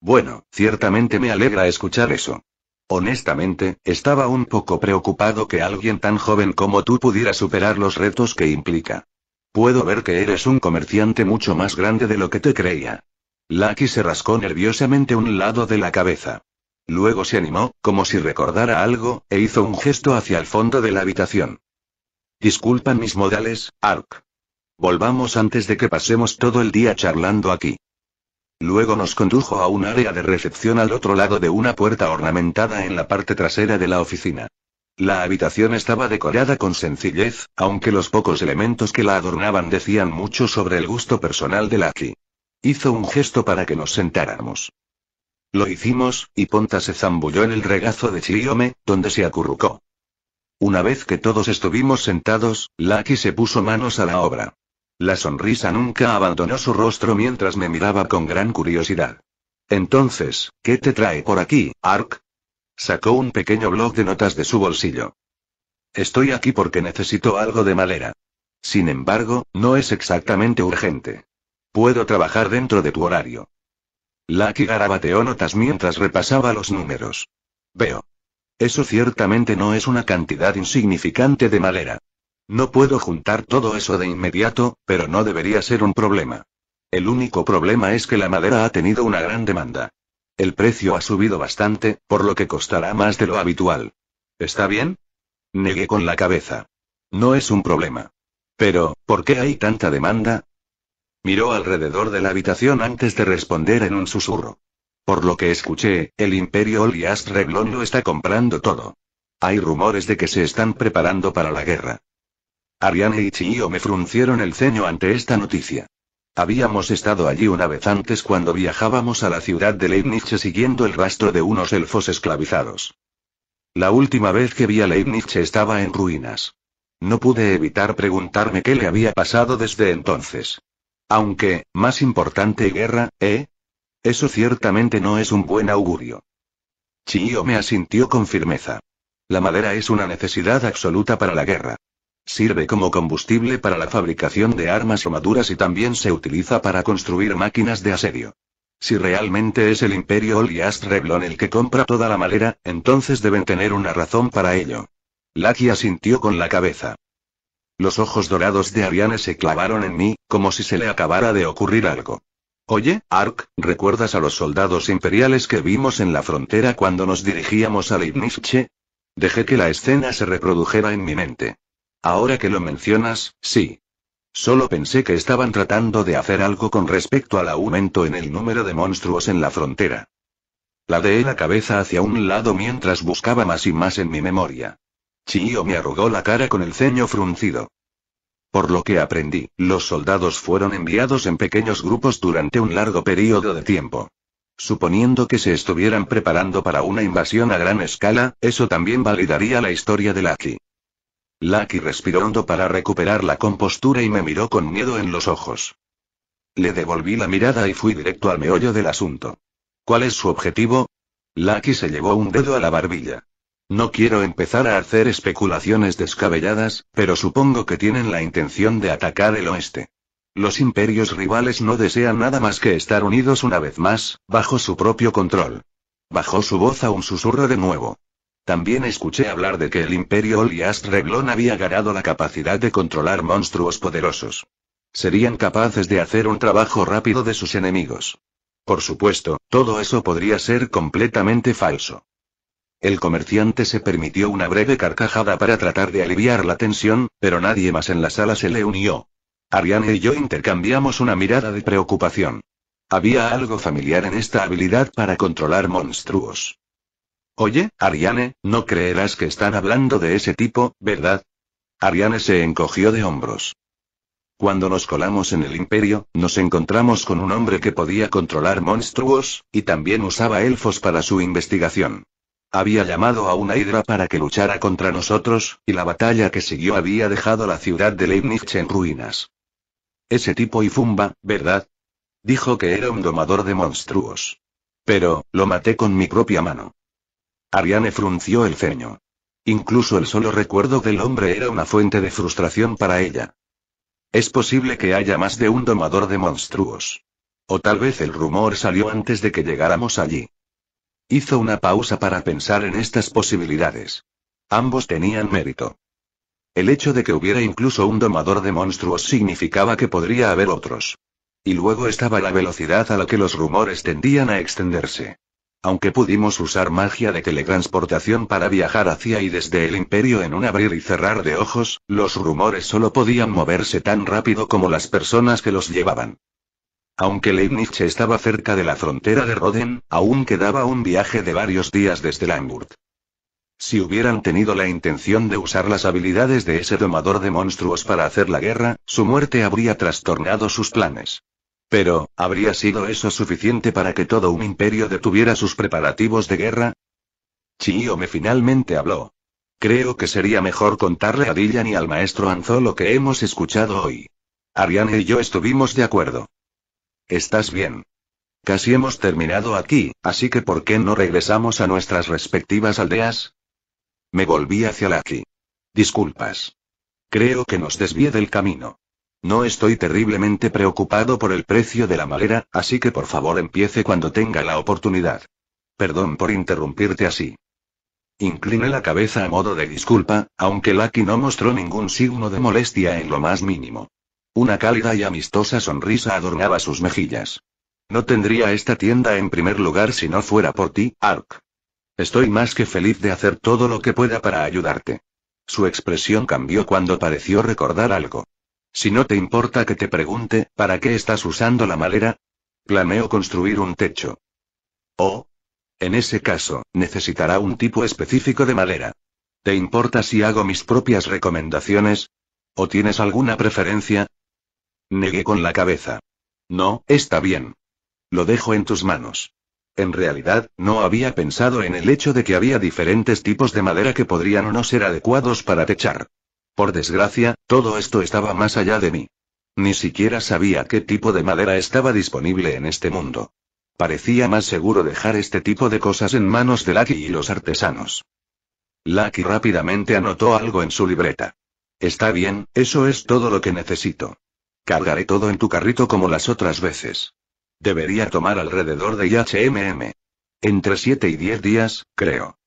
Bueno, ciertamente me alegra escuchar eso. Honestamente, estaba un poco preocupado que alguien tan joven como tú pudiera superar los retos que implica. Puedo ver que eres un comerciante mucho más grande de lo que te creía. Lucky se rascó nerviosamente un lado de la cabeza. Luego se animó, como si recordara algo, e hizo un gesto hacia el fondo de la habitación. «Disculpan mis modales, Ark. Volvamos antes de que pasemos todo el día charlando aquí. Luego nos condujo a un área de recepción al otro lado de una puerta ornamentada en la parte trasera de la oficina. La habitación estaba decorada con sencillez, aunque los pocos elementos que la adornaban decían mucho sobre el gusto personal de Lucky. Hizo un gesto para que nos sentáramos. Lo hicimos, y Ponta se zambulló en el regazo de Chiyome, donde se acurrucó. Una vez que todos estuvimos sentados, Lucky se puso manos a la obra. La sonrisa nunca abandonó su rostro mientras me miraba con gran curiosidad. Entonces, ¿qué te trae por aquí, Ark? Sacó un pequeño bloc de notas de su bolsillo. Estoy aquí porque necesito algo de madera. Sin embargo, no es exactamente urgente. Puedo trabajar dentro de tu horario. Lucky garabateó notas mientras repasaba los números. Veo. Eso ciertamente no es una cantidad insignificante de madera. No puedo juntar todo eso de inmediato, pero no debería ser un problema. El único problema es que la madera ha tenido una gran demanda. El precio ha subido bastante, por lo que costará más de lo habitual. ¿Está bien? Negué con la cabeza. No es un problema. Pero, ¿por qué hay tanta demanda? Miró alrededor de la habitación antes de responder en un susurro. Por lo que escuché, el Imperio Olias Reblon lo está comprando todo. Hay rumores de que se están preparando para la guerra. Ariane y Chiyo me fruncieron el ceño ante esta noticia. Habíamos estado allí una vez antes cuando viajábamos a la ciudad de Leibniz siguiendo el rastro de unos elfos esclavizados. La última vez que vi a Leibniz estaba en ruinas. No pude evitar preguntarme qué le había pasado desde entonces. Aunque, más importante guerra, ¿eh? Eso ciertamente no es un buen augurio. Chio me asintió con firmeza. La madera es una necesidad absoluta para la guerra. Sirve como combustible para la fabricación de armas o maduras y también se utiliza para construir máquinas de asedio. Si realmente es el Imperio Oliast Reblon el que compra toda la madera, entonces deben tener una razón para ello. Laki asintió con la cabeza. Los ojos dorados de Ariane se clavaron en mí, como si se le acabara de ocurrir algo. Oye, Ark, ¿recuerdas a los soldados imperiales que vimos en la frontera cuando nos dirigíamos a Leibnizche?» Dejé que la escena se reprodujera en mi mente. Ahora que lo mencionas, sí. Solo pensé que estaban tratando de hacer algo con respecto al aumento en el número de monstruos en la frontera. Ladeé la cabeza hacia un lado mientras buscaba más y más en mi memoria. Chiyo me arrugó la cara con el ceño fruncido. Por lo que aprendí, los soldados fueron enviados en pequeños grupos durante un largo periodo de tiempo. Suponiendo que se estuvieran preparando para una invasión a gran escala, eso también validaría la historia de Lucky. Lucky respiró hondo para recuperar la compostura y me miró con miedo en los ojos. Le devolví la mirada y fui directo al meollo del asunto. ¿Cuál es su objetivo? Lucky se llevó un dedo a la barbilla. No quiero empezar a hacer especulaciones descabelladas, pero supongo que tienen la intención de atacar el oeste. Los imperios rivales no desean nada más que estar unidos una vez más, bajo su propio control. Bajó su voz a un susurro de nuevo. También escuché hablar de que el imperio Olias Reglón había ganado la capacidad de controlar monstruos poderosos. Serían capaces de hacer un trabajo rápido de sus enemigos. Por supuesto, todo eso podría ser completamente falso. El comerciante se permitió una breve carcajada para tratar de aliviar la tensión, pero nadie más en la sala se le unió. Ariane y yo intercambiamos una mirada de preocupación. Había algo familiar en esta habilidad para controlar monstruos. Oye, Ariane, no creerás que están hablando de ese tipo, ¿verdad? Ariane se encogió de hombros. Cuando nos colamos en el imperio, nos encontramos con un hombre que podía controlar monstruos, y también usaba elfos para su investigación. Había llamado a una hidra para que luchara contra nosotros, y la batalla que siguió había dejado la ciudad de Leibniz en ruinas. Ese tipo y Fumba, ¿verdad? Dijo que era un domador de monstruos. Pero, lo maté con mi propia mano. Ariane frunció el ceño. Incluso el solo recuerdo del hombre era una fuente de frustración para ella. Es posible que haya más de un domador de monstruos. O tal vez el rumor salió antes de que llegáramos allí. Hizo una pausa para pensar en estas posibilidades. Ambos tenían mérito. El hecho de que hubiera incluso un domador de monstruos significaba que podría haber otros. Y luego estaba la velocidad a la que los rumores tendían a extenderse. Aunque pudimos usar magia de teletransportación para viajar hacia y desde el imperio en un abrir y cerrar de ojos, los rumores solo podían moverse tan rápido como las personas que los llevaban. Aunque Leibniz estaba cerca de la frontera de Roden, aún quedaba un viaje de varios días desde Langurt. Si hubieran tenido la intención de usar las habilidades de ese domador de monstruos para hacer la guerra, su muerte habría trastornado sus planes. Pero, ¿habría sido eso suficiente para que todo un imperio detuviera sus preparativos de guerra? me finalmente habló. Creo que sería mejor contarle a Dillian y al maestro Anzo lo que hemos escuchado hoy. Ariane y yo estuvimos de acuerdo. ¿Estás bien? Casi hemos terminado aquí, así que ¿por qué no regresamos a nuestras respectivas aldeas? Me volví hacia Lucky. Disculpas. Creo que nos desvié del camino. No estoy terriblemente preocupado por el precio de la madera, así que por favor empiece cuando tenga la oportunidad. Perdón por interrumpirte así. Incliné la cabeza a modo de disculpa, aunque Lucky no mostró ningún signo de molestia en lo más mínimo. Una cálida y amistosa sonrisa adornaba sus mejillas. No tendría esta tienda en primer lugar si no fuera por ti, Ark. Estoy más que feliz de hacer todo lo que pueda para ayudarte. Su expresión cambió cuando pareció recordar algo. Si no te importa que te pregunte, ¿para qué estás usando la madera? Planeo construir un techo. O, En ese caso, necesitará un tipo específico de madera. ¿Te importa si hago mis propias recomendaciones? ¿O tienes alguna preferencia? Negué con la cabeza. No, está bien. Lo dejo en tus manos. En realidad, no había pensado en el hecho de que había diferentes tipos de madera que podrían o no ser adecuados para techar. Por desgracia, todo esto estaba más allá de mí. Ni siquiera sabía qué tipo de madera estaba disponible en este mundo. Parecía más seguro dejar este tipo de cosas en manos de Lucky y los artesanos. Lucky rápidamente anotó algo en su libreta. Está bien, eso es todo lo que necesito. Cargaré todo en tu carrito como las otras veces. Debería tomar alrededor de IHMM. Entre 7 y 10 días, creo.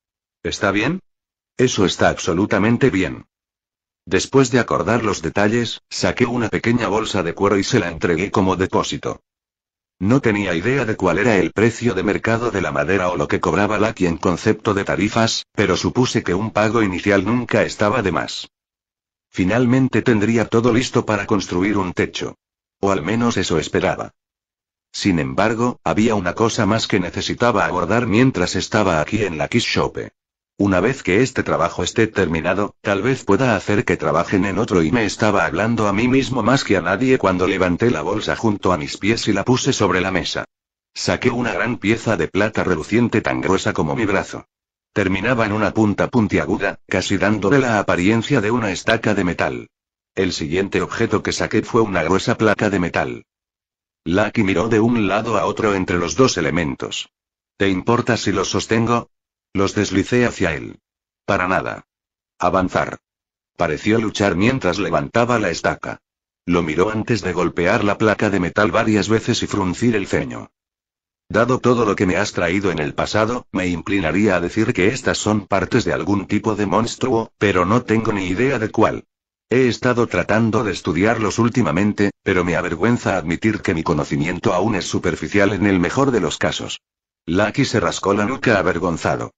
¿Está bien? Eso está absolutamente bien. Después de acordar los detalles, saqué una pequeña bolsa de cuero y se la entregué como depósito. No tenía idea de cuál era el precio de mercado de la madera o lo que cobraba Lucky en concepto de tarifas, pero supuse que un pago inicial nunca estaba de más. Finalmente tendría todo listo para construir un techo. O al menos eso esperaba. Sin embargo, había una cosa más que necesitaba abordar mientras estaba aquí en la Kiss Shop. Una vez que este trabajo esté terminado, tal vez pueda hacer que trabajen en otro y me estaba hablando a mí mismo más que a nadie cuando levanté la bolsa junto a mis pies y la puse sobre la mesa. Saqué una gran pieza de plata reluciente tan gruesa como mi brazo. Terminaba en una punta puntiaguda, casi dándole la apariencia de una estaca de metal. El siguiente objeto que saqué fue una gruesa placa de metal. Lucky miró de un lado a otro entre los dos elementos. ¿Te importa si los sostengo? Los deslicé hacia él. Para nada. Avanzar. Pareció luchar mientras levantaba la estaca. Lo miró antes de golpear la placa de metal varias veces y fruncir el ceño. Dado todo lo que me has traído en el pasado, me inclinaría a decir que estas son partes de algún tipo de monstruo, pero no tengo ni idea de cuál. He estado tratando de estudiarlos últimamente, pero me avergüenza admitir que mi conocimiento aún es superficial en el mejor de los casos. Lucky se rascó la nuca avergonzado.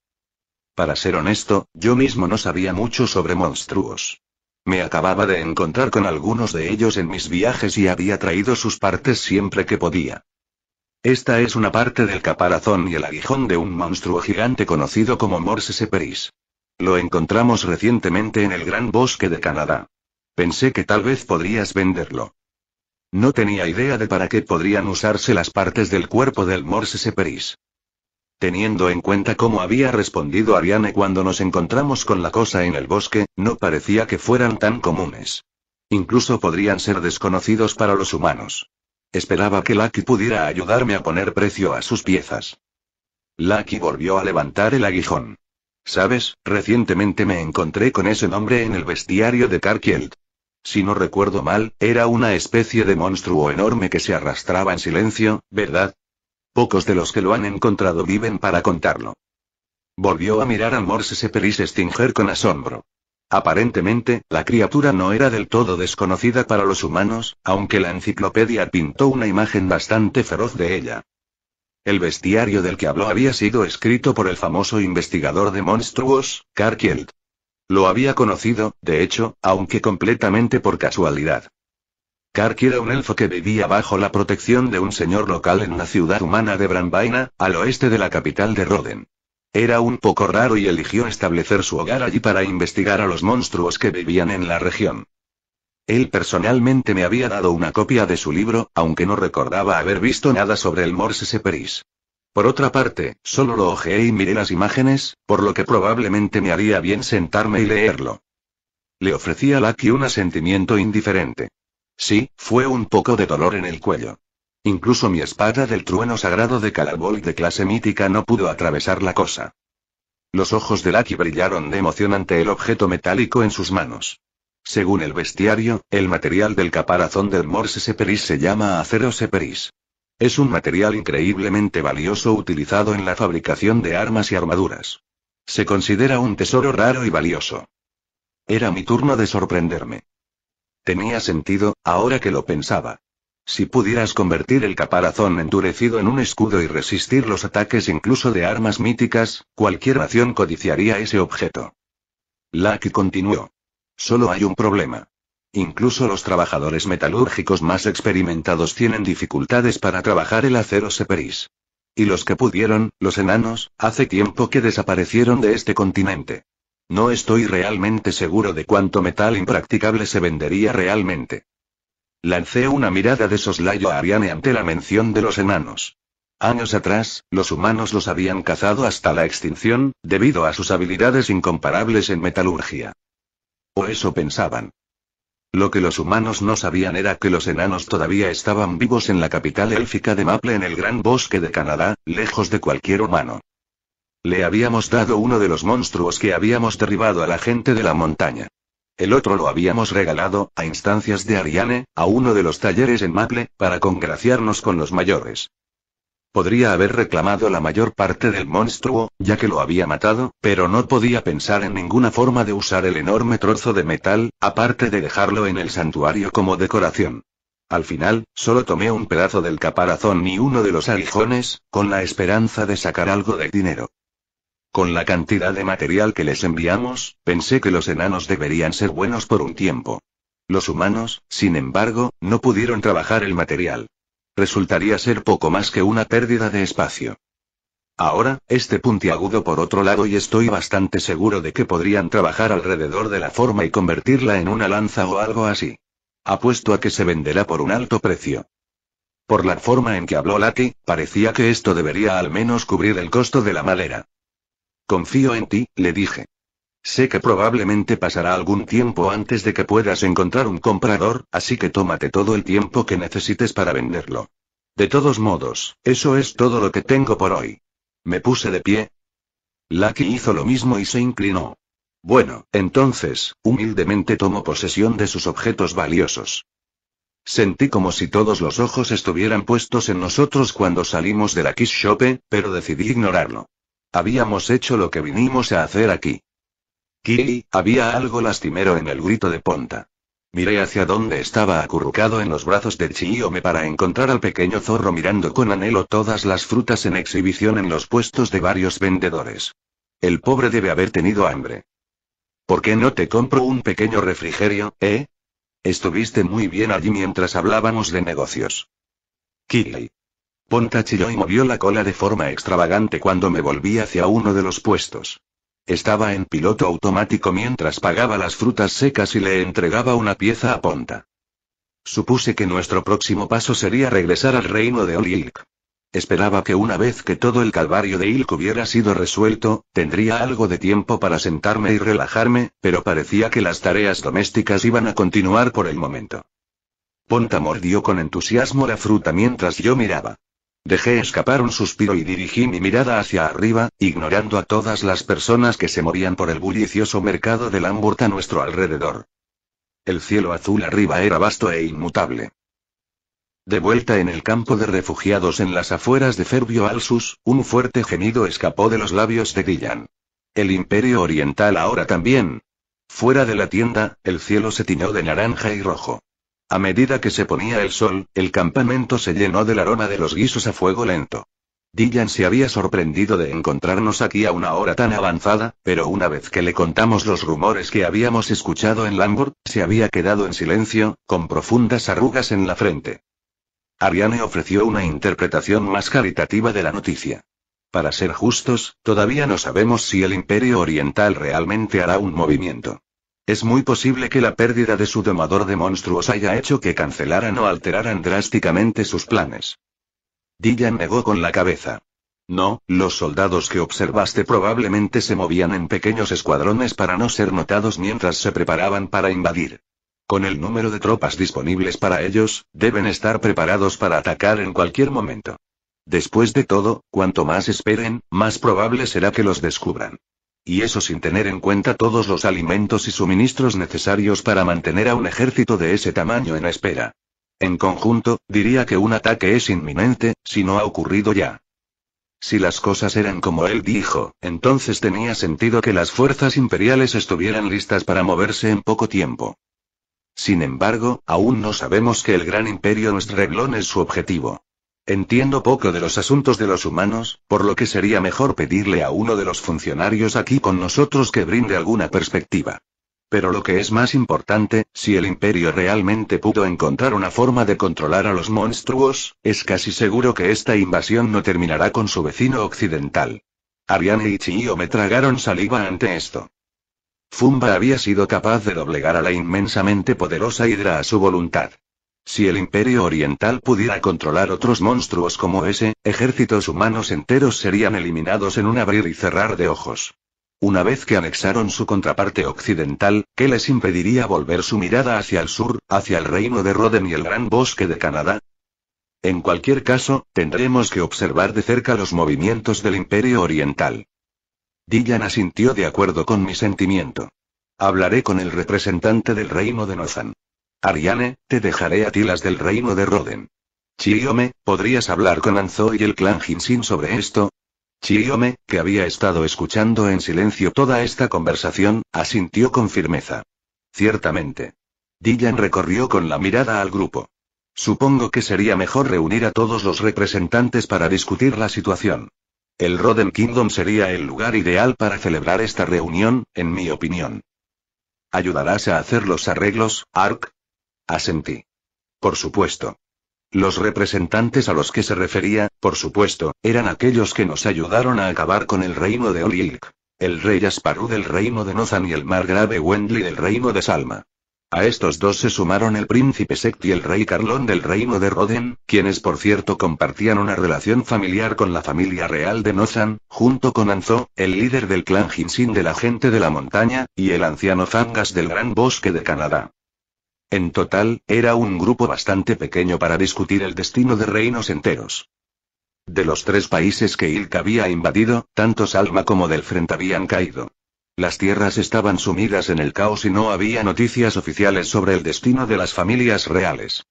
Para ser honesto, yo mismo no sabía mucho sobre monstruos. Me acababa de encontrar con algunos de ellos en mis viajes y había traído sus partes siempre que podía. Esta es una parte del caparazón y el aguijón de un monstruo gigante conocido como Morse Lo encontramos recientemente en el gran bosque de Canadá. Pensé que tal vez podrías venderlo. No tenía idea de para qué podrían usarse las partes del cuerpo del Morseseperis. Teniendo en cuenta cómo había respondido Ariane cuando nos encontramos con la cosa en el bosque, no parecía que fueran tan comunes. Incluso podrían ser desconocidos para los humanos. Esperaba que Lucky pudiera ayudarme a poner precio a sus piezas. Lucky volvió a levantar el aguijón. Sabes, recientemente me encontré con ese nombre en el bestiario de karkield. Si no recuerdo mal, era una especie de monstruo enorme que se arrastraba en silencio, ¿verdad? Pocos de los que lo han encontrado viven para contarlo. Volvió a mirar a Morse Peris Stinger con asombro. Aparentemente, la criatura no era del todo desconocida para los humanos, aunque la enciclopedia pintó una imagen bastante feroz de ella. El bestiario del que habló había sido escrito por el famoso investigador de monstruos, karkielt Lo había conocido, de hecho, aunque completamente por casualidad. Karki era un elfo que vivía bajo la protección de un señor local en la ciudad humana de Brambaina, al oeste de la capital de Roden. Era un poco raro y eligió establecer su hogar allí para investigar a los monstruos que vivían en la región. Él personalmente me había dado una copia de su libro, aunque no recordaba haber visto nada sobre el Morse Seperis. Por otra parte, solo lo ojeé y miré las imágenes, por lo que probablemente me haría bien sentarme y leerlo. Le ofrecí a Lucky un asentimiento indiferente. Sí, fue un poco de dolor en el cuello. Incluso mi espada del trueno sagrado de Calabol de clase mítica no pudo atravesar la cosa. Los ojos de Laki brillaron de emoción ante el objeto metálico en sus manos. Según el bestiario, el material del caparazón del Morse Seperis se llama acero Seperis. Es un material increíblemente valioso utilizado en la fabricación de armas y armaduras. Se considera un tesoro raro y valioso. Era mi turno de sorprenderme. Tenía sentido, ahora que lo pensaba. Si pudieras convertir el caparazón endurecido en un escudo y resistir los ataques incluso de armas míticas, cualquier nación codiciaría ese objeto. Lucky continuó. Solo hay un problema. Incluso los trabajadores metalúrgicos más experimentados tienen dificultades para trabajar el acero seperis. Y los que pudieron, los enanos, hace tiempo que desaparecieron de este continente. No estoy realmente seguro de cuánto metal impracticable se vendería realmente. Lancé una mirada de soslayo a Ariane ante la mención de los enanos. Años atrás, los humanos los habían cazado hasta la extinción, debido a sus habilidades incomparables en metalurgia. O eso pensaban. Lo que los humanos no sabían era que los enanos todavía estaban vivos en la capital élfica de Maple en el gran bosque de Canadá, lejos de cualquier humano. Le habíamos dado uno de los monstruos que habíamos derribado a la gente de la montaña. El otro lo habíamos regalado, a instancias de Ariane, a uno de los talleres en Maple, para congraciarnos con los mayores. Podría haber reclamado la mayor parte del monstruo, ya que lo había matado, pero no podía pensar en ninguna forma de usar el enorme trozo de metal, aparte de dejarlo en el santuario como decoración. Al final, solo tomé un pedazo del caparazón y uno de los aguijones, con la esperanza de sacar algo de dinero. Con la cantidad de material que les enviamos, pensé que los enanos deberían ser buenos por un tiempo. Los humanos, sin embargo, no pudieron trabajar el material. Resultaría ser poco más que una pérdida de espacio. Ahora, este puntiagudo por otro lado y estoy bastante seguro de que podrían trabajar alrededor de la forma y convertirla en una lanza o algo así. Apuesto a que se venderá por un alto precio. Por la forma en que habló Lati, parecía que esto debería al menos cubrir el costo de la madera. Confío en ti, le dije. Sé que probablemente pasará algún tiempo antes de que puedas encontrar un comprador, así que tómate todo el tiempo que necesites para venderlo. De todos modos, eso es todo lo que tengo por hoy. Me puse de pie. Lucky hizo lo mismo y se inclinó. Bueno, entonces, humildemente tomó posesión de sus objetos valiosos. Sentí como si todos los ojos estuvieran puestos en nosotros cuando salimos de la Kiss Shoppe, pero decidí ignorarlo. Habíamos hecho lo que vinimos a hacer aquí. Kiri, había algo lastimero en el grito de Ponta. Miré hacia donde estaba acurrucado en los brazos de Chiome para encontrar al pequeño zorro mirando con anhelo todas las frutas en exhibición en los puestos de varios vendedores. El pobre debe haber tenido hambre. ¿Por qué no te compro un pequeño refrigerio, eh? Estuviste muy bien allí mientras hablábamos de negocios. Kiri. Ponta chilló y movió la cola de forma extravagante cuando me volví hacia uno de los puestos. Estaba en piloto automático mientras pagaba las frutas secas y le entregaba una pieza a Ponta. Supuse que nuestro próximo paso sería regresar al reino de Olilk. Esperaba que una vez que todo el calvario de Ilk hubiera sido resuelto, tendría algo de tiempo para sentarme y relajarme, pero parecía que las tareas domésticas iban a continuar por el momento. Ponta mordió con entusiasmo la fruta mientras yo miraba. Dejé escapar un suspiro y dirigí mi mirada hacia arriba, ignorando a todas las personas que se movían por el bullicioso mercado de Lamburta a nuestro alrededor. El cielo azul arriba era vasto e inmutable. De vuelta en el campo de refugiados en las afueras de Ferbio Alsus, un fuerte gemido escapó de los labios de Guillán. El imperio oriental ahora también. Fuera de la tienda, el cielo se tiñó de naranja y rojo. A medida que se ponía el sol, el campamento se llenó del aroma de los guisos a fuego lento. Dylan se había sorprendido de encontrarnos aquí a una hora tan avanzada, pero una vez que le contamos los rumores que habíamos escuchado en Lambert, se había quedado en silencio, con profundas arrugas en la frente. Ariane ofreció una interpretación más caritativa de la noticia. Para ser justos, todavía no sabemos si el Imperio Oriental realmente hará un movimiento. Es muy posible que la pérdida de su domador de monstruos haya hecho que cancelaran o alteraran drásticamente sus planes. Dillan negó con la cabeza. No, los soldados que observaste probablemente se movían en pequeños escuadrones para no ser notados mientras se preparaban para invadir. Con el número de tropas disponibles para ellos, deben estar preparados para atacar en cualquier momento. Después de todo, cuanto más esperen, más probable será que los descubran. Y eso sin tener en cuenta todos los alimentos y suministros necesarios para mantener a un ejército de ese tamaño en espera. En conjunto, diría que un ataque es inminente, si no ha ocurrido ya. Si las cosas eran como él dijo, entonces tenía sentido que las fuerzas imperiales estuvieran listas para moverse en poco tiempo. Sin embargo, aún no sabemos que el gran imperio reglón es su objetivo. Entiendo poco de los asuntos de los humanos, por lo que sería mejor pedirle a uno de los funcionarios aquí con nosotros que brinde alguna perspectiva. Pero lo que es más importante, si el imperio realmente pudo encontrar una forma de controlar a los monstruos, es casi seguro que esta invasión no terminará con su vecino occidental. Ariane y Chiyo me tragaron saliva ante esto. Fumba había sido capaz de doblegar a la inmensamente poderosa Hydra a su voluntad. Si el Imperio Oriental pudiera controlar otros monstruos como ese, ejércitos humanos enteros serían eliminados en un abrir y cerrar de ojos. Una vez que anexaron su contraparte occidental, ¿qué les impediría volver su mirada hacia el sur, hacia el reino de Roden y el gran bosque de Canadá? En cualquier caso, tendremos que observar de cerca los movimientos del Imperio Oriental. Dillan asintió de acuerdo con mi sentimiento. Hablaré con el representante del reino de Nozan. Ariane, te dejaré a ti las del reino de Roden. Chiyome, ¿podrías hablar con Anzo y el clan Sin sobre esto? Chiyome, que había estado escuchando en silencio toda esta conversación, asintió con firmeza. Ciertamente. Dillan recorrió con la mirada al grupo. Supongo que sería mejor reunir a todos los representantes para discutir la situación. El Roden Kingdom sería el lugar ideal para celebrar esta reunión, en mi opinión. ¿Ayudarás a hacer los arreglos, Ark? Asentí. Por supuesto. Los representantes a los que se refería, por supuesto, eran aquellos que nos ayudaron a acabar con el reino de Olilk, El rey Asparu del reino de Nozan y el margrave Wendley del reino de Salma. A estos dos se sumaron el príncipe Sect y el rey Carlón del reino de Roden, quienes por cierto compartían una relación familiar con la familia real de Nozan, junto con Anzo, el líder del clan Jinsin de la gente de la montaña, y el anciano Fangas del gran bosque de Canadá. En total, era un grupo bastante pequeño para discutir el destino de reinos enteros. De los tres países que Ilk había invadido, tanto Salma como del Frente habían caído. Las tierras estaban sumidas en el caos y no había noticias oficiales sobre el destino de las familias reales.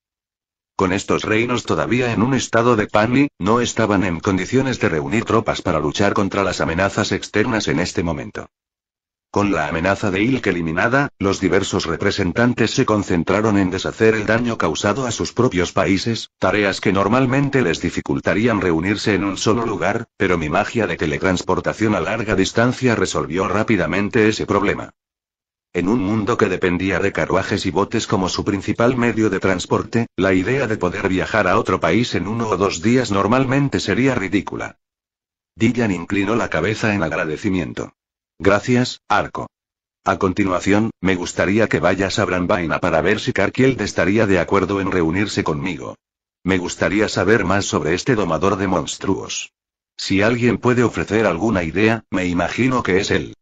Con estos reinos todavía en un estado de y, no estaban en condiciones de reunir tropas para luchar contra las amenazas externas en este momento. Con la amenaza de Ilk eliminada, los diversos representantes se concentraron en deshacer el daño causado a sus propios países, tareas que normalmente les dificultarían reunirse en un solo lugar, pero mi magia de teletransportación a larga distancia resolvió rápidamente ese problema. En un mundo que dependía de carruajes y botes como su principal medio de transporte, la idea de poder viajar a otro país en uno o dos días normalmente sería ridícula. Dylan inclinó la cabeza en agradecimiento. Gracias, Arco. A continuación, me gustaría que vayas a Brambaina para ver si Karkiel estaría de acuerdo en reunirse conmigo. Me gustaría saber más sobre este domador de monstruos. Si alguien puede ofrecer alguna idea, me imagino que es él.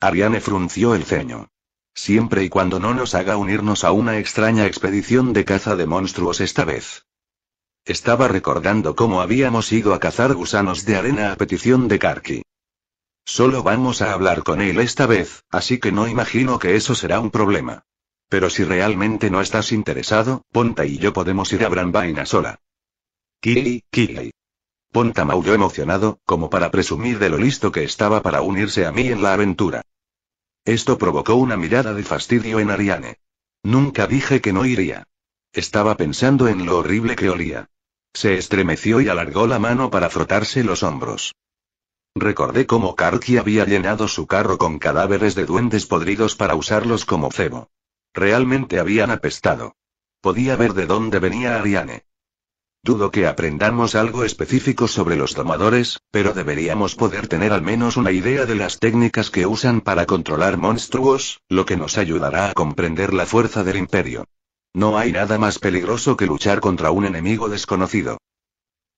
Ariane frunció el ceño. Siempre y cuando no nos haga unirnos a una extraña expedición de caza de monstruos esta vez. Estaba recordando cómo habíamos ido a cazar gusanos de arena a petición de Karki. Solo vamos a hablar con él esta vez, así que no imagino que eso será un problema. Pero si realmente no estás interesado, Ponta y yo podemos ir a Brambaina sola. Kili, Kili. Ponta maulló emocionado, como para presumir de lo listo que estaba para unirse a mí en la aventura. Esto provocó una mirada de fastidio en Ariane. Nunca dije que no iría. Estaba pensando en lo horrible que olía. Se estremeció y alargó la mano para frotarse los hombros. Recordé cómo Karki había llenado su carro con cadáveres de duendes podridos para usarlos como cebo. Realmente habían apestado. Podía ver de dónde venía Ariane. Dudo que aprendamos algo específico sobre los domadores, pero deberíamos poder tener al menos una idea de las técnicas que usan para controlar monstruos, lo que nos ayudará a comprender la fuerza del imperio. No hay nada más peligroso que luchar contra un enemigo desconocido.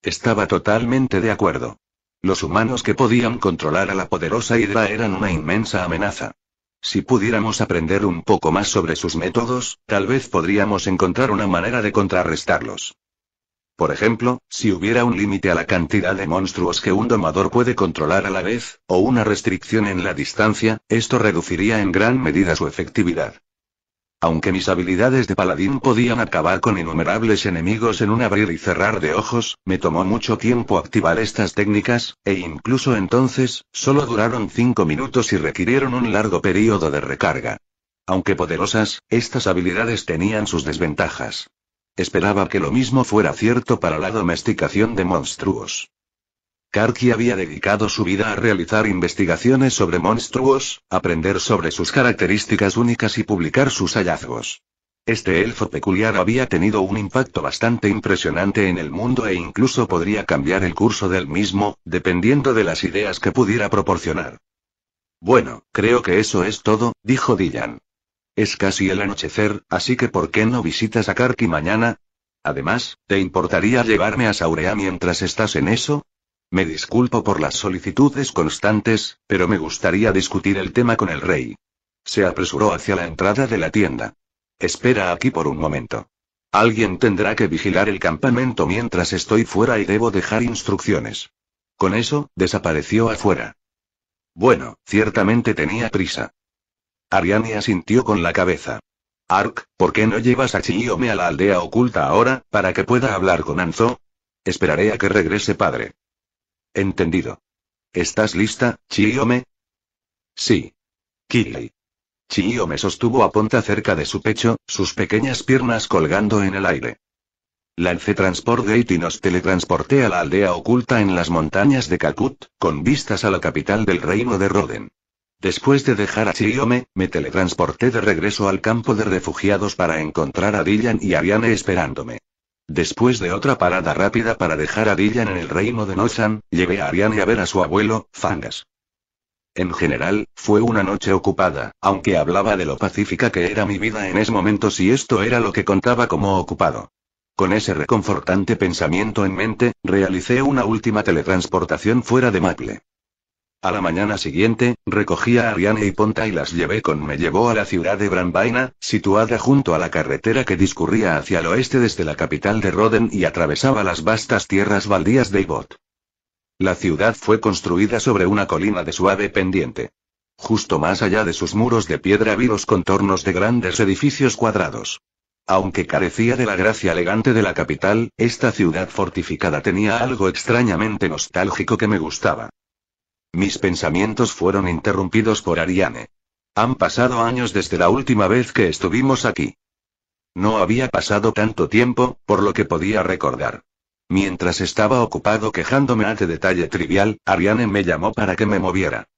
Estaba totalmente de acuerdo. Los humanos que podían controlar a la poderosa Hidra eran una inmensa amenaza. Si pudiéramos aprender un poco más sobre sus métodos, tal vez podríamos encontrar una manera de contrarrestarlos. Por ejemplo, si hubiera un límite a la cantidad de monstruos que un domador puede controlar a la vez, o una restricción en la distancia, esto reduciría en gran medida su efectividad. Aunque mis habilidades de paladín podían acabar con innumerables enemigos en un abrir y cerrar de ojos, me tomó mucho tiempo activar estas técnicas, e incluso entonces, solo duraron 5 minutos y requirieron un largo período de recarga. Aunque poderosas, estas habilidades tenían sus desventajas. Esperaba que lo mismo fuera cierto para la domesticación de monstruos. Karki había dedicado su vida a realizar investigaciones sobre monstruos, aprender sobre sus características únicas y publicar sus hallazgos. Este elfo peculiar había tenido un impacto bastante impresionante en el mundo e incluso podría cambiar el curso del mismo, dependiendo de las ideas que pudiera proporcionar. Bueno, creo que eso es todo, dijo Dylan. Es casi el anochecer, así que ¿por qué no visitas a Karki mañana? Además, ¿te importaría llevarme a Saurea mientras estás en eso? Me disculpo por las solicitudes constantes, pero me gustaría discutir el tema con el rey. Se apresuró hacia la entrada de la tienda. Espera aquí por un momento. Alguien tendrá que vigilar el campamento mientras estoy fuera y debo dejar instrucciones. Con eso, desapareció afuera. Bueno, ciertamente tenía prisa. Ariane asintió con la cabeza. Ark, ¿por qué no llevas a Chiyome a la aldea oculta ahora, para que pueda hablar con Anzo? Esperaré a que regrese padre. Entendido. ¿Estás lista, Chiyome. Sí. Kili. Chiyome sostuvo a Ponta cerca de su pecho, sus pequeñas piernas colgando en el aire. Lancé Transport Gate y nos teletransporté a la aldea oculta en las montañas de Kakut, con vistas a la capital del reino de Roden. Después de dejar a Chiyome, me teletransporté de regreso al campo de refugiados para encontrar a Dylan y Ariane esperándome. Después de otra parada rápida para dejar a Dillan en el reino de Nozhan, llevé a Ariane a ver a su abuelo, Fangas. En general, fue una noche ocupada, aunque hablaba de lo pacífica que era mi vida en ese momento si esto era lo que contaba como ocupado. Con ese reconfortante pensamiento en mente, realicé una última teletransportación fuera de Maple. A la mañana siguiente, recogí a Ariane y Ponta y las llevé con me llevó a la ciudad de Brambaina, situada junto a la carretera que discurría hacia el oeste desde la capital de Roden y atravesaba las vastas tierras baldías de Ibot. La ciudad fue construida sobre una colina de suave pendiente. Justo más allá de sus muros de piedra vi los contornos de grandes edificios cuadrados. Aunque carecía de la gracia elegante de la capital, esta ciudad fortificada tenía algo extrañamente nostálgico que me gustaba. Mis pensamientos fueron interrumpidos por Ariane. Han pasado años desde la última vez que estuvimos aquí. No había pasado tanto tiempo, por lo que podía recordar. Mientras estaba ocupado quejándome ante detalle trivial, Ariane me llamó para que me moviera.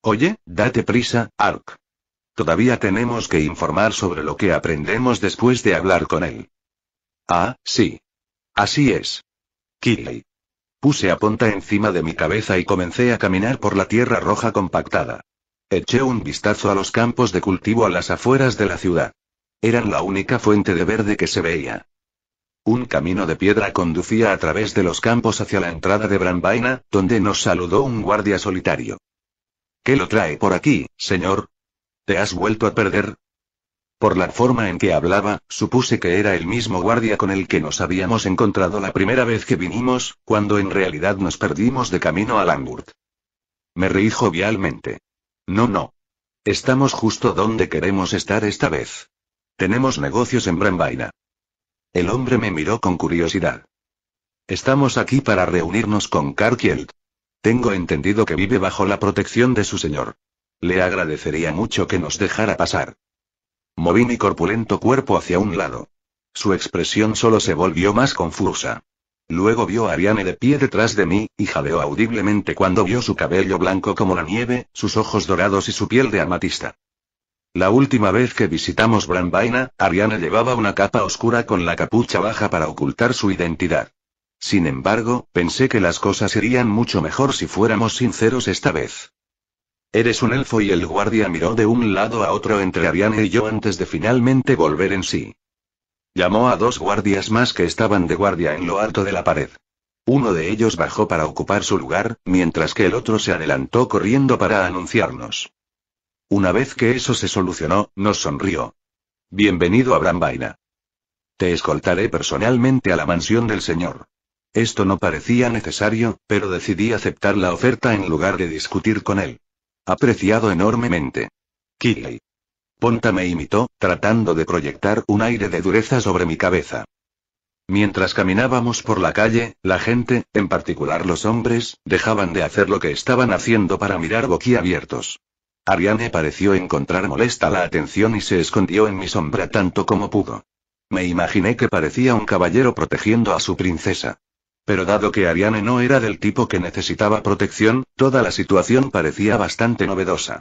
Oye, date prisa, Ark. Todavía tenemos que informar sobre lo que aprendemos después de hablar con él. Ah, sí. Así es. Kiley. Puse a Ponta encima de mi cabeza y comencé a caminar por la tierra roja compactada. Eché un vistazo a los campos de cultivo a las afueras de la ciudad. Eran la única fuente de verde que se veía. Un camino de piedra conducía a través de los campos hacia la entrada de Brambaina, donde nos saludó un guardia solitario. ¿Qué lo trae por aquí, señor? ¿Te has vuelto a perder? Por la forma en que hablaba, supuse que era el mismo guardia con el que nos habíamos encontrado la primera vez que vinimos, cuando en realidad nos perdimos de camino a Langurt. Me reí jovialmente. No, no. Estamos justo donde queremos estar esta vez. Tenemos negocios en Brambaina. El hombre me miró con curiosidad. Estamos aquí para reunirnos con Karkield. Tengo entendido que vive bajo la protección de su señor. Le agradecería mucho que nos dejara pasar. Moví mi corpulento cuerpo hacia un lado. Su expresión solo se volvió más confusa. Luego vio a Ariane de pie detrás de mí, y jadeó audiblemente cuando vio su cabello blanco como la nieve, sus ojos dorados y su piel de amatista. La última vez que visitamos Brambaina, Ariane llevaba una capa oscura con la capucha baja para ocultar su identidad. Sin embargo, pensé que las cosas irían mucho mejor si fuéramos sinceros esta vez. Eres un elfo y el guardia miró de un lado a otro entre Ariane y yo antes de finalmente volver en sí. Llamó a dos guardias más que estaban de guardia en lo alto de la pared. Uno de ellos bajó para ocupar su lugar, mientras que el otro se adelantó corriendo para anunciarnos. Una vez que eso se solucionó, nos sonrió. Bienvenido a Brambaina. Te escoltaré personalmente a la mansión del señor. Esto no parecía necesario, pero decidí aceptar la oferta en lugar de discutir con él. Apreciado enormemente. kiley Ponta me imitó, tratando de proyectar un aire de dureza sobre mi cabeza. Mientras caminábamos por la calle, la gente, en particular los hombres, dejaban de hacer lo que estaban haciendo para mirar boquiabiertos. Ariane pareció encontrar molesta la atención y se escondió en mi sombra tanto como pudo. Me imaginé que parecía un caballero protegiendo a su princesa. Pero dado que Ariane no era del tipo que necesitaba protección, toda la situación parecía bastante novedosa.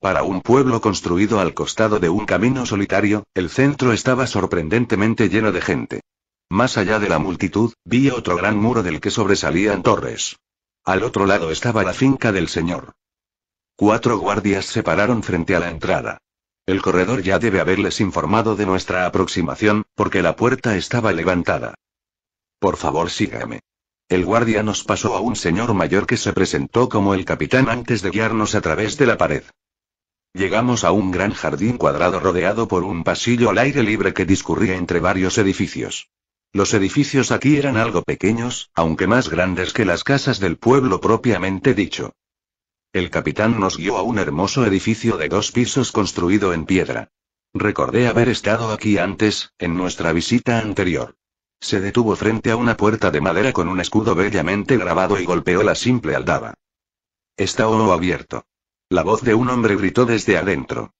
Para un pueblo construido al costado de un camino solitario, el centro estaba sorprendentemente lleno de gente. Más allá de la multitud, vi otro gran muro del que sobresalían torres. Al otro lado estaba la finca del señor. Cuatro guardias se pararon frente a la entrada. El corredor ya debe haberles informado de nuestra aproximación, porque la puerta estaba levantada. Por favor, sígame. El guardia nos pasó a un señor mayor que se presentó como el capitán antes de guiarnos a través de la pared. Llegamos a un gran jardín cuadrado rodeado por un pasillo al aire libre que discurría entre varios edificios. Los edificios aquí eran algo pequeños, aunque más grandes que las casas del pueblo propiamente dicho. El capitán nos guió a un hermoso edificio de dos pisos construido en piedra. Recordé haber estado aquí antes, en nuestra visita anterior. Se detuvo frente a una puerta de madera con un escudo bellamente grabado y golpeó la simple aldaba. Está o abierto. La voz de un hombre gritó desde adentro.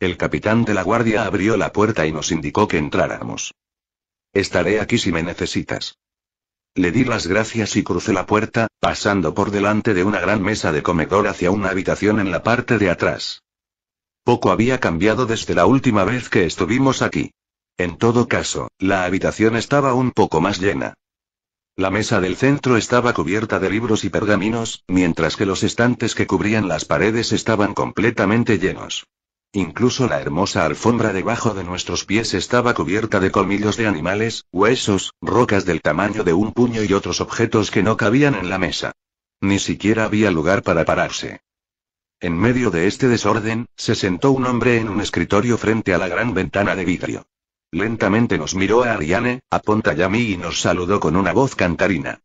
El capitán de la guardia abrió la puerta y nos indicó que entráramos. Estaré aquí si me necesitas. Le di las gracias y crucé la puerta, pasando por delante de una gran mesa de comedor hacia una habitación en la parte de atrás. Poco había cambiado desde la última vez que estuvimos aquí. En todo caso, la habitación estaba un poco más llena. La mesa del centro estaba cubierta de libros y pergaminos, mientras que los estantes que cubrían las paredes estaban completamente llenos. Incluso la hermosa alfombra debajo de nuestros pies estaba cubierta de colmillos de animales, huesos, rocas del tamaño de un puño y otros objetos que no cabían en la mesa. Ni siquiera había lugar para pararse. En medio de este desorden, se sentó un hombre en un escritorio frente a la gran ventana de vidrio. Lentamente nos miró a Ariane, a mí y nos saludó con una voz cantarina.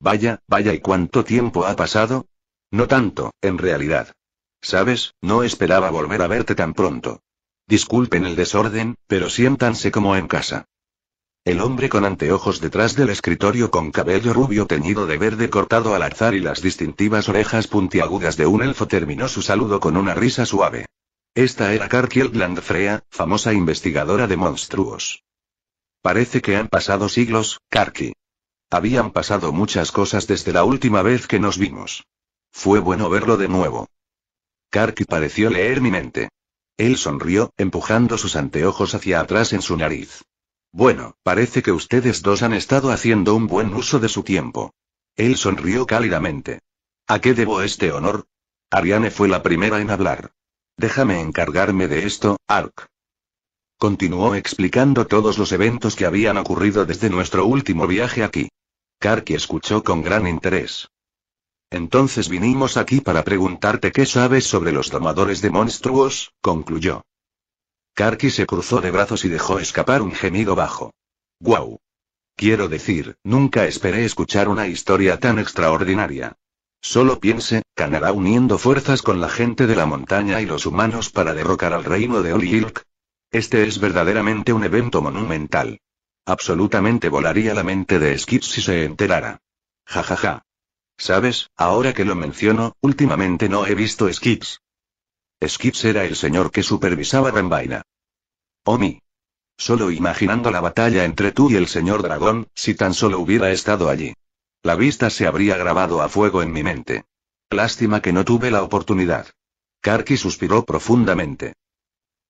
Vaya, vaya, ¿y cuánto tiempo ha pasado? No tanto, en realidad. Sabes, no esperaba volver a verte tan pronto. Disculpen el desorden, pero siéntanse como en casa. El hombre con anteojos detrás del escritorio con cabello rubio teñido de verde cortado al azar y las distintivas orejas puntiagudas de un elfo terminó su saludo con una risa suave. Esta era Karkiel Freya, famosa investigadora de monstruos. Parece que han pasado siglos, Karki. Habían pasado muchas cosas desde la última vez que nos vimos. Fue bueno verlo de nuevo. Karki pareció leer mi mente. Él sonrió, empujando sus anteojos hacia atrás en su nariz. Bueno, parece que ustedes dos han estado haciendo un buen uso de su tiempo. Él sonrió cálidamente. ¿A qué debo este honor? Ariane fue la primera en hablar. Déjame encargarme de esto, Ark. Continuó explicando todos los eventos que habían ocurrido desde nuestro último viaje aquí. Karki escuchó con gran interés. Entonces vinimos aquí para preguntarte qué sabes sobre los domadores de monstruos, concluyó. Karki se cruzó de brazos y dejó escapar un gemido bajo. ¡Guau! Quiero decir, nunca esperé escuchar una historia tan extraordinaria. Solo piense, Canadá uniendo fuerzas con la gente de la montaña y los humanos para derrocar al reino de Oliilk? Este es verdaderamente un evento monumental. Absolutamente volaría la mente de Skips si se enterara. Ja ja ja. Sabes, ahora que lo menciono, últimamente no he visto Skips. Skips era el señor que supervisaba Rambaina. Omi. Solo imaginando la batalla entre tú y el señor dragón, si tan solo hubiera estado allí. La vista se habría grabado a fuego en mi mente. Lástima que no tuve la oportunidad. Karki suspiró profundamente.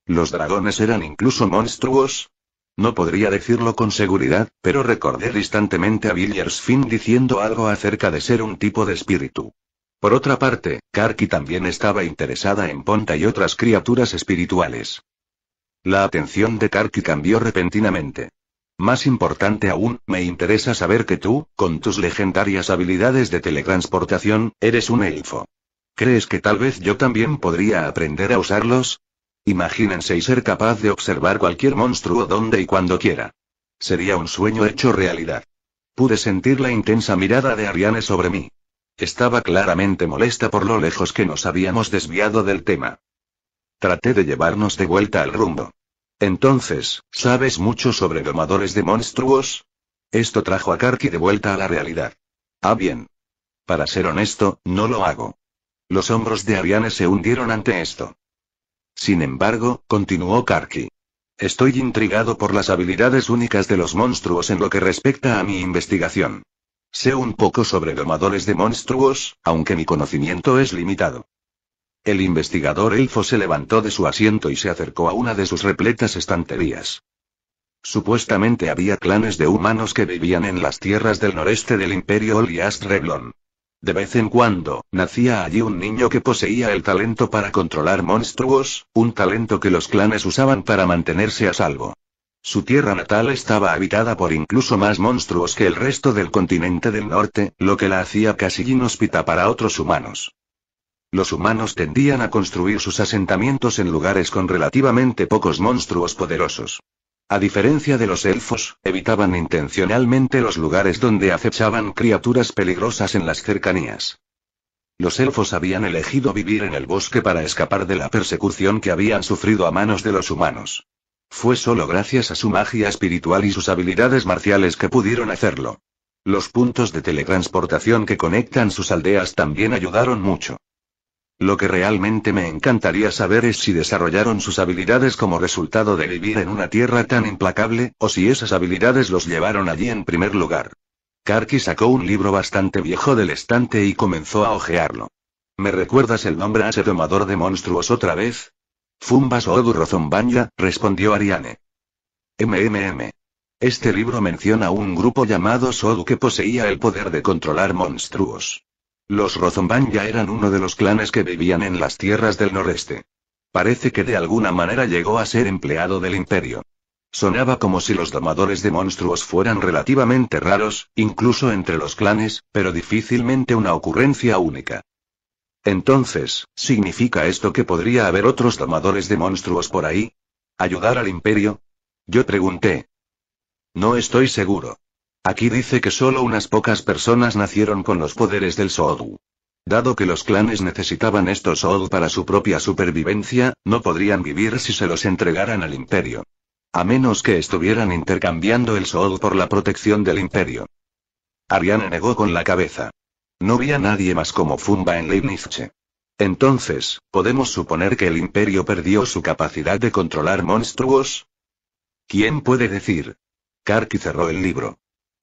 ¿Los dragones eran incluso monstruos? No podría decirlo con seguridad, pero recordé distantemente a Villiers Finn diciendo algo acerca de ser un tipo de espíritu. Por otra parte, Karki también estaba interesada en Ponta y otras criaturas espirituales. La atención de Karki cambió repentinamente. Más importante aún, me interesa saber que tú, con tus legendarias habilidades de teletransportación, eres un elfo. ¿Crees que tal vez yo también podría aprender a usarlos? Imagínense y ser capaz de observar cualquier monstruo donde y cuando quiera. Sería un sueño hecho realidad. Pude sentir la intensa mirada de Ariane sobre mí. Estaba claramente molesta por lo lejos que nos habíamos desviado del tema. Traté de llevarnos de vuelta al rumbo. Entonces, ¿sabes mucho sobre domadores de monstruos? Esto trajo a Karki de vuelta a la realidad. Ah, bien. Para ser honesto, no lo hago. Los hombros de Ariane se hundieron ante esto. Sin embargo, continuó Karki. Estoy intrigado por las habilidades únicas de los monstruos en lo que respecta a mi investigación. Sé un poco sobre domadores de monstruos, aunque mi conocimiento es limitado. El investigador elfo se levantó de su asiento y se acercó a una de sus repletas estanterías. Supuestamente había clanes de humanos que vivían en las tierras del noreste del imperio Olias Reblon. De vez en cuando, nacía allí un niño que poseía el talento para controlar monstruos, un talento que los clanes usaban para mantenerse a salvo. Su tierra natal estaba habitada por incluso más monstruos que el resto del continente del norte, lo que la hacía casi inhóspita para otros humanos. Los humanos tendían a construir sus asentamientos en lugares con relativamente pocos monstruos poderosos. A diferencia de los elfos, evitaban intencionalmente los lugares donde acechaban criaturas peligrosas en las cercanías. Los elfos habían elegido vivir en el bosque para escapar de la persecución que habían sufrido a manos de los humanos. Fue solo gracias a su magia espiritual y sus habilidades marciales que pudieron hacerlo. Los puntos de teletransportación que conectan sus aldeas también ayudaron mucho. Lo que realmente me encantaría saber es si desarrollaron sus habilidades como resultado de vivir en una tierra tan implacable, o si esas habilidades los llevaron allí en primer lugar. Karki sacó un libro bastante viejo del estante y comenzó a ojearlo. ¿Me recuerdas el nombre a ese de monstruos otra vez? Fumbas Rozombaña, respondió Ariane. MMM. Este libro menciona a un grupo llamado Sodu que poseía el poder de controlar monstruos. Los ya eran uno de los clanes que vivían en las tierras del noreste. Parece que de alguna manera llegó a ser empleado del imperio. Sonaba como si los domadores de monstruos fueran relativamente raros, incluso entre los clanes, pero difícilmente una ocurrencia única. Entonces, ¿significa esto que podría haber otros domadores de monstruos por ahí? ¿Ayudar al imperio? Yo pregunté. No estoy seguro. Aquí dice que solo unas pocas personas nacieron con los poderes del Sodu. Dado que los clanes necesitaban estos Soul para su propia supervivencia, no podrían vivir si se los entregaran al imperio. A menos que estuvieran intercambiando el Soul por la protección del imperio. Ariane negó con la cabeza. No había a nadie más como Fumba en Leibnizche. Entonces, ¿podemos suponer que el imperio perdió su capacidad de controlar monstruos? ¿Quién puede decir? Karki cerró el libro.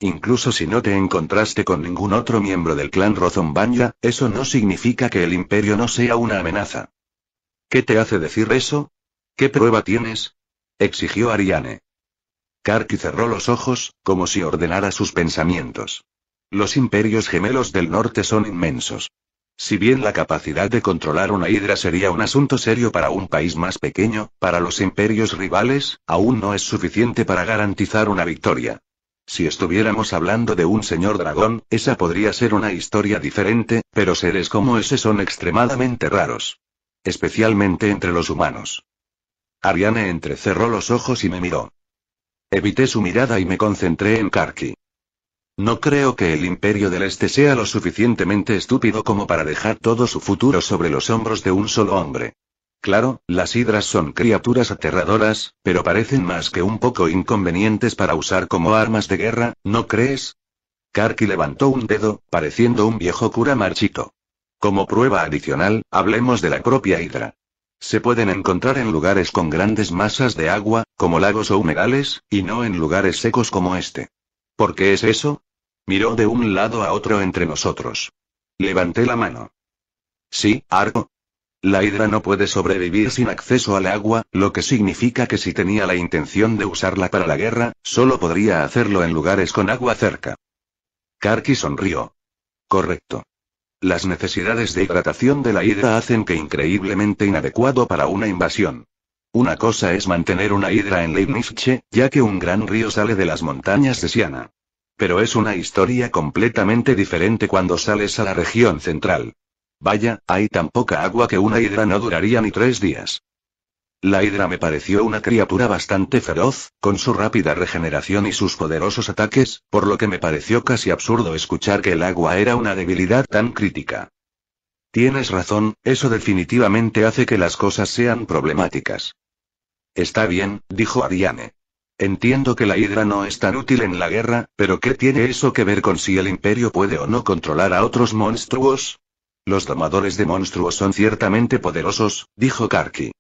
Incluso si no te encontraste con ningún otro miembro del clan Rozombanya, eso no significa que el imperio no sea una amenaza. ¿Qué te hace decir eso? ¿Qué prueba tienes? exigió Ariane. Karki cerró los ojos, como si ordenara sus pensamientos. Los imperios gemelos del norte son inmensos. Si bien la capacidad de controlar una hidra sería un asunto serio para un país más pequeño, para los imperios rivales, aún no es suficiente para garantizar una victoria. Si estuviéramos hablando de un señor dragón, esa podría ser una historia diferente, pero seres como ese son extremadamente raros. Especialmente entre los humanos. Ariane entrecerró los ojos y me miró. Evité su mirada y me concentré en Karki. No creo que el imperio del Este sea lo suficientemente estúpido como para dejar todo su futuro sobre los hombros de un solo hombre. Claro, las hidras son criaturas aterradoras, pero parecen más que un poco inconvenientes para usar como armas de guerra, ¿no crees? Karki levantó un dedo, pareciendo un viejo cura marchito. Como prueba adicional, hablemos de la propia hidra. Se pueden encontrar en lugares con grandes masas de agua, como lagos o humedales, y no en lugares secos como este. ¿Por qué es eso? Miró de un lado a otro entre nosotros. Levanté la mano. Sí, Arco. La hidra no puede sobrevivir sin acceso al agua, lo que significa que si tenía la intención de usarla para la guerra, solo podría hacerlo en lugares con agua cerca. Karki sonrió. Correcto. Las necesidades de hidratación de la hidra hacen que increíblemente inadecuado para una invasión. Una cosa es mantener una hidra en Leibnizche, ya que un gran río sale de las montañas de Siana. Pero es una historia completamente diferente cuando sales a la región central. Vaya, hay tan poca agua que una hidra no duraría ni tres días. La hidra me pareció una criatura bastante feroz, con su rápida regeneración y sus poderosos ataques, por lo que me pareció casi absurdo escuchar que el agua era una debilidad tan crítica. Tienes razón, eso definitivamente hace que las cosas sean problemáticas. Está bien, dijo Ariane. Entiendo que la hidra no es tan útil en la guerra, pero ¿qué tiene eso que ver con si el imperio puede o no controlar a otros monstruos? Los domadores de monstruos son ciertamente poderosos, dijo Karki.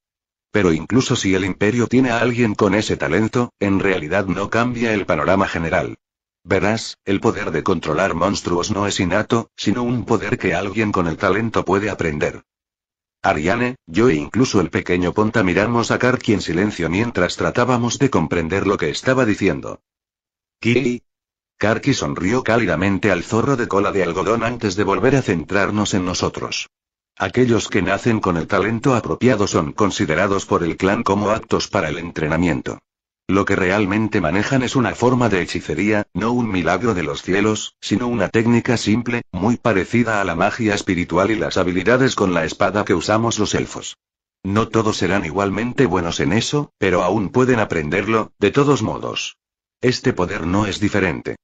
Pero incluso si el imperio tiene a alguien con ese talento, en realidad no cambia el panorama general. Verás, el poder de controlar monstruos no es innato, sino un poder que alguien con el talento puede aprender. Ariane, yo e incluso el pequeño Ponta miramos a Karki en silencio mientras tratábamos de comprender lo que estaba diciendo. Kiri, Karki sonrió cálidamente al zorro de cola de algodón antes de volver a centrarnos en nosotros. Aquellos que nacen con el talento apropiado son considerados por el clan como aptos para el entrenamiento. Lo que realmente manejan es una forma de hechicería, no un milagro de los cielos, sino una técnica simple, muy parecida a la magia espiritual y las habilidades con la espada que usamos los elfos. No todos serán igualmente buenos en eso, pero aún pueden aprenderlo, de todos modos. Este poder no es diferente.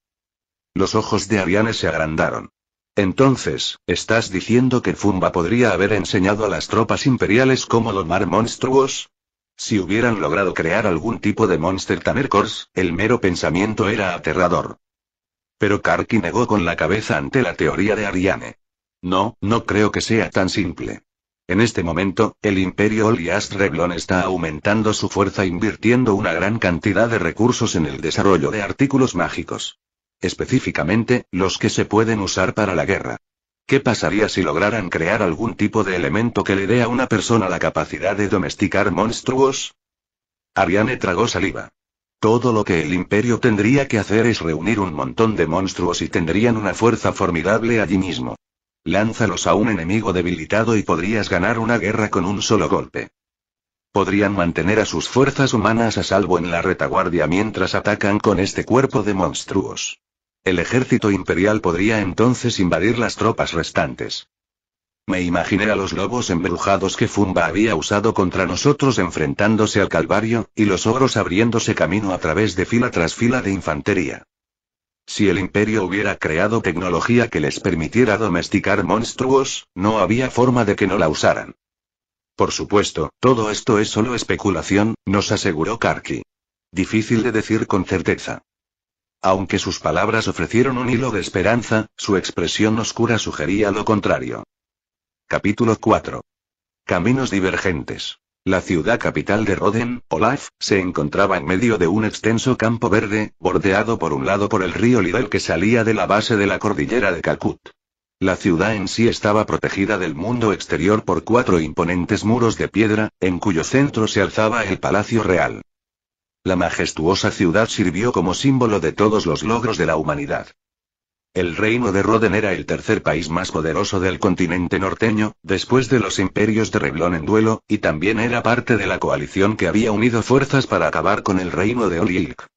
Los ojos de Ariane se agrandaron. Entonces, ¿estás diciendo que Fumba podría haber enseñado a las tropas imperiales cómo domar monstruos? Si hubieran logrado crear algún tipo de Monster Tanercors, el mero pensamiento era aterrador. Pero Karki negó con la cabeza ante la teoría de Ariane. No, no creo que sea tan simple. En este momento, el Imperio Olias Reblon está aumentando su fuerza invirtiendo una gran cantidad de recursos en el desarrollo de artículos mágicos. Específicamente, los que se pueden usar para la guerra. ¿Qué pasaría si lograran crear algún tipo de elemento que le dé a una persona la capacidad de domesticar monstruos? Ariane tragó saliva. Todo lo que el imperio tendría que hacer es reunir un montón de monstruos y tendrían una fuerza formidable allí mismo. Lánzalos a un enemigo debilitado y podrías ganar una guerra con un solo golpe. Podrían mantener a sus fuerzas humanas a salvo en la retaguardia mientras atacan con este cuerpo de monstruos. El ejército imperial podría entonces invadir las tropas restantes. Me imaginé a los lobos embrujados que Fumba había usado contra nosotros enfrentándose al Calvario, y los ogros abriéndose camino a través de fila tras fila de infantería. Si el imperio hubiera creado tecnología que les permitiera domesticar monstruos, no había forma de que no la usaran. Por supuesto, todo esto es solo especulación, nos aseguró Karki. Difícil de decir con certeza. Aunque sus palabras ofrecieron un hilo de esperanza, su expresión oscura sugería lo contrario. Capítulo 4. Caminos divergentes. La ciudad capital de Roden, Olaf, se encontraba en medio de un extenso campo verde, bordeado por un lado por el río Lidl que salía de la base de la cordillera de Calcut. La ciudad en sí estaba protegida del mundo exterior por cuatro imponentes muros de piedra, en cuyo centro se alzaba el Palacio Real. La majestuosa ciudad sirvió como símbolo de todos los logros de la humanidad. El reino de Roden era el tercer país más poderoso del continente norteño, después de los imperios de Reblón en duelo, y también era parte de la coalición que había unido fuerzas para acabar con el reino de Oliilk.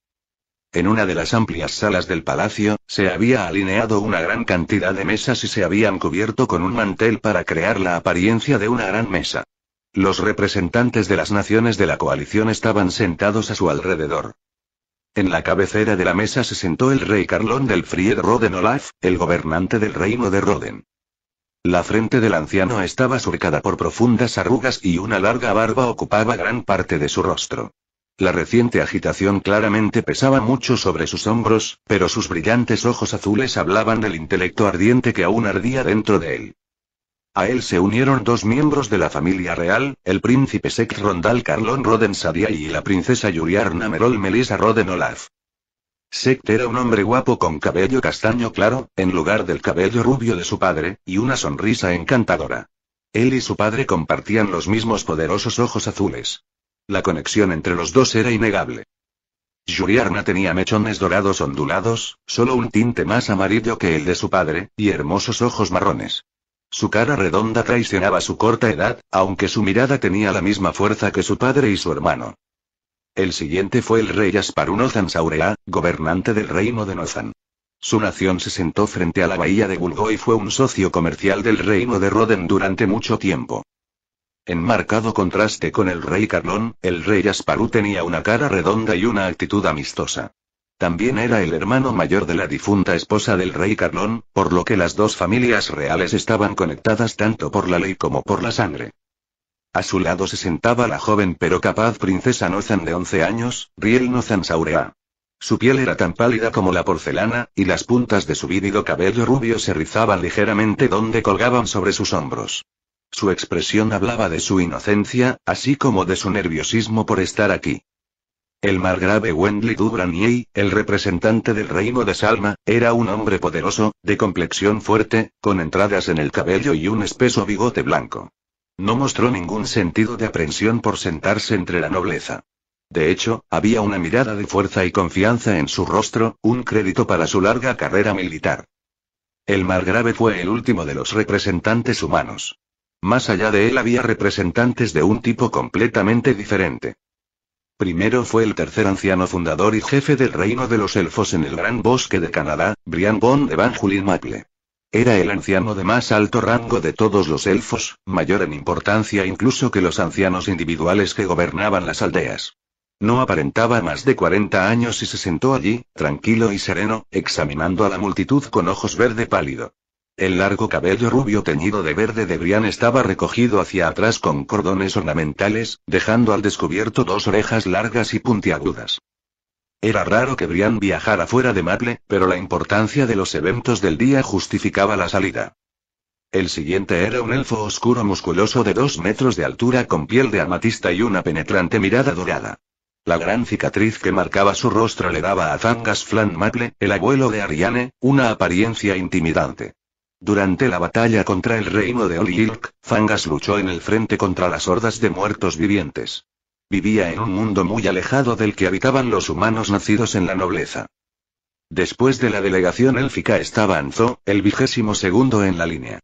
En una de las amplias salas del palacio, se había alineado una gran cantidad de mesas y se habían cubierto con un mantel para crear la apariencia de una gran mesa. Los representantes de las naciones de la coalición estaban sentados a su alrededor. En la cabecera de la mesa se sentó el rey Carlón del Fried Roden Olaf, el gobernante del reino de Roden. La frente del anciano estaba surcada por profundas arrugas y una larga barba ocupaba gran parte de su rostro. La reciente agitación claramente pesaba mucho sobre sus hombros, pero sus brillantes ojos azules hablaban del intelecto ardiente que aún ardía dentro de él. A él se unieron dos miembros de la familia real, el príncipe Sect Rondal Carlón Roden Sadia y la princesa Yuriarna Merol Melisa Roden Olaf. Sekt era un hombre guapo con cabello castaño claro, en lugar del cabello rubio de su padre, y una sonrisa encantadora. Él y su padre compartían los mismos poderosos ojos azules. La conexión entre los dos era innegable. Yuriarna tenía mechones dorados ondulados, solo un tinte más amarillo que el de su padre, y hermosos ojos marrones. Su cara redonda traicionaba su corta edad, aunque su mirada tenía la misma fuerza que su padre y su hermano. El siguiente fue el rey Nozan Saurea, gobernante del reino de Nozan. Su nación se sentó frente a la bahía de Bulgó y fue un socio comercial del reino de Roden durante mucho tiempo. En marcado contraste con el rey Carlón, el rey Asparu tenía una cara redonda y una actitud amistosa. También era el hermano mayor de la difunta esposa del rey Carlón, por lo que las dos familias reales estaban conectadas tanto por la ley como por la sangre. A su lado se sentaba la joven pero capaz princesa Nozan de 11 años, Riel Nozan Saurea. Su piel era tan pálida como la porcelana, y las puntas de su vívido cabello rubio se rizaban ligeramente donde colgaban sobre sus hombros. Su expresión hablaba de su inocencia, así como de su nerviosismo por estar aquí. El margrave Wendley Dubranier, el representante del reino de Salma, era un hombre poderoso, de complexión fuerte, con entradas en el cabello y un espeso bigote blanco. No mostró ningún sentido de aprensión por sentarse entre la nobleza. De hecho, había una mirada de fuerza y confianza en su rostro, un crédito para su larga carrera militar. El margrave fue el último de los representantes humanos. Más allá de él había representantes de un tipo completamente diferente. Primero fue el tercer anciano fundador y jefe del reino de los elfos en el Gran Bosque de Canadá, Brian Bond de Banjulin Maple. Era el anciano de más alto rango de todos los elfos, mayor en importancia incluso que los ancianos individuales que gobernaban las aldeas. No aparentaba más de 40 años y se sentó allí, tranquilo y sereno, examinando a la multitud con ojos verde pálido. El largo cabello rubio teñido de verde de Brian estaba recogido hacia atrás con cordones ornamentales, dejando al descubierto dos orejas largas y puntiagudas. Era raro que Brian viajara fuera de Maple, pero la importancia de los eventos del día justificaba la salida. El siguiente era un elfo oscuro musculoso de dos metros de altura con piel de amatista y una penetrante mirada dorada. La gran cicatriz que marcaba su rostro le daba a Zangas Flan Maple, el abuelo de Ariane, una apariencia intimidante. Durante la batalla contra el reino de Oliilk, Fangas luchó en el frente contra las hordas de muertos vivientes. Vivía en un mundo muy alejado del que habitaban los humanos nacidos en la nobleza. Después de la delegación élfica estaba Anzo, el vigésimo segundo en la línea.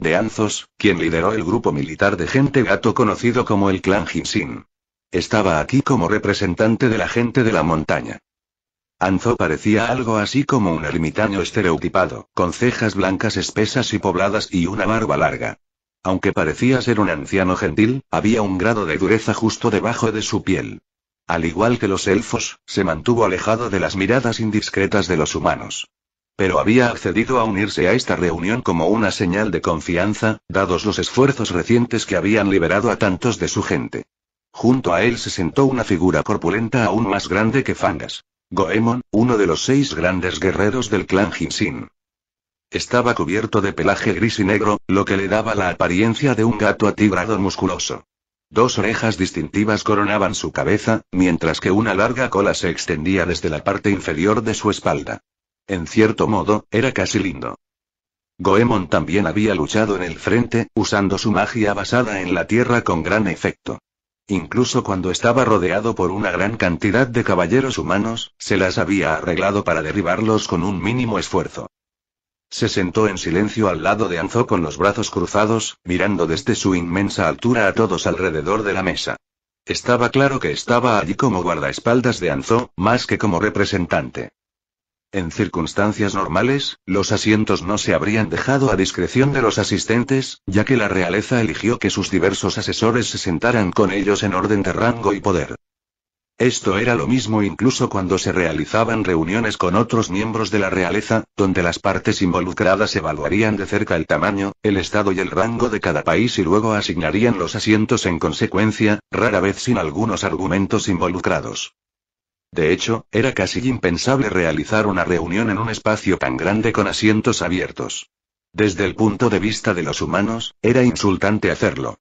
De Anzos, quien lideró el grupo militar de gente gato conocido como el Clan Jinsin. Estaba aquí como representante de la gente de la montaña. Anzo parecía algo así como un ermitaño estereotipado, con cejas blancas espesas y pobladas y una barba larga. Aunque parecía ser un anciano gentil, había un grado de dureza justo debajo de su piel. Al igual que los elfos, se mantuvo alejado de las miradas indiscretas de los humanos. Pero había accedido a unirse a esta reunión como una señal de confianza, dados los esfuerzos recientes que habían liberado a tantos de su gente. Junto a él se sentó una figura corpulenta aún más grande que Fangas. Goemon, uno de los seis grandes guerreros del clan Jinshin. Estaba cubierto de pelaje gris y negro, lo que le daba la apariencia de un gato atigrado musculoso. Dos orejas distintivas coronaban su cabeza, mientras que una larga cola se extendía desde la parte inferior de su espalda. En cierto modo, era casi lindo. Goemon también había luchado en el frente, usando su magia basada en la tierra con gran efecto. Incluso cuando estaba rodeado por una gran cantidad de caballeros humanos, se las había arreglado para derribarlos con un mínimo esfuerzo. Se sentó en silencio al lado de Anzo con los brazos cruzados, mirando desde su inmensa altura a todos alrededor de la mesa. Estaba claro que estaba allí como guardaespaldas de Anzo, más que como representante. En circunstancias normales, los asientos no se habrían dejado a discreción de los asistentes, ya que la realeza eligió que sus diversos asesores se sentaran con ellos en orden de rango y poder. Esto era lo mismo incluso cuando se realizaban reuniones con otros miembros de la realeza, donde las partes involucradas evaluarían de cerca el tamaño, el estado y el rango de cada país y luego asignarían los asientos en consecuencia, rara vez sin algunos argumentos involucrados. De hecho, era casi impensable realizar una reunión en un espacio tan grande con asientos abiertos. Desde el punto de vista de los humanos, era insultante hacerlo.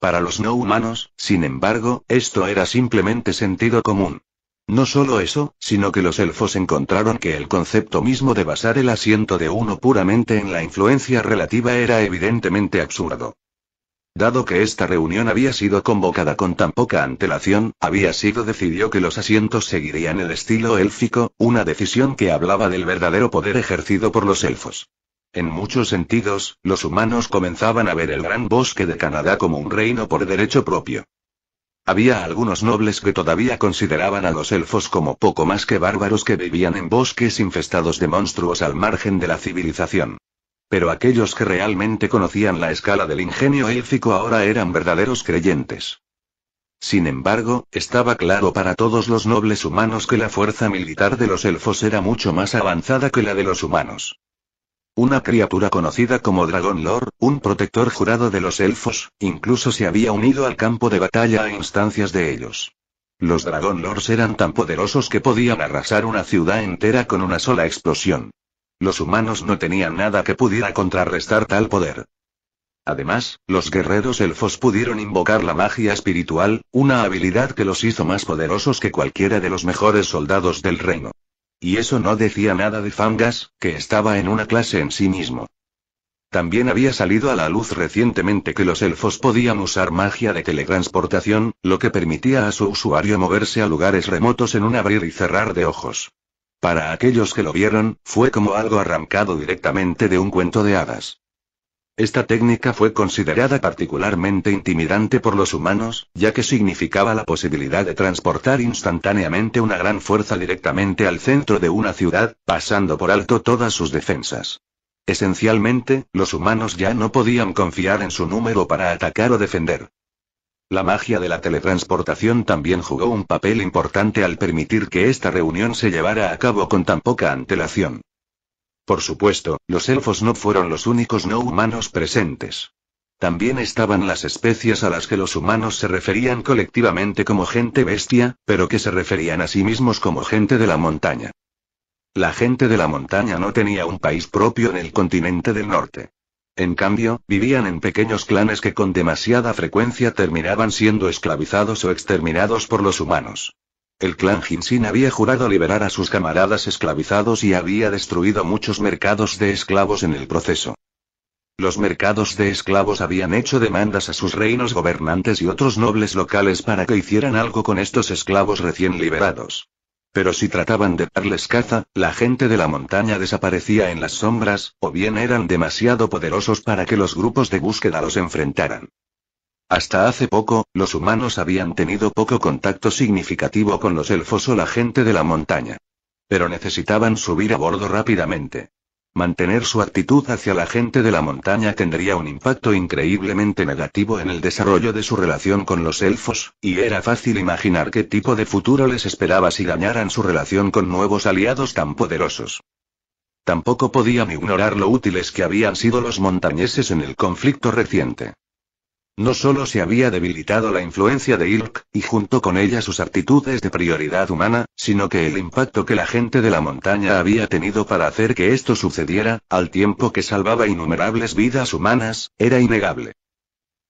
Para los no humanos, sin embargo, esto era simplemente sentido común. No solo eso, sino que los elfos encontraron que el concepto mismo de basar el asiento de uno puramente en la influencia relativa era evidentemente absurdo. Dado que esta reunión había sido convocada con tan poca antelación, había sido decidido que los asientos seguirían el estilo élfico, una decisión que hablaba del verdadero poder ejercido por los elfos. En muchos sentidos, los humanos comenzaban a ver el gran bosque de Canadá como un reino por derecho propio. Había algunos nobles que todavía consideraban a los elfos como poco más que bárbaros que vivían en bosques infestados de monstruos al margen de la civilización. Pero aquellos que realmente conocían la escala del ingenio élfico ahora eran verdaderos creyentes. Sin embargo, estaba claro para todos los nobles humanos que la fuerza militar de los elfos era mucho más avanzada que la de los humanos. Una criatura conocida como Dragon Lord, un protector jurado de los elfos, incluso se había unido al campo de batalla a instancias de ellos. Los Dragon Lords eran tan poderosos que podían arrasar una ciudad entera con una sola explosión. Los humanos no tenían nada que pudiera contrarrestar tal poder. Además, los guerreros elfos pudieron invocar la magia espiritual, una habilidad que los hizo más poderosos que cualquiera de los mejores soldados del reino. Y eso no decía nada de Fangas, que estaba en una clase en sí mismo. También había salido a la luz recientemente que los elfos podían usar magia de teletransportación, lo que permitía a su usuario moverse a lugares remotos en un abrir y cerrar de ojos. Para aquellos que lo vieron, fue como algo arrancado directamente de un cuento de hadas. Esta técnica fue considerada particularmente intimidante por los humanos, ya que significaba la posibilidad de transportar instantáneamente una gran fuerza directamente al centro de una ciudad, pasando por alto todas sus defensas. Esencialmente, los humanos ya no podían confiar en su número para atacar o defender. La magia de la teletransportación también jugó un papel importante al permitir que esta reunión se llevara a cabo con tan poca antelación. Por supuesto, los elfos no fueron los únicos no humanos presentes. También estaban las especies a las que los humanos se referían colectivamente como gente bestia, pero que se referían a sí mismos como gente de la montaña. La gente de la montaña no tenía un país propio en el continente del norte. En cambio, vivían en pequeños clanes que con demasiada frecuencia terminaban siendo esclavizados o exterminados por los humanos. El clan Jinsin había jurado liberar a sus camaradas esclavizados y había destruido muchos mercados de esclavos en el proceso. Los mercados de esclavos habían hecho demandas a sus reinos gobernantes y otros nobles locales para que hicieran algo con estos esclavos recién liberados pero si trataban de darles caza, la gente de la montaña desaparecía en las sombras, o bien eran demasiado poderosos para que los grupos de búsqueda los enfrentaran. Hasta hace poco, los humanos habían tenido poco contacto significativo con los elfos o la gente de la montaña. Pero necesitaban subir a bordo rápidamente. Mantener su actitud hacia la gente de la montaña tendría un impacto increíblemente negativo en el desarrollo de su relación con los elfos, y era fácil imaginar qué tipo de futuro les esperaba si dañaran su relación con nuevos aliados tan poderosos. Tampoco podían ignorar lo útiles que habían sido los montañeses en el conflicto reciente. No solo se había debilitado la influencia de Ilk, y junto con ella sus actitudes de prioridad humana, sino que el impacto que la gente de la montaña había tenido para hacer que esto sucediera, al tiempo que salvaba innumerables vidas humanas, era innegable.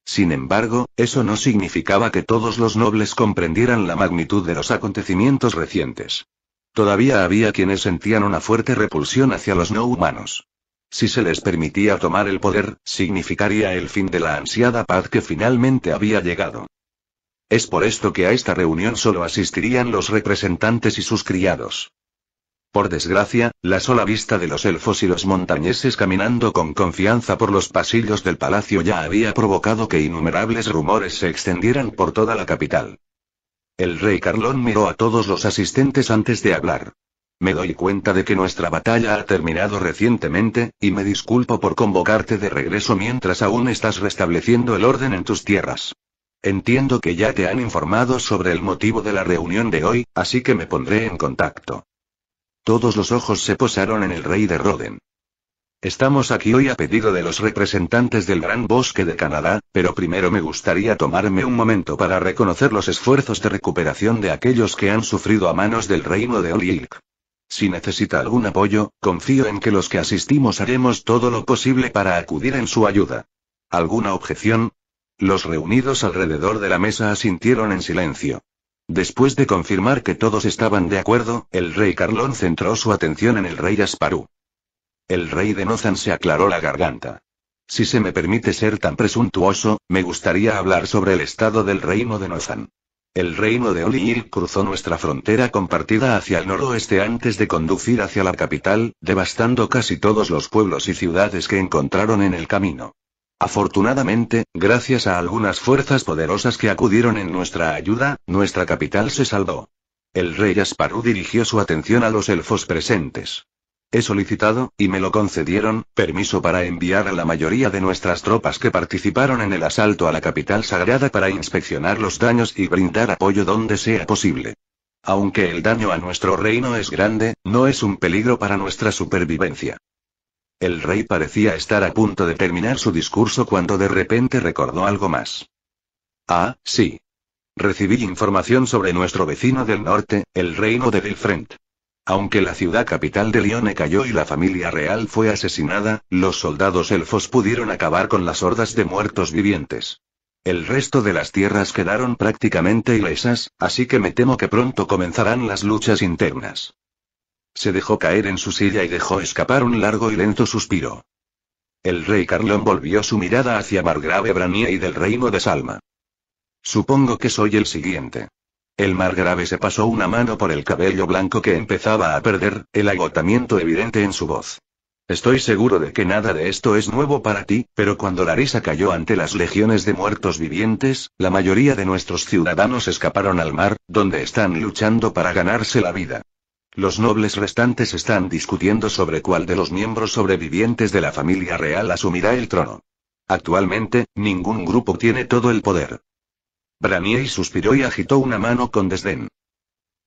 Sin embargo, eso no significaba que todos los nobles comprendieran la magnitud de los acontecimientos recientes. Todavía había quienes sentían una fuerte repulsión hacia los no humanos. Si se les permitía tomar el poder, significaría el fin de la ansiada paz que finalmente había llegado. Es por esto que a esta reunión solo asistirían los representantes y sus criados. Por desgracia, la sola vista de los elfos y los montañeses caminando con confianza por los pasillos del palacio ya había provocado que innumerables rumores se extendieran por toda la capital. El rey Carlón miró a todos los asistentes antes de hablar. Me doy cuenta de que nuestra batalla ha terminado recientemente, y me disculpo por convocarte de regreso mientras aún estás restableciendo el orden en tus tierras. Entiendo que ya te han informado sobre el motivo de la reunión de hoy, así que me pondré en contacto. Todos los ojos se posaron en el rey de Roden. Estamos aquí hoy a pedido de los representantes del Gran Bosque de Canadá, pero primero me gustaría tomarme un momento para reconocer los esfuerzos de recuperación de aquellos que han sufrido a manos del reino de Oliilk. Si necesita algún apoyo, confío en que los que asistimos haremos todo lo posible para acudir en su ayuda. ¿Alguna objeción? Los reunidos alrededor de la mesa asintieron en silencio. Después de confirmar que todos estaban de acuerdo, el rey Carlón centró su atención en el rey Asparú. El rey de Nozan se aclaró la garganta. Si se me permite ser tan presuntuoso, me gustaría hablar sobre el estado del reino de Nozan. El reino de Oliir cruzó nuestra frontera compartida hacia el noroeste antes de conducir hacia la capital, devastando casi todos los pueblos y ciudades que encontraron en el camino. Afortunadamente, gracias a algunas fuerzas poderosas que acudieron en nuestra ayuda, nuestra capital se salvó. El rey Asparu dirigió su atención a los elfos presentes. He solicitado, y me lo concedieron, permiso para enviar a la mayoría de nuestras tropas que participaron en el asalto a la capital sagrada para inspeccionar los daños y brindar apoyo donde sea posible. Aunque el daño a nuestro reino es grande, no es un peligro para nuestra supervivencia. El rey parecía estar a punto de terminar su discurso cuando de repente recordó algo más. Ah, sí. Recibí información sobre nuestro vecino del norte, el reino de Belfrent. Aunque la ciudad capital de Lione cayó y la familia real fue asesinada, los soldados elfos pudieron acabar con las hordas de muertos vivientes. El resto de las tierras quedaron prácticamente ilesas, así que me temo que pronto comenzarán las luchas internas. Se dejó caer en su silla y dejó escapar un largo y lento suspiro. El rey Carlón volvió su mirada hacia Margrave Branía y del reino de Salma. Supongo que soy el siguiente. El grave se pasó una mano por el cabello blanco que empezaba a perder, el agotamiento evidente en su voz. Estoy seguro de que nada de esto es nuevo para ti, pero cuando Larisa cayó ante las legiones de muertos vivientes, la mayoría de nuestros ciudadanos escaparon al mar, donde están luchando para ganarse la vida. Los nobles restantes están discutiendo sobre cuál de los miembros sobrevivientes de la familia real asumirá el trono. Actualmente, ningún grupo tiene todo el poder. Branier suspiró y agitó una mano con desdén.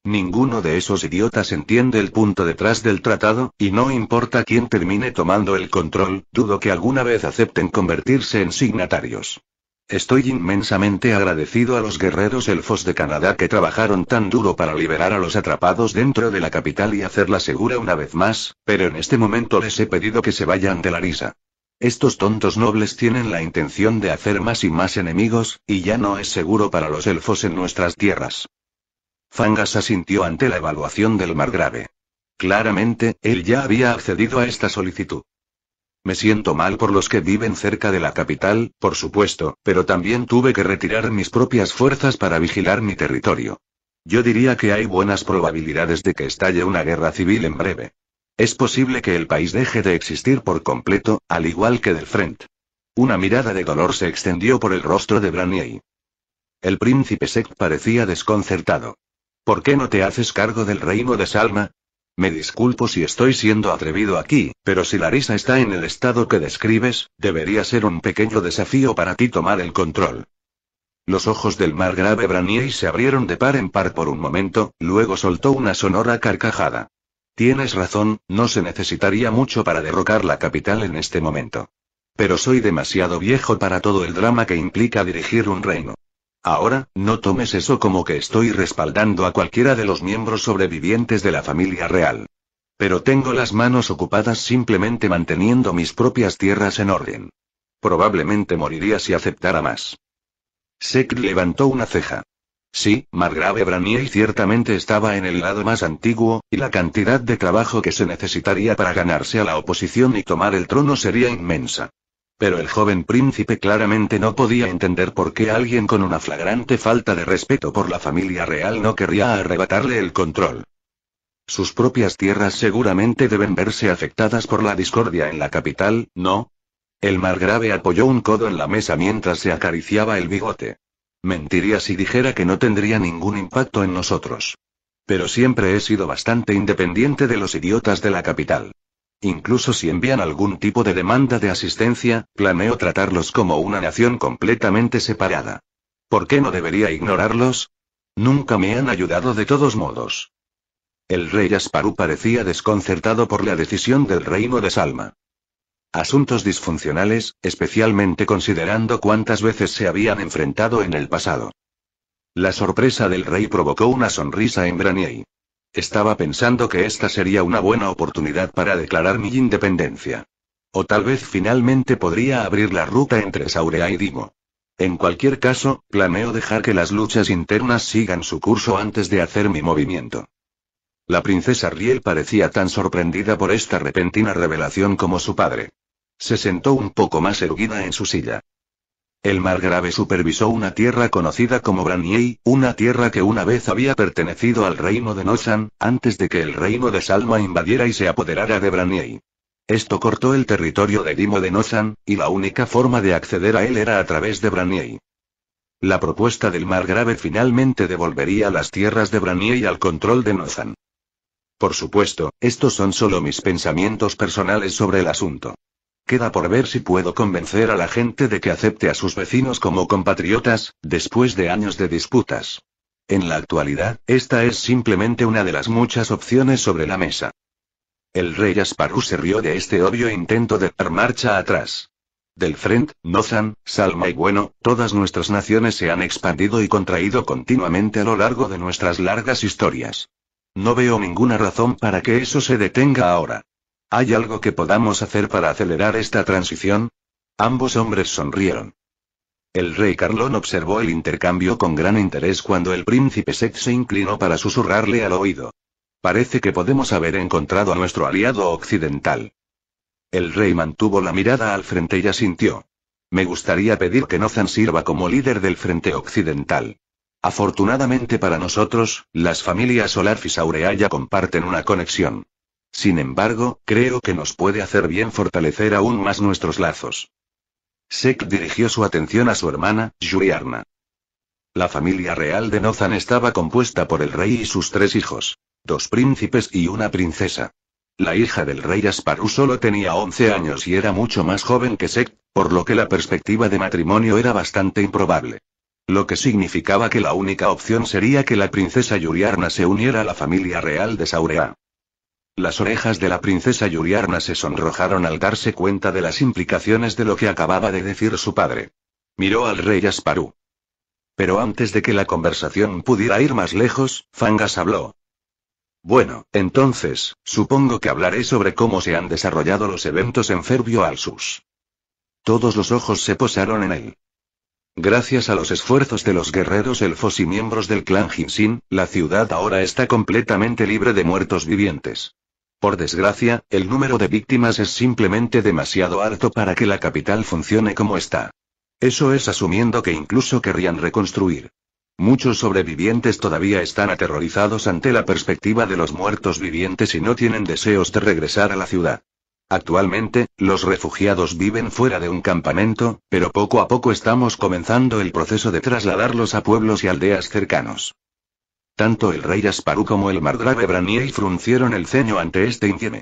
Ninguno de esos idiotas entiende el punto detrás del tratado, y no importa quién termine tomando el control, dudo que alguna vez acepten convertirse en signatarios. Estoy inmensamente agradecido a los guerreros elfos de Canadá que trabajaron tan duro para liberar a los atrapados dentro de la capital y hacerla segura una vez más, pero en este momento les he pedido que se vayan de la risa. Estos tontos nobles tienen la intención de hacer más y más enemigos, y ya no es seguro para los elfos en nuestras tierras. Fangas asintió ante la evaluación del margrave. Claramente, él ya había accedido a esta solicitud. Me siento mal por los que viven cerca de la capital, por supuesto, pero también tuve que retirar mis propias fuerzas para vigilar mi territorio. Yo diría que hay buenas probabilidades de que estalle una guerra civil en breve. Es posible que el país deje de existir por completo, al igual que del Frente. Una mirada de dolor se extendió por el rostro de Branier. El príncipe Sek parecía desconcertado. ¿Por qué no te haces cargo del reino de Salma? Me disculpo si estoy siendo atrevido aquí, pero si la risa está en el estado que describes, debería ser un pequeño desafío para ti tomar el control. Los ojos del margrave Branier se abrieron de par en par por un momento, luego soltó una sonora carcajada. Tienes razón, no se necesitaría mucho para derrocar la capital en este momento. Pero soy demasiado viejo para todo el drama que implica dirigir un reino. Ahora, no tomes eso como que estoy respaldando a cualquiera de los miembros sobrevivientes de la familia real. Pero tengo las manos ocupadas simplemente manteniendo mis propias tierras en orden. Probablemente moriría si aceptara más. Sek levantó una ceja. Sí, Margrave Branier ciertamente estaba en el lado más antiguo, y la cantidad de trabajo que se necesitaría para ganarse a la oposición y tomar el trono sería inmensa. Pero el joven príncipe claramente no podía entender por qué alguien con una flagrante falta de respeto por la familia real no querría arrebatarle el control. Sus propias tierras seguramente deben verse afectadas por la discordia en la capital, ¿no? El margrave apoyó un codo en la mesa mientras se acariciaba el bigote. Mentiría si dijera que no tendría ningún impacto en nosotros. Pero siempre he sido bastante independiente de los idiotas de la capital. Incluso si envían algún tipo de demanda de asistencia, planeo tratarlos como una nación completamente separada. ¿Por qué no debería ignorarlos? Nunca me han ayudado de todos modos. El rey Asparu parecía desconcertado por la decisión del reino de Salma. Asuntos disfuncionales, especialmente considerando cuántas veces se habían enfrentado en el pasado. La sorpresa del rey provocó una sonrisa en Branier. Estaba pensando que esta sería una buena oportunidad para declarar mi independencia. O tal vez finalmente podría abrir la ruta entre Saurea y Dimo. En cualquier caso, planeo dejar que las luchas internas sigan su curso antes de hacer mi movimiento. La princesa Riel parecía tan sorprendida por esta repentina revelación como su padre. Se sentó un poco más erguida en su silla. El margrave supervisó una tierra conocida como Braniei, una tierra que una vez había pertenecido al reino de Nosan, antes de que el reino de Salma invadiera y se apoderara de Braniei. Esto cortó el territorio de Dimo de Nosan, y la única forma de acceder a él era a través de Braniei. La propuesta del margrave finalmente devolvería las tierras de Braniei al control de Nosan. Por supuesto, estos son solo mis pensamientos personales sobre el asunto. Queda por ver si puedo convencer a la gente de que acepte a sus vecinos como compatriotas, después de años de disputas. En la actualidad, esta es simplemente una de las muchas opciones sobre la mesa. El rey Asparu se rió de este obvio intento de dar marcha atrás. Del Frente, Nozan, Salma y Bueno, todas nuestras naciones se han expandido y contraído continuamente a lo largo de nuestras largas historias. No veo ninguna razón para que eso se detenga ahora. ¿Hay algo que podamos hacer para acelerar esta transición? Ambos hombres sonrieron. El rey Carlón observó el intercambio con gran interés cuando el príncipe Seth se inclinó para susurrarle al oído. Parece que podemos haber encontrado a nuestro aliado occidental. El rey mantuvo la mirada al frente y asintió. Me gustaría pedir que Nozan sirva como líder del frente occidental. Afortunadamente para nosotros, las familias Solarfis ya comparten una conexión. Sin embargo, creo que nos puede hacer bien fortalecer aún más nuestros lazos. Sek dirigió su atención a su hermana, Juliarna. La familia real de Nozan estaba compuesta por el rey y sus tres hijos. Dos príncipes y una princesa. La hija del rey Asparu solo tenía 11 años y era mucho más joven que Sek, por lo que la perspectiva de matrimonio era bastante improbable. Lo que significaba que la única opción sería que la princesa Yuriarna se uniera a la familia real de Saurea. Las orejas de la princesa Yuriarna se sonrojaron al darse cuenta de las implicaciones de lo que acababa de decir su padre. Miró al rey Asparu. Pero antes de que la conversación pudiera ir más lejos, Fangas habló. Bueno, entonces, supongo que hablaré sobre cómo se han desarrollado los eventos en Ferbio Alsus. Todos los ojos se posaron en él. Gracias a los esfuerzos de los guerreros elfos y miembros del clan Jinsin, la ciudad ahora está completamente libre de muertos vivientes. Por desgracia, el número de víctimas es simplemente demasiado alto para que la capital funcione como está. Eso es asumiendo que incluso querrían reconstruir. Muchos sobrevivientes todavía están aterrorizados ante la perspectiva de los muertos vivientes y no tienen deseos de regresar a la ciudad. Actualmente, los refugiados viven fuera de un campamento, pero poco a poco estamos comenzando el proceso de trasladarlos a pueblos y aldeas cercanos. Tanto el rey Asparu como el margrave Branier fruncieron el ceño ante este infieme.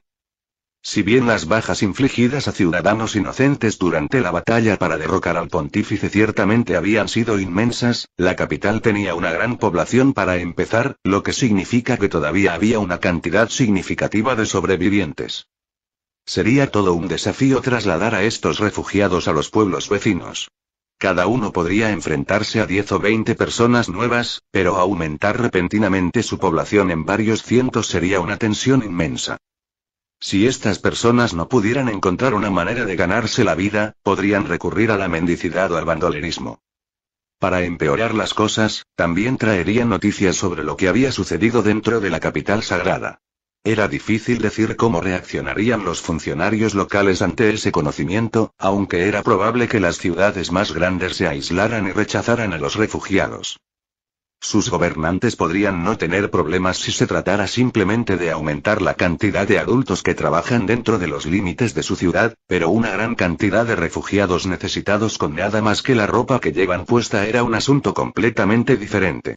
Si bien las bajas infligidas a ciudadanos inocentes durante la batalla para derrocar al pontífice ciertamente habían sido inmensas, la capital tenía una gran población para empezar, lo que significa que todavía había una cantidad significativa de sobrevivientes. Sería todo un desafío trasladar a estos refugiados a los pueblos vecinos. Cada uno podría enfrentarse a 10 o 20 personas nuevas, pero aumentar repentinamente su población en varios cientos sería una tensión inmensa. Si estas personas no pudieran encontrar una manera de ganarse la vida, podrían recurrir a la mendicidad o al bandolerismo. Para empeorar las cosas, también traerían noticias sobre lo que había sucedido dentro de la capital sagrada. Era difícil decir cómo reaccionarían los funcionarios locales ante ese conocimiento, aunque era probable que las ciudades más grandes se aislaran y rechazaran a los refugiados. Sus gobernantes podrían no tener problemas si se tratara simplemente de aumentar la cantidad de adultos que trabajan dentro de los límites de su ciudad, pero una gran cantidad de refugiados necesitados con nada más que la ropa que llevan puesta era un asunto completamente diferente.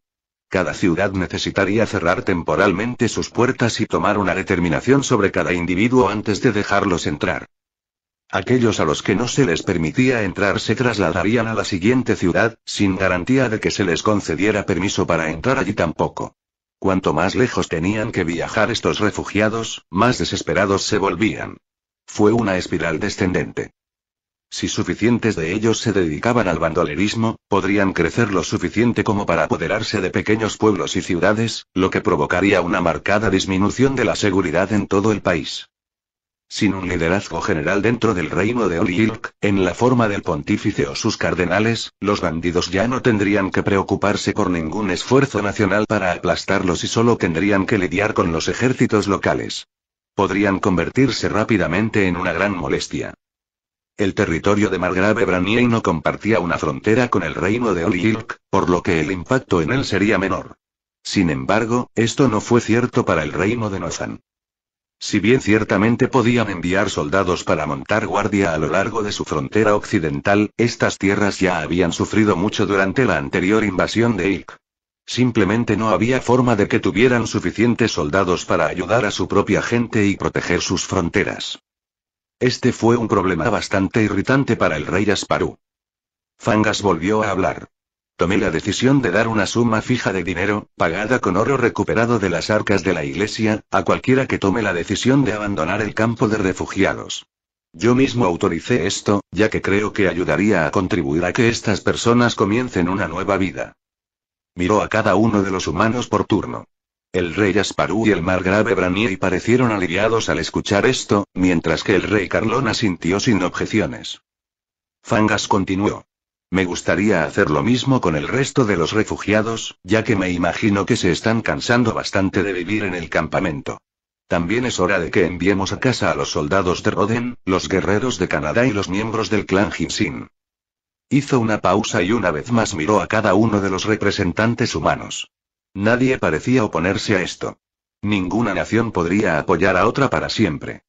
Cada ciudad necesitaría cerrar temporalmente sus puertas y tomar una determinación sobre cada individuo antes de dejarlos entrar. Aquellos a los que no se les permitía entrar se trasladarían a la siguiente ciudad, sin garantía de que se les concediera permiso para entrar allí tampoco. Cuanto más lejos tenían que viajar estos refugiados, más desesperados se volvían. Fue una espiral descendente. Si suficientes de ellos se dedicaban al bandolerismo, podrían crecer lo suficiente como para apoderarse de pequeños pueblos y ciudades, lo que provocaría una marcada disminución de la seguridad en todo el país. Sin un liderazgo general dentro del reino de Olilk, en la forma del pontífice o sus cardenales, los bandidos ya no tendrían que preocuparse por ningún esfuerzo nacional para aplastarlos y solo tendrían que lidiar con los ejércitos locales. Podrían convertirse rápidamente en una gran molestia. El territorio de Margrave Branier no compartía una frontera con el reino de Oliilk, por lo que el impacto en él sería menor. Sin embargo, esto no fue cierto para el reino de Nozan. Si bien ciertamente podían enviar soldados para montar guardia a lo largo de su frontera occidental, estas tierras ya habían sufrido mucho durante la anterior invasión de Ilk. Simplemente no había forma de que tuvieran suficientes soldados para ayudar a su propia gente y proteger sus fronteras. Este fue un problema bastante irritante para el rey Asparu. Fangas volvió a hablar. Tomé la decisión de dar una suma fija de dinero, pagada con oro recuperado de las arcas de la iglesia, a cualquiera que tome la decisión de abandonar el campo de refugiados. Yo mismo autoricé esto, ya que creo que ayudaría a contribuir a que estas personas comiencen una nueva vida. Miró a cada uno de los humanos por turno. El rey Asparu y el margrave Branier parecieron aliviados al escuchar esto, mientras que el rey Carlón asintió sin objeciones. Fangas continuó. Me gustaría hacer lo mismo con el resto de los refugiados, ya que me imagino que se están cansando bastante de vivir en el campamento. También es hora de que enviemos a casa a los soldados de Roden, los guerreros de Canadá y los miembros del clan Jinsin. Hizo una pausa y una vez más miró a cada uno de los representantes humanos. Nadie parecía oponerse a esto. Ninguna nación podría apoyar a otra para siempre.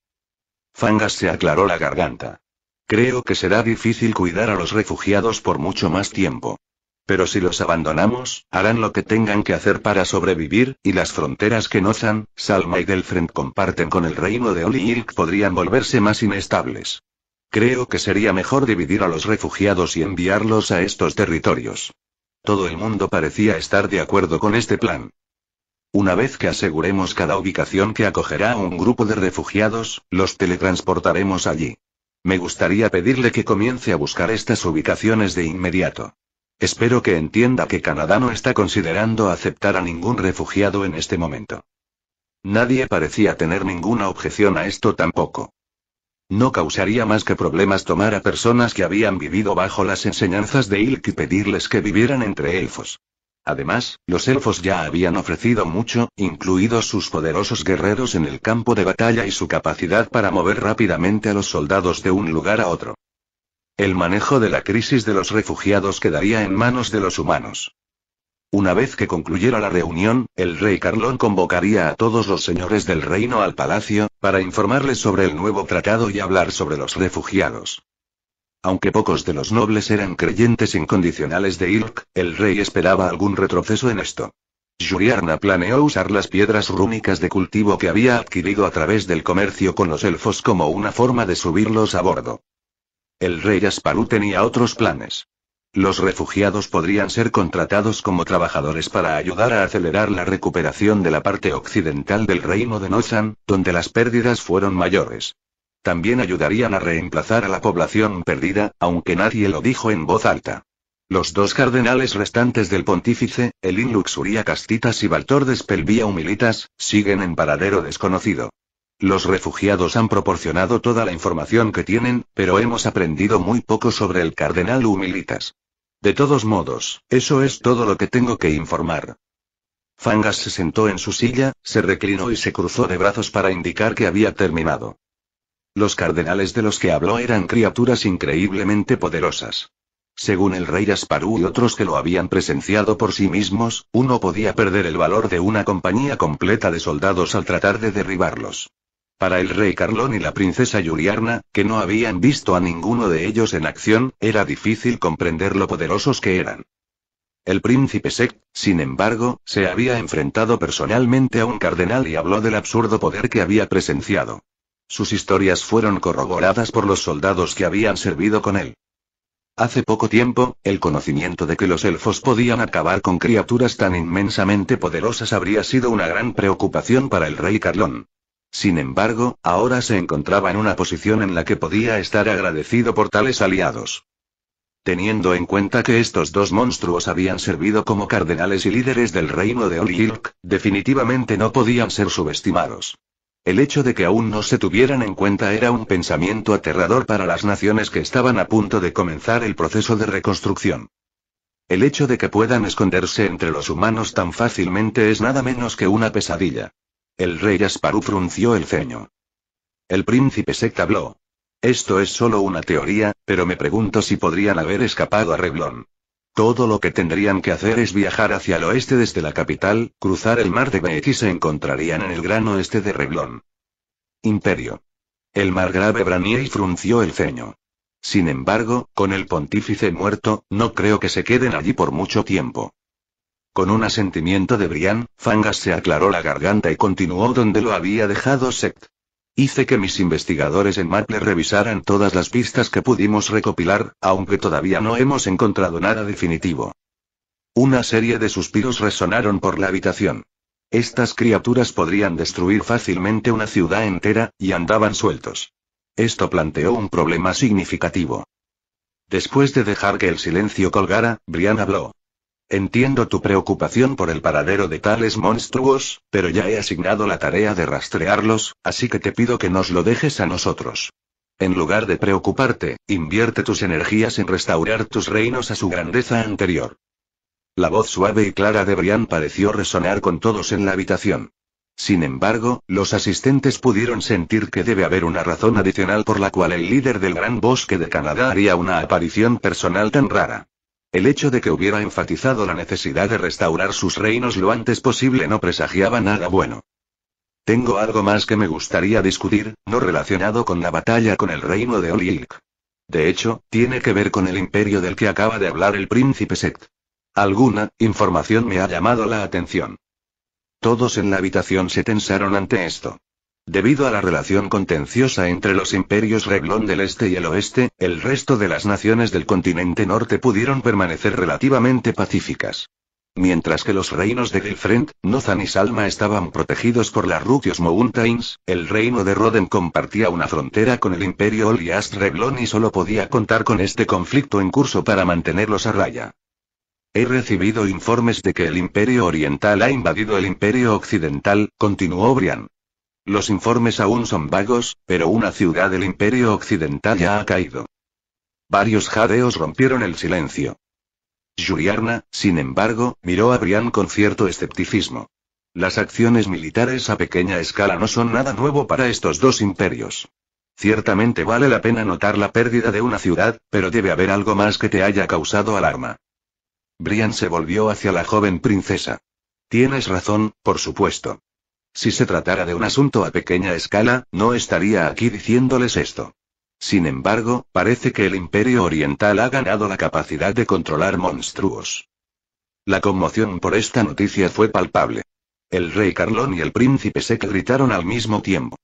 Fangas se aclaró la garganta. Creo que será difícil cuidar a los refugiados por mucho más tiempo. Pero si los abandonamos, harán lo que tengan que hacer para sobrevivir, y las fronteras que Nozan, Salma y Delfrent comparten con el reino de Oliilk podrían volverse más inestables. Creo que sería mejor dividir a los refugiados y enviarlos a estos territorios. Todo el mundo parecía estar de acuerdo con este plan. Una vez que aseguremos cada ubicación que acogerá a un grupo de refugiados, los teletransportaremos allí. Me gustaría pedirle que comience a buscar estas ubicaciones de inmediato. Espero que entienda que Canadá no está considerando aceptar a ningún refugiado en este momento. Nadie parecía tener ninguna objeción a esto tampoco. No causaría más que problemas tomar a personas que habían vivido bajo las enseñanzas de Ilk y pedirles que vivieran entre elfos. Además, los elfos ya habían ofrecido mucho, incluidos sus poderosos guerreros en el campo de batalla y su capacidad para mover rápidamente a los soldados de un lugar a otro. El manejo de la crisis de los refugiados quedaría en manos de los humanos. Una vez que concluyera la reunión, el rey Carlón convocaría a todos los señores del reino al palacio, para informarles sobre el nuevo tratado y hablar sobre los refugiados. Aunque pocos de los nobles eran creyentes incondicionales de Ilk, el rey esperaba algún retroceso en esto. Yuriarna planeó usar las piedras rúnicas de cultivo que había adquirido a través del comercio con los elfos como una forma de subirlos a bordo. El rey Asparu tenía otros planes. Los refugiados podrían ser contratados como trabajadores para ayudar a acelerar la recuperación de la parte occidental del reino de Nozan, donde las pérdidas fueron mayores. También ayudarían a reemplazar a la población perdida, aunque nadie lo dijo en voz alta. Los dos cardenales restantes del pontífice, el Luxuria Castitas y Baltor de Humilitas, siguen en paradero desconocido. Los refugiados han proporcionado toda la información que tienen, pero hemos aprendido muy poco sobre el cardenal Humilitas. De todos modos, eso es todo lo que tengo que informar. Fangas se sentó en su silla, se reclinó y se cruzó de brazos para indicar que había terminado. Los cardenales de los que habló eran criaturas increíblemente poderosas. Según el rey Asparú y otros que lo habían presenciado por sí mismos, uno podía perder el valor de una compañía completa de soldados al tratar de derribarlos. Para el rey Carlón y la princesa Yuriarna, que no habían visto a ninguno de ellos en acción, era difícil comprender lo poderosos que eran. El príncipe Sek, sin embargo, se había enfrentado personalmente a un cardenal y habló del absurdo poder que había presenciado. Sus historias fueron corroboradas por los soldados que habían servido con él. Hace poco tiempo, el conocimiento de que los elfos podían acabar con criaturas tan inmensamente poderosas habría sido una gran preocupación para el rey Carlón. Sin embargo, ahora se encontraba en una posición en la que podía estar agradecido por tales aliados. Teniendo en cuenta que estos dos monstruos habían servido como cardenales y líderes del reino de Olilk, definitivamente no podían ser subestimados. El hecho de que aún no se tuvieran en cuenta era un pensamiento aterrador para las naciones que estaban a punto de comenzar el proceso de reconstrucción. El hecho de que puedan esconderse entre los humanos tan fácilmente es nada menos que una pesadilla. El rey Asparu frunció el ceño. El príncipe Sect habló. Esto es solo una teoría, pero me pregunto si podrían haber escapado a Reblón. Todo lo que tendrían que hacer es viajar hacia el oeste desde la capital, cruzar el mar de Beet y se encontrarían en el gran oeste de Reblón. Imperio. El margrave Branier frunció el ceño. Sin embargo, con el pontífice muerto, no creo que se queden allí por mucho tiempo. Con un asentimiento de Brian, Fangas se aclaró la garganta y continuó donde lo había dejado Sect. Hice que mis investigadores en Maple revisaran todas las pistas que pudimos recopilar, aunque todavía no hemos encontrado nada definitivo. Una serie de suspiros resonaron por la habitación. Estas criaturas podrían destruir fácilmente una ciudad entera, y andaban sueltos. Esto planteó un problema significativo. Después de dejar que el silencio colgara, Brian habló. Entiendo tu preocupación por el paradero de tales monstruos, pero ya he asignado la tarea de rastrearlos, así que te pido que nos lo dejes a nosotros. En lugar de preocuparte, invierte tus energías en restaurar tus reinos a su grandeza anterior. La voz suave y clara de Brian pareció resonar con todos en la habitación. Sin embargo, los asistentes pudieron sentir que debe haber una razón adicional por la cual el líder del Gran Bosque de Canadá haría una aparición personal tan rara. El hecho de que hubiera enfatizado la necesidad de restaurar sus reinos lo antes posible no presagiaba nada bueno. Tengo algo más que me gustaría discutir, no relacionado con la batalla con el reino de Oliilk. De hecho, tiene que ver con el imperio del que acaba de hablar el príncipe Sect. Alguna información me ha llamado la atención. Todos en la habitación se tensaron ante esto. Debido a la relación contenciosa entre los imperios Reglón del Este y el Oeste, el resto de las naciones del continente norte pudieron permanecer relativamente pacíficas. Mientras que los reinos de Gilfrent, Nozan y Salma estaban protegidos por las Rukios Mountains, el reino de Roden compartía una frontera con el imperio Oliast Reglón y solo podía contar con este conflicto en curso para mantenerlos a raya. He recibido informes de que el imperio oriental ha invadido el imperio occidental, continuó Brian. Los informes aún son vagos, pero una ciudad del Imperio Occidental ya ha caído. Varios jadeos rompieron el silencio. Juliarna, sin embargo, miró a Brian con cierto escepticismo. Las acciones militares a pequeña escala no son nada nuevo para estos dos imperios. Ciertamente vale la pena notar la pérdida de una ciudad, pero debe haber algo más que te haya causado alarma. Brian se volvió hacia la joven princesa. Tienes razón, por supuesto. Si se tratara de un asunto a pequeña escala, no estaría aquí diciéndoles esto. Sin embargo, parece que el Imperio Oriental ha ganado la capacidad de controlar monstruos. La conmoción por esta noticia fue palpable. El rey Carlón y el príncipe Sek gritaron al mismo tiempo.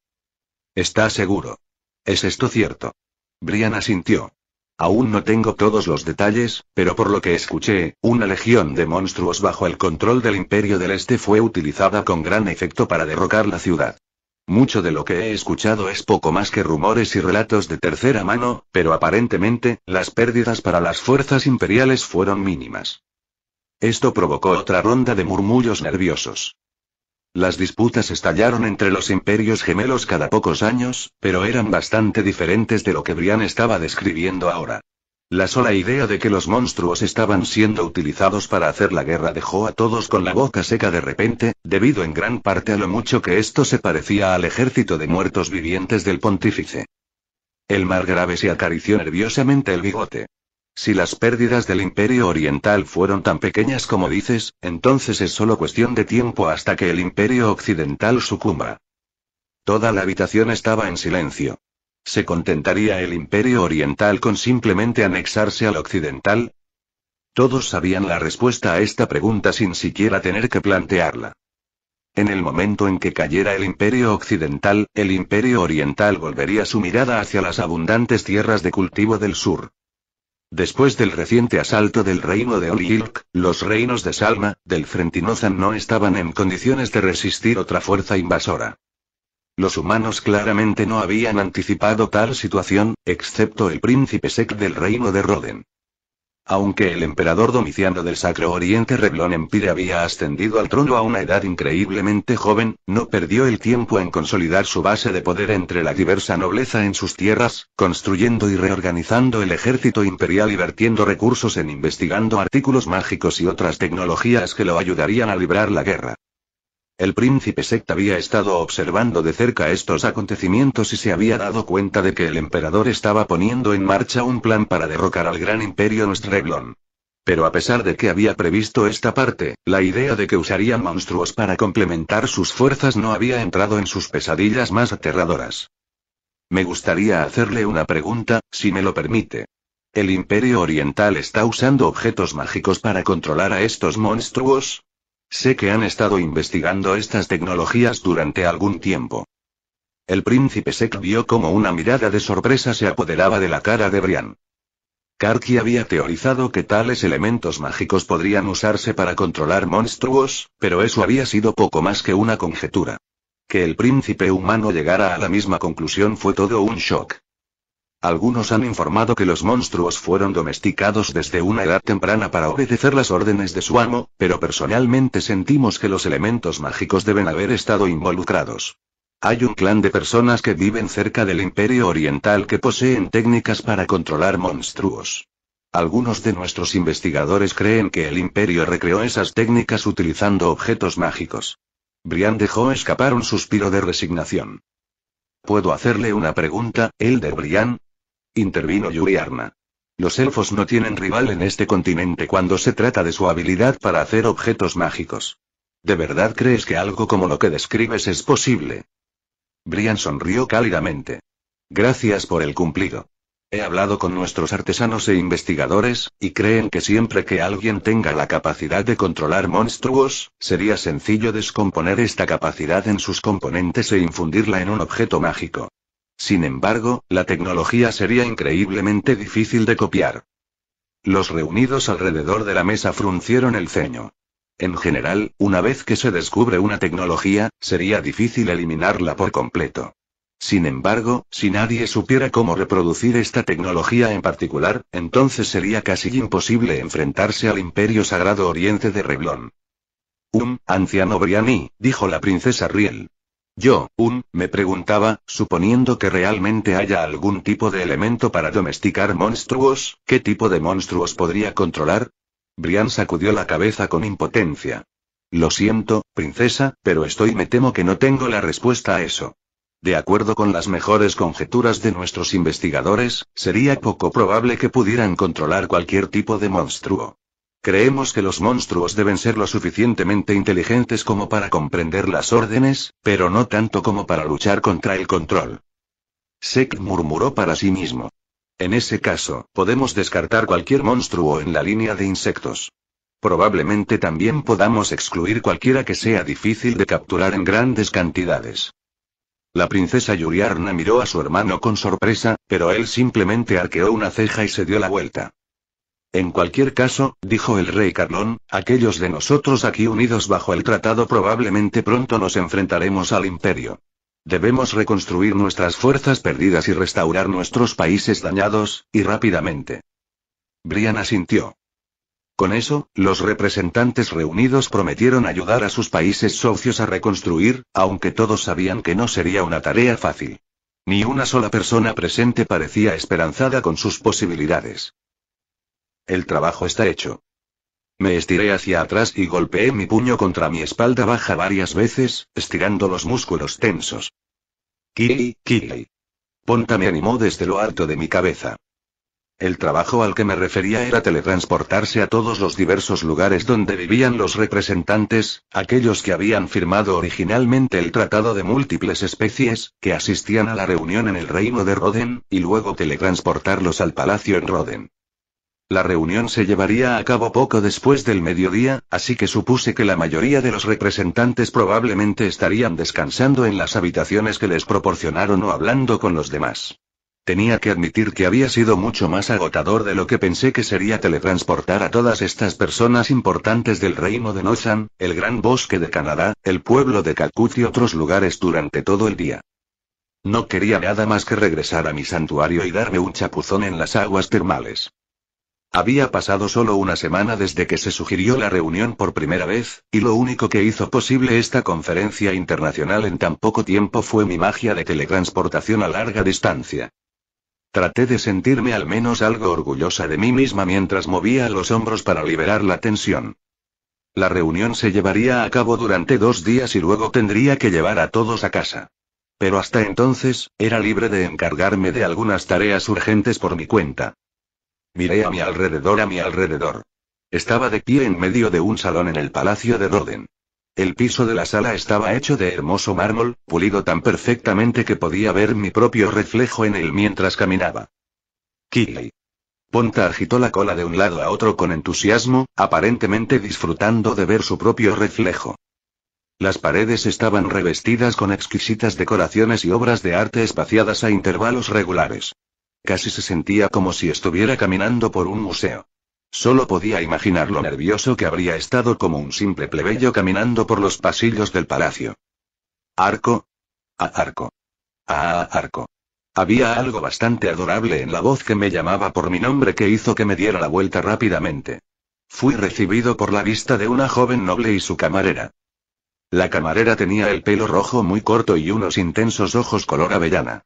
¿Está seguro? ¿Es esto cierto? Brian asintió. Aún no tengo todos los detalles, pero por lo que escuché, una legión de monstruos bajo el control del Imperio del Este fue utilizada con gran efecto para derrocar la ciudad. Mucho de lo que he escuchado es poco más que rumores y relatos de tercera mano, pero aparentemente, las pérdidas para las fuerzas imperiales fueron mínimas. Esto provocó otra ronda de murmullos nerviosos. Las disputas estallaron entre los imperios gemelos cada pocos años, pero eran bastante diferentes de lo que Brian estaba describiendo ahora. La sola idea de que los monstruos estaban siendo utilizados para hacer la guerra dejó a todos con la boca seca de repente, debido en gran parte a lo mucho que esto se parecía al ejército de muertos vivientes del pontífice. El grave se acarició nerviosamente el bigote. Si las pérdidas del Imperio Oriental fueron tan pequeñas como dices, entonces es solo cuestión de tiempo hasta que el Imperio Occidental sucumba. Toda la habitación estaba en silencio. ¿Se contentaría el Imperio Oriental con simplemente anexarse al Occidental? Todos sabían la respuesta a esta pregunta sin siquiera tener que plantearla. En el momento en que cayera el imperio occidental, el imperio oriental volvería su mirada hacia las abundantes tierras de cultivo del sur. Después del reciente asalto del reino de Olilk, los reinos de Salma, del Frentinozan no estaban en condiciones de resistir otra fuerza invasora. Los humanos claramente no habían anticipado tal situación, excepto el príncipe Sek del reino de Roden. Aunque el emperador Domiciano del Sacro Oriente Reblón Empire había ascendido al trono a una edad increíblemente joven, no perdió el tiempo en consolidar su base de poder entre la diversa nobleza en sus tierras, construyendo y reorganizando el ejército imperial y vertiendo recursos en investigando artículos mágicos y otras tecnologías que lo ayudarían a librar la guerra. El príncipe Sect había estado observando de cerca estos acontecimientos y se había dado cuenta de que el emperador estaba poniendo en marcha un plan para derrocar al gran imperio Nostreblon. Pero a pesar de que había previsto esta parte, la idea de que usarían monstruos para complementar sus fuerzas no había entrado en sus pesadillas más aterradoras. Me gustaría hacerle una pregunta, si me lo permite. ¿El Imperio Oriental está usando objetos mágicos para controlar a estos monstruos? Sé que han estado investigando estas tecnologías durante algún tiempo. El príncipe Sek vio como una mirada de sorpresa se apoderaba de la cara de Brian. Karki había teorizado que tales elementos mágicos podrían usarse para controlar monstruos, pero eso había sido poco más que una conjetura. Que el príncipe humano llegara a la misma conclusión fue todo un shock. Algunos han informado que los monstruos fueron domesticados desde una edad temprana para obedecer las órdenes de su amo, pero personalmente sentimos que los elementos mágicos deben haber estado involucrados. Hay un clan de personas que viven cerca del Imperio Oriental que poseen técnicas para controlar monstruos. Algunos de nuestros investigadores creen que el Imperio recreó esas técnicas utilizando objetos mágicos. Brian dejó escapar un suspiro de resignación. ¿Puedo hacerle una pregunta, el de Brian? intervino Yuri Arna. Los elfos no tienen rival en este continente cuando se trata de su habilidad para hacer objetos mágicos. ¿De verdad crees que algo como lo que describes es posible? Brian sonrió cálidamente. Gracias por el cumplido. He hablado con nuestros artesanos e investigadores, y creen que siempre que alguien tenga la capacidad de controlar monstruos, sería sencillo descomponer esta capacidad en sus componentes e infundirla en un objeto mágico. Sin embargo, la tecnología sería increíblemente difícil de copiar. Los reunidos alrededor de la mesa fruncieron el ceño. En general, una vez que se descubre una tecnología, sería difícil eliminarla por completo. Sin embargo, si nadie supiera cómo reproducir esta tecnología en particular, entonces sería casi imposible enfrentarse al imperio sagrado oriente de Reblón. Um, anciano Briani, dijo la princesa Riel. Yo, un, me preguntaba, suponiendo que realmente haya algún tipo de elemento para domesticar monstruos, ¿qué tipo de monstruos podría controlar? Brian sacudió la cabeza con impotencia. Lo siento, princesa, pero estoy me temo que no tengo la respuesta a eso. De acuerdo con las mejores conjeturas de nuestros investigadores, sería poco probable que pudieran controlar cualquier tipo de monstruo. Creemos que los monstruos deben ser lo suficientemente inteligentes como para comprender las órdenes, pero no tanto como para luchar contra el control. Sek murmuró para sí mismo. En ese caso, podemos descartar cualquier monstruo en la línea de insectos. Probablemente también podamos excluir cualquiera que sea difícil de capturar en grandes cantidades. La princesa Yuriarna miró a su hermano con sorpresa, pero él simplemente arqueó una ceja y se dio la vuelta. En cualquier caso, dijo el rey Carlón, aquellos de nosotros aquí unidos bajo el tratado probablemente pronto nos enfrentaremos al imperio. Debemos reconstruir nuestras fuerzas perdidas y restaurar nuestros países dañados, y rápidamente. Brian asintió. Con eso, los representantes reunidos prometieron ayudar a sus países socios a reconstruir, aunque todos sabían que no sería una tarea fácil. Ni una sola persona presente parecía esperanzada con sus posibilidades. El trabajo está hecho. Me estiré hacia atrás y golpeé mi puño contra mi espalda baja varias veces, estirando los músculos tensos. Kiri, Kiri. Ponta me animó desde lo alto de mi cabeza. El trabajo al que me refería era teletransportarse a todos los diversos lugares donde vivían los representantes, aquellos que habían firmado originalmente el Tratado de Múltiples Especies, que asistían a la reunión en el Reino de Roden, y luego teletransportarlos al Palacio en Roden. La reunión se llevaría a cabo poco después del mediodía, así que supuse que la mayoría de los representantes probablemente estarían descansando en las habitaciones que les proporcionaron o hablando con los demás. Tenía que admitir que había sido mucho más agotador de lo que pensé que sería teletransportar a todas estas personas importantes del reino de Nozan, el gran bosque de Canadá, el pueblo de Calcut y otros lugares durante todo el día. No quería nada más que regresar a mi santuario y darme un chapuzón en las aguas termales. Había pasado solo una semana desde que se sugirió la reunión por primera vez, y lo único que hizo posible esta conferencia internacional en tan poco tiempo fue mi magia de teletransportación a larga distancia. Traté de sentirme al menos algo orgullosa de mí misma mientras movía los hombros para liberar la tensión. La reunión se llevaría a cabo durante dos días y luego tendría que llevar a todos a casa. Pero hasta entonces, era libre de encargarme de algunas tareas urgentes por mi cuenta. Miré a mi alrededor, a mi alrededor. Estaba de pie en medio de un salón en el palacio de Roden. El piso de la sala estaba hecho de hermoso mármol, pulido tan perfectamente que podía ver mi propio reflejo en él mientras caminaba. Kiley. Ponta agitó la cola de un lado a otro con entusiasmo, aparentemente disfrutando de ver su propio reflejo. Las paredes estaban revestidas con exquisitas decoraciones y obras de arte espaciadas a intervalos regulares. Casi se sentía como si estuviera caminando por un museo. Solo podía imaginar lo nervioso que habría estado como un simple plebeyo caminando por los pasillos del palacio. Arco. A arco. A arco. Había algo bastante adorable en la voz que me llamaba por mi nombre que hizo que me diera la vuelta rápidamente. Fui recibido por la vista de una joven noble y su camarera. La camarera tenía el pelo rojo muy corto y unos intensos ojos color avellana.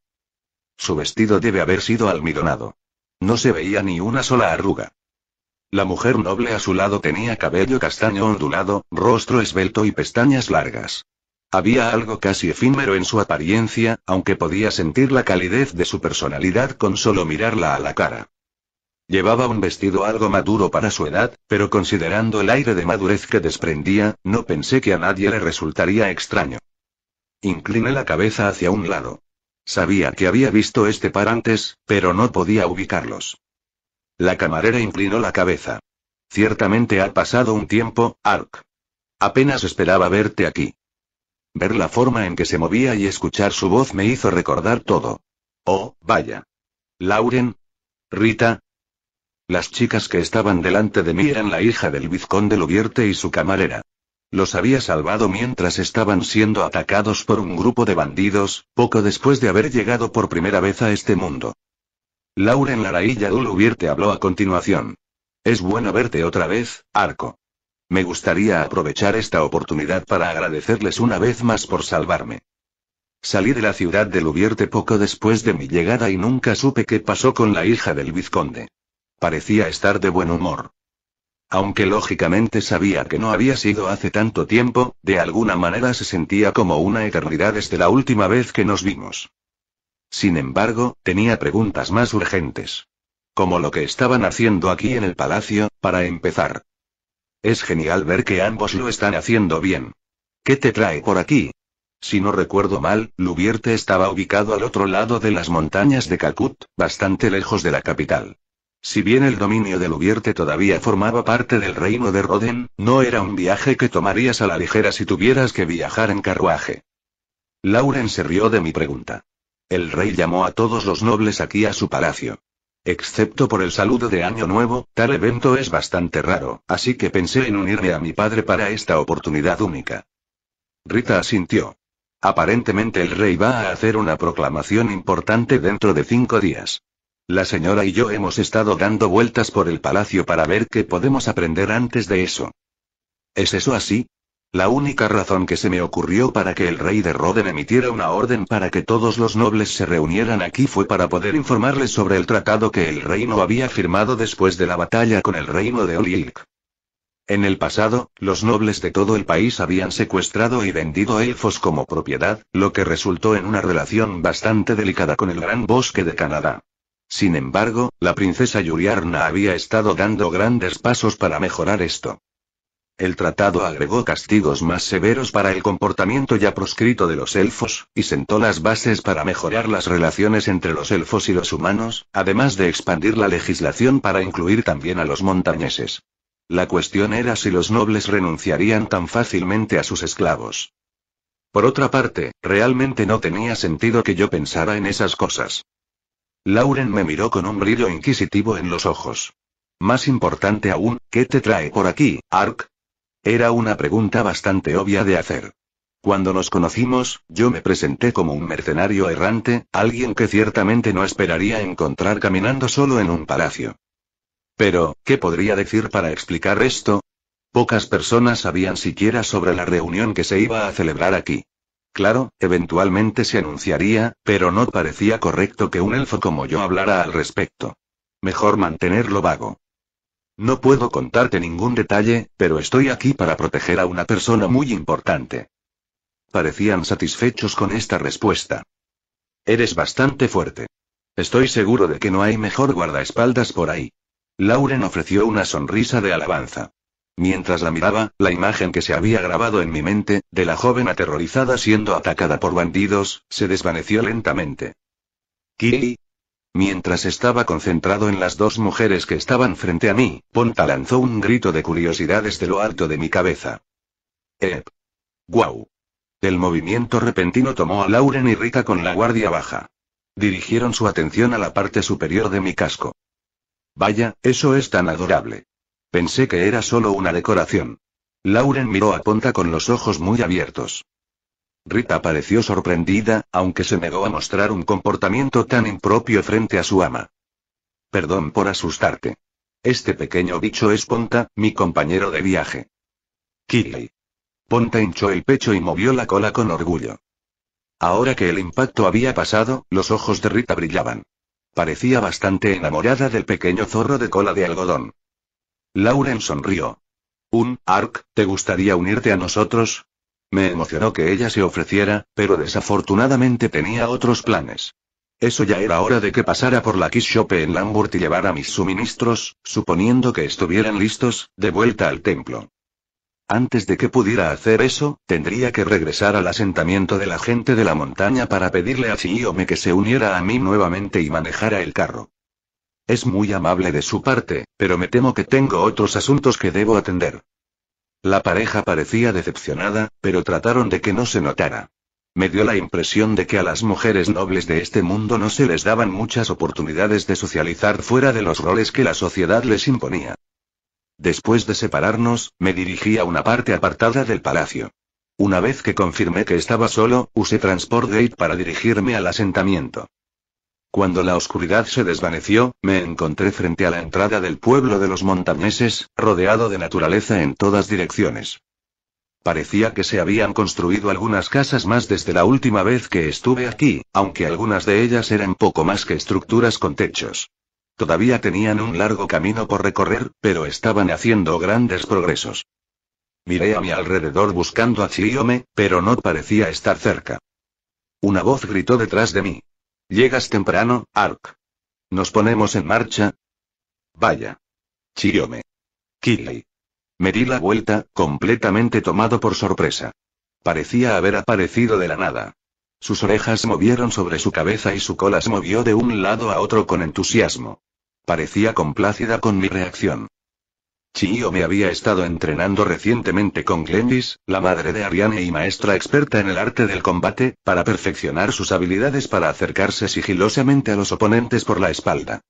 Su vestido debe haber sido almidonado. No se veía ni una sola arruga. La mujer noble a su lado tenía cabello castaño ondulado, rostro esbelto y pestañas largas. Había algo casi efímero en su apariencia, aunque podía sentir la calidez de su personalidad con solo mirarla a la cara. Llevaba un vestido algo maduro para su edad, pero considerando el aire de madurez que desprendía, no pensé que a nadie le resultaría extraño. Incliné la cabeza hacia un lado. Sabía que había visto este par antes, pero no podía ubicarlos. La camarera inclinó la cabeza. Ciertamente ha pasado un tiempo, Ark. Apenas esperaba verte aquí. Ver la forma en que se movía y escuchar su voz me hizo recordar todo. Oh, vaya. Lauren. Rita. Las chicas que estaban delante de mí eran la hija del vizconde Lubierte y su camarera. Los había salvado mientras estaban siendo atacados por un grupo de bandidos, poco después de haber llegado por primera vez a este mundo. Lauren raílla de habló a continuación. Es bueno verte otra vez, Arco. Me gustaría aprovechar esta oportunidad para agradecerles una vez más por salvarme. Salí de la ciudad de Lubierte poco después de mi llegada y nunca supe qué pasó con la hija del vizconde. Parecía estar de buen humor. Aunque lógicamente sabía que no había sido hace tanto tiempo, de alguna manera se sentía como una eternidad desde la última vez que nos vimos. Sin embargo, tenía preguntas más urgentes. Como lo que estaban haciendo aquí en el palacio, para empezar. Es genial ver que ambos lo están haciendo bien. ¿Qué te trae por aquí? Si no recuerdo mal, Lubierte estaba ubicado al otro lado de las montañas de Calcut, bastante lejos de la capital. Si bien el dominio del Ubierte todavía formaba parte del reino de Roden, no era un viaje que tomarías a la ligera si tuvieras que viajar en carruaje. Lauren se rió de mi pregunta. El rey llamó a todos los nobles aquí a su palacio. Excepto por el saludo de Año Nuevo, tal evento es bastante raro, así que pensé en unirme a mi padre para esta oportunidad única. Rita asintió. Aparentemente el rey va a hacer una proclamación importante dentro de cinco días. La señora y yo hemos estado dando vueltas por el palacio para ver qué podemos aprender antes de eso. ¿Es eso así? La única razón que se me ocurrió para que el rey de Roden emitiera una orden para que todos los nobles se reunieran aquí fue para poder informarles sobre el tratado que el reino había firmado después de la batalla con el reino de Olilk. En el pasado, los nobles de todo el país habían secuestrado y vendido elfos como propiedad, lo que resultó en una relación bastante delicada con el gran bosque de Canadá. Sin embargo, la princesa Yuliarna había estado dando grandes pasos para mejorar esto. El tratado agregó castigos más severos para el comportamiento ya proscrito de los elfos, y sentó las bases para mejorar las relaciones entre los elfos y los humanos, además de expandir la legislación para incluir también a los montañeses. La cuestión era si los nobles renunciarían tan fácilmente a sus esclavos. Por otra parte, realmente no tenía sentido que yo pensara en esas cosas. Lauren me miró con un brillo inquisitivo en los ojos. Más importante aún, ¿qué te trae por aquí, Ark? Era una pregunta bastante obvia de hacer. Cuando nos conocimos, yo me presenté como un mercenario errante, alguien que ciertamente no esperaría encontrar caminando solo en un palacio. Pero, ¿qué podría decir para explicar esto? Pocas personas sabían siquiera sobre la reunión que se iba a celebrar aquí. Claro, eventualmente se anunciaría, pero no parecía correcto que un elfo como yo hablara al respecto. Mejor mantenerlo vago. No puedo contarte ningún detalle, pero estoy aquí para proteger a una persona muy importante. Parecían satisfechos con esta respuesta. Eres bastante fuerte. Estoy seguro de que no hay mejor guardaespaldas por ahí. Lauren ofreció una sonrisa de alabanza. Mientras la miraba, la imagen que se había grabado en mi mente, de la joven aterrorizada siendo atacada por bandidos, se desvaneció lentamente. ¿Kiri? Mientras estaba concentrado en las dos mujeres que estaban frente a mí, Ponta lanzó un grito de curiosidad desde lo alto de mi cabeza. ¡Ep! ¡Guau! El movimiento repentino tomó a Lauren y Rita con la guardia baja. Dirigieron su atención a la parte superior de mi casco. Vaya, eso es tan adorable. Pensé que era solo una decoración. Lauren miró a Ponta con los ojos muy abiertos. Rita pareció sorprendida, aunque se negó a mostrar un comportamiento tan impropio frente a su ama. Perdón por asustarte. Este pequeño bicho es Ponta, mi compañero de viaje. ¡Kiri! Ponta hinchó el pecho y movió la cola con orgullo. Ahora que el impacto había pasado, los ojos de Rita brillaban. Parecía bastante enamorada del pequeño zorro de cola de algodón. Lauren sonrió. Un, Ark, ¿te gustaría unirte a nosotros? Me emocionó que ella se ofreciera, pero desafortunadamente tenía otros planes. Eso ya era hora de que pasara por la Kiss Shop en Lambert y llevara mis suministros, suponiendo que estuvieran listos, de vuelta al templo. Antes de que pudiera hacer eso, tendría que regresar al asentamiento de la gente de la montaña para pedirle a Chiome que se uniera a mí nuevamente y manejara el carro. Es muy amable de su parte, pero me temo que tengo otros asuntos que debo atender. La pareja parecía decepcionada, pero trataron de que no se notara. Me dio la impresión de que a las mujeres nobles de este mundo no se les daban muchas oportunidades de socializar fuera de los roles que la sociedad les imponía. Después de separarnos, me dirigí a una parte apartada del palacio. Una vez que confirmé que estaba solo, usé Transport Gate para dirigirme al asentamiento. Cuando la oscuridad se desvaneció, me encontré frente a la entrada del pueblo de los montañeses, rodeado de naturaleza en todas direcciones. Parecía que se habían construido algunas casas más desde la última vez que estuve aquí, aunque algunas de ellas eran poco más que estructuras con techos. Todavía tenían un largo camino por recorrer, pero estaban haciendo grandes progresos. Miré a mi alrededor buscando a Chiyome, pero no parecía estar cerca. Una voz gritó detrás de mí. Llegas temprano, Ark. ¿Nos ponemos en marcha? Vaya. Chirome. Kiley. Me di la vuelta, completamente tomado por sorpresa. Parecía haber aparecido de la nada. Sus orejas movieron sobre su cabeza y su cola se movió de un lado a otro con entusiasmo. Parecía complacida con mi reacción. Chio me había estado entrenando recientemente con Glendis, la madre de Ariane y maestra experta en el arte del combate, para perfeccionar sus habilidades para acercarse sigilosamente a los oponentes por la espalda.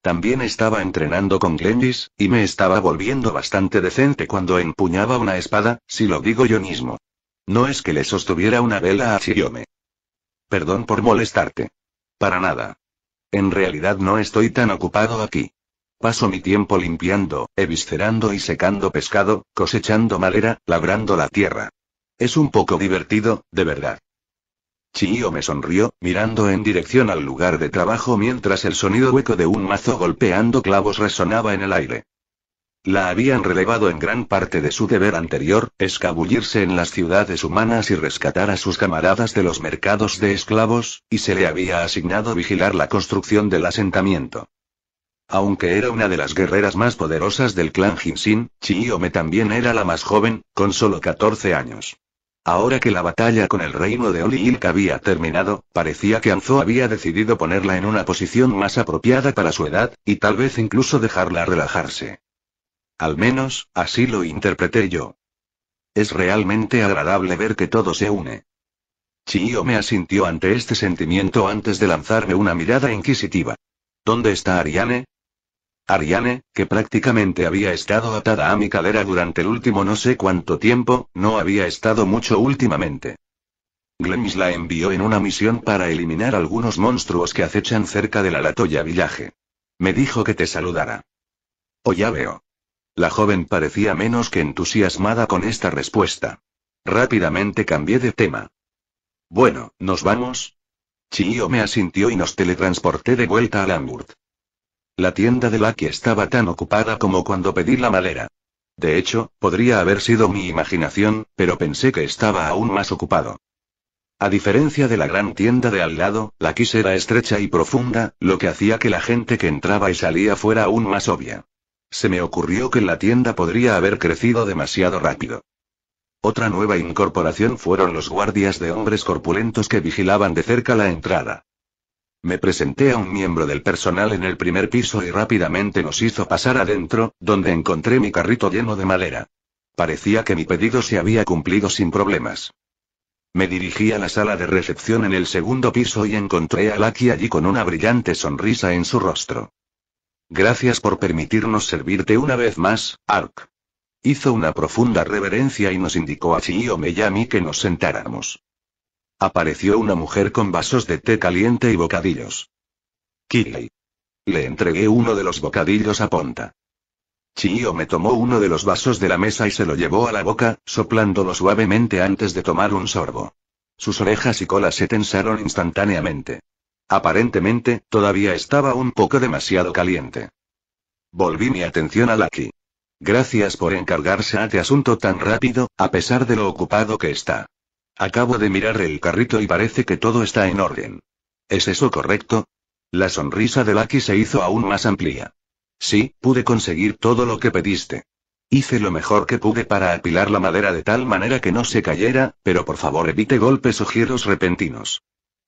También estaba entrenando con Glendis, y me estaba volviendo bastante decente cuando empuñaba una espada, si lo digo yo mismo. No es que le sostuviera una vela a Chiyome. Perdón por molestarte. Para nada. En realidad no estoy tan ocupado aquí. Paso mi tiempo limpiando, eviscerando y secando pescado, cosechando madera, labrando la tierra. Es un poco divertido, de verdad. Chiyo me sonrió, mirando en dirección al lugar de trabajo mientras el sonido hueco de un mazo golpeando clavos resonaba en el aire. La habían relevado en gran parte de su deber anterior, escabullirse en las ciudades humanas y rescatar a sus camaradas de los mercados de esclavos, y se le había asignado vigilar la construcción del asentamiento. Aunque era una de las guerreras más poderosas del clan Hinsin, Chiyome también era la más joven, con solo 14 años. Ahora que la batalla con el reino de Oli había terminado, parecía que Anzo había decidido ponerla en una posición más apropiada para su edad, y tal vez incluso dejarla relajarse. Al menos, así lo interpreté yo. Es realmente agradable ver que todo se une. Chiyome asintió ante este sentimiento antes de lanzarme una mirada inquisitiva. ¿Dónde está Ariane? Ariane, que prácticamente había estado atada a mi cadera durante el último no sé cuánto tiempo, no había estado mucho últimamente. Glemis la envió en una misión para eliminar algunos monstruos que acechan cerca de la Latoya Villaje. Me dijo que te saludara. Oh ya veo. La joven parecía menos que entusiasmada con esta respuesta. Rápidamente cambié de tema. Bueno, ¿nos vamos? Chio me asintió y nos teletransporté de vuelta a Lambert. La tienda de Lucky estaba tan ocupada como cuando pedí la madera. De hecho, podría haber sido mi imaginación, pero pensé que estaba aún más ocupado. A diferencia de la gran tienda de al lado, la era estrecha y profunda, lo que hacía que la gente que entraba y salía fuera aún más obvia. Se me ocurrió que la tienda podría haber crecido demasiado rápido. Otra nueva incorporación fueron los guardias de hombres corpulentos que vigilaban de cerca la entrada. Me presenté a un miembro del personal en el primer piso y rápidamente nos hizo pasar adentro, donde encontré mi carrito lleno de madera. Parecía que mi pedido se había cumplido sin problemas. Me dirigí a la sala de recepción en el segundo piso y encontré a Lucky allí con una brillante sonrisa en su rostro. Gracias por permitirnos servirte una vez más, Ark. Hizo una profunda reverencia y nos indicó a a mí que nos sentáramos. Apareció una mujer con vasos de té caliente y bocadillos. Kiley Le entregué uno de los bocadillos a Ponta. Chio me tomó uno de los vasos de la mesa y se lo llevó a la boca, soplándolo suavemente antes de tomar un sorbo. Sus orejas y cola se tensaron instantáneamente. Aparentemente, todavía estaba un poco demasiado caliente. Volví mi atención a Lucky. Gracias por encargarse de asunto tan rápido, a pesar de lo ocupado que está. Acabo de mirar el carrito y parece que todo está en orden. ¿Es eso correcto? La sonrisa de Lucky se hizo aún más amplia. Sí, pude conseguir todo lo que pediste. Hice lo mejor que pude para apilar la madera de tal manera que no se cayera, pero por favor evite golpes o giros repentinos.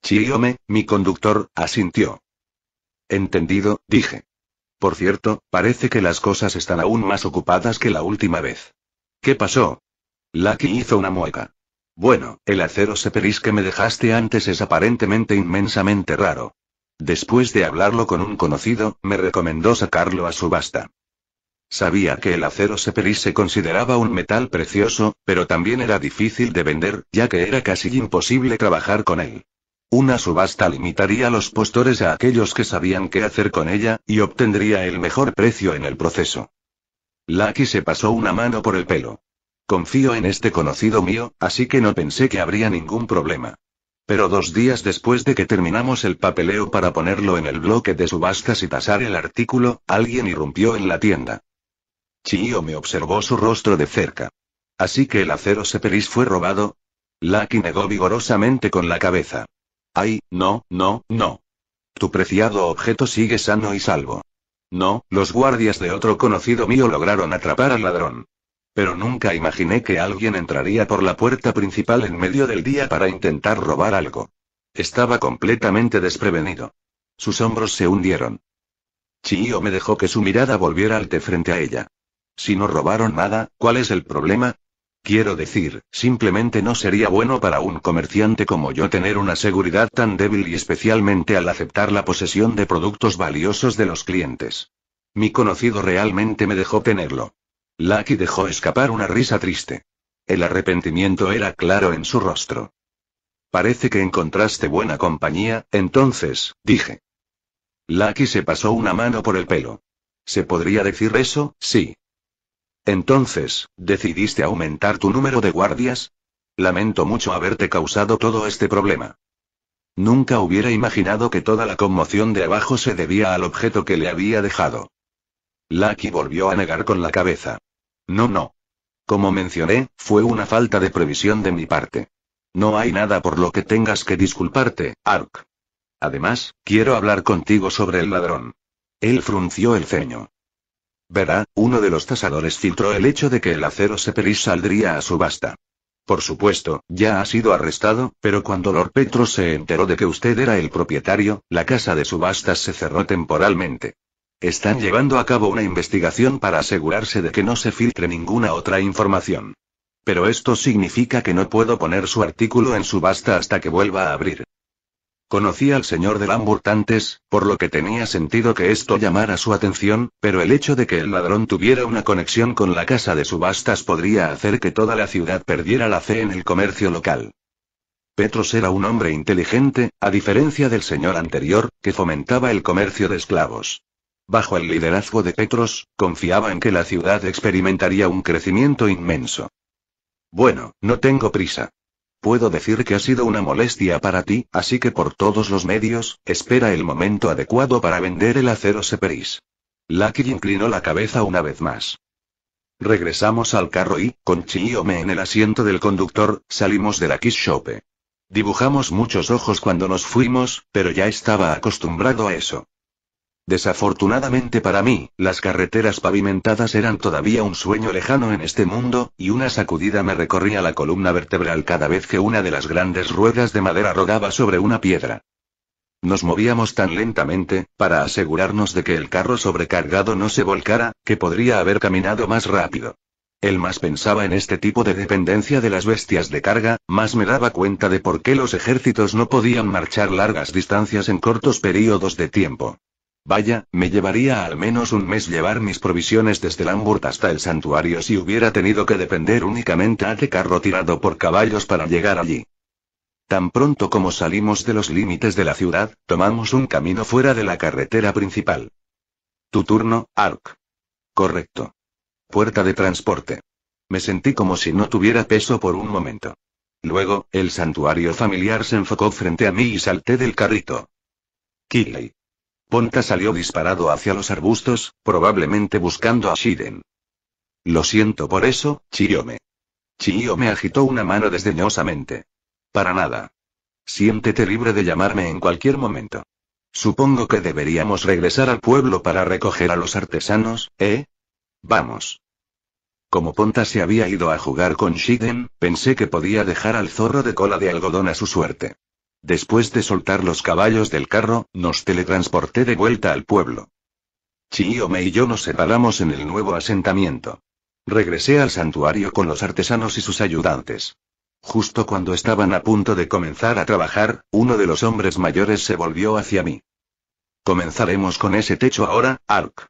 Chiyome, mi conductor, asintió. Entendido, dije. Por cierto, parece que las cosas están aún más ocupadas que la última vez. ¿Qué pasó? Lucky hizo una mueca. Bueno, el acero seperis que me dejaste antes es aparentemente inmensamente raro. Después de hablarlo con un conocido, me recomendó sacarlo a subasta. Sabía que el acero seperis se consideraba un metal precioso, pero también era difícil de vender, ya que era casi imposible trabajar con él. Una subasta limitaría los postores a aquellos que sabían qué hacer con ella, y obtendría el mejor precio en el proceso. Lucky se pasó una mano por el pelo. Confío en este conocido mío, así que no pensé que habría ningún problema. Pero dos días después de que terminamos el papeleo para ponerlo en el bloque de subastas y tasar el artículo, alguien irrumpió en la tienda. Chio me observó su rostro de cerca. Así que el acero Seperis fue robado. Lucky negó vigorosamente con la cabeza. Ay, no, no, no. Tu preciado objeto sigue sano y salvo. No, los guardias de otro conocido mío lograron atrapar al ladrón. Pero nunca imaginé que alguien entraría por la puerta principal en medio del día para intentar robar algo. Estaba completamente desprevenido. Sus hombros se hundieron. Chiyo me dejó que su mirada volviera al de frente a ella. Si no robaron nada, ¿cuál es el problema? Quiero decir, simplemente no sería bueno para un comerciante como yo tener una seguridad tan débil y especialmente al aceptar la posesión de productos valiosos de los clientes. Mi conocido realmente me dejó tenerlo. Lucky dejó escapar una risa triste. El arrepentimiento era claro en su rostro. Parece que encontraste buena compañía, entonces, dije. Lucky se pasó una mano por el pelo. ¿Se podría decir eso? Sí. Entonces, ¿decidiste aumentar tu número de guardias? Lamento mucho haberte causado todo este problema. Nunca hubiera imaginado que toda la conmoción de abajo se debía al objeto que le había dejado. Lucky volvió a negar con la cabeza. No, no. Como mencioné, fue una falta de previsión de mi parte. No hay nada por lo que tengas que disculparte, Ark. Además, quiero hablar contigo sobre el ladrón. Él frunció el ceño. Verá, uno de los tasadores filtró el hecho de que el acero Seperis saldría a subasta. Por supuesto, ya ha sido arrestado, pero cuando Lord Petro se enteró de que usted era el propietario, la casa de subastas se cerró temporalmente. Están llevando a cabo una investigación para asegurarse de que no se filtre ninguna otra información. Pero esto significa que no puedo poner su artículo en subasta hasta que vuelva a abrir. Conocí al señor de Lambert antes, por lo que tenía sentido que esto llamara su atención, pero el hecho de que el ladrón tuviera una conexión con la casa de subastas podría hacer que toda la ciudad perdiera la fe en el comercio local. Petros era un hombre inteligente, a diferencia del señor anterior, que fomentaba el comercio de esclavos bajo el liderazgo de Petros, confiaba en que la ciudad experimentaría un crecimiento inmenso. Bueno, no tengo prisa. Puedo decir que ha sido una molestia para ti, así que por todos los medios, espera el momento adecuado para vender el acero Seperis. Lucky inclinó la cabeza una vez más. Regresamos al carro y, con Chiome en el asiento del conductor, salimos de la Kiss Shope. Dibujamos muchos ojos cuando nos fuimos, pero ya estaba acostumbrado a eso. Desafortunadamente para mí, las carreteras pavimentadas eran todavía un sueño lejano en este mundo, y una sacudida me recorría la columna vertebral cada vez que una de las grandes ruedas de madera rodaba sobre una piedra. Nos movíamos tan lentamente, para asegurarnos de que el carro sobrecargado no se volcara, que podría haber caminado más rápido. El más pensaba en este tipo de dependencia de las bestias de carga, más me daba cuenta de por qué los ejércitos no podían marchar largas distancias en cortos períodos de tiempo. Vaya, me llevaría al menos un mes llevar mis provisiones desde Lambert hasta el santuario si hubiera tenido que depender únicamente a de carro tirado por caballos para llegar allí. Tan pronto como salimos de los límites de la ciudad, tomamos un camino fuera de la carretera principal. Tu turno, Ark. Correcto. Puerta de transporte. Me sentí como si no tuviera peso por un momento. Luego, el santuario familiar se enfocó frente a mí y salté del carrito. Kiley. Ponta salió disparado hacia los arbustos, probablemente buscando a Shiden. Lo siento por eso, Chiyome. Chiyome agitó una mano desdeñosamente. Para nada. Siéntete libre de llamarme en cualquier momento. Supongo que deberíamos regresar al pueblo para recoger a los artesanos, ¿eh? Vamos. Como Ponta se había ido a jugar con Shiden, pensé que podía dejar al zorro de cola de algodón a su suerte. Después de soltar los caballos del carro, nos teletransporté de vuelta al pueblo. Chiome y yo nos separamos en el nuevo asentamiento. Regresé al santuario con los artesanos y sus ayudantes. Justo cuando estaban a punto de comenzar a trabajar, uno de los hombres mayores se volvió hacia mí. Comenzaremos con ese techo ahora, Ark.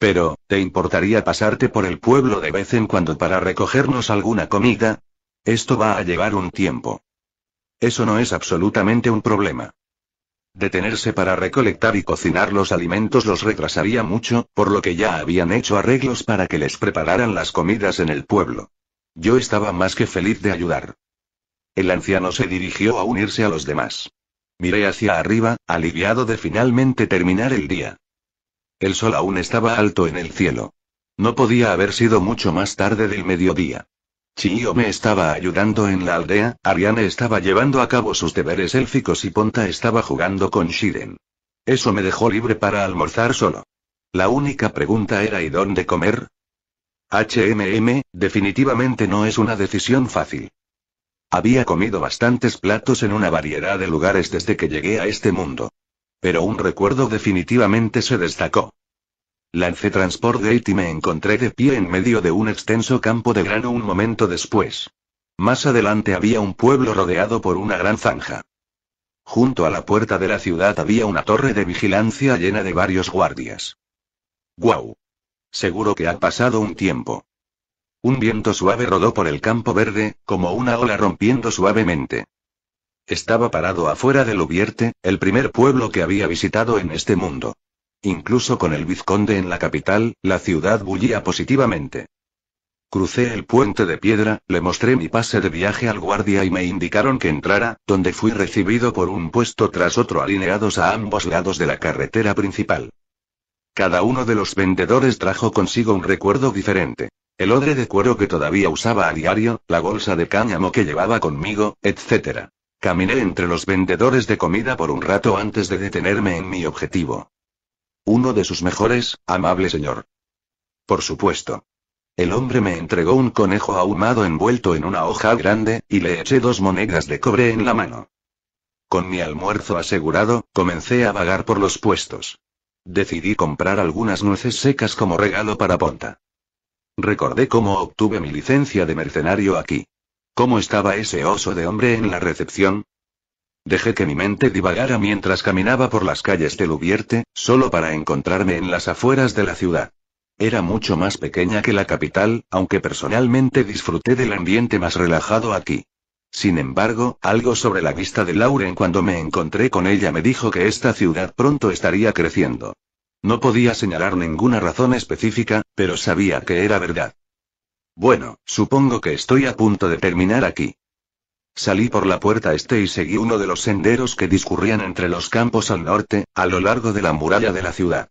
Pero, ¿te importaría pasarte por el pueblo de vez en cuando para recogernos alguna comida? Esto va a llevar un tiempo. Eso no es absolutamente un problema. Detenerse para recolectar y cocinar los alimentos los retrasaría mucho, por lo que ya habían hecho arreglos para que les prepararan las comidas en el pueblo. Yo estaba más que feliz de ayudar. El anciano se dirigió a unirse a los demás. Miré hacia arriba, aliviado de finalmente terminar el día. El sol aún estaba alto en el cielo. No podía haber sido mucho más tarde del mediodía. Chiyo me estaba ayudando en la aldea, Ariane estaba llevando a cabo sus deberes élficos y Ponta estaba jugando con Shiden. Eso me dejó libre para almorzar solo. La única pregunta era ¿y dónde comer? HMM, definitivamente no es una decisión fácil. Había comido bastantes platos en una variedad de lugares desde que llegué a este mundo. Pero un recuerdo definitivamente se destacó. Lancé Transport Gate y me encontré de pie en medio de un extenso campo de grano un momento después. Más adelante había un pueblo rodeado por una gran zanja. Junto a la puerta de la ciudad había una torre de vigilancia llena de varios guardias. ¡Guau! Seguro que ha pasado un tiempo. Un viento suave rodó por el campo verde, como una ola rompiendo suavemente. Estaba parado afuera del Lubierte, el primer pueblo que había visitado en este mundo. Incluso con el vizconde en la capital, la ciudad bullía positivamente. Crucé el puente de piedra, le mostré mi pase de viaje al guardia y me indicaron que entrara, donde fui recibido por un puesto tras otro alineados a ambos lados de la carretera principal. Cada uno de los vendedores trajo consigo un recuerdo diferente. El odre de cuero que todavía usaba a diario, la bolsa de cáñamo que llevaba conmigo, etc. Caminé entre los vendedores de comida por un rato antes de detenerme en mi objetivo. Uno de sus mejores, amable señor. Por supuesto. El hombre me entregó un conejo ahumado envuelto en una hoja grande, y le eché dos monedas de cobre en la mano. Con mi almuerzo asegurado, comencé a vagar por los puestos. Decidí comprar algunas nueces secas como regalo para Ponta. Recordé cómo obtuve mi licencia de mercenario aquí. ¿Cómo estaba ese oso de hombre en la recepción? Dejé que mi mente divagara mientras caminaba por las calles de Ubierte, solo para encontrarme en las afueras de la ciudad. Era mucho más pequeña que la capital, aunque personalmente disfruté del ambiente más relajado aquí. Sin embargo, algo sobre la vista de Lauren cuando me encontré con ella me dijo que esta ciudad pronto estaría creciendo. No podía señalar ninguna razón específica, pero sabía que era verdad. Bueno, supongo que estoy a punto de terminar aquí. Salí por la puerta este y seguí uno de los senderos que discurrían entre los campos al norte, a lo largo de la muralla de la ciudad.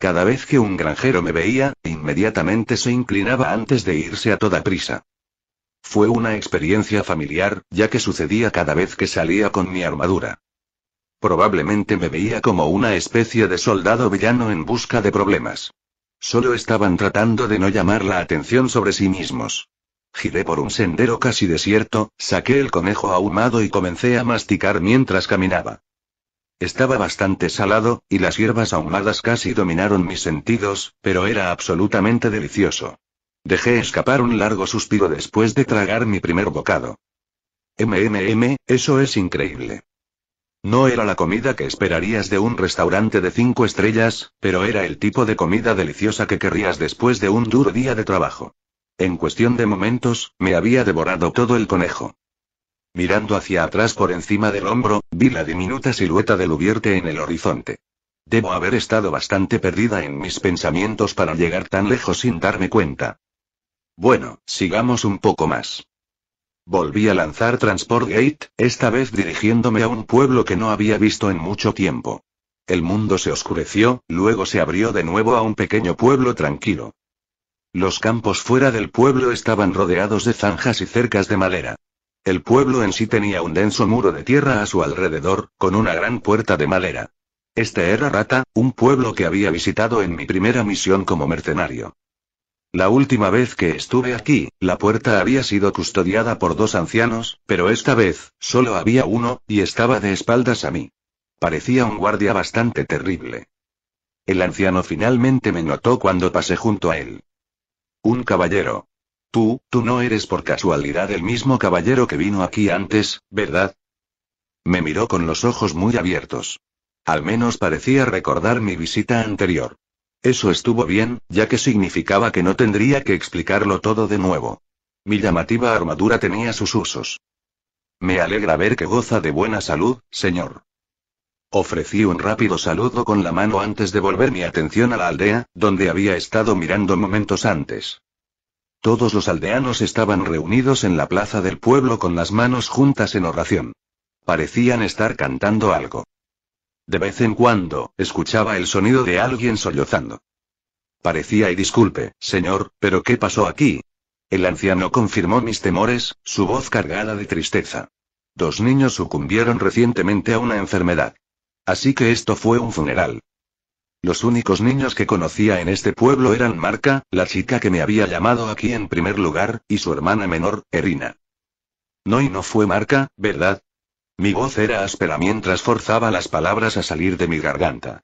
Cada vez que un granjero me veía, inmediatamente se inclinaba antes de irse a toda prisa. Fue una experiencia familiar, ya que sucedía cada vez que salía con mi armadura. Probablemente me veía como una especie de soldado villano en busca de problemas. Solo estaban tratando de no llamar la atención sobre sí mismos. Giré por un sendero casi desierto, saqué el conejo ahumado y comencé a masticar mientras caminaba. Estaba bastante salado, y las hierbas ahumadas casi dominaron mis sentidos, pero era absolutamente delicioso. Dejé escapar un largo suspiro después de tragar mi primer bocado. MMM, eso es increíble. No era la comida que esperarías de un restaurante de cinco estrellas, pero era el tipo de comida deliciosa que querrías después de un duro día de trabajo. En cuestión de momentos, me había devorado todo el conejo. Mirando hacia atrás por encima del hombro, vi la diminuta silueta del Ubierte en el horizonte. Debo haber estado bastante perdida en mis pensamientos para llegar tan lejos sin darme cuenta. Bueno, sigamos un poco más. Volví a lanzar Transport Gate, esta vez dirigiéndome a un pueblo que no había visto en mucho tiempo. El mundo se oscureció, luego se abrió de nuevo a un pequeño pueblo tranquilo. Los campos fuera del pueblo estaban rodeados de zanjas y cercas de madera. El pueblo en sí tenía un denso muro de tierra a su alrededor, con una gran puerta de madera. Este era Rata, un pueblo que había visitado en mi primera misión como mercenario. La última vez que estuve aquí, la puerta había sido custodiada por dos ancianos, pero esta vez, solo había uno, y estaba de espaldas a mí. Parecía un guardia bastante terrible. El anciano finalmente me notó cuando pasé junto a él. Un caballero. Tú, tú no eres por casualidad el mismo caballero que vino aquí antes, ¿verdad? Me miró con los ojos muy abiertos. Al menos parecía recordar mi visita anterior. Eso estuvo bien, ya que significaba que no tendría que explicarlo todo de nuevo. Mi llamativa armadura tenía sus usos. Me alegra ver que goza de buena salud, señor. Ofrecí un rápido saludo con la mano antes de volver mi atención a la aldea, donde había estado mirando momentos antes. Todos los aldeanos estaban reunidos en la plaza del pueblo con las manos juntas en oración. Parecían estar cantando algo. De vez en cuando, escuchaba el sonido de alguien sollozando. Parecía y disculpe, señor, pero ¿qué pasó aquí? El anciano confirmó mis temores, su voz cargada de tristeza. Dos niños sucumbieron recientemente a una enfermedad. Así que esto fue un funeral. Los únicos niños que conocía en este pueblo eran Marca, la chica que me había llamado aquí en primer lugar, y su hermana menor, Erina. No y no fue Marca, ¿verdad? Mi voz era áspera mientras forzaba las palabras a salir de mi garganta.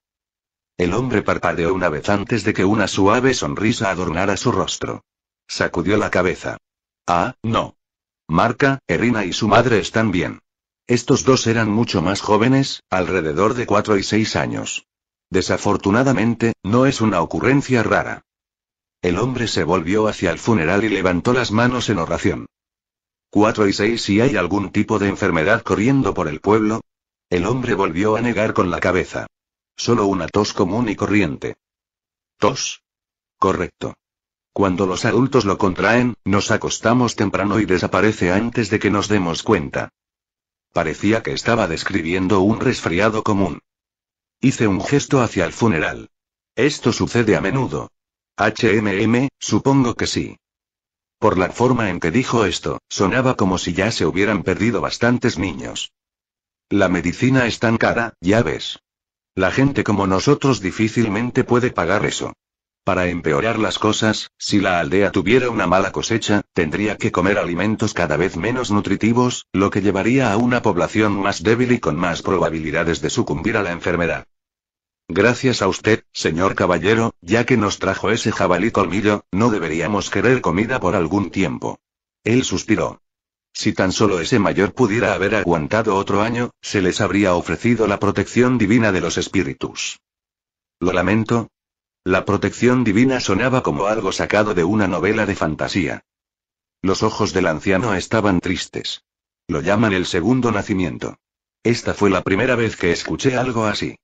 El hombre parpadeó una vez antes de que una suave sonrisa adornara su rostro. Sacudió la cabeza. Ah, no. Marca, Erina y su madre están bien. Estos dos eran mucho más jóvenes, alrededor de 4 y 6 años. Desafortunadamente, no es una ocurrencia rara. El hombre se volvió hacia el funeral y levantó las manos en oración. 4 y 6 si hay algún tipo de enfermedad corriendo por el pueblo. El hombre volvió a negar con la cabeza. Solo una tos común y corriente. ¿Tos? Correcto. Cuando los adultos lo contraen, nos acostamos temprano y desaparece antes de que nos demos cuenta. Parecía que estaba describiendo un resfriado común. Hice un gesto hacia el funeral. Esto sucede a menudo. HMM, supongo que sí. Por la forma en que dijo esto, sonaba como si ya se hubieran perdido bastantes niños. La medicina es tan cara, ya ves. La gente como nosotros difícilmente puede pagar eso. Para empeorar las cosas, si la aldea tuviera una mala cosecha, tendría que comer alimentos cada vez menos nutritivos, lo que llevaría a una población más débil y con más probabilidades de sucumbir a la enfermedad. Gracias a usted, señor caballero, ya que nos trajo ese jabalí colmillo, no deberíamos querer comida por algún tiempo. Él suspiró. Si tan solo ese mayor pudiera haber aguantado otro año, se les habría ofrecido la protección divina de los espíritus. Lo lamento, la protección divina sonaba como algo sacado de una novela de fantasía. Los ojos del anciano estaban tristes. Lo llaman el segundo nacimiento. Esta fue la primera vez que escuché algo así.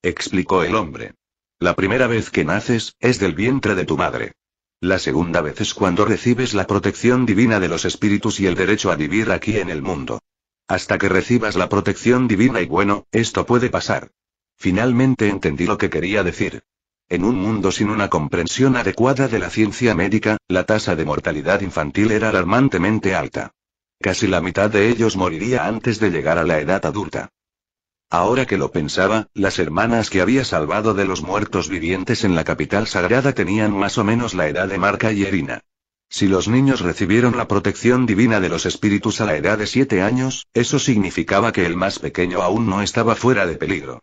Explicó el hombre. La primera vez que naces, es del vientre de tu madre. La segunda vez es cuando recibes la protección divina de los espíritus y el derecho a vivir aquí en el mundo. Hasta que recibas la protección divina y bueno, esto puede pasar. Finalmente entendí lo que quería decir. En un mundo sin una comprensión adecuada de la ciencia médica, la tasa de mortalidad infantil era alarmantemente alta. Casi la mitad de ellos moriría antes de llegar a la edad adulta. Ahora que lo pensaba, las hermanas que había salvado de los muertos vivientes en la capital sagrada tenían más o menos la edad de Marca y Erina. Si los niños recibieron la protección divina de los espíritus a la edad de siete años, eso significaba que el más pequeño aún no estaba fuera de peligro.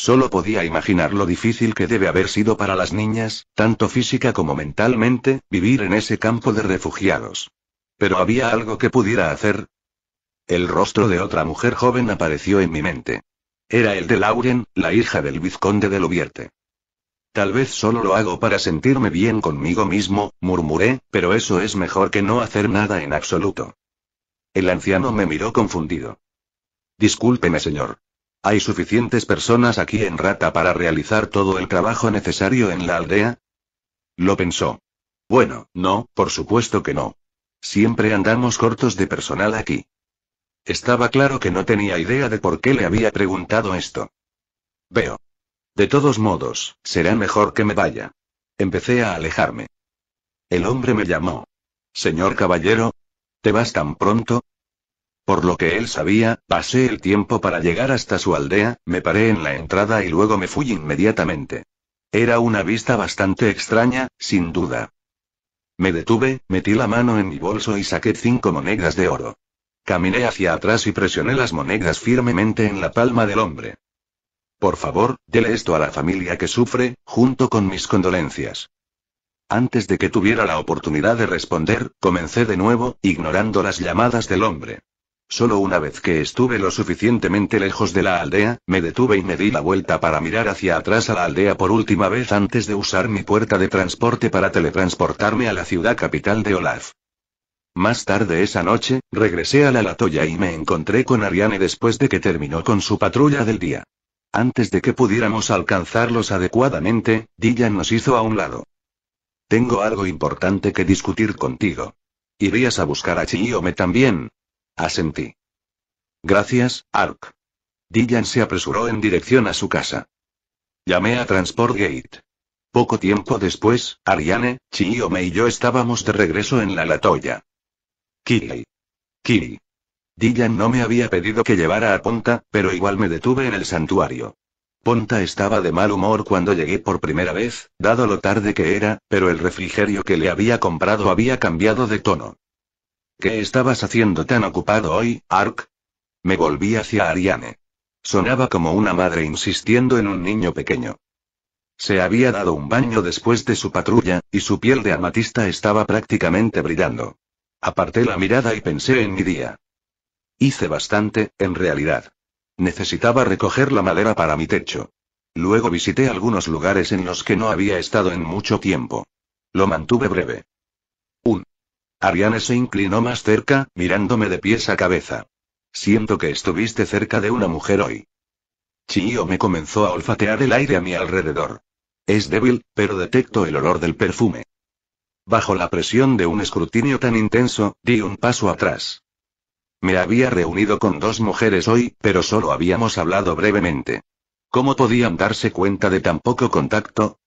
Solo podía imaginar lo difícil que debe haber sido para las niñas, tanto física como mentalmente, vivir en ese campo de refugiados. Pero había algo que pudiera hacer. El rostro de otra mujer joven apareció en mi mente. Era el de Lauren, la hija del vizconde de Lubierte. Tal vez solo lo hago para sentirme bien conmigo mismo, murmuré, pero eso es mejor que no hacer nada en absoluto. El anciano me miró confundido. Discúlpeme, señor. Hay suficientes personas aquí en Rata para realizar todo el trabajo necesario en la aldea. Lo pensó. Bueno, no, por supuesto que no. Siempre andamos cortos de personal aquí. Estaba claro que no tenía idea de por qué le había preguntado esto. Veo. De todos modos, será mejor que me vaya. Empecé a alejarme. El hombre me llamó. Señor caballero. ¿Te vas tan pronto? Por lo que él sabía, pasé el tiempo para llegar hasta su aldea, me paré en la entrada y luego me fui inmediatamente. Era una vista bastante extraña, sin duda. Me detuve, metí la mano en mi bolso y saqué cinco monedas de oro. Caminé hacia atrás y presioné las monedas firmemente en la palma del hombre. Por favor, déle esto a la familia que sufre, junto con mis condolencias. Antes de que tuviera la oportunidad de responder, comencé de nuevo, ignorando las llamadas del hombre. Solo una vez que estuve lo suficientemente lejos de la aldea, me detuve y me di la vuelta para mirar hacia atrás a la aldea por última vez antes de usar mi puerta de transporte para teletransportarme a la ciudad capital de Olaf. Más tarde esa noche, regresé a la Latoya y me encontré con Ariane después de que terminó con su patrulla del día. Antes de que pudiéramos alcanzarlos adecuadamente, Dillan nos hizo a un lado. Tengo algo importante que discutir contigo. ¿Irías a buscar a Chiyome también? Asentí. Gracias, Ark. Dylan se apresuró en dirección a su casa. Llamé a Transport Gate. Poco tiempo después, Ariane, Chiyome y yo estábamos de regreso en la Latoya. Kiri. Kiri. Dylan no me había pedido que llevara a Ponta, pero igual me detuve en el santuario. Ponta estaba de mal humor cuando llegué por primera vez, dado lo tarde que era, pero el refrigerio que le había comprado había cambiado de tono. ¿Qué estabas haciendo tan ocupado hoy, Ark? Me volví hacia Ariane. Sonaba como una madre insistiendo en un niño pequeño. Se había dado un baño después de su patrulla, y su piel de amatista estaba prácticamente brillando. Aparté la mirada y pensé en mi día. Hice bastante, en realidad. Necesitaba recoger la madera para mi techo. Luego visité algunos lugares en los que no había estado en mucho tiempo. Lo mantuve breve. Ariane se inclinó más cerca, mirándome de pies a cabeza. Siento que estuviste cerca de una mujer hoy. Chio me comenzó a olfatear el aire a mi alrededor. Es débil, pero detecto el olor del perfume. Bajo la presión de un escrutinio tan intenso, di un paso atrás. Me había reunido con dos mujeres hoy, pero solo habíamos hablado brevemente. ¿Cómo podían darse cuenta de tan poco contacto?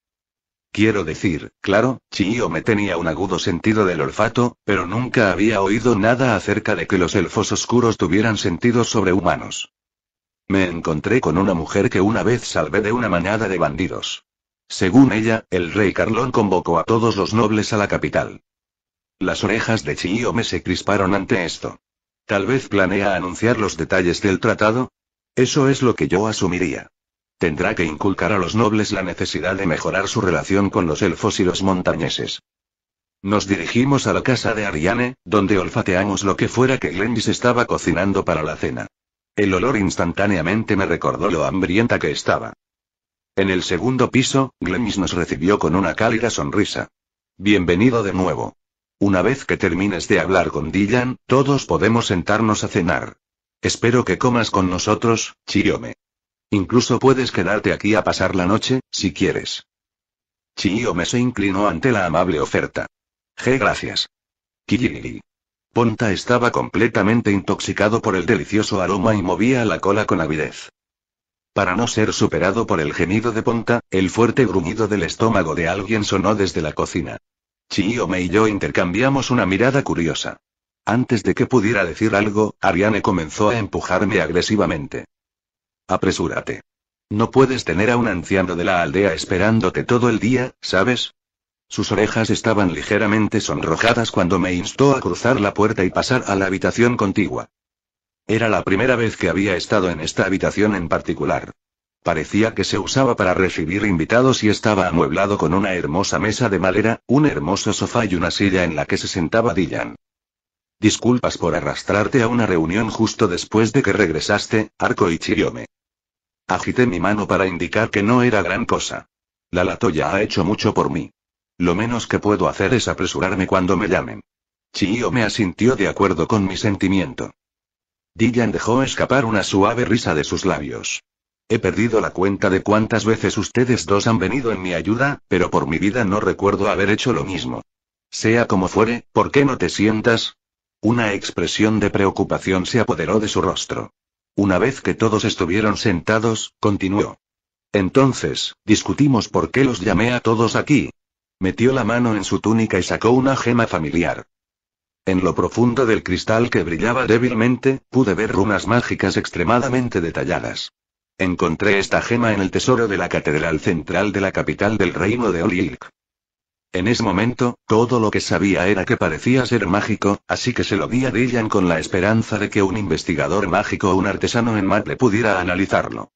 Quiero decir, claro, me tenía un agudo sentido del olfato, pero nunca había oído nada acerca de que los elfos oscuros tuvieran sentidos sobrehumanos. Me encontré con una mujer que una vez salvé de una manada de bandidos. Según ella, el rey Carlón convocó a todos los nobles a la capital. Las orejas de me se crisparon ante esto. Tal vez planea anunciar los detalles del tratado. Eso es lo que yo asumiría. Tendrá que inculcar a los nobles la necesidad de mejorar su relación con los elfos y los montañeses. Nos dirigimos a la casa de Ariane, donde olfateamos lo que fuera que Glendis estaba cocinando para la cena. El olor instantáneamente me recordó lo hambrienta que estaba. En el segundo piso, Glenis nos recibió con una cálida sonrisa. Bienvenido de nuevo. Una vez que termines de hablar con Dylan, todos podemos sentarnos a cenar. Espero que comas con nosotros, Chiome. Incluso puedes quedarte aquí a pasar la noche, si quieres. me se inclinó ante la amable oferta. G gracias. Ponta estaba completamente intoxicado por el delicioso aroma y movía la cola con avidez. Para no ser superado por el gemido de Ponta, el fuerte gruñido del estómago de alguien sonó desde la cocina. Chiome y yo intercambiamos una mirada curiosa. Antes de que pudiera decir algo, Ariane comenzó a empujarme agresivamente. Apresúrate. No puedes tener a un anciano de la aldea esperándote todo el día, ¿sabes? Sus orejas estaban ligeramente sonrojadas cuando me instó a cruzar la puerta y pasar a la habitación contigua. Era la primera vez que había estado en esta habitación en particular. Parecía que se usaba para recibir invitados y estaba amueblado con una hermosa mesa de madera, un hermoso sofá y una silla en la que se sentaba Dylan. Disculpas por arrastrarte a una reunión justo después de que regresaste, Arco y Chiriome. Agité mi mano para indicar que no era gran cosa. La latoya ha hecho mucho por mí. Lo menos que puedo hacer es apresurarme cuando me llamen. Chio me asintió de acuerdo con mi sentimiento. Dylan dejó escapar una suave risa de sus labios. He perdido la cuenta de cuántas veces ustedes dos han venido en mi ayuda, pero por mi vida no recuerdo haber hecho lo mismo. Sea como fuere, ¿por qué no te sientas? Una expresión de preocupación se apoderó de su rostro. Una vez que todos estuvieron sentados, continuó. Entonces, discutimos por qué los llamé a todos aquí. Metió la mano en su túnica y sacó una gema familiar. En lo profundo del cristal que brillaba débilmente, pude ver runas mágicas extremadamente detalladas. Encontré esta gema en el tesoro de la Catedral Central de la capital del Reino de Olilk. En ese momento, todo lo que sabía era que parecía ser mágico, así que se lo di a Dillian con la esperanza de que un investigador mágico o un artesano en Maple pudiera analizarlo.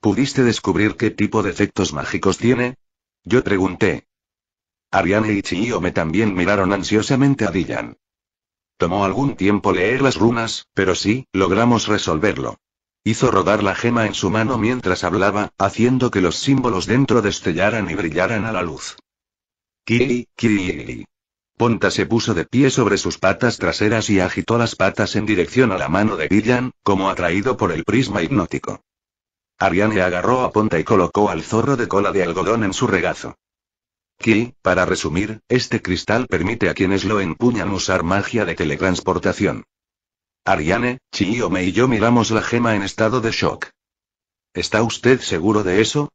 ¿Pudiste descubrir qué tipo de efectos mágicos tiene? Yo pregunté. Ariane y Chiome también miraron ansiosamente a Dillian. Tomó algún tiempo leer las runas, pero sí, logramos resolverlo. Hizo rodar la gema en su mano mientras hablaba, haciendo que los símbolos dentro destellaran y brillaran a la luz ki Kiri. Ponta se puso de pie sobre sus patas traseras y agitó las patas en dirección a la mano de Villan, como atraído por el prisma hipnótico. Ariane agarró a Ponta y colocó al zorro de cola de algodón en su regazo. Ki, para resumir, este cristal permite a quienes lo empuñan usar magia de teletransportación. Ariane, Chiome y yo miramos la gema en estado de shock. ¿Está usted seguro de eso?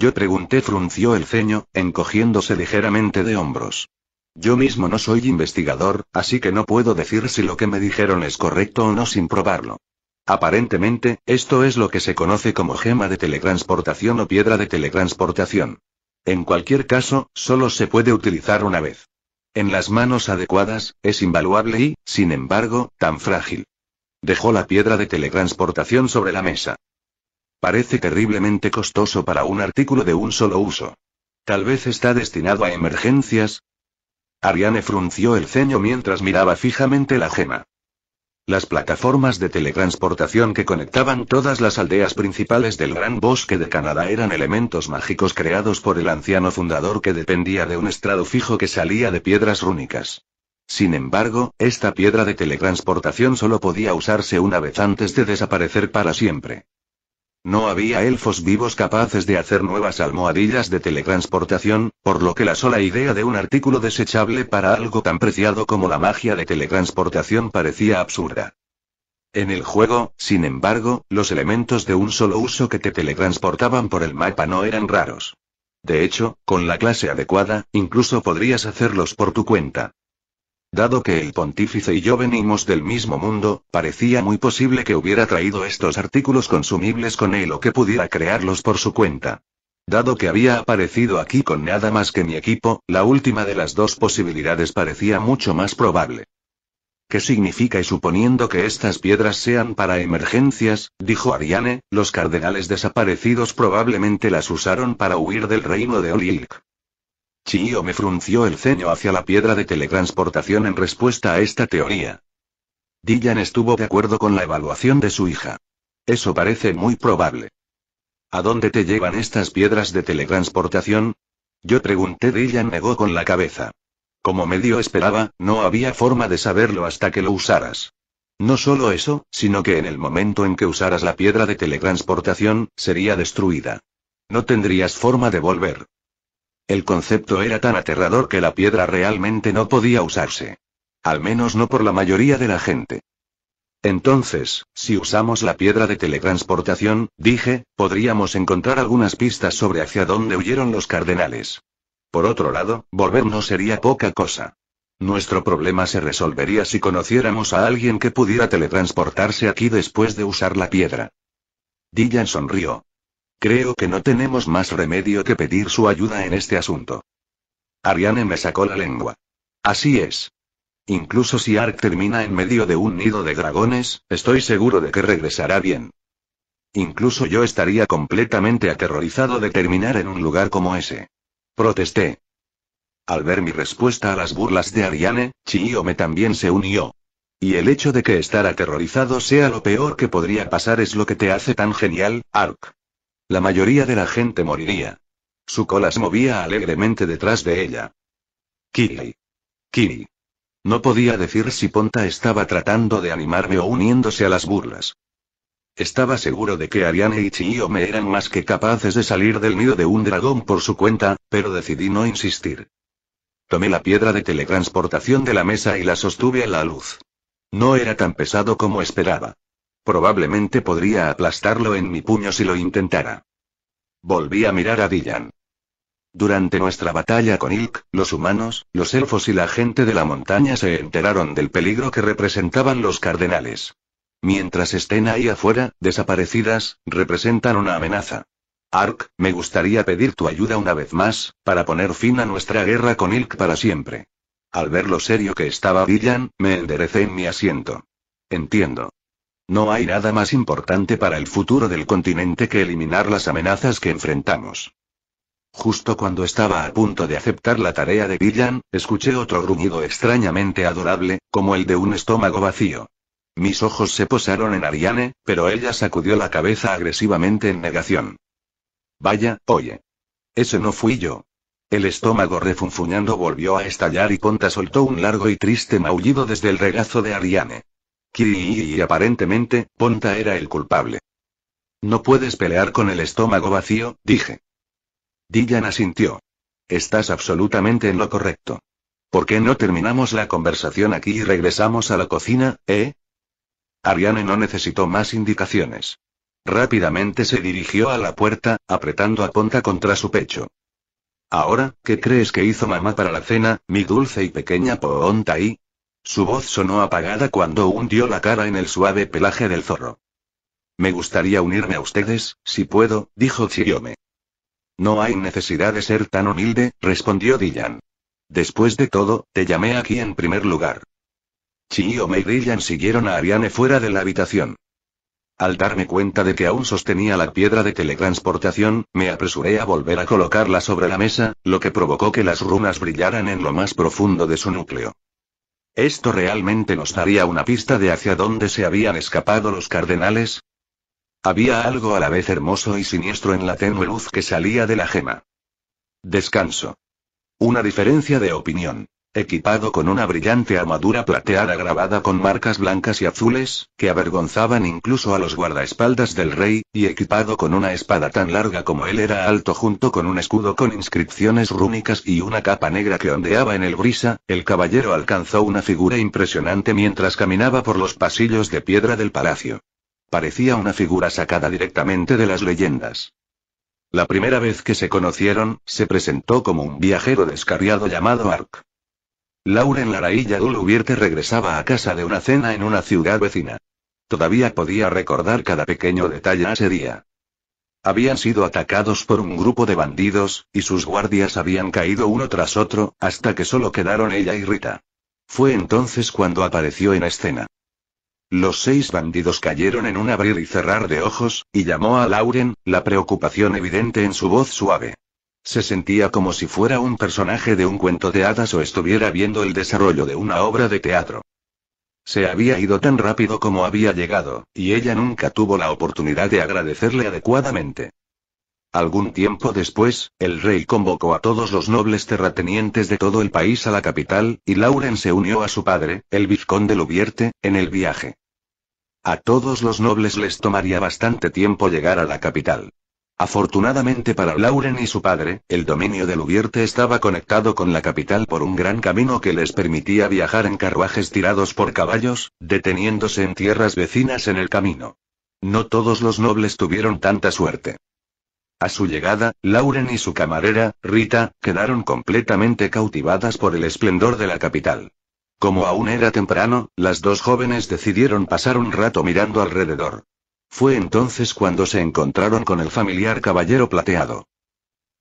Yo pregunté, frunció el ceño, encogiéndose ligeramente de hombros. Yo mismo no soy investigador, así que no puedo decir si lo que me dijeron es correcto o no sin probarlo. Aparentemente, esto es lo que se conoce como gema de teletransportación o piedra de teletransportación. En cualquier caso, solo se puede utilizar una vez. En las manos adecuadas, es invaluable y, sin embargo, tan frágil. Dejó la piedra de teletransportación sobre la mesa. Parece terriblemente costoso para un artículo de un solo uso. Tal vez está destinado a emergencias. Ariane frunció el ceño mientras miraba fijamente la gema. Las plataformas de teletransportación que conectaban todas las aldeas principales del Gran Bosque de Canadá eran elementos mágicos creados por el anciano fundador que dependía de un estrado fijo que salía de piedras rúnicas. Sin embargo, esta piedra de teletransportación solo podía usarse una vez antes de desaparecer para siempre. No había elfos vivos capaces de hacer nuevas almohadillas de teletransportación, por lo que la sola idea de un artículo desechable para algo tan preciado como la magia de teletransportación parecía absurda. En el juego, sin embargo, los elementos de un solo uso que te teletransportaban por el mapa no eran raros. De hecho, con la clase adecuada, incluso podrías hacerlos por tu cuenta. Dado que el pontífice y yo venimos del mismo mundo, parecía muy posible que hubiera traído estos artículos consumibles con él o que pudiera crearlos por su cuenta. Dado que había aparecido aquí con nada más que mi equipo, la última de las dos posibilidades parecía mucho más probable. ¿Qué significa y suponiendo que estas piedras sean para emergencias? dijo Ariane, los cardenales desaparecidos probablemente las usaron para huir del reino de Olilk. Chio me frunció el ceño hacia la piedra de teletransportación en respuesta a esta teoría. Dylan estuvo de acuerdo con la evaluación de su hija. Eso parece muy probable. ¿A dónde te llevan estas piedras de teletransportación? Yo pregunté, Dillan negó con la cabeza. Como medio esperaba, no había forma de saberlo hasta que lo usaras. No solo eso, sino que en el momento en que usaras la piedra de teletransportación, sería destruida. No tendrías forma de volver. El concepto era tan aterrador que la piedra realmente no podía usarse. Al menos no por la mayoría de la gente. Entonces, si usamos la piedra de teletransportación, dije, podríamos encontrar algunas pistas sobre hacia dónde huyeron los cardenales. Por otro lado, volver no sería poca cosa. Nuestro problema se resolvería si conociéramos a alguien que pudiera teletransportarse aquí después de usar la piedra. Dylan sonrió. Creo que no tenemos más remedio que pedir su ayuda en este asunto. Ariane me sacó la lengua. Así es. Incluso si Ark termina en medio de un nido de dragones, estoy seguro de que regresará bien. Incluso yo estaría completamente aterrorizado de terminar en un lugar como ese. Protesté. Al ver mi respuesta a las burlas de Ariane, Chiome también se unió. Y el hecho de que estar aterrorizado sea lo peor que podría pasar es lo que te hace tan genial, Ark. La mayoría de la gente moriría. Su cola se movía alegremente detrás de ella. Kiri. Kiri. No podía decir si Ponta estaba tratando de animarme o uniéndose a las burlas. Estaba seguro de que Ariane y Chiyo-me eran más que capaces de salir del nido de un dragón por su cuenta, pero decidí no insistir. Tomé la piedra de teletransportación de la mesa y la sostuve a la luz. No era tan pesado como esperaba. Probablemente podría aplastarlo en mi puño si lo intentara. Volví a mirar a Dylan. Durante nuestra batalla con Ilk, los humanos, los elfos y la gente de la montaña se enteraron del peligro que representaban los cardenales. Mientras estén ahí afuera, desaparecidas, representan una amenaza. Ark, me gustaría pedir tu ayuda una vez más, para poner fin a nuestra guerra con Ilk para siempre. Al ver lo serio que estaba Dylan, me enderecé en mi asiento. Entiendo. No hay nada más importante para el futuro del continente que eliminar las amenazas que enfrentamos. Justo cuando estaba a punto de aceptar la tarea de Villan, escuché otro gruñido extrañamente adorable, como el de un estómago vacío. Mis ojos se posaron en Ariane, pero ella sacudió la cabeza agresivamente en negación. Vaya, oye. Ese no fui yo. El estómago refunfuñando volvió a estallar y Ponta soltó un largo y triste maullido desde el regazo de Ariane y aparentemente, Ponta era el culpable. No puedes pelear con el estómago vacío, dije. Dillan asintió. Estás absolutamente en lo correcto. ¿Por qué no terminamos la conversación aquí y regresamos a la cocina, eh? Ariane no necesitó más indicaciones. Rápidamente se dirigió a la puerta, apretando a Ponta contra su pecho. Ahora, ¿qué crees que hizo mamá para la cena, mi dulce y pequeña Ponta y? Su voz sonó apagada cuando hundió la cara en el suave pelaje del zorro. Me gustaría unirme a ustedes, si puedo, dijo Chiyome. No hay necesidad de ser tan humilde, respondió Dillan. Después de todo, te llamé aquí en primer lugar. Chiyome y Dillan siguieron a Ariane fuera de la habitación. Al darme cuenta de que aún sostenía la piedra de teletransportación, me apresuré a volver a colocarla sobre la mesa, lo que provocó que las runas brillaran en lo más profundo de su núcleo. ¿Esto realmente nos daría una pista de hacia dónde se habían escapado los cardenales? Había algo a la vez hermoso y siniestro en la tenue luz que salía de la gema. Descanso. Una diferencia de opinión. Equipado con una brillante armadura plateada grabada con marcas blancas y azules, que avergonzaban incluso a los guardaespaldas del rey, y equipado con una espada tan larga como él era alto junto con un escudo con inscripciones rúnicas y una capa negra que ondeaba en el brisa, el caballero alcanzó una figura impresionante mientras caminaba por los pasillos de piedra del palacio. Parecía una figura sacada directamente de las leyendas. La primera vez que se conocieron, se presentó como un viajero descarriado llamado Ark. Lauren Larailla Dulubierte regresaba a casa de una cena en una ciudad vecina. Todavía podía recordar cada pequeño detalle ese día. Habían sido atacados por un grupo de bandidos, y sus guardias habían caído uno tras otro, hasta que solo quedaron ella y Rita. Fue entonces cuando apareció en escena. Los seis bandidos cayeron en un abrir y cerrar de ojos, y llamó a Lauren, la preocupación evidente en su voz suave. Se sentía como si fuera un personaje de un cuento de hadas o estuviera viendo el desarrollo de una obra de teatro. Se había ido tan rápido como había llegado, y ella nunca tuvo la oportunidad de agradecerle adecuadamente. Algún tiempo después, el rey convocó a todos los nobles terratenientes de todo el país a la capital, y Lauren se unió a su padre, el vizconde Lubierte, en el viaje. A todos los nobles les tomaría bastante tiempo llegar a la capital. Afortunadamente para Lauren y su padre, el dominio de Lubierte estaba conectado con la capital por un gran camino que les permitía viajar en carruajes tirados por caballos, deteniéndose en tierras vecinas en el camino. No todos los nobles tuvieron tanta suerte. A su llegada, Lauren y su camarera, Rita, quedaron completamente cautivadas por el esplendor de la capital. Como aún era temprano, las dos jóvenes decidieron pasar un rato mirando alrededor. Fue entonces cuando se encontraron con el familiar caballero plateado.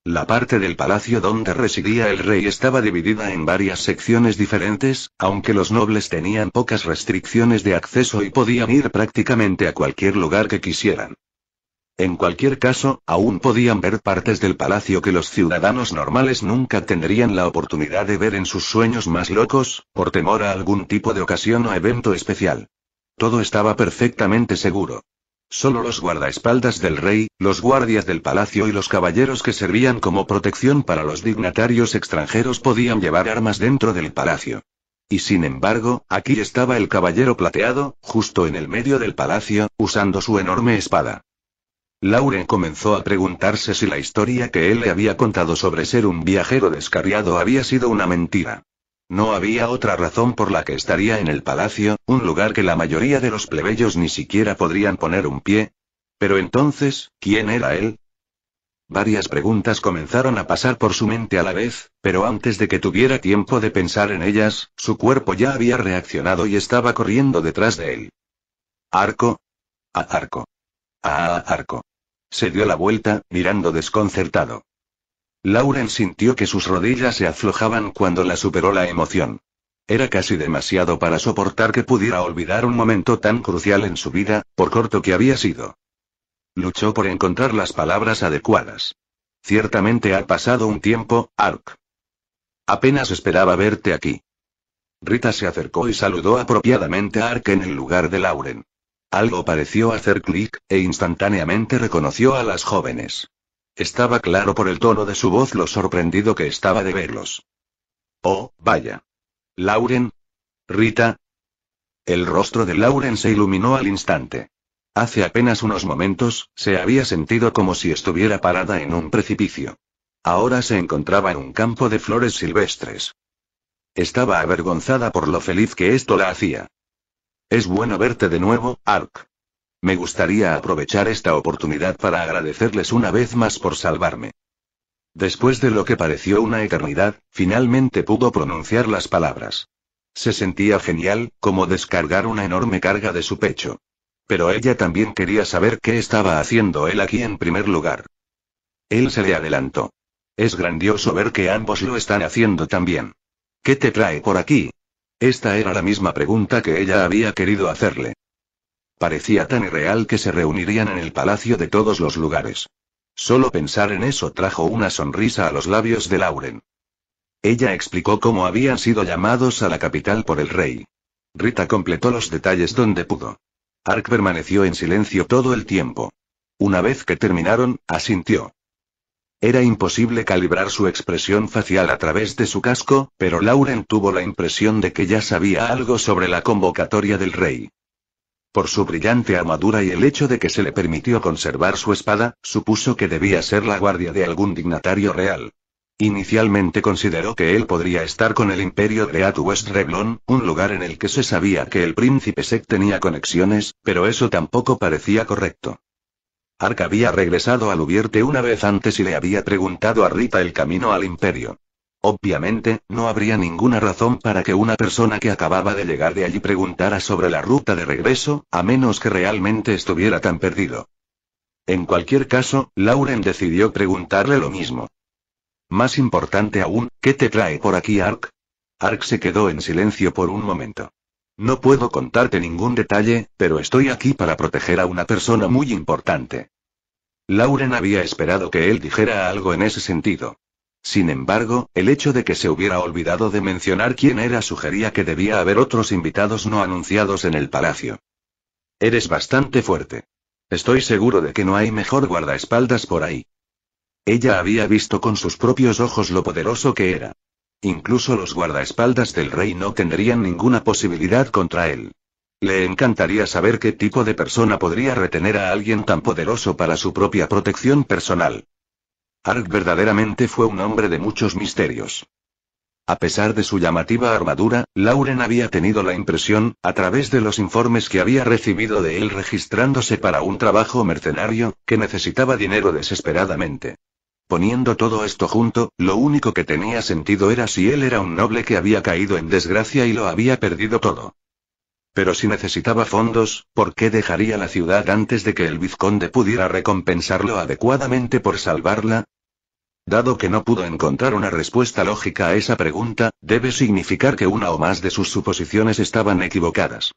La parte del palacio donde residía el rey estaba dividida en varias secciones diferentes, aunque los nobles tenían pocas restricciones de acceso y podían ir prácticamente a cualquier lugar que quisieran. En cualquier caso, aún podían ver partes del palacio que los ciudadanos normales nunca tendrían la oportunidad de ver en sus sueños más locos, por temor a algún tipo de ocasión o evento especial. Todo estaba perfectamente seguro. Solo los guardaespaldas del rey, los guardias del palacio y los caballeros que servían como protección para los dignatarios extranjeros podían llevar armas dentro del palacio. Y sin embargo, aquí estaba el caballero plateado, justo en el medio del palacio, usando su enorme espada. Lauren comenzó a preguntarse si la historia que él le había contado sobre ser un viajero descarriado había sido una mentira. No había otra razón por la que estaría en el palacio, un lugar que la mayoría de los plebeyos ni siquiera podrían poner un pie. Pero entonces, ¿quién era él? Varias preguntas comenzaron a pasar por su mente a la vez, pero antes de que tuviera tiempo de pensar en ellas, su cuerpo ya había reaccionado y estaba corriendo detrás de él. Arco. A arco. A arco. Se dio la vuelta, mirando desconcertado. Lauren sintió que sus rodillas se aflojaban cuando la superó la emoción. Era casi demasiado para soportar que pudiera olvidar un momento tan crucial en su vida, por corto que había sido. Luchó por encontrar las palabras adecuadas. Ciertamente ha pasado un tiempo, Ark. Apenas esperaba verte aquí. Rita se acercó y saludó apropiadamente a Ark en el lugar de Lauren. Algo pareció hacer clic, e instantáneamente reconoció a las jóvenes. Estaba claro por el tono de su voz lo sorprendido que estaba de verlos. Oh, vaya. Lauren. Rita. El rostro de Lauren se iluminó al instante. Hace apenas unos momentos, se había sentido como si estuviera parada en un precipicio. Ahora se encontraba en un campo de flores silvestres. Estaba avergonzada por lo feliz que esto la hacía. Es bueno verte de nuevo, Ark. Me gustaría aprovechar esta oportunidad para agradecerles una vez más por salvarme. Después de lo que pareció una eternidad, finalmente pudo pronunciar las palabras. Se sentía genial, como descargar una enorme carga de su pecho. Pero ella también quería saber qué estaba haciendo él aquí en primer lugar. Él se le adelantó. Es grandioso ver que ambos lo están haciendo también. ¿Qué te trae por aquí? Esta era la misma pregunta que ella había querido hacerle. Parecía tan irreal que se reunirían en el palacio de todos los lugares. Solo pensar en eso trajo una sonrisa a los labios de Lauren. Ella explicó cómo habían sido llamados a la capital por el rey. Rita completó los detalles donde pudo. Ark permaneció en silencio todo el tiempo. Una vez que terminaron, asintió. Era imposible calibrar su expresión facial a través de su casco, pero Lauren tuvo la impresión de que ya sabía algo sobre la convocatoria del rey. Por su brillante armadura y el hecho de que se le permitió conservar su espada, supuso que debía ser la guardia de algún dignatario real. Inicialmente consideró que él podría estar con el imperio de West Reblon, un lugar en el que se sabía que el príncipe Sek tenía conexiones, pero eso tampoco parecía correcto. Ark había regresado a Lubierte una vez antes y le había preguntado a Rita el camino al imperio. Obviamente, no habría ninguna razón para que una persona que acababa de llegar de allí preguntara sobre la ruta de regreso, a menos que realmente estuviera tan perdido. En cualquier caso, Lauren decidió preguntarle lo mismo. Más importante aún, ¿qué te trae por aquí, Ark? Ark se quedó en silencio por un momento. No puedo contarte ningún detalle, pero estoy aquí para proteger a una persona muy importante. Lauren había esperado que él dijera algo en ese sentido. Sin embargo, el hecho de que se hubiera olvidado de mencionar quién era sugería que debía haber otros invitados no anunciados en el palacio. Eres bastante fuerte. Estoy seguro de que no hay mejor guardaespaldas por ahí. Ella había visto con sus propios ojos lo poderoso que era. Incluso los guardaespaldas del rey no tendrían ninguna posibilidad contra él. Le encantaría saber qué tipo de persona podría retener a alguien tan poderoso para su propia protección personal. Ark verdaderamente fue un hombre de muchos misterios. A pesar de su llamativa armadura, Lauren había tenido la impresión, a través de los informes que había recibido de él registrándose para un trabajo mercenario, que necesitaba dinero desesperadamente. Poniendo todo esto junto, lo único que tenía sentido era si él era un noble que había caído en desgracia y lo había perdido todo. Pero si necesitaba fondos, ¿por qué dejaría la ciudad antes de que el vizconde pudiera recompensarlo adecuadamente por salvarla? Dado que no pudo encontrar una respuesta lógica a esa pregunta, debe significar que una o más de sus suposiciones estaban equivocadas.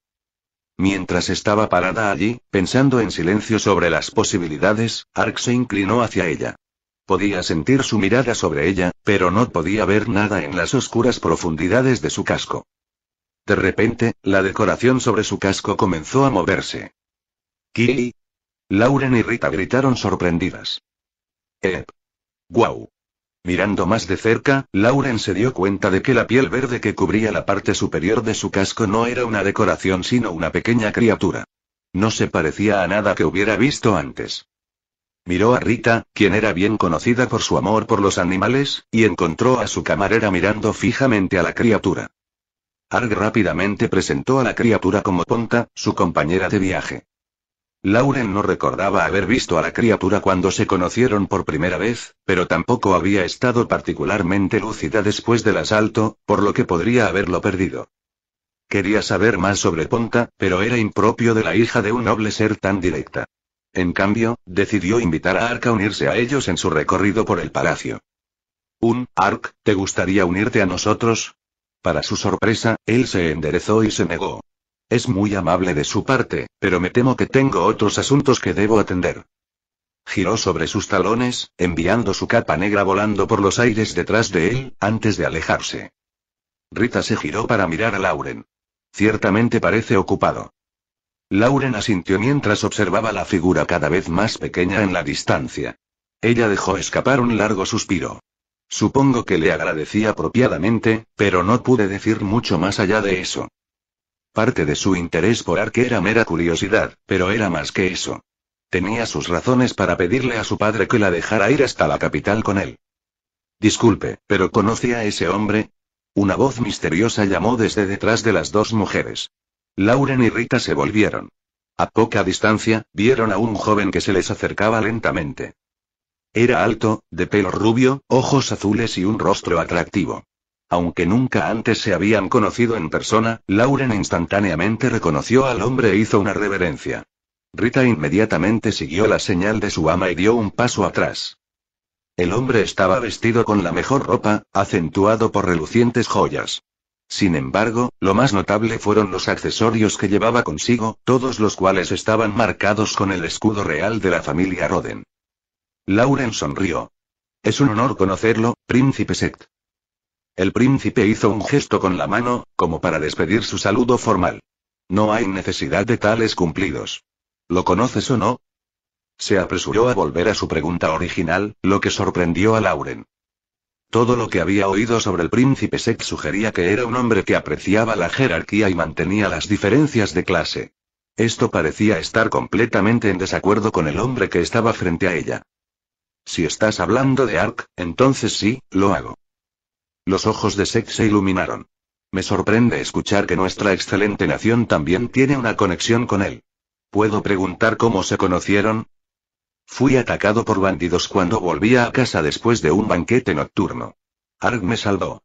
Mientras estaba parada allí, pensando en silencio sobre las posibilidades, Ark se inclinó hacia ella. Podía sentir su mirada sobre ella, pero no podía ver nada en las oscuras profundidades de su casco. De repente, la decoración sobre su casco comenzó a moverse. ¿Qué? Lauren y Rita gritaron sorprendidas. ¡Ep! ¡Guau! Mirando más de cerca, Lauren se dio cuenta de que la piel verde que cubría la parte superior de su casco no era una decoración sino una pequeña criatura. No se parecía a nada que hubiera visto antes. Miró a Rita, quien era bien conocida por su amor por los animales, y encontró a su camarera mirando fijamente a la criatura. Arg rápidamente presentó a la criatura como Ponta, su compañera de viaje. Lauren no recordaba haber visto a la criatura cuando se conocieron por primera vez, pero tampoco había estado particularmente lúcida después del asalto, por lo que podría haberlo perdido. Quería saber más sobre Ponta, pero era impropio de la hija de un noble ser tan directa. En cambio, decidió invitar a Ark a unirse a ellos en su recorrido por el palacio. Un, Ark, ¿te gustaría unirte a nosotros? Para su sorpresa, él se enderezó y se negó. Es muy amable de su parte, pero me temo que tengo otros asuntos que debo atender. Giró sobre sus talones, enviando su capa negra volando por los aires detrás de él, antes de alejarse. Rita se giró para mirar a Lauren. Ciertamente parece ocupado. Lauren asintió mientras observaba la figura cada vez más pequeña en la distancia. Ella dejó escapar un largo suspiro. Supongo que le agradecí apropiadamente, pero no pude decir mucho más allá de eso. Parte de su interés por Arque era mera curiosidad, pero era más que eso. Tenía sus razones para pedirle a su padre que la dejara ir hasta la capital con él. Disculpe, pero conocía a ese hombre? Una voz misteriosa llamó desde detrás de las dos mujeres. Lauren y Rita se volvieron. A poca distancia, vieron a un joven que se les acercaba lentamente. Era alto, de pelo rubio, ojos azules y un rostro atractivo. Aunque nunca antes se habían conocido en persona, Lauren instantáneamente reconoció al hombre e hizo una reverencia. Rita inmediatamente siguió la señal de su ama y dio un paso atrás. El hombre estaba vestido con la mejor ropa, acentuado por relucientes joyas. Sin embargo, lo más notable fueron los accesorios que llevaba consigo, todos los cuales estaban marcados con el escudo real de la familia Roden. Lauren sonrió. Es un honor conocerlo, príncipe Sect. El príncipe hizo un gesto con la mano, como para despedir su saludo formal. No hay necesidad de tales cumplidos. ¿Lo conoces o no? Se apresuró a volver a su pregunta original, lo que sorprendió a Lauren. Todo lo que había oído sobre el príncipe Sek sugería que era un hombre que apreciaba la jerarquía y mantenía las diferencias de clase. Esto parecía estar completamente en desacuerdo con el hombre que estaba frente a ella. Si estás hablando de Ark, entonces sí, lo hago. Los ojos de Sek se iluminaron. Me sorprende escuchar que nuestra excelente nación también tiene una conexión con él. ¿Puedo preguntar cómo se conocieron? Fui atacado por bandidos cuando volvía a casa después de un banquete nocturno. Ark me salvó.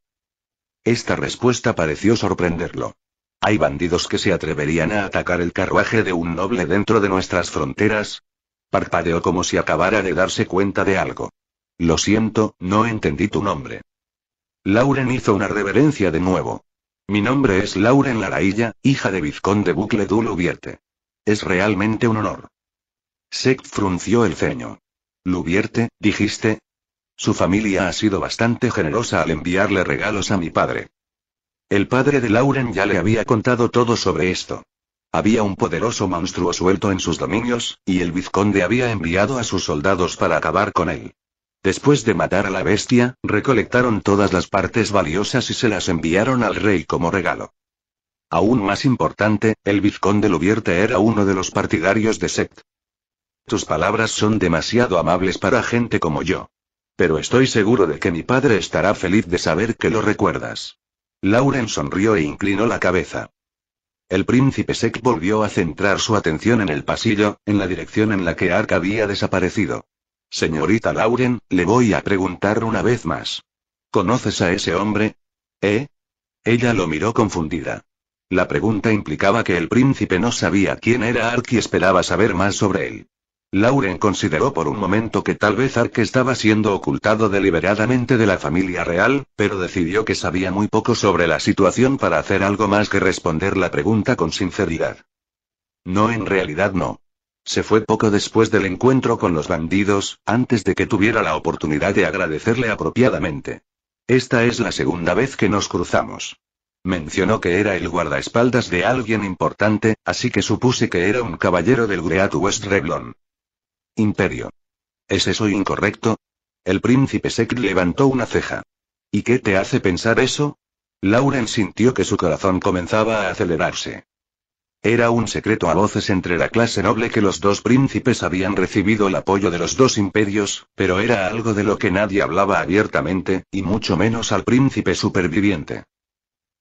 Esta respuesta pareció sorprenderlo. ¿Hay bandidos que se atreverían a atacar el carruaje de un noble dentro de nuestras fronteras? Parpadeó como si acabara de darse cuenta de algo. Lo siento, no entendí tu nombre. Lauren hizo una reverencia de nuevo. Mi nombre es Lauren Larailla, hija de vizconde Bucle du Lubierte. Es realmente un honor. Sec frunció el ceño. Lubierte, dijiste. Su familia ha sido bastante generosa al enviarle regalos a mi padre. El padre de Lauren ya le había contado todo sobre esto. Había un poderoso monstruo suelto en sus dominios, y el vizconde había enviado a sus soldados para acabar con él. Después de matar a la bestia, recolectaron todas las partes valiosas y se las enviaron al rey como regalo. Aún más importante, el vizconde Lubierte era uno de los partidarios de Sect. Tus palabras son demasiado amables para gente como yo. Pero estoy seguro de que mi padre estará feliz de saber que lo recuerdas. Lauren sonrió e inclinó la cabeza. El príncipe Sek volvió a centrar su atención en el pasillo, en la dirección en la que Ark había desaparecido. Señorita Lauren, le voy a preguntar una vez más. ¿Conoces a ese hombre? ¿Eh? Ella lo miró confundida. La pregunta implicaba que el príncipe no sabía quién era Ark y esperaba saber más sobre él. Lauren consideró por un momento que tal vez Ark estaba siendo ocultado deliberadamente de la familia real, pero decidió que sabía muy poco sobre la situación para hacer algo más que responder la pregunta con sinceridad. No, en realidad no. Se fue poco después del encuentro con los bandidos, antes de que tuviera la oportunidad de agradecerle apropiadamente. Esta es la segunda vez que nos cruzamos. Mencionó que era el guardaespaldas de alguien importante, así que supuse que era un caballero del Great West Reblon. Imperio. ¿Es eso incorrecto? El príncipe Sek levantó una ceja. ¿Y qué te hace pensar eso? Lauren sintió que su corazón comenzaba a acelerarse. Era un secreto a voces entre la clase noble que los dos príncipes habían recibido el apoyo de los dos imperios, pero era algo de lo que nadie hablaba abiertamente, y mucho menos al príncipe superviviente.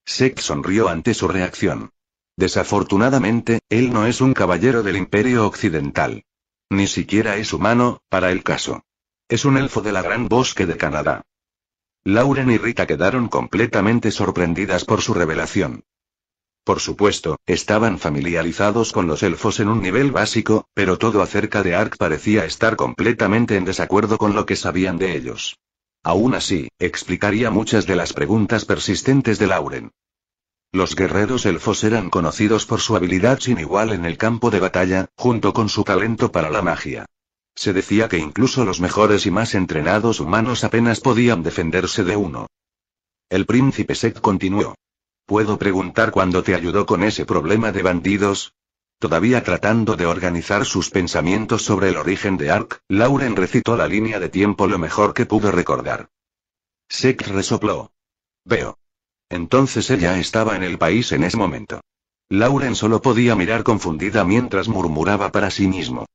Sek sonrió ante su reacción. Desafortunadamente, él no es un caballero del imperio occidental. Ni siquiera es humano, para el caso. Es un elfo de la Gran Bosque de Canadá. Lauren y Rita quedaron completamente sorprendidas por su revelación. Por supuesto, estaban familiarizados con los elfos en un nivel básico, pero todo acerca de Ark parecía estar completamente en desacuerdo con lo que sabían de ellos. Aún así, explicaría muchas de las preguntas persistentes de Lauren. Los guerreros elfos eran conocidos por su habilidad sin igual en el campo de batalla, junto con su talento para la magia. Se decía que incluso los mejores y más entrenados humanos apenas podían defenderse de uno. El príncipe Sek continuó. ¿Puedo preguntar cuándo te ayudó con ese problema de bandidos? Todavía tratando de organizar sus pensamientos sobre el origen de Ark, Lauren recitó la línea de tiempo lo mejor que pudo recordar. Sek resopló. Veo. Entonces ella estaba en el país en ese momento. Lauren solo podía mirar confundida mientras murmuraba para sí mismo.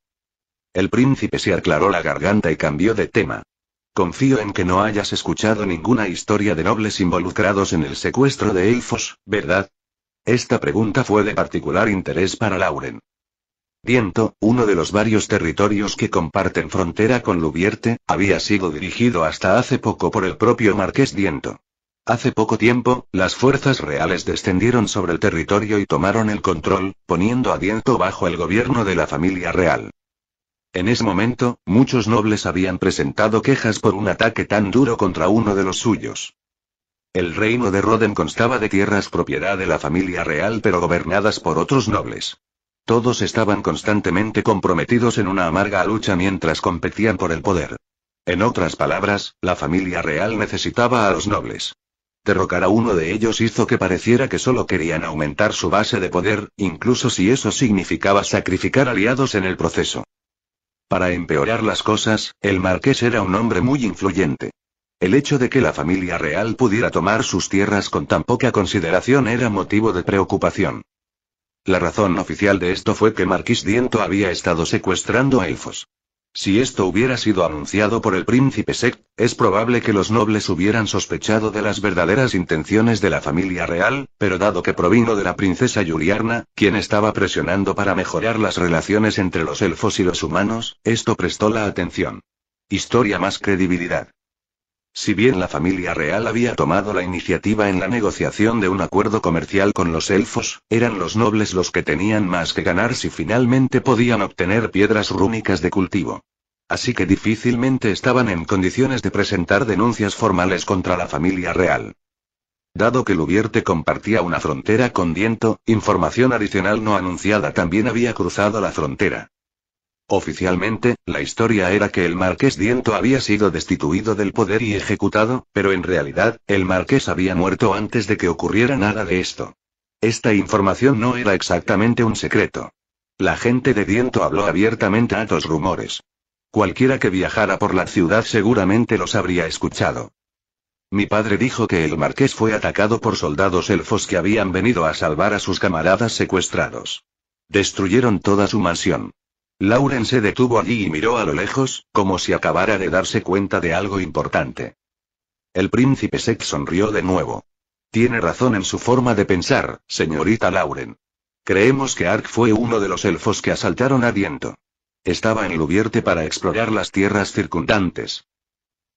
El príncipe se aclaró la garganta y cambió de tema. Confío en que no hayas escuchado ninguna historia de nobles involucrados en el secuestro de elfos, ¿verdad? Esta pregunta fue de particular interés para Lauren. «Diento, uno de los varios territorios que comparten frontera con Lubierte, había sido dirigido hasta hace poco por el propio Marqués Diento. Hace poco tiempo, las fuerzas reales descendieron sobre el territorio y tomaron el control, poniendo a bajo el gobierno de la familia real. En ese momento, muchos nobles habían presentado quejas por un ataque tan duro contra uno de los suyos. El reino de Roden constaba de tierras propiedad de la familia real pero gobernadas por otros nobles. Todos estaban constantemente comprometidos en una amarga lucha mientras competían por el poder. En otras palabras, la familia real necesitaba a los nobles derrocar a uno de ellos hizo que pareciera que solo querían aumentar su base de poder, incluso si eso significaba sacrificar aliados en el proceso. Para empeorar las cosas, el marqués era un hombre muy influyente. El hecho de que la familia real pudiera tomar sus tierras con tan poca consideración era motivo de preocupación. La razón oficial de esto fue que Marquis Diento había estado secuestrando a elfos. Si esto hubiera sido anunciado por el príncipe Sect, es probable que los nobles hubieran sospechado de las verdaderas intenciones de la familia real, pero dado que provino de la princesa Yuliarna, quien estaba presionando para mejorar las relaciones entre los elfos y los humanos, esto prestó la atención. Historia más credibilidad. Si bien la familia real había tomado la iniciativa en la negociación de un acuerdo comercial con los elfos, eran los nobles los que tenían más que ganar si finalmente podían obtener piedras rúnicas de cultivo. Así que difícilmente estaban en condiciones de presentar denuncias formales contra la familia real. Dado que Lubierte compartía una frontera con Diento, información adicional no anunciada también había cruzado la frontera. Oficialmente, la historia era que el marqués Diento había sido destituido del poder y ejecutado, pero en realidad, el marqués había muerto antes de que ocurriera nada de esto. Esta información no era exactamente un secreto. La gente de Diento habló abiertamente a estos rumores. Cualquiera que viajara por la ciudad seguramente los habría escuchado. Mi padre dijo que el marqués fue atacado por soldados elfos que habían venido a salvar a sus camaradas secuestrados. Destruyeron toda su mansión. Lauren se detuvo allí y miró a lo lejos, como si acabara de darse cuenta de algo importante. El príncipe Sek sonrió de nuevo. Tiene razón en su forma de pensar, señorita Lauren. Creemos que Ark fue uno de los elfos que asaltaron a Viento. Estaba en Lubierte para explorar las tierras circundantes.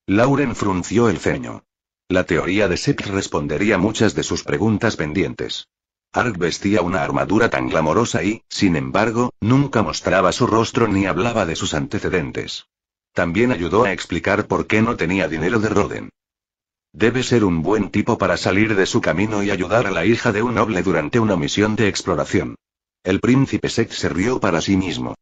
Lauren frunció el ceño. La teoría de Sek respondería muchas de sus preguntas pendientes. Ark vestía una armadura tan glamorosa y, sin embargo, nunca mostraba su rostro ni hablaba de sus antecedentes. También ayudó a explicar por qué no tenía dinero de Roden. Debe ser un buen tipo para salir de su camino y ayudar a la hija de un noble durante una misión de exploración. El príncipe Sek se rió para sí mismo.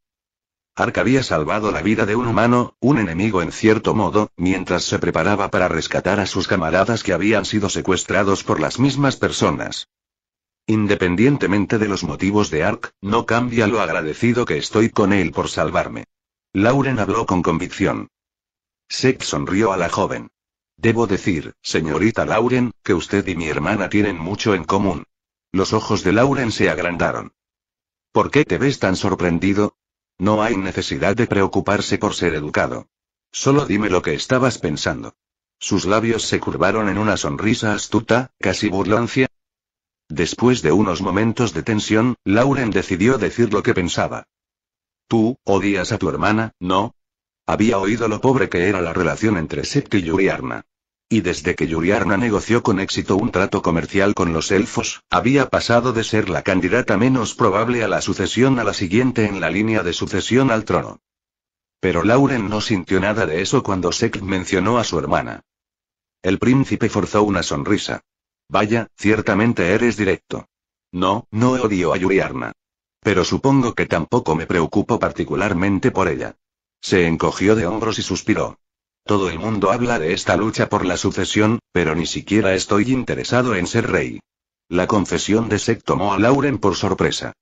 Ark había salvado la vida de un humano, un enemigo en cierto modo, mientras se preparaba para rescatar a sus camaradas que habían sido secuestrados por las mismas personas. Independientemente de los motivos de Ark, no cambia lo agradecido que estoy con él por salvarme. Lauren habló con convicción. Seth sonrió a la joven. Debo decir, señorita Lauren, que usted y mi hermana tienen mucho en común. Los ojos de Lauren se agrandaron. ¿Por qué te ves tan sorprendido? No hay necesidad de preocuparse por ser educado. Solo dime lo que estabas pensando. Sus labios se curvaron en una sonrisa astuta, casi burlancia, Después de unos momentos de tensión, Lauren decidió decir lo que pensaba. Tú, odias a tu hermana, ¿no? Había oído lo pobre que era la relación entre Sept y Yuriarna. Y desde que Yuriarna negoció con éxito un trato comercial con los elfos, había pasado de ser la candidata menos probable a la sucesión a la siguiente en la línea de sucesión al trono. Pero Lauren no sintió nada de eso cuando Sept mencionó a su hermana. El príncipe forzó una sonrisa. Vaya, ciertamente eres directo. No, no odio a Yuriarna. Pero supongo que tampoco me preocupo particularmente por ella. Se encogió de hombros y suspiró. Todo el mundo habla de esta lucha por la sucesión, pero ni siquiera estoy interesado en ser rey. La confesión de Sek tomó a Lauren por sorpresa.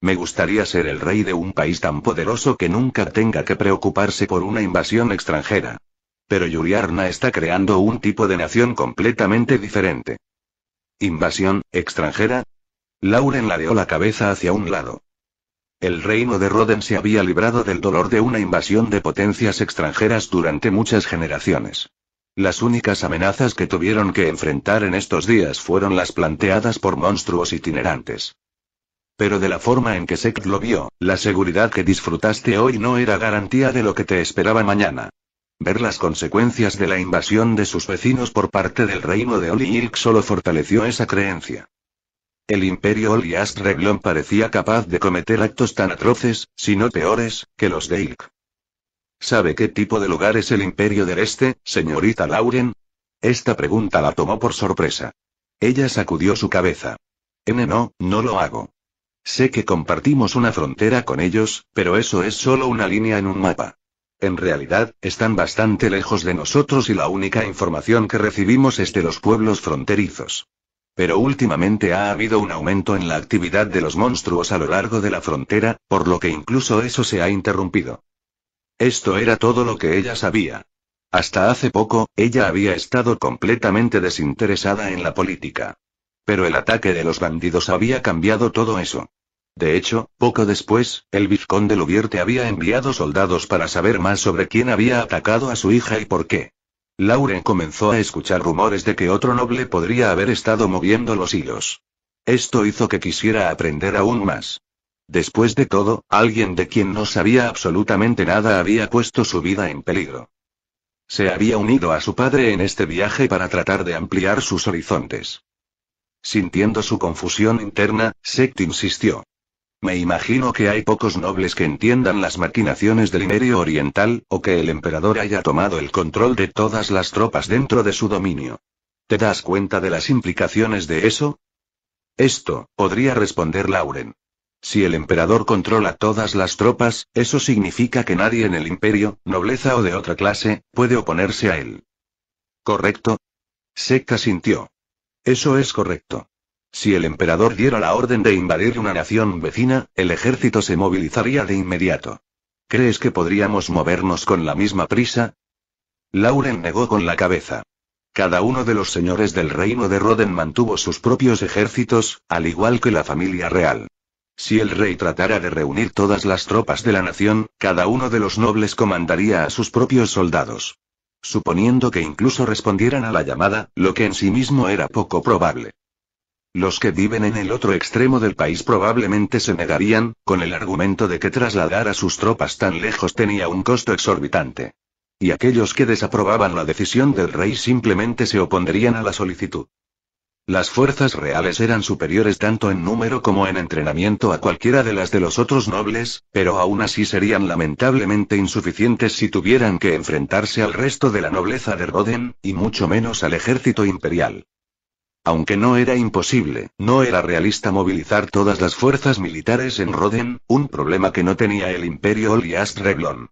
Me gustaría ser el rey de un país tan poderoso que nunca tenga que preocuparse por una invasión extranjera. Pero Yuriarna está creando un tipo de nación completamente diferente. ¿Invasión, extranjera? Lauren ladeó la cabeza hacia un lado. El reino de Roden se había librado del dolor de una invasión de potencias extranjeras durante muchas generaciones. Las únicas amenazas que tuvieron que enfrentar en estos días fueron las planteadas por monstruos itinerantes. Pero de la forma en que Sekt lo vio, la seguridad que disfrutaste hoy no era garantía de lo que te esperaba mañana. Ver las consecuencias de la invasión de sus vecinos por parte del reino de Oli Ilk solo fortaleció esa creencia. El imperio Oli Reglón parecía capaz de cometer actos tan atroces, si no peores, que los de Ilk. ¿Sabe qué tipo de lugar es el imperio del este, señorita Lauren? Esta pregunta la tomó por sorpresa. Ella sacudió su cabeza. N no, no lo hago. Sé que compartimos una frontera con ellos, pero eso es solo una línea en un mapa. En realidad, están bastante lejos de nosotros y la única información que recibimos es de los pueblos fronterizos. Pero últimamente ha habido un aumento en la actividad de los monstruos a lo largo de la frontera, por lo que incluso eso se ha interrumpido. Esto era todo lo que ella sabía. Hasta hace poco, ella había estado completamente desinteresada en la política. Pero el ataque de los bandidos había cambiado todo eso. De hecho, poco después, el vizconde Lubierte había enviado soldados para saber más sobre quién había atacado a su hija y por qué. Lauren comenzó a escuchar rumores de que otro noble podría haber estado moviendo los hilos. Esto hizo que quisiera aprender aún más. Después de todo, alguien de quien no sabía absolutamente nada había puesto su vida en peligro. Se había unido a su padre en este viaje para tratar de ampliar sus horizontes. Sintiendo su confusión interna, Sect insistió. Me imagino que hay pocos nobles que entiendan las maquinaciones del Imperio Oriental, o que el emperador haya tomado el control de todas las tropas dentro de su dominio. ¿Te das cuenta de las implicaciones de eso? Esto, podría responder Lauren. Si el emperador controla todas las tropas, eso significa que nadie en el imperio, nobleza o de otra clase, puede oponerse a él. ¿Correcto? Seca sintió. Eso es correcto. Si el emperador diera la orden de invadir una nación vecina, el ejército se movilizaría de inmediato. ¿Crees que podríamos movernos con la misma prisa? Lauren negó con la cabeza. Cada uno de los señores del reino de Roden mantuvo sus propios ejércitos, al igual que la familia real. Si el rey tratara de reunir todas las tropas de la nación, cada uno de los nobles comandaría a sus propios soldados. Suponiendo que incluso respondieran a la llamada, lo que en sí mismo era poco probable. Los que viven en el otro extremo del país probablemente se negarían, con el argumento de que trasladar a sus tropas tan lejos tenía un costo exorbitante. Y aquellos que desaprobaban la decisión del rey simplemente se opondrían a la solicitud. Las fuerzas reales eran superiores tanto en número como en entrenamiento a cualquiera de las de los otros nobles, pero aún así serían lamentablemente insuficientes si tuvieran que enfrentarse al resto de la nobleza de Roden, y mucho menos al ejército imperial. Aunque no era imposible, no era realista movilizar todas las fuerzas militares en Roden, un problema que no tenía el Imperio Olias Reglón.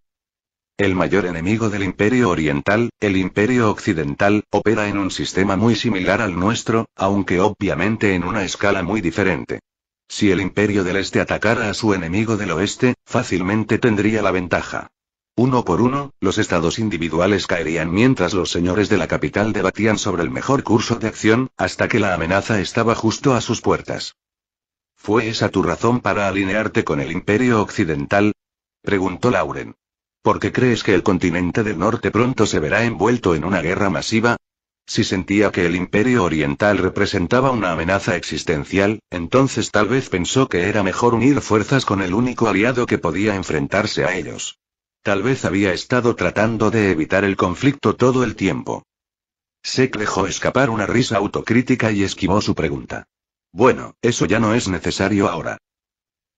El mayor enemigo del Imperio Oriental, el Imperio Occidental, opera en un sistema muy similar al nuestro, aunque obviamente en una escala muy diferente. Si el Imperio del Este atacara a su enemigo del Oeste, fácilmente tendría la ventaja. Uno por uno, los estados individuales caerían mientras los señores de la capital debatían sobre el mejor curso de acción, hasta que la amenaza estaba justo a sus puertas. ¿Fue esa tu razón para alinearte con el imperio occidental? preguntó Lauren. ¿Por qué crees que el continente del norte pronto se verá envuelto en una guerra masiva? Si sentía que el imperio oriental representaba una amenaza existencial, entonces tal vez pensó que era mejor unir fuerzas con el único aliado que podía enfrentarse a ellos. Tal vez había estado tratando de evitar el conflicto todo el tiempo. Sek dejó escapar una risa autocrítica y esquivó su pregunta. Bueno, eso ya no es necesario ahora.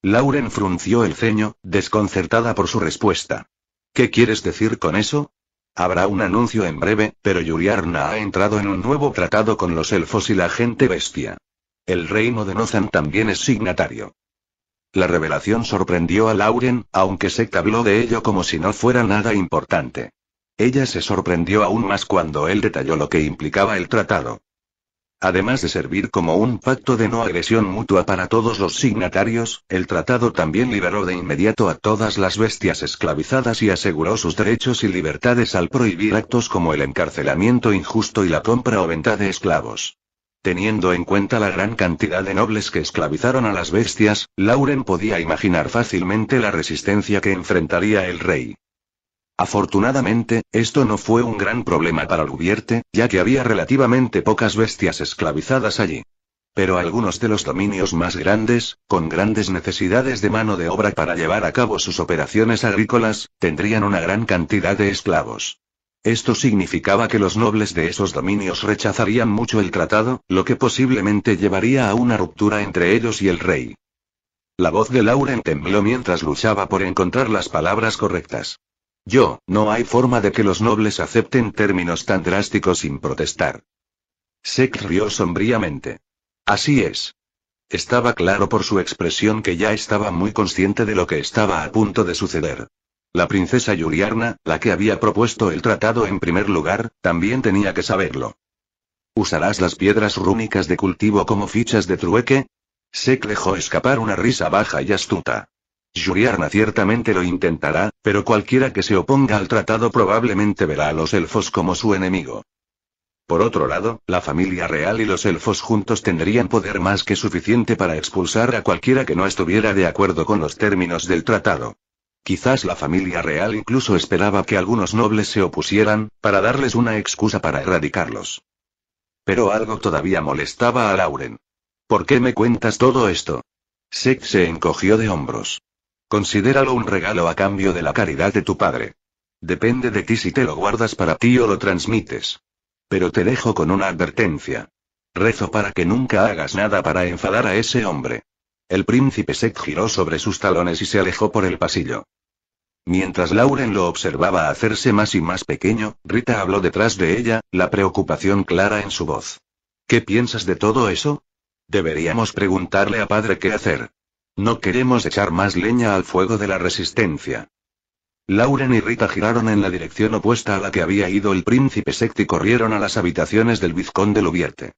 Lauren frunció el ceño, desconcertada por su respuesta. ¿Qué quieres decir con eso? Habrá un anuncio en breve, pero Yuriarna ha entrado en un nuevo tratado con los elfos y la gente bestia. El reino de Nozan también es signatario. La revelación sorprendió a Lauren, aunque se habló de ello como si no fuera nada importante. Ella se sorprendió aún más cuando él detalló lo que implicaba el tratado. Además de servir como un pacto de no agresión mutua para todos los signatarios, el tratado también liberó de inmediato a todas las bestias esclavizadas y aseguró sus derechos y libertades al prohibir actos como el encarcelamiento injusto y la compra o venta de esclavos. Teniendo en cuenta la gran cantidad de nobles que esclavizaron a las bestias, Lauren podía imaginar fácilmente la resistencia que enfrentaría el rey. Afortunadamente, esto no fue un gran problema para Lubierte, ya que había relativamente pocas bestias esclavizadas allí. Pero algunos de los dominios más grandes, con grandes necesidades de mano de obra para llevar a cabo sus operaciones agrícolas, tendrían una gran cantidad de esclavos. Esto significaba que los nobles de esos dominios rechazarían mucho el tratado, lo que posiblemente llevaría a una ruptura entre ellos y el rey. La voz de Lauren tembló mientras luchaba por encontrar las palabras correctas. Yo, no hay forma de que los nobles acepten términos tan drásticos sin protestar. Sek rió sombríamente. Así es. Estaba claro por su expresión que ya estaba muy consciente de lo que estaba a punto de suceder. La princesa Yuriarna, la que había propuesto el tratado en primer lugar, también tenía que saberlo. ¿Usarás las piedras rúnicas de cultivo como fichas de trueque? Sek dejó escapar una risa baja y astuta. Yuriarna ciertamente lo intentará, pero cualquiera que se oponga al tratado probablemente verá a los elfos como su enemigo. Por otro lado, la familia real y los elfos juntos tendrían poder más que suficiente para expulsar a cualquiera que no estuviera de acuerdo con los términos del tratado. Quizás la familia real incluso esperaba que algunos nobles se opusieran, para darles una excusa para erradicarlos. Pero algo todavía molestaba a Lauren. ¿Por qué me cuentas todo esto? Seth se encogió de hombros. Considéralo un regalo a cambio de la caridad de tu padre. Depende de ti si te lo guardas para ti o lo transmites. Pero te dejo con una advertencia. Rezo para que nunca hagas nada para enfadar a ese hombre. El príncipe Seth giró sobre sus talones y se alejó por el pasillo. Mientras Lauren lo observaba hacerse más y más pequeño, Rita habló detrás de ella, la preocupación clara en su voz. ¿Qué piensas de todo eso? Deberíamos preguntarle a padre qué hacer. No queremos echar más leña al fuego de la resistencia. Lauren y Rita giraron en la dirección opuesta a la que había ido el príncipe Sect y corrieron a las habitaciones del vizconde Lubierte.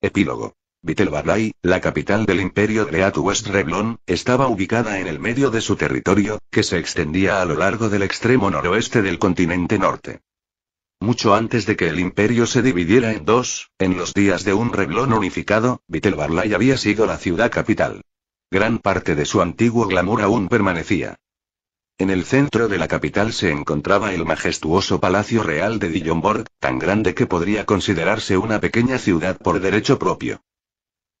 Epílogo. Vitelbarlay, la capital del imperio de West Reblon, estaba ubicada en el medio de su territorio, que se extendía a lo largo del extremo noroeste del continente norte. Mucho antes de que el imperio se dividiera en dos, en los días de un Reblon unificado, Vitelbarlay había sido la ciudad capital. Gran parte de su antiguo glamour aún permanecía. En el centro de la capital se encontraba el majestuoso Palacio Real de Dillonborg, tan grande que podría considerarse una pequeña ciudad por derecho propio.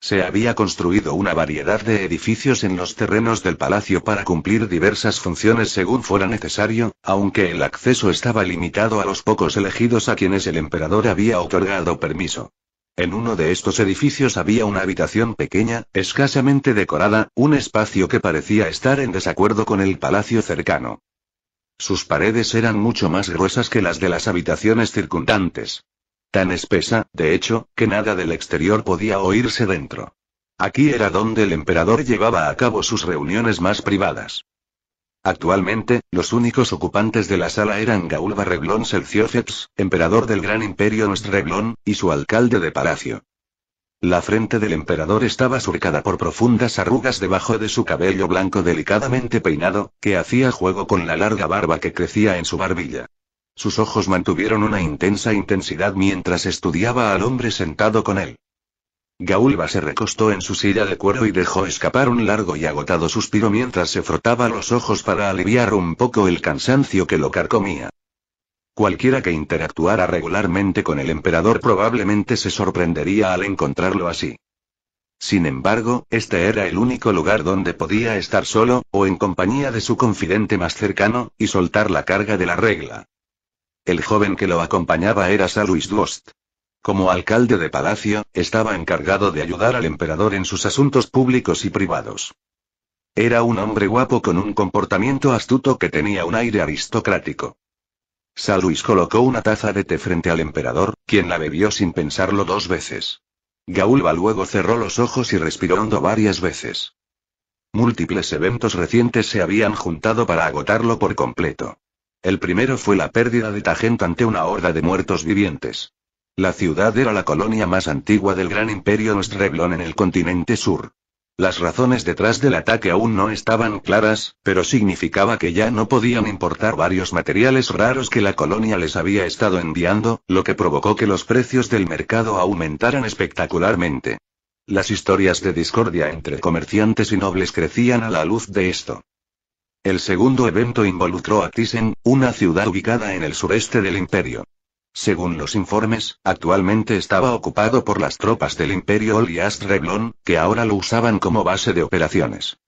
Se había construido una variedad de edificios en los terrenos del palacio para cumplir diversas funciones según fuera necesario, aunque el acceso estaba limitado a los pocos elegidos a quienes el emperador había otorgado permiso. En uno de estos edificios había una habitación pequeña, escasamente decorada, un espacio que parecía estar en desacuerdo con el palacio cercano. Sus paredes eran mucho más gruesas que las de las habitaciones circundantes. Tan espesa, de hecho, que nada del exterior podía oírse dentro. Aquí era donde el emperador llevaba a cabo sus reuniones más privadas. Actualmente, los únicos ocupantes de la sala eran Gaulva Reglón Selciófets, emperador del gran imperio Nostreglón, y su alcalde de palacio. La frente del emperador estaba surcada por profundas arrugas debajo de su cabello blanco delicadamente peinado, que hacía juego con la larga barba que crecía en su barbilla. Sus ojos mantuvieron una intensa intensidad mientras estudiaba al hombre sentado con él. Gaulba se recostó en su silla de cuero y dejó escapar un largo y agotado suspiro mientras se frotaba los ojos para aliviar un poco el cansancio que lo carcomía. Cualquiera que interactuara regularmente con el emperador probablemente se sorprendería al encontrarlo así. Sin embargo, este era el único lugar donde podía estar solo, o en compañía de su confidente más cercano, y soltar la carga de la regla. El joven que lo acompañaba era Saluis Vost. Como alcalde de palacio, estaba encargado de ayudar al emperador en sus asuntos públicos y privados. Era un hombre guapo con un comportamiento astuto que tenía un aire aristocrático. Saluis colocó una taza de té frente al emperador, quien la bebió sin pensarlo dos veces. Gaulba luego cerró los ojos y respiró hondo varias veces. Múltiples eventos recientes se habían juntado para agotarlo por completo. El primero fue la pérdida de Tagent ante una horda de muertos vivientes. La ciudad era la colonia más antigua del gran imperio Nostreblon en el continente sur. Las razones detrás del ataque aún no estaban claras, pero significaba que ya no podían importar varios materiales raros que la colonia les había estado enviando, lo que provocó que los precios del mercado aumentaran espectacularmente. Las historias de discordia entre comerciantes y nobles crecían a la luz de esto. El segundo evento involucró a Thyssen, una ciudad ubicada en el sureste del imperio. Según los informes, actualmente estaba ocupado por las tropas del Imperio Olias Reblon, que ahora lo usaban como base de operaciones.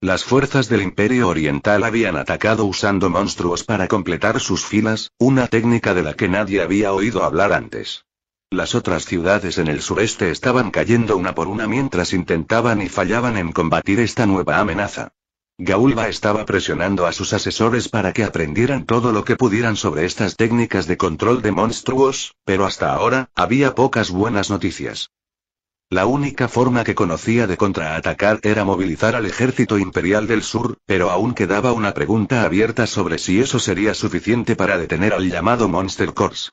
Las fuerzas del Imperio Oriental habían atacado usando monstruos para completar sus filas, una técnica de la que nadie había oído hablar antes. Las otras ciudades en el sureste estaban cayendo una por una mientras intentaban y fallaban en combatir esta nueva amenaza. Gaulba estaba presionando a sus asesores para que aprendieran todo lo que pudieran sobre estas técnicas de control de monstruos, pero hasta ahora, había pocas buenas noticias. La única forma que conocía de contraatacar era movilizar al ejército imperial del sur, pero aún quedaba una pregunta abierta sobre si eso sería suficiente para detener al llamado Monster Corps.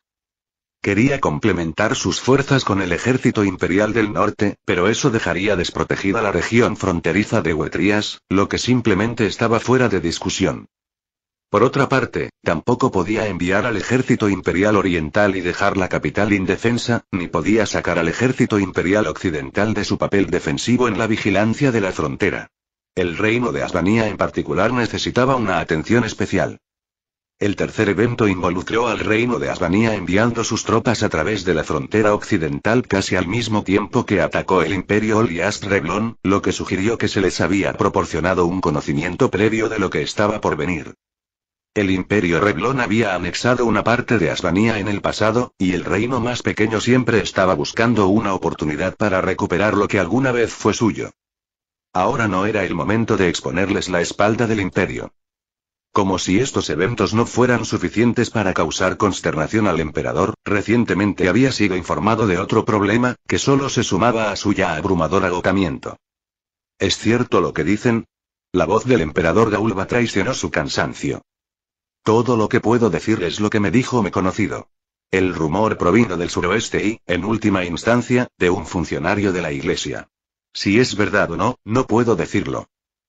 Quería complementar sus fuerzas con el ejército imperial del norte, pero eso dejaría desprotegida la región fronteriza de Huetrias, lo que simplemente estaba fuera de discusión. Por otra parte, tampoco podía enviar al ejército imperial oriental y dejar la capital indefensa, ni podía sacar al ejército imperial occidental de su papel defensivo en la vigilancia de la frontera. El reino de Asbanía en particular necesitaba una atención especial. El tercer evento involucró al reino de Asbanía enviando sus tropas a través de la frontera occidental casi al mismo tiempo que atacó el imperio Olias reblón lo que sugirió que se les había proporcionado un conocimiento previo de lo que estaba por venir. El imperio Reblón había anexado una parte de Asbanía en el pasado, y el reino más pequeño siempre estaba buscando una oportunidad para recuperar lo que alguna vez fue suyo. Ahora no era el momento de exponerles la espalda del imperio. Como si estos eventos no fueran suficientes para causar consternación al emperador, recientemente había sido informado de otro problema, que solo se sumaba a su ya abrumador agotamiento. ¿Es cierto lo que dicen? La voz del emperador Gaulba traicionó su cansancio. Todo lo que puedo decir es lo que me dijo mi conocido. El rumor provino del suroeste y, en última instancia, de un funcionario de la iglesia. Si es verdad o no, no puedo decirlo.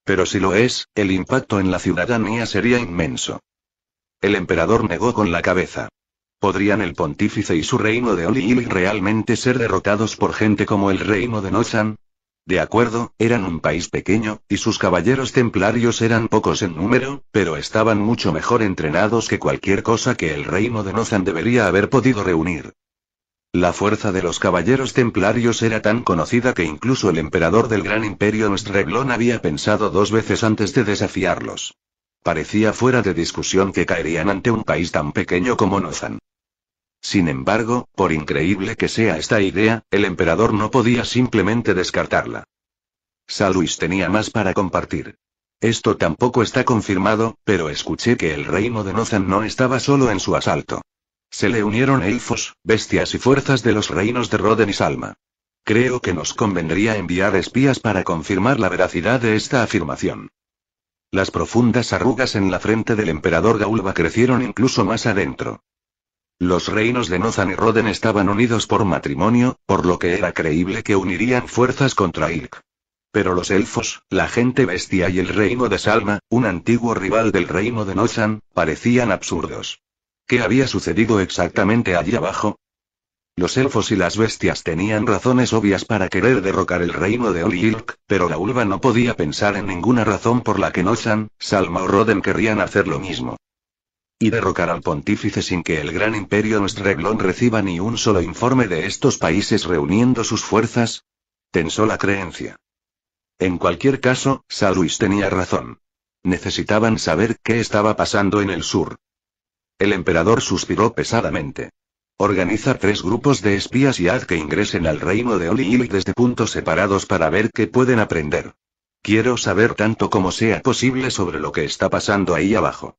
Pero si lo es, el impacto en la ciudadanía sería inmenso. El emperador negó con la cabeza. ¿Podrían el pontífice y su reino de Oli realmente ser derrotados por gente como el reino de Nozan? De acuerdo, eran un país pequeño, y sus caballeros templarios eran pocos en número, pero estaban mucho mejor entrenados que cualquier cosa que el reino de Nozan debería haber podido reunir. La fuerza de los caballeros templarios era tan conocida que incluso el emperador del gran imperio Nostreblon había pensado dos veces antes de desafiarlos. Parecía fuera de discusión que caerían ante un país tan pequeño como Nozan. Sin embargo, por increíble que sea esta idea, el emperador no podía simplemente descartarla. Saluis tenía más para compartir. Esto tampoco está confirmado, pero escuché que el reino de Nozan no estaba solo en su asalto. Se le unieron elfos, bestias y fuerzas de los reinos de Roden y Salma. Creo que nos convendría enviar espías para confirmar la veracidad de esta afirmación. Las profundas arrugas en la frente del emperador Gaulba crecieron incluso más adentro. Los reinos de Nozan y Roden estaban unidos por matrimonio, por lo que era creíble que unirían fuerzas contra Ilk. Pero los elfos, la gente bestia y el reino de Salma, un antiguo rival del reino de Nozan, parecían absurdos. ¿Qué había sucedido exactamente allí abajo? Los elfos y las bestias tenían razones obvias para querer derrocar el reino de Oliilk, pero la Ulva no podía pensar en ninguna razón por la que Nozan, Salma o Roden querrían hacer lo mismo. Y derrocar al pontífice sin que el gran imperio Nostreglon reciba ni un solo informe de estos países reuniendo sus fuerzas? Tensó la creencia. En cualquier caso, Saruis tenía razón. Necesitaban saber qué estaba pasando en el sur. El emperador suspiró pesadamente. Organiza tres grupos de espías y haz que ingresen al reino de Oli desde puntos separados para ver qué pueden aprender. Quiero saber tanto como sea posible sobre lo que está pasando ahí abajo.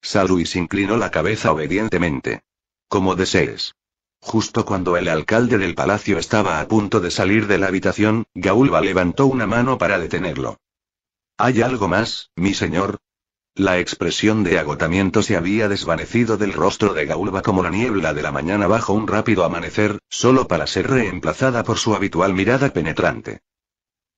Saruis inclinó la cabeza obedientemente. Como desees. Justo cuando el alcalde del palacio estaba a punto de salir de la habitación, Gaulba levantó una mano para detenerlo. ¿Hay algo más, mi señor? La expresión de agotamiento se había desvanecido del rostro de Gaulba como la niebla de la mañana bajo un rápido amanecer, solo para ser reemplazada por su habitual mirada penetrante.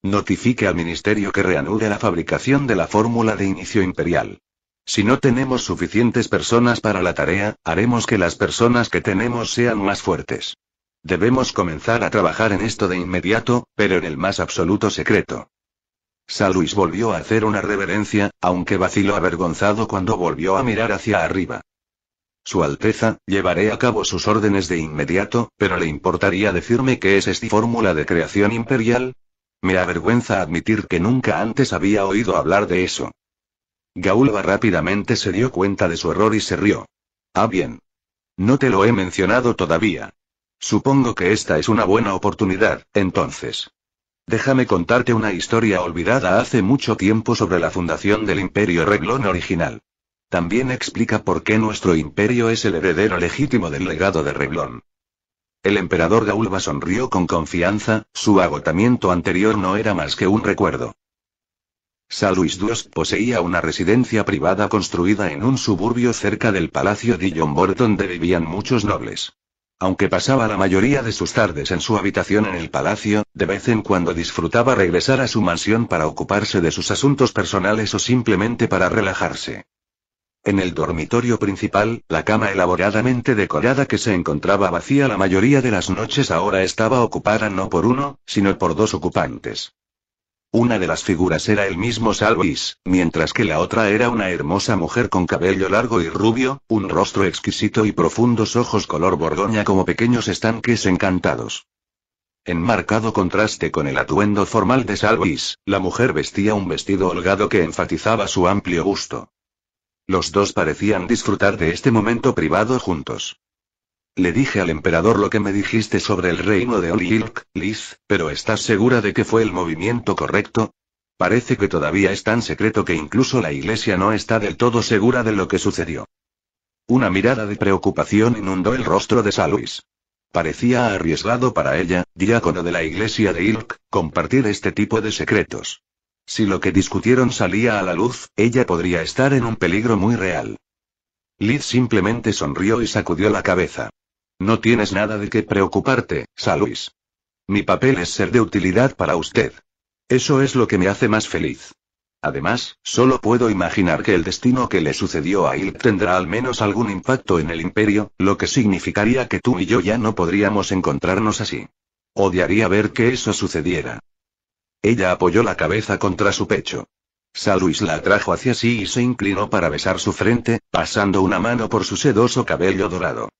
Notifique al ministerio que reanude la fabricación de la fórmula de inicio imperial. Si no tenemos suficientes personas para la tarea, haremos que las personas que tenemos sean más fuertes. Debemos comenzar a trabajar en esto de inmediato, pero en el más absoluto secreto. Luis volvió a hacer una reverencia, aunque vaciló avergonzado cuando volvió a mirar hacia arriba. Su Alteza, llevaré a cabo sus órdenes de inmediato, pero ¿le importaría decirme qué es esta fórmula de creación imperial? Me avergüenza admitir que nunca antes había oído hablar de eso. Gaulba rápidamente se dio cuenta de su error y se rió. Ah bien. No te lo he mencionado todavía. Supongo que esta es una buena oportunidad, entonces. Déjame contarte una historia olvidada hace mucho tiempo sobre la fundación del imperio Reblón original. También explica por qué nuestro imperio es el heredero legítimo del legado de Reblón. El emperador Gaulba sonrió con confianza, su agotamiento anterior no era más que un recuerdo. San Luis II poseía una residencia privada construida en un suburbio cerca del palacio de Yombor donde vivían muchos nobles. Aunque pasaba la mayoría de sus tardes en su habitación en el palacio, de vez en cuando disfrutaba regresar a su mansión para ocuparse de sus asuntos personales o simplemente para relajarse. En el dormitorio principal, la cama elaboradamente decorada que se encontraba vacía la mayoría de las noches ahora estaba ocupada no por uno, sino por dos ocupantes. Una de las figuras era el mismo Salvis, mientras que la otra era una hermosa mujer con cabello largo y rubio, un rostro exquisito y profundos ojos color borgoña como pequeños estanques encantados. En marcado contraste con el atuendo formal de Salvis, la mujer vestía un vestido holgado que enfatizaba su amplio gusto. Los dos parecían disfrutar de este momento privado juntos. Le dije al emperador lo que me dijiste sobre el reino de Oliilk, Liz, pero ¿estás segura de que fue el movimiento correcto? Parece que todavía es tan secreto que incluso la iglesia no está del todo segura de lo que sucedió. Una mirada de preocupación inundó el rostro de Saluis. Parecía arriesgado para ella, diácono de la iglesia de Ilk, compartir este tipo de secretos. Si lo que discutieron salía a la luz, ella podría estar en un peligro muy real. Liz simplemente sonrió y sacudió la cabeza. No tienes nada de qué preocuparte, Saluis. Mi papel es ser de utilidad para usted. Eso es lo que me hace más feliz. Además, solo puedo imaginar que el destino que le sucedió a Il tendrá al menos algún impacto en el imperio, lo que significaría que tú y yo ya no podríamos encontrarnos así. Odiaría ver que eso sucediera. Ella apoyó la cabeza contra su pecho. Saluis la atrajo hacia sí y se inclinó para besar su frente, pasando una mano por su sedoso cabello dorado.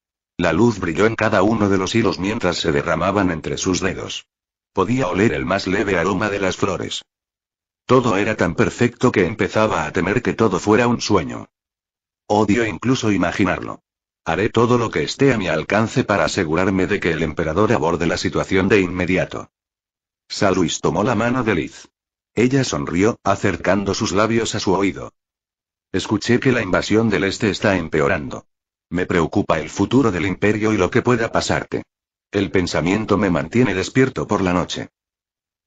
La luz brilló en cada uno de los hilos mientras se derramaban entre sus dedos. Podía oler el más leve aroma de las flores. Todo era tan perfecto que empezaba a temer que todo fuera un sueño. Odio incluso imaginarlo. Haré todo lo que esté a mi alcance para asegurarme de que el emperador aborde la situación de inmediato. Saluis tomó la mano de Liz. Ella sonrió, acercando sus labios a su oído. Escuché que la invasión del este está empeorando. Me preocupa el futuro del imperio y lo que pueda pasarte. El pensamiento me mantiene despierto por la noche.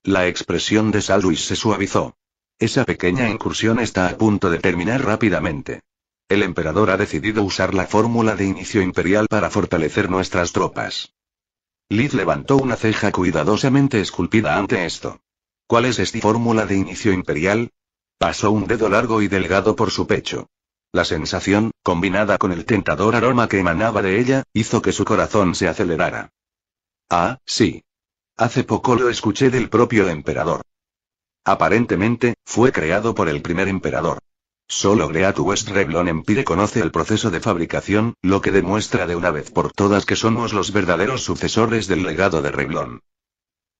La expresión de San se suavizó. Esa pequeña incursión está a punto de terminar rápidamente. El emperador ha decidido usar la fórmula de inicio imperial para fortalecer nuestras tropas. Liz levantó una ceja cuidadosamente esculpida ante esto. ¿Cuál es esta fórmula de inicio imperial? Pasó un dedo largo y delgado por su pecho. La sensación, combinada con el tentador aroma que emanaba de ella, hizo que su corazón se acelerara. Ah, sí. Hace poco lo escuché del propio emperador. Aparentemente, fue creado por el primer emperador. Solo Great West Reblon Empire conoce el proceso de fabricación, lo que demuestra de una vez por todas que somos los verdaderos sucesores del legado de Reblon.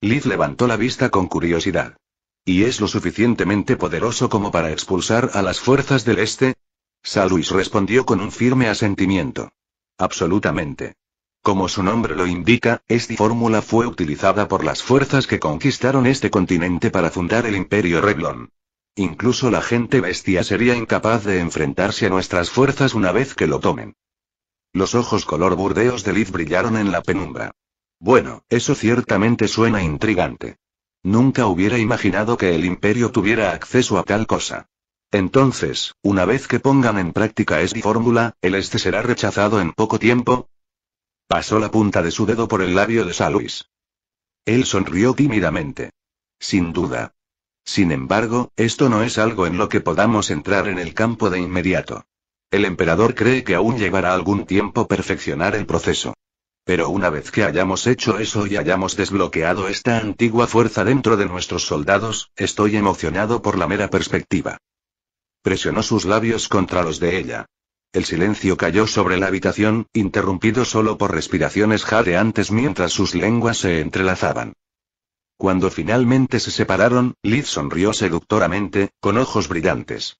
Liz levantó la vista con curiosidad. ¿Y es lo suficientemente poderoso como para expulsar a las fuerzas del Este? Saluis respondió con un firme asentimiento. Absolutamente. Como su nombre lo indica, esta fórmula fue utilizada por las fuerzas que conquistaron este continente para fundar el Imperio Reblon. Incluso la gente bestia sería incapaz de enfrentarse a nuestras fuerzas una vez que lo tomen. Los ojos color burdeos de Liz brillaron en la penumbra. Bueno, eso ciertamente suena intrigante. Nunca hubiera imaginado que el imperio tuviera acceso a tal cosa. Entonces, una vez que pongan en práctica esta fórmula, el este será rechazado en poco tiempo. Pasó la punta de su dedo por el labio de Luis. Él sonrió tímidamente. Sin duda. Sin embargo, esto no es algo en lo que podamos entrar en el campo de inmediato. El emperador cree que aún llevará algún tiempo perfeccionar el proceso. Pero una vez que hayamos hecho eso y hayamos desbloqueado esta antigua fuerza dentro de nuestros soldados, estoy emocionado por la mera perspectiva. Presionó sus labios contra los de ella. El silencio cayó sobre la habitación, interrumpido solo por respiraciones jadeantes mientras sus lenguas se entrelazaban. Cuando finalmente se separaron, Liz sonrió seductoramente, con ojos brillantes.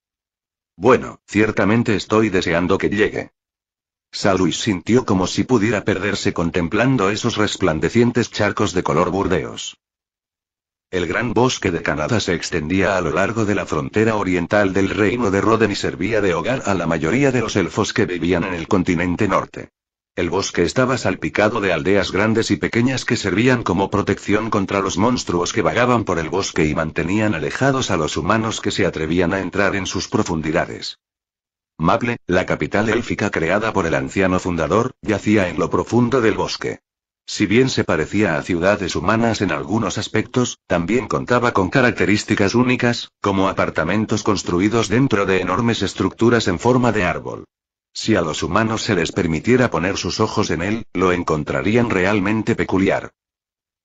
Bueno, ciertamente estoy deseando que llegue. Salwis sintió como si pudiera perderse contemplando esos resplandecientes charcos de color burdeos. El gran bosque de Canadá se extendía a lo largo de la frontera oriental del reino de Roden y servía de hogar a la mayoría de los elfos que vivían en el continente norte. El bosque estaba salpicado de aldeas grandes y pequeñas que servían como protección contra los monstruos que vagaban por el bosque y mantenían alejados a los humanos que se atrevían a entrar en sus profundidades. Maple, la capital élfica creada por el anciano fundador, yacía en lo profundo del bosque. Si bien se parecía a ciudades humanas en algunos aspectos, también contaba con características únicas, como apartamentos construidos dentro de enormes estructuras en forma de árbol. Si a los humanos se les permitiera poner sus ojos en él, lo encontrarían realmente peculiar.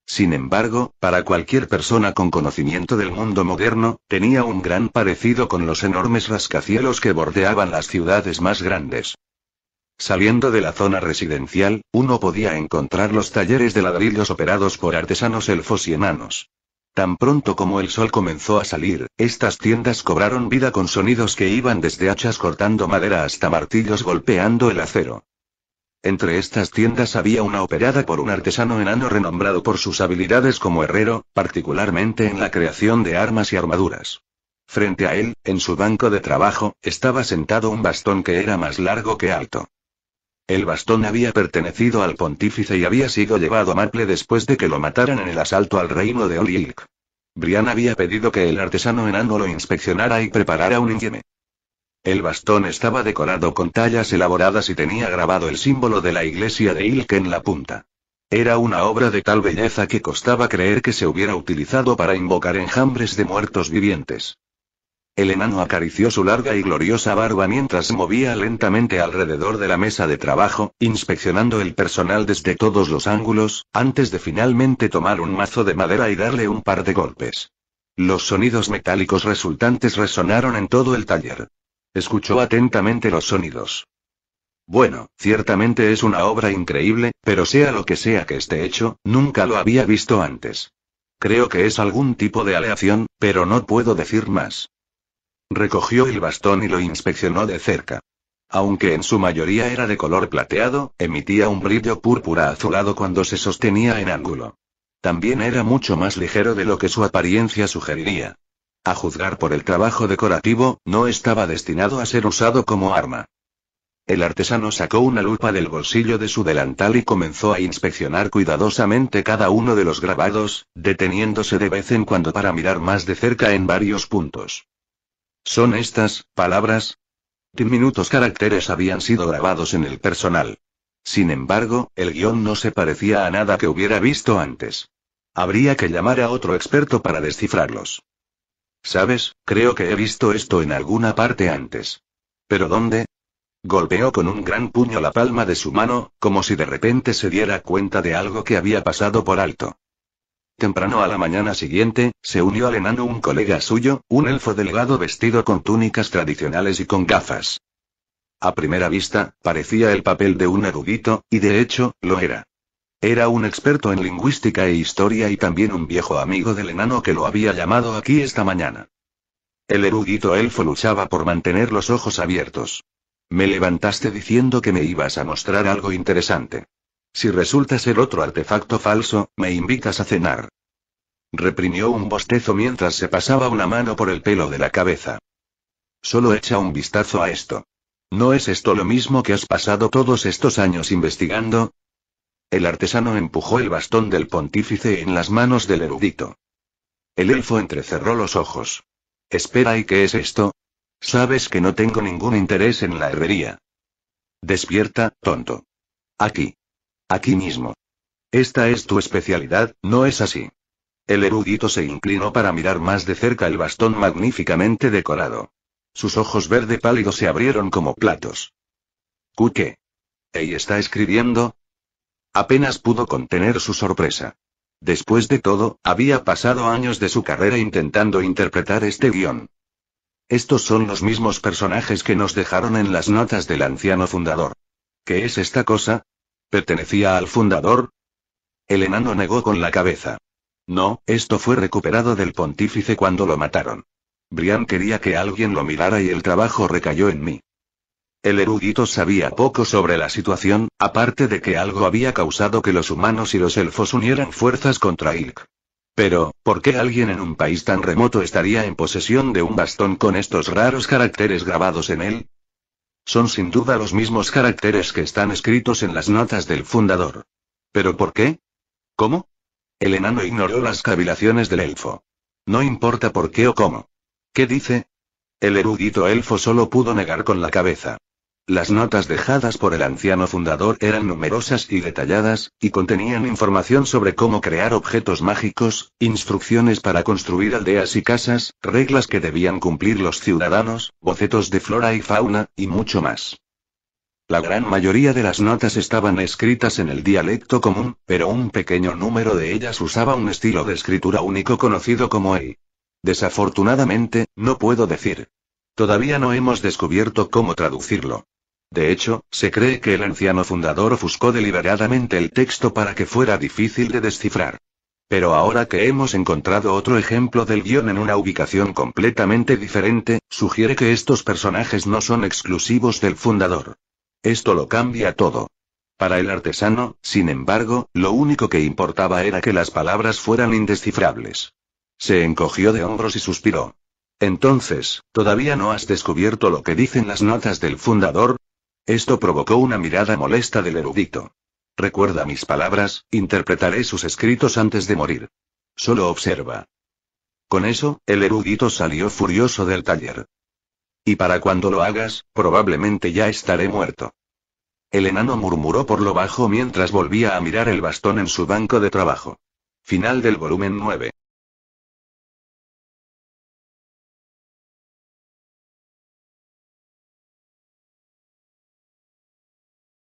Sin embargo, para cualquier persona con conocimiento del mundo moderno, tenía un gran parecido con los enormes rascacielos que bordeaban las ciudades más grandes. Saliendo de la zona residencial, uno podía encontrar los talleres de ladrillos operados por artesanos elfos y enanos. Tan pronto como el sol comenzó a salir, estas tiendas cobraron vida con sonidos que iban desde hachas cortando madera hasta martillos golpeando el acero. Entre estas tiendas había una operada por un artesano enano renombrado por sus habilidades como herrero, particularmente en la creación de armas y armaduras. Frente a él, en su banco de trabajo, estaba sentado un bastón que era más largo que alto. El bastón había pertenecido al pontífice y había sido llevado a Maple después de que lo mataran en el asalto al reino de Oliilk. Brian había pedido que el artesano enano lo inspeccionara y preparara un ingenio. El bastón estaba decorado con tallas elaboradas y tenía grabado el símbolo de la iglesia de Ilk en la punta. Era una obra de tal belleza que costaba creer que se hubiera utilizado para invocar enjambres de muertos vivientes. El enano acarició su larga y gloriosa barba mientras movía lentamente alrededor de la mesa de trabajo, inspeccionando el personal desde todos los ángulos, antes de finalmente tomar un mazo de madera y darle un par de golpes. Los sonidos metálicos resultantes resonaron en todo el taller. Escuchó atentamente los sonidos. Bueno, ciertamente es una obra increíble, pero sea lo que sea que esté hecho, nunca lo había visto antes. Creo que es algún tipo de aleación, pero no puedo decir más. Recogió el bastón y lo inspeccionó de cerca. Aunque en su mayoría era de color plateado, emitía un brillo púrpura azulado cuando se sostenía en ángulo. También era mucho más ligero de lo que su apariencia sugeriría. A juzgar por el trabajo decorativo, no estaba destinado a ser usado como arma. El artesano sacó una lupa del bolsillo de su delantal y comenzó a inspeccionar cuidadosamente cada uno de los grabados, deteniéndose de vez en cuando para mirar más de cerca en varios puntos. Son estas, palabras. Diminutos caracteres habían sido grabados en el personal. Sin embargo, el guión no se parecía a nada que hubiera visto antes. Habría que llamar a otro experto para descifrarlos. ¿Sabes? Creo que he visto esto en alguna parte antes. ¿Pero dónde? Golpeó con un gran puño la palma de su mano, como si de repente se diera cuenta de algo que había pasado por alto. Temprano a la mañana siguiente, se unió al enano un colega suyo, un elfo delgado vestido con túnicas tradicionales y con gafas. A primera vista, parecía el papel de un erudito, y de hecho, lo era. Era un experto en lingüística e historia y también un viejo amigo del enano que lo había llamado aquí esta mañana. El erudito elfo luchaba por mantener los ojos abiertos. Me levantaste diciendo que me ibas a mostrar algo interesante. Si resulta ser otro artefacto falso, me invitas a cenar. Reprimió un bostezo mientras se pasaba una mano por el pelo de la cabeza. Solo echa un vistazo a esto. ¿No es esto lo mismo que has pasado todos estos años investigando? El artesano empujó el bastón del pontífice en las manos del erudito. El elfo entrecerró los ojos. Espera, ¿y qué es esto? Sabes que no tengo ningún interés en la herrería. Despierta, tonto. Aquí. Aquí mismo. Esta es tu especialidad, ¿no es así? El erudito se inclinó para mirar más de cerca el bastón magníficamente decorado. Sus ojos verde pálido se abrieron como platos. ¿Qué? ¿Ey está escribiendo? Apenas pudo contener su sorpresa. Después de todo, había pasado años de su carrera intentando interpretar este guión. Estos son los mismos personajes que nos dejaron en las notas del anciano fundador. ¿Qué es esta cosa? ¿Pertenecía al fundador? El enano negó con la cabeza. No, esto fue recuperado del pontífice cuando lo mataron. Brian quería que alguien lo mirara y el trabajo recayó en mí. El erudito sabía poco sobre la situación, aparte de que algo había causado que los humanos y los elfos unieran fuerzas contra Ilk. Pero, ¿por qué alguien en un país tan remoto estaría en posesión de un bastón con estos raros caracteres grabados en él? Son sin duda los mismos caracteres que están escritos en las notas del fundador. ¿Pero por qué? ¿Cómo? El enano ignoró las cavilaciones del elfo. No importa por qué o cómo. ¿Qué dice? El erudito elfo solo pudo negar con la cabeza. Las notas dejadas por el anciano fundador eran numerosas y detalladas, y contenían información sobre cómo crear objetos mágicos, instrucciones para construir aldeas y casas, reglas que debían cumplir los ciudadanos, bocetos de flora y fauna, y mucho más. La gran mayoría de las notas estaban escritas en el dialecto común, pero un pequeño número de ellas usaba un estilo de escritura único conocido como el. Desafortunadamente, no puedo decir. Todavía no hemos descubierto cómo traducirlo. De hecho, se cree que el anciano fundador ofuscó deliberadamente el texto para que fuera difícil de descifrar. Pero ahora que hemos encontrado otro ejemplo del guión en una ubicación completamente diferente, sugiere que estos personajes no son exclusivos del fundador. Esto lo cambia todo. Para el artesano, sin embargo, lo único que importaba era que las palabras fueran indescifrables. Se encogió de hombros y suspiró. Entonces, ¿todavía no has descubierto lo que dicen las notas del fundador? Esto provocó una mirada molesta del erudito. Recuerda mis palabras, interpretaré sus escritos antes de morir. Solo observa. Con eso, el erudito salió furioso del taller. Y para cuando lo hagas, probablemente ya estaré muerto. El enano murmuró por lo bajo mientras volvía a mirar el bastón en su banco de trabajo. Final del volumen 9.